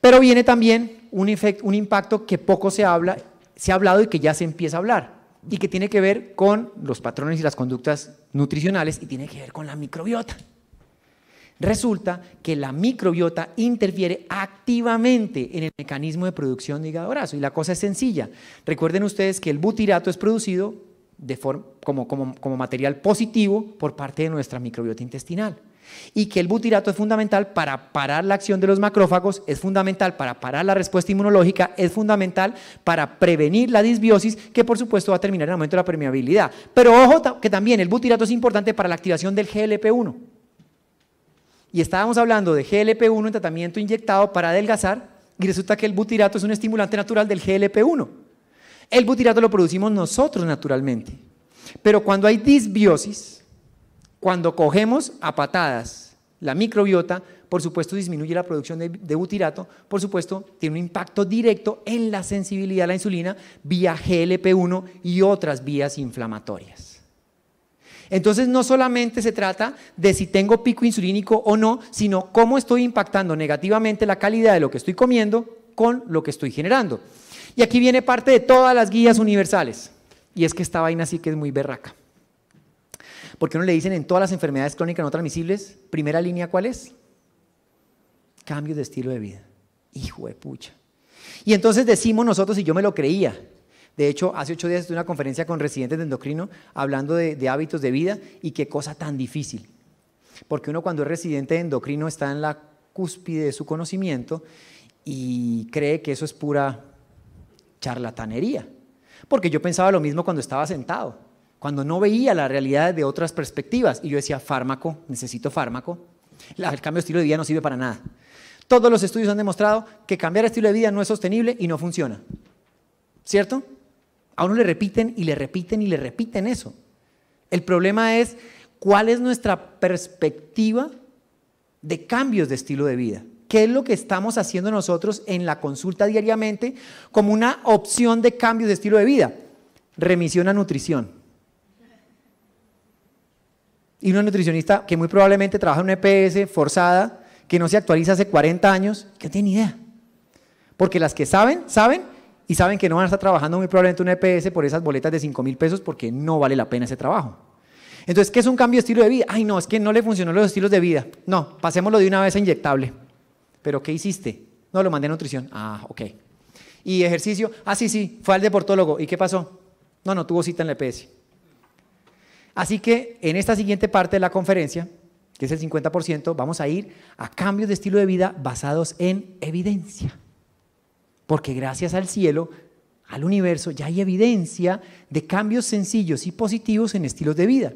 Pero viene también un, un impacto que poco se habla, se ha hablado y que ya se empieza a hablar, y que tiene que ver con los patrones y las conductas nutricionales y tiene que ver con la microbiota. Resulta que la microbiota interfiere activamente en el mecanismo de producción de hígado graso. Y la cosa es sencilla. Recuerden ustedes que el butirato es producido como, como material positivo por parte de nuestra microbiota intestinal. Y que el butirato es fundamental para parar la acción de los macrófagos, es fundamental para parar la respuesta inmunológica, es fundamental para prevenir la disbiosis, que por supuesto va a terminar en aumento de la permeabilidad. Pero ojo que también el butirato es importante para la activación del GLP-1 y estábamos hablando de GLP-1 en tratamiento inyectado para adelgazar, y resulta que el butirato es un estimulante natural del GLP-1. El butirato lo producimos nosotros naturalmente. Pero cuando hay disbiosis, cuando cogemos a patadas la microbiota, por supuesto disminuye la producción de, de, butirato, por supuesto tiene un impacto directo en la sensibilidad a la insulina vía GLP-1 y otras vías inflamatorias. Entonces no solamente se trata de si tengo pico insulínico o no, sino cómo estoy impactando negativamente la calidad de lo que estoy comiendo con lo que estoy generando. Y aquí viene parte de todas las guías universales. Y es que esta vaina sí que es muy berraca. Porque uno le dicen en todas las enfermedades crónicas no transmisibles, primera línea cuál es? Cambio de estilo de vida. Hijo de pucha. Y entonces decimos nosotros, y yo me lo creía, de hecho, hace ocho días estuve en una conferencia con residentes de endocrino hablando de, hábitos de vida y qué cosa tan difícil. Porque uno cuando es residente de endocrino está en la cúspide de su conocimiento y cree que eso es pura charlatanería. Porque yo pensaba lo mismo cuando estaba sentado, cuando no veía la realidad de otras perspectivas. Y yo decía, fármaco, necesito fármaco. El cambio de estilo de vida no sirve para nada. Todos los estudios han demostrado que cambiar estilo de vida no es sostenible y no funciona. ¿Cierto? A uno le repiten y le repiten y le repiten eso. El problema es cuál es nuestra perspectiva de cambios de estilo de vida. ¿Qué es lo que estamos haciendo nosotros en la consulta diariamente como una opción de cambios de estilo de vida? Remisión a nutrición. Y una nutricionista que muy probablemente trabaja en una EPS forzada, que no se actualiza hace 40 años, que no tiene idea. Porque las que saben, saben, y saben que no van a estar trabajando muy probablemente un EPS por esas boletas de 5 mil pesos porque no vale la pena ese trabajo. Entonces, ¿qué es un cambio de estilo de vida? Ay, no, es que no le funcionó los estilos de vida. No, pasémoslo de una vez a inyectable. ¿Pero qué hiciste? No, lo mandé a nutrición. Ah, ok. ¿Y ejercicio? Ah, sí, sí, fue al deportólogo. ¿Y qué pasó? No, no tuvo cita en la EPS. Así que en esta siguiente parte de la conferencia, que es el 50%, vamos a ir a cambios de estilo de vida basados en evidencia porque gracias al cielo, al universo, ya hay evidencia de cambios sencillos y positivos en estilos de vida.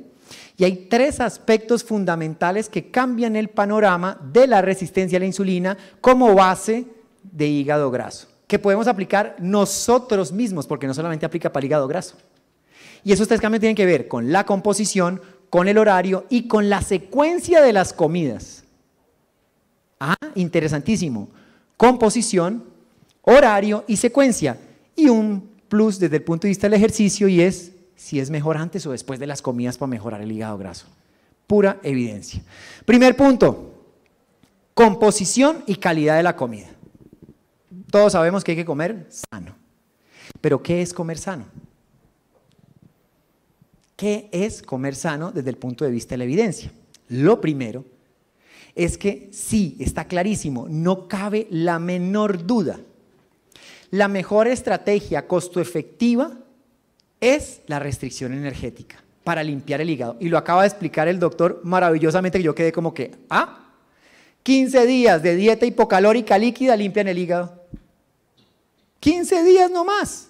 Y hay tres aspectos fundamentales que cambian el panorama de la resistencia a la insulina como base de hígado graso, que podemos aplicar nosotros mismos, porque no solamente aplica para el hígado graso. Y esos tres cambios tienen que ver con la composición, con el horario y con la secuencia de las comidas. Ah, interesantísimo. Composición, horario y secuencia. Y un plus desde el punto de vista del ejercicio y es si es mejor antes o después de las comidas para mejorar el hígado graso. Pura evidencia. Primer punto, composición y calidad de la comida. Todos sabemos que hay que comer sano. Pero ¿qué es comer sano? ¿Qué es comer sano desde el punto de vista de la evidencia? Lo primero es que sí, está clarísimo, no cabe la menor duda la mejor estrategia costo efectiva es la restricción energética para limpiar el hígado. Y lo acaba de explicar el doctor maravillosamente que yo quedé como que, ah, 15 días de dieta hipocalórica líquida limpian el hígado. 15 días nomás.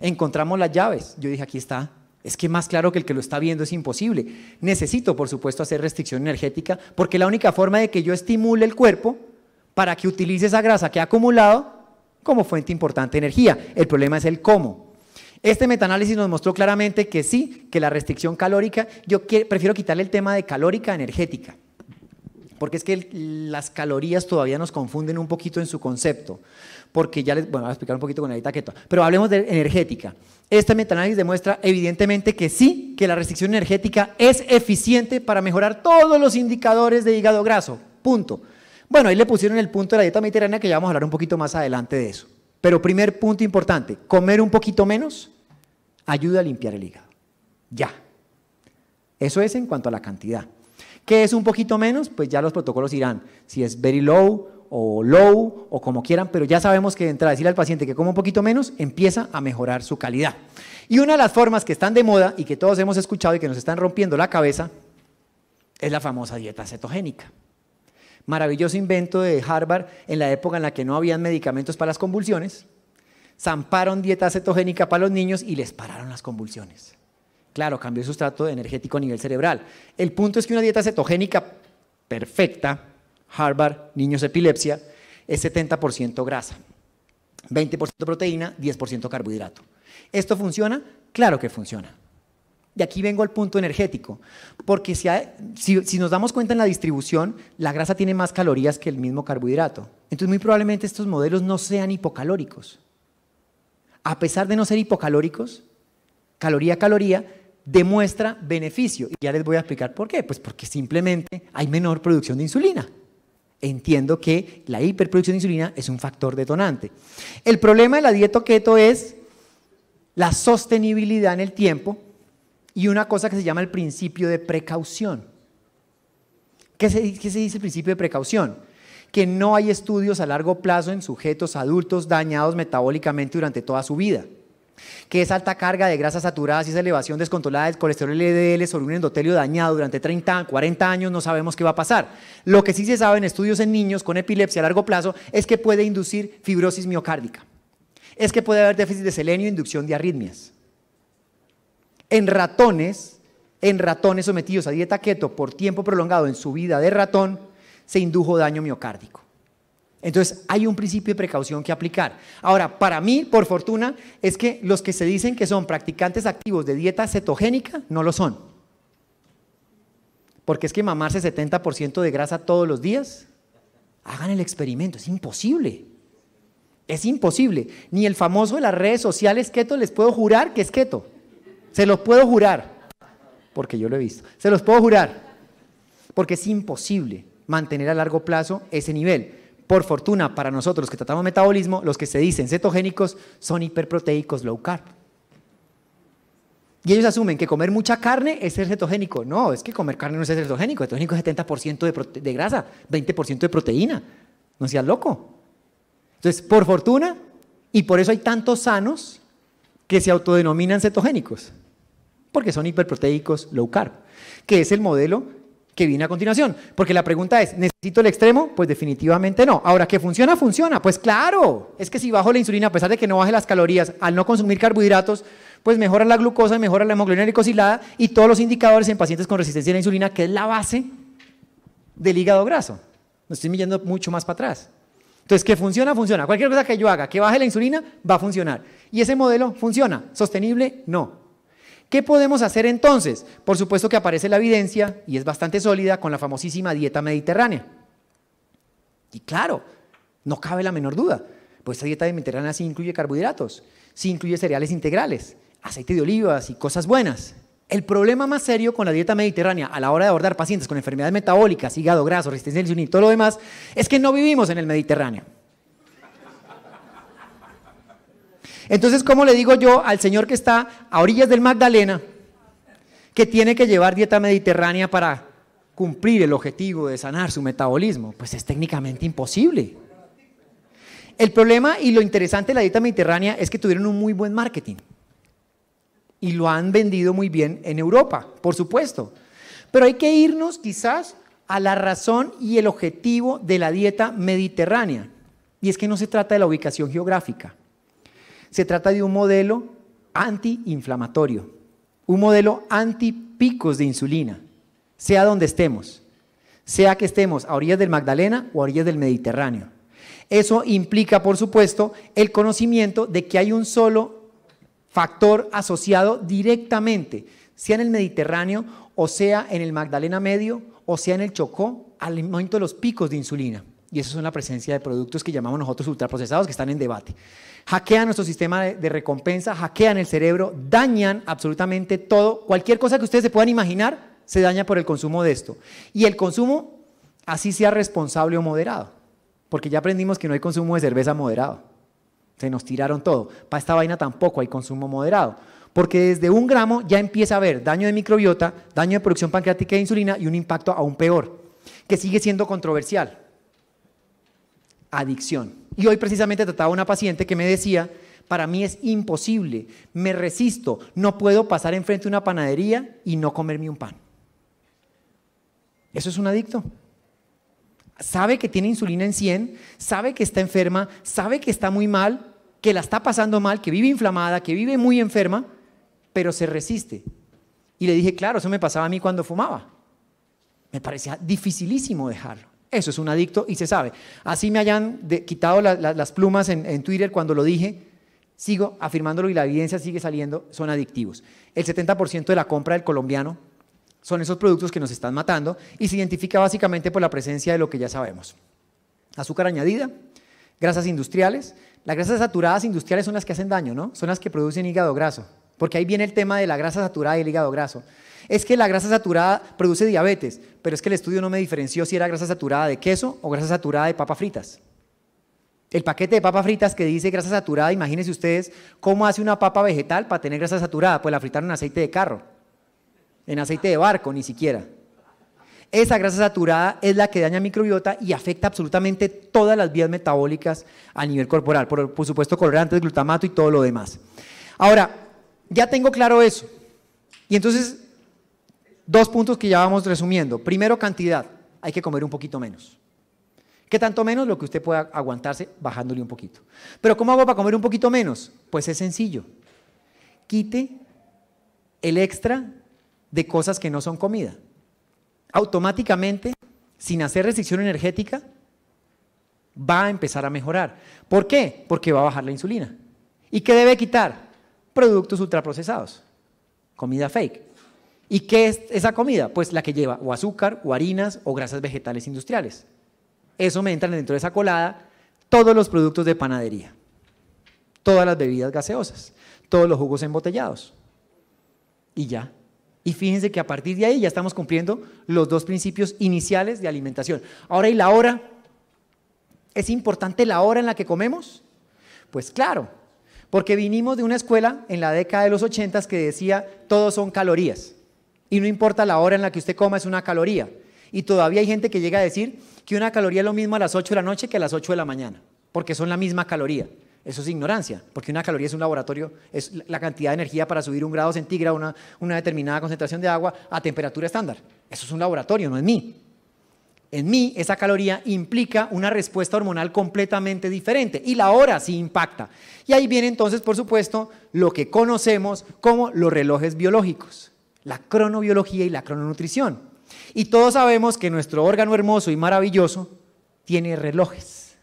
Encontramos las llaves. Yo dije, aquí está. Es que más claro que el que lo está viendo es imposible. Necesito, por supuesto, hacer restricción energética porque la única forma de que yo estimule el cuerpo para que utilice esa grasa que ha acumulado como fuente importante de energía. El problema es el cómo. Este metaanálisis nos mostró claramente que sí, que la restricción calórica, yo prefiero quitarle el tema de calórica energética, porque es que las calorías todavía nos confunden un poquito en su concepto, porque ya les, bueno, voy a explicar un poquito con la dieta keto, pero hablemos de energética. Este metanálisis demuestra evidentemente que sí, que la restricción energética es eficiente para mejorar todos los indicadores de hígado graso, punto. Bueno, ahí le pusieron el punto de la dieta mediterránea que ya vamos a hablar un poquito más adelante de eso. Pero primer punto importante, comer un poquito menos ayuda a limpiar el hígado. Ya. Eso es en cuanto a la cantidad. ¿Qué es un poquito menos? Pues ya los protocolos irán. Si es very low o low o como quieran, pero ya sabemos que entra a decirle al paciente que coma un poquito menos, empieza a mejorar su calidad. Y una de las formas que están de moda y que todos hemos escuchado y que nos están rompiendo la cabeza es la famosa dieta cetogénica. Maravilloso invento de Harvard en la época en la que no habían medicamentos para las convulsiones. Zamparon dieta cetogénica para los niños y les pararon las convulsiones. Claro, cambió el sustrato energético a nivel cerebral. El punto es que una dieta cetogénica perfecta, Harvard, niños epilepsia, es 70% grasa, 20% proteína, 10% carbohidrato. ¿Esto funciona? Claro que funciona y aquí vengo al punto energético, porque si, si, nos damos cuenta en la distribución, la grasa tiene más calorías que el mismo carbohidrato. Entonces muy probablemente estos modelos no sean hipocalóricos. A pesar de no ser hipocalóricos, caloría a caloría demuestra beneficio. Y ya les voy a explicar por qué. Pues porque simplemente hay menor producción de insulina. Entiendo que la hiperproducción de insulina es un factor detonante. El problema de la dieta keto es la sostenibilidad en el tiempo y una cosa que se llama el principio de precaución. ¿Qué se, dice el principio de precaución? Que no hay estudios a largo plazo en sujetos adultos dañados metabólicamente durante toda su vida que esa alta carga de grasas saturadas y esa elevación descontrolada del colesterol LDL sobre un endotelio dañado durante 30, 40 años, no sabemos qué va a pasar. Lo que sí se sabe en estudios en niños con epilepsia a largo plazo es que puede inducir fibrosis miocárdica, es que puede haber déficit de selenio e inducción de arritmias en ratones, en ratones sometidos a dieta keto por tiempo prolongado en su vida de ratón, se indujo daño miocárdico. Entonces hay un principio de precaución que aplicar. Ahora, para mí, por fortuna, es que los que se dicen que son practicantes activos de dieta cetogénica no lo son. Porque es que mamarse 70% de grasa todos los días, hagan el experimento, es imposible. Es imposible. Ni el famoso de las redes sociales keto les puedo jurar que es keto. Se los puedo jurar, porque yo lo he visto. Se los puedo jurar, porque es imposible mantener a largo plazo ese nivel. Por fortuna, para nosotros que tratamos metabolismo, los que se dicen cetogénicos son hiperproteicos low carb. Y ellos asumen que comer mucha carne es ser cetogénico. No, es que comer carne no es ser cetogénico. cetogénico es 70% de grasa, 20% de proteína. No seas loco. Entonces, por fortuna, y por eso hay tantos sanos que se autodenominan cetogénicos porque son hiperproteicos low carb, que es el modelo que viene a continuación. Porque la pregunta es, ¿necesito el extremo? Pues definitivamente no. Ahora, ¿que funciona? Funciona. Pues claro, es que si bajo la insulina, a pesar de que no baje las calorías, al no consumir carbohidratos, pues mejora la glucosa, mejora la hemoglobina glicosilada y todos los indicadores en pacientes con resistencia a la insulina, que es la base del hígado graso. No estoy mirando mucho más para atrás. Entonces, que funciona, funciona. Cualquier cosa que yo haga, que baje la insulina, va a funcionar. ¿Y ese modelo funciona? ¿Sostenible? No. ¿Qué podemos hacer entonces? Por supuesto que aparece la evidencia, y es bastante sólida, con la famosísima dieta mediterránea. Y claro, no cabe la menor duda, pues esta dieta mediterránea sí incluye carbohidratos, sí incluye cereales integrales, aceite de olivas y cosas buenas. El problema más serio con la dieta mediterránea a la hora de abordar pacientes con enfermedades metabólicas, hígado graso, resistencia al insulina y todo lo demás, es que no vivimos en el Mediterráneo. Entonces, ¿cómo le digo yo al señor que está a orillas del Magdalena que tiene que llevar dieta mediterránea para cumplir el objetivo de sanar su metabolismo? Pues es técnicamente imposible. El problema y lo interesante de la dieta mediterránea es que tuvieron un muy buen marketing y lo han vendido muy bien en Europa, por supuesto. Pero hay que irnos quizás a la razón y el objetivo de la dieta mediterránea. Y es que no se trata de la ubicación geográfica. Se trata de un modelo antiinflamatorio, un modelo anti-picos de insulina, sea donde estemos, sea que estemos a orillas del Magdalena o a orillas del Mediterráneo. Eso implica, por supuesto, el conocimiento de que hay un solo factor asociado directamente, sea en el Mediterráneo o sea en el Magdalena Medio o sea en el Chocó, al momento de los picos de insulina. Y eso es la presencia de productos que llamamos nosotros ultraprocesados que están en debate hackean nuestro sistema de, recompensa, hackean el cerebro, dañan absolutamente todo. Cualquier cosa que ustedes se puedan imaginar se daña por el consumo de esto. Y el consumo, así sea responsable o moderado, porque ya aprendimos que no hay consumo de cerveza moderado. Se nos tiraron todo. Para esta vaina tampoco hay consumo moderado. Porque desde un gramo ya empieza a haber daño de microbiota, daño de producción pancreática de insulina y un impacto aún peor, que sigue siendo controversial. Adicción y hoy precisamente trataba a una paciente que me decía, para mí es imposible, me resisto, no puedo pasar enfrente de una panadería y no comerme un pan. Eso es un adicto. Sabe que tiene insulina en 100, sabe que está enferma, sabe que está muy mal, que la está pasando mal, que vive inflamada, que vive muy enferma, pero se resiste. Y le dije, claro, eso me pasaba a mí cuando fumaba. Me parecía dificilísimo dejarlo. Eso es un adicto y se sabe. Así me hayan quitado las plumas en, Twitter cuando lo dije, sigo afirmándolo y la evidencia sigue saliendo, son adictivos. El 70% de la compra del colombiano son esos productos que nos están matando y se identifica básicamente por la presencia de lo que ya sabemos. Azúcar añadida, grasas industriales. Las grasas saturadas industriales son las que hacen daño, ¿no? Son las que producen hígado graso. Porque ahí viene el tema de la grasa saturada y el hígado graso. Es que la grasa saturada produce diabetes, pero es que el estudio no me diferenció si era grasa saturada de queso o grasa saturada de papas fritas. El paquete de papas fritas que dice grasa saturada, imagínense ustedes cómo hace una papa vegetal para tener grasa saturada. Pues la fritaron en aceite de carro, en aceite de barco, ni siquiera. Esa grasa saturada es la que daña microbiota y afecta absolutamente todas las vías metabólicas a nivel corporal. Por, por supuesto, colorantes, glutamato y todo lo demás. Ahora, ya tengo claro eso. Y entonces dos puntos que ya vamos resumiendo. Primero, cantidad. Hay que comer un poquito menos. ¿Qué tanto menos? Lo que usted pueda aguantarse bajándole un poquito. Pero ¿cómo hago para comer un poquito menos? Pues es sencillo. Quite el extra de cosas que no son comida. Automáticamente, sin hacer restricción energética, va a empezar a mejorar. ¿Por qué? Porque va a bajar la insulina. ¿Y qué debe quitar? Productos ultraprocesados, comida fake, ¿Y qué es esa comida? Pues la que lleva o azúcar, o harinas, o grasas vegetales industriales. Eso me entran dentro de esa colada todos los productos de panadería, todas las bebidas gaseosas, todos los jugos embotellados. Y ya. Y fíjense que a partir de ahí ya estamos cumpliendo los dos principios iniciales de alimentación. Ahora, ¿y la hora? ¿Es importante la hora en la que comemos? Pues claro, porque vinimos de una escuela en la década de los 80 que decía todos son calorías. Y no importa la hora en la que usted coma, es una caloría. Y todavía hay gente que llega a decir que una caloría es lo mismo a las 8 de la noche que a las 8 de la mañana, porque son la misma caloría. Eso es ignorancia, porque una caloría es un laboratorio, es la cantidad de energía para subir un grado centígrado, una, una determinada concentración de agua a temperatura estándar. Eso es un laboratorio, no es mí. En mí, esa caloría implica una respuesta hormonal completamente diferente y la hora sí impacta. Y ahí viene entonces, por supuesto, lo que conocemos como los relojes biológicos la cronobiología y la crononutrición. Y todos sabemos que nuestro órgano hermoso y maravilloso tiene relojes.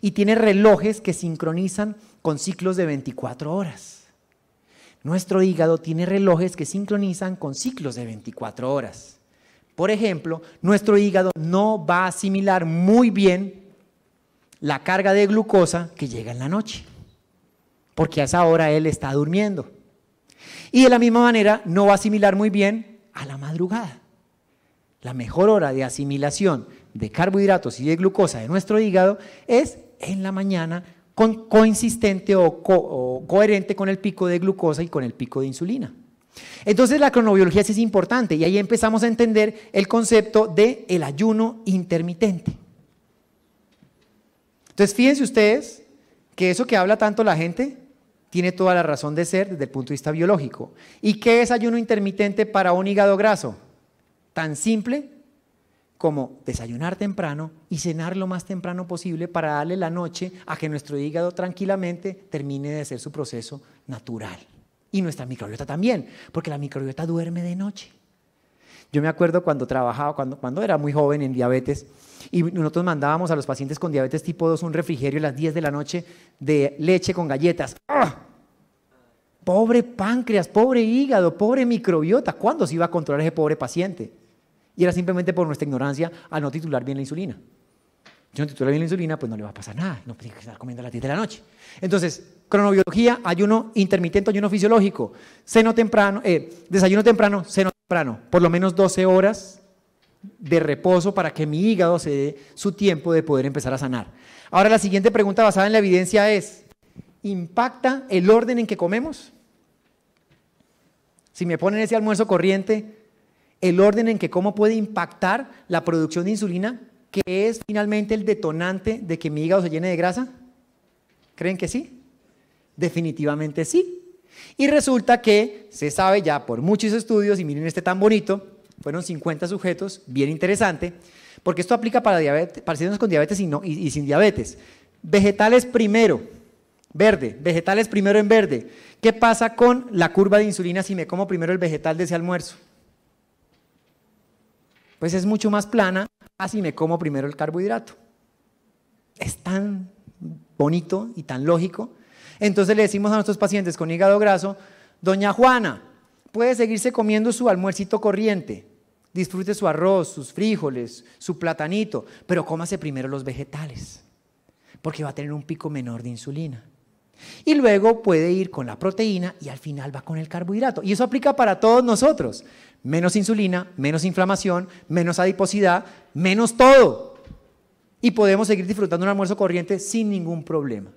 Y tiene relojes que sincronizan con ciclos de 24 horas. Nuestro hígado tiene relojes que sincronizan con ciclos de 24 horas. Por ejemplo, nuestro hígado no va a asimilar muy bien la carga de glucosa que llega en la noche, porque a esa hora él está durmiendo. Y de la misma manera no va a asimilar muy bien a la madrugada. La mejor hora de asimilación de carbohidratos y de glucosa de nuestro hígado es en la mañana con, consistente o, coherente con el pico de glucosa y con el pico de insulina. Entonces la cronobiología sí es importante y ahí empezamos a entender el concepto de el ayuno intermitente. Entonces fíjense ustedes que eso que habla tanto la gente tiene toda la razón de ser desde el punto de vista biológico. ¿Y qué es ayuno intermitente para un hígado graso? Tan simple como desayunar temprano y cenar lo más temprano posible para darle la noche a que nuestro hígado tranquilamente termine de hacer su proceso natural. Y nuestra microbiota también, porque la microbiota duerme de noche. Yo me acuerdo cuando trabajaba, cuando, cuando era muy joven en diabetes, y nosotros mandábamos a los pacientes con diabetes tipo 2 un refrigerio a las 10 de la noche de leche con galletas. ¡Ah! Pobre páncreas, pobre hígado, pobre microbiota. ¿Cuándo se iba a controlar ese pobre paciente? Y era simplemente por nuestra ignorancia al no titular bien la insulina. Si no titular bien la insulina, pues no le va a pasar nada. No tiene que estar comiendo a las 10 de la noche. Entonces, cronobiología, ayuno intermitente, ayuno fisiológico, seno temprano, eh, desayuno temprano, seno temprano, por lo menos 12 horas de reposo para que mi hígado se dé su tiempo de poder empezar a sanar. Ahora la siguiente pregunta basada en la evidencia es, ¿impacta el orden en que comemos? Si me ponen ese almuerzo corriente, el orden en que cómo puede impactar la producción de insulina, que es finalmente el detonante de que mi hígado se llene de grasa. ¿Creen que sí? Definitivamente sí. Y resulta que se sabe ya por muchos estudios, y miren este tan bonito, fueron 50 sujetos, bien interesante, porque esto aplica para, diabetes, con diabetes y, sin diabetes. Vegetales primero, verde, vegetales primero en verde. ¿Qué pasa con la curva de insulina si me como primero el vegetal de ese almuerzo? Pues es mucho más plana si me como primero el carbohidrato. Es tan bonito y tan lógico. Entonces le decimos a nuestros pacientes con hígado graso, doña Juana, puede seguirse comiendo su almuercito corriente. Disfrute su arroz, sus frijoles, su platanito, pero cómase primero los vegetales, porque va a tener un pico menor de insulina. Y luego puede ir con la proteína y al final va con el carbohidrato. Y eso aplica para todos nosotros. Menos insulina, menos inflamación, menos adiposidad, menos todo. Y podemos seguir disfrutando un almuerzo corriente sin ningún problema.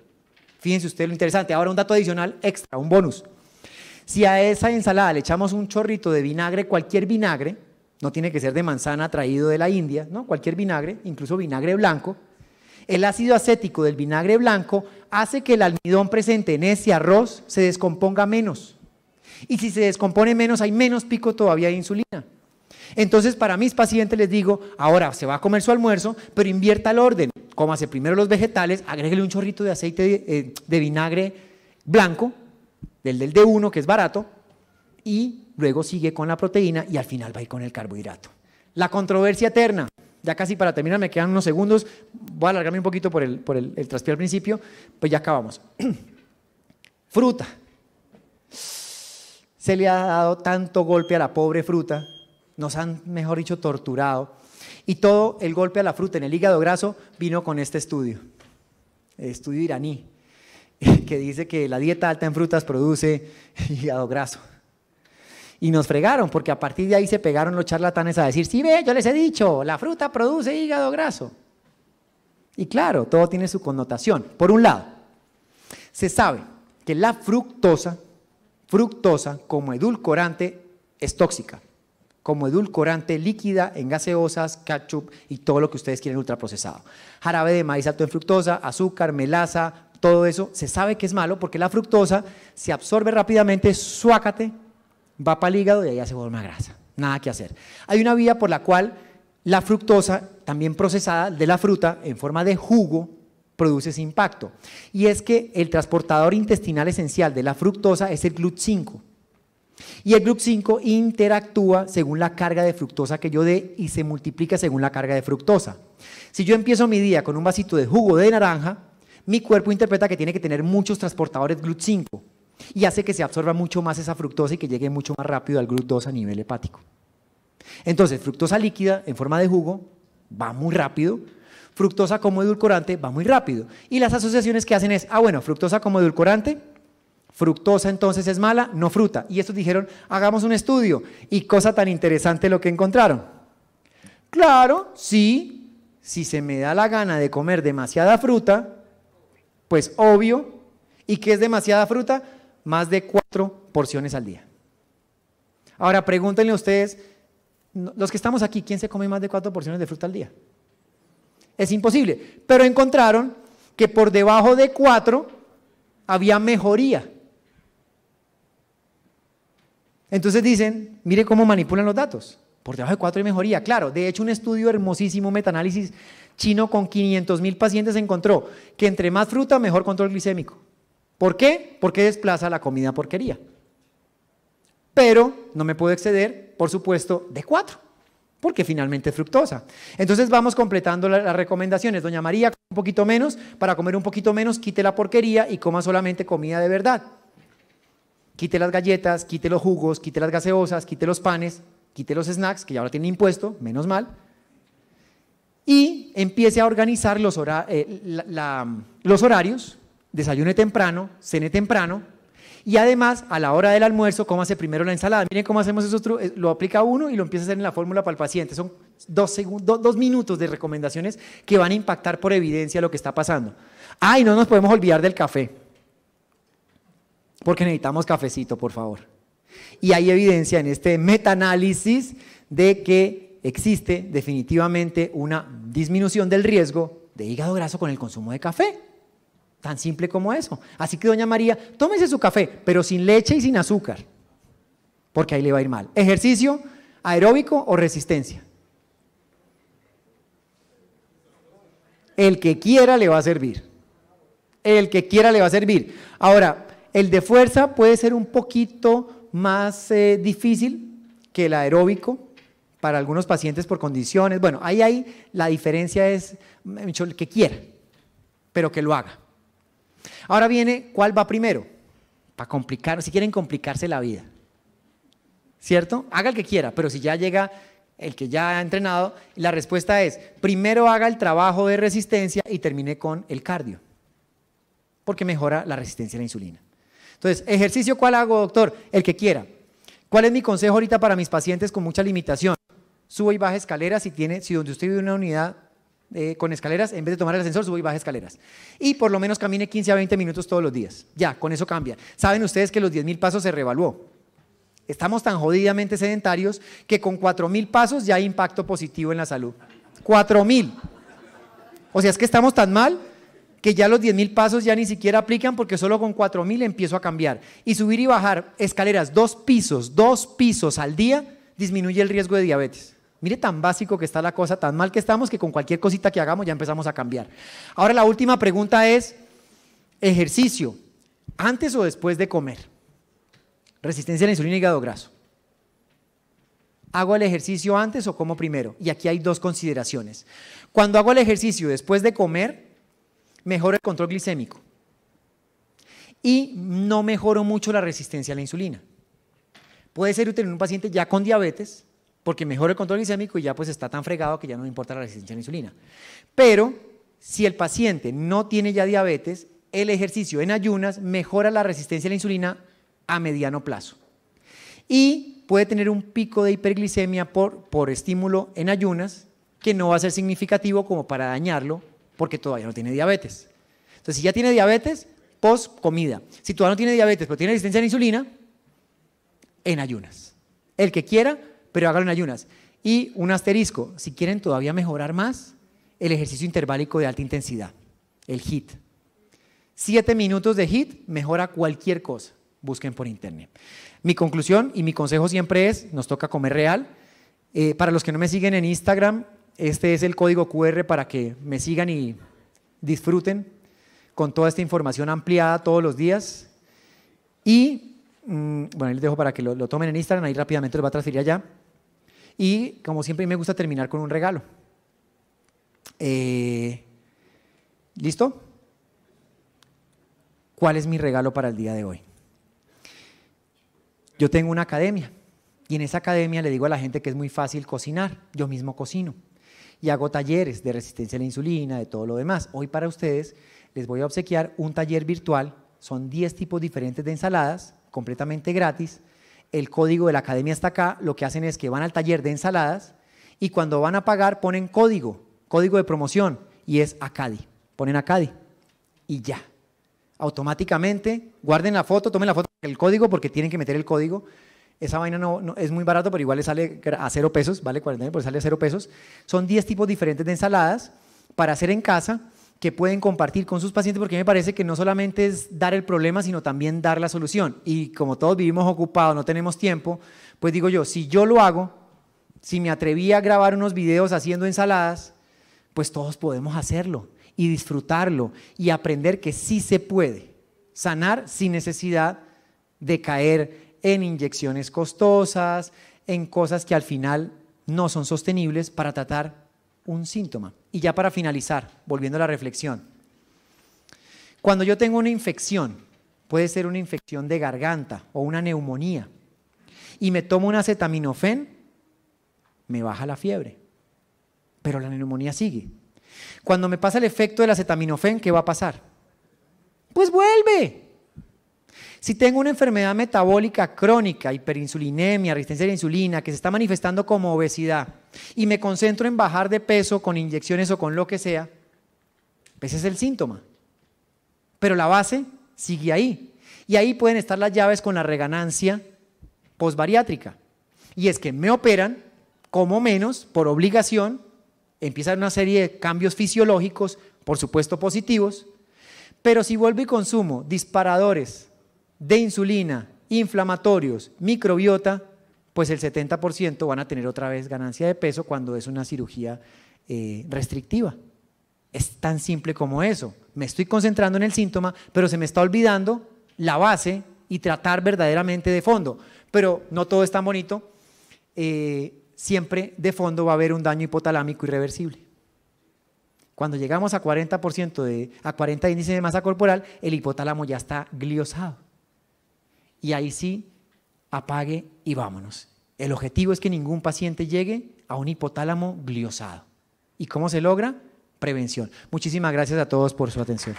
Fíjense usted lo interesante. Ahora un dato adicional extra, un bonus. Si a esa ensalada le echamos un chorrito de vinagre, cualquier vinagre, no tiene que ser de manzana traído de la India, ¿no? cualquier vinagre, incluso vinagre blanco, el ácido acético del vinagre blanco hace que el almidón presente en ese arroz se descomponga menos. Y si se descompone menos, hay menos pico todavía de insulina. Entonces, para mis pacientes les digo, ahora se va a comer su almuerzo, pero invierta el orden. hace primero los vegetales, agréguele un chorrito de aceite de eh, vinagre blanco del del D1, que es barato, y luego sigue con la proteína y al final va a con el carbohidrato. La controversia eterna. Ya casi para terminar, me quedan unos segundos. Voy a alargarme un poquito por el, por el, al principio, pues ya acabamos. fruta. Se le ha dado tanto golpe a la pobre fruta, nos han, mejor dicho, torturado. Y todo el golpe a la fruta en el hígado graso vino con este estudio, estudio iraní, que dice que la dieta alta en frutas produce hígado graso. Y nos fregaron, porque a partir de ahí se pegaron los charlatanes a decir, sí, ve, yo les he dicho, la fruta produce hígado graso. Y claro, todo tiene su connotación. Por un lado, se sabe que la fructosa, fructosa como edulcorante, es tóxica, como edulcorante líquida en gaseosas, ketchup y todo lo que ustedes quieren ultraprocesado. Jarabe de maíz alto en fructosa, azúcar, melaza, todo eso se sabe que es malo porque la fructosa se absorbe rápidamente, suácate, va para el hígado y ahí se forma grasa. Nada que hacer. Hay una vía por la cual la fructosa, también procesada de la fruta en forma de jugo, produce ese impacto. Y es que el transportador intestinal esencial de la fructosa es el GLUT5. Y el GLUT5 interactúa según la carga de fructosa que yo dé y se multiplica según la carga de fructosa. Si yo empiezo mi día con un vasito de jugo de naranja, mi cuerpo interpreta que tiene que tener muchos transportadores GLUT5 y hace que se absorba mucho más esa fructosa y que llegue mucho más rápido al GLUT2 a nivel hepático. Entonces, fructosa líquida en forma de jugo va muy rápido, fructosa como edulcorante va muy rápido. Y las asociaciones que hacen es, ah, bueno, fructosa como edulcorante, fructosa entonces es mala, no fruta. Y estos dijeron, hagamos un estudio. Y cosa tan interesante lo que encontraron. Claro, sí, si se me da la gana de comer demasiada fruta, pues obvio, ¿y que es demasiada fruta? Más de cuatro porciones al día. Ahora pregúntenle a ustedes, los que estamos aquí, ¿quién se come más de cuatro porciones de fruta al día? Es imposible. Pero encontraron que por debajo de cuatro había mejoría. Entonces dicen, mire cómo manipulan los datos. Por debajo de cuatro hay mejoría. Claro, de hecho un estudio hermosísimo, metanálisis, chino con 500 mil pacientes encontró que entre más fruta, mejor control glicémico. ¿Por qué? Porque desplaza la comida porquería. Pero no me puedo exceder, por supuesto, de cuatro, porque finalmente es fructosa. Entonces vamos completando las recomendaciones. Doña María, un poquito menos, para comer un poquito menos, quite la porquería y coma solamente comida de verdad. Quite las galletas, quite los jugos, quite las gaseosas, quite los panes, quite los snacks, que ya ahora tiene impuesto, menos mal y empiece a organizar eh, los, horarios, desayune temprano, cene temprano, y además, a la hora del almuerzo, hace primero la ensalada. Miren cómo hacemos eso, eh, lo aplica uno y lo empieza a hacer en la fórmula para el paciente. Son dos, minutos de recomendaciones que van a impactar por evidencia lo que está pasando. Ay, no nos podemos olvidar del café, porque necesitamos cafecito, por favor. Y hay evidencia en este metaanálisis de que existe definitivamente una disminución del riesgo de hígado graso con el consumo de café. Tan simple como eso. Así que, doña María, tómese su café, pero sin leche y sin azúcar, porque ahí le va a ir mal. Ejercicio aeróbico o resistencia. El que quiera le va a servir. El que quiera le va a servir. Ahora, el de fuerza puede ser un poquito más eh, difícil que el aeróbico, para algunos pacientes por condiciones. Bueno, ahí, ahí la diferencia es el que quiera, pero que lo haga. Ahora viene, ¿cuál va primero? Para complicar, si quieren complicarse la vida. ¿Cierto? Haga el que quiera, pero si ya llega el que ya ha entrenado, la respuesta es, primero haga el trabajo de resistencia y termine con el cardio, porque mejora la resistencia a la insulina. Entonces, ejercicio, ¿cuál hago, doctor? El que quiera. ¿Cuál es mi consejo ahorita para mis pacientes con mucha limitación? Subo y baja escaleras si, tiene, si donde usted vive una unidad eh, con escaleras, en vez de tomar el ascensor, subo y baja escaleras. Y por lo menos camine 15 a 20 minutos todos los días. Ya, con eso cambia. Saben ustedes que los mil pasos se revaluó. Estamos tan jodidamente sedentarios que con 4.000 pasos ya hay impacto positivo en la salud. 4.000. O sea, es que estamos tan mal que ya los mil pasos ya ni siquiera aplican porque solo con 4.000 empiezo a cambiar. Y subir y bajar escaleras dos pisos, dos pisos al día, disminuye el riesgo de diabetes. Mire tan básico que está la cosa, tan mal que estamos que con cualquier cosita que hagamos ya empezamos a cambiar. Ahora la última pregunta es, ejercicio, antes o después de comer. Resistencia a la insulina y hígado graso. ¿Hago el ejercicio antes o como primero? Y aquí hay dos consideraciones. Cuando hago el ejercicio después de comer, mejoro el control glicémico y no mejoro mucho la resistencia a la insulina. Puede ser útil en un paciente ya con diabetes, porque mejora el control glicémico y ya pues está tan fregado que ya no importa la resistencia a la insulina. Pero si el paciente no tiene ya diabetes, el ejercicio en ayunas mejora la resistencia a la insulina a mediano plazo. Y puede tener un pico de hiperglicemia por, por estímulo en ayunas que no va a ser significativo como para dañarlo porque todavía no tiene diabetes. Entonces, si ya tiene diabetes, post comida. Si todavía no tiene diabetes, pero tiene resistencia a la insulina, en ayunas. El que quiera pero hágalo en ayunas. Y un asterisco, si quieren todavía mejorar más, el ejercicio interválico de alta intensidad, el HIT. Siete minutos de HIT mejora cualquier cosa, busquen por internet. Mi conclusión y mi consejo siempre es, nos toca comer real. Eh, para los que no me siguen en Instagram, este es el código QR para que me sigan y disfruten con toda esta información ampliada todos los días. Y, mm, bueno, les dejo para que lo, tomen en Instagram, ahí rápidamente les va a transferir allá. Y como siempre me gusta terminar con un regalo. Eh, ¿Listo? ¿Cuál es mi regalo para el día de hoy? Yo tengo una academia y en esa academia le digo a la gente que es muy fácil cocinar. Yo mismo cocino y hago talleres de resistencia a la insulina, de todo lo demás. Hoy para ustedes les voy a obsequiar un taller virtual. Son 10 tipos diferentes de ensaladas, completamente gratis el código de la academia está acá, lo que hacen es que van al taller de ensaladas y cuando van a pagar ponen código, código de promoción, y es ACADI. Ponen ACADI y ya. Automáticamente, guarden la foto, tomen la foto, el código, porque tienen que meter el código. Esa vaina no, es muy barato, pero igual le sale a cero pesos, vale 49, pero sale a cero pesos. Son 10 tipos diferentes de ensaladas para hacer en casa que pueden compartir con sus pacientes, porque me parece que no solamente es dar el problema, sino también dar la solución. Y como todos vivimos ocupados, no tenemos tiempo, pues digo yo, si yo lo hago, si me atreví a grabar unos videos haciendo ensaladas, pues todos podemos hacerlo y disfrutarlo y aprender que sí se puede sanar sin necesidad de caer en inyecciones costosas, en cosas que al final no son sostenibles para tratar un síntoma. Y ya para finalizar, volviendo a la reflexión. Cuando yo tengo una infección, puede ser una infección de garganta o una neumonía, y me tomo un acetaminofén, me baja la fiebre, pero la neumonía sigue. Cuando me pasa el efecto del acetaminofén, ¿qué va a pasar? Pues vuelve. Si tengo una enfermedad metabólica crónica, hiperinsulinemia, resistencia a la insulina, que se está manifestando como obesidad, y me concentro en bajar de peso con inyecciones o con lo que sea, pues ese es el síntoma. Pero la base sigue ahí. Y ahí pueden estar las llaves con la reganancia posbariátrica. Y es que me operan, como menos, por obligación, empiezan una serie de cambios fisiológicos, por supuesto positivos, pero si vuelvo y consumo disparadores de insulina, inflamatorios, microbiota, pues el 70% van a tener otra vez ganancia de peso cuando es una cirugía eh, restrictiva. Es tan simple como eso. Me estoy concentrando en el síntoma, pero se me está olvidando la base y tratar verdaderamente de fondo. Pero no todo es tan bonito. Eh, siempre de fondo va a haber un daño hipotalámico irreversible. Cuando llegamos a 40% de, a 40 índices de masa corporal, el hipotálamo ya está gliosado y ahí sí, apague y vámonos. El objetivo es que ningún paciente llegue a un hipotálamo gliosado. ¿Y cómo se logra? Prevención. Muchísimas gracias a todos por su atención.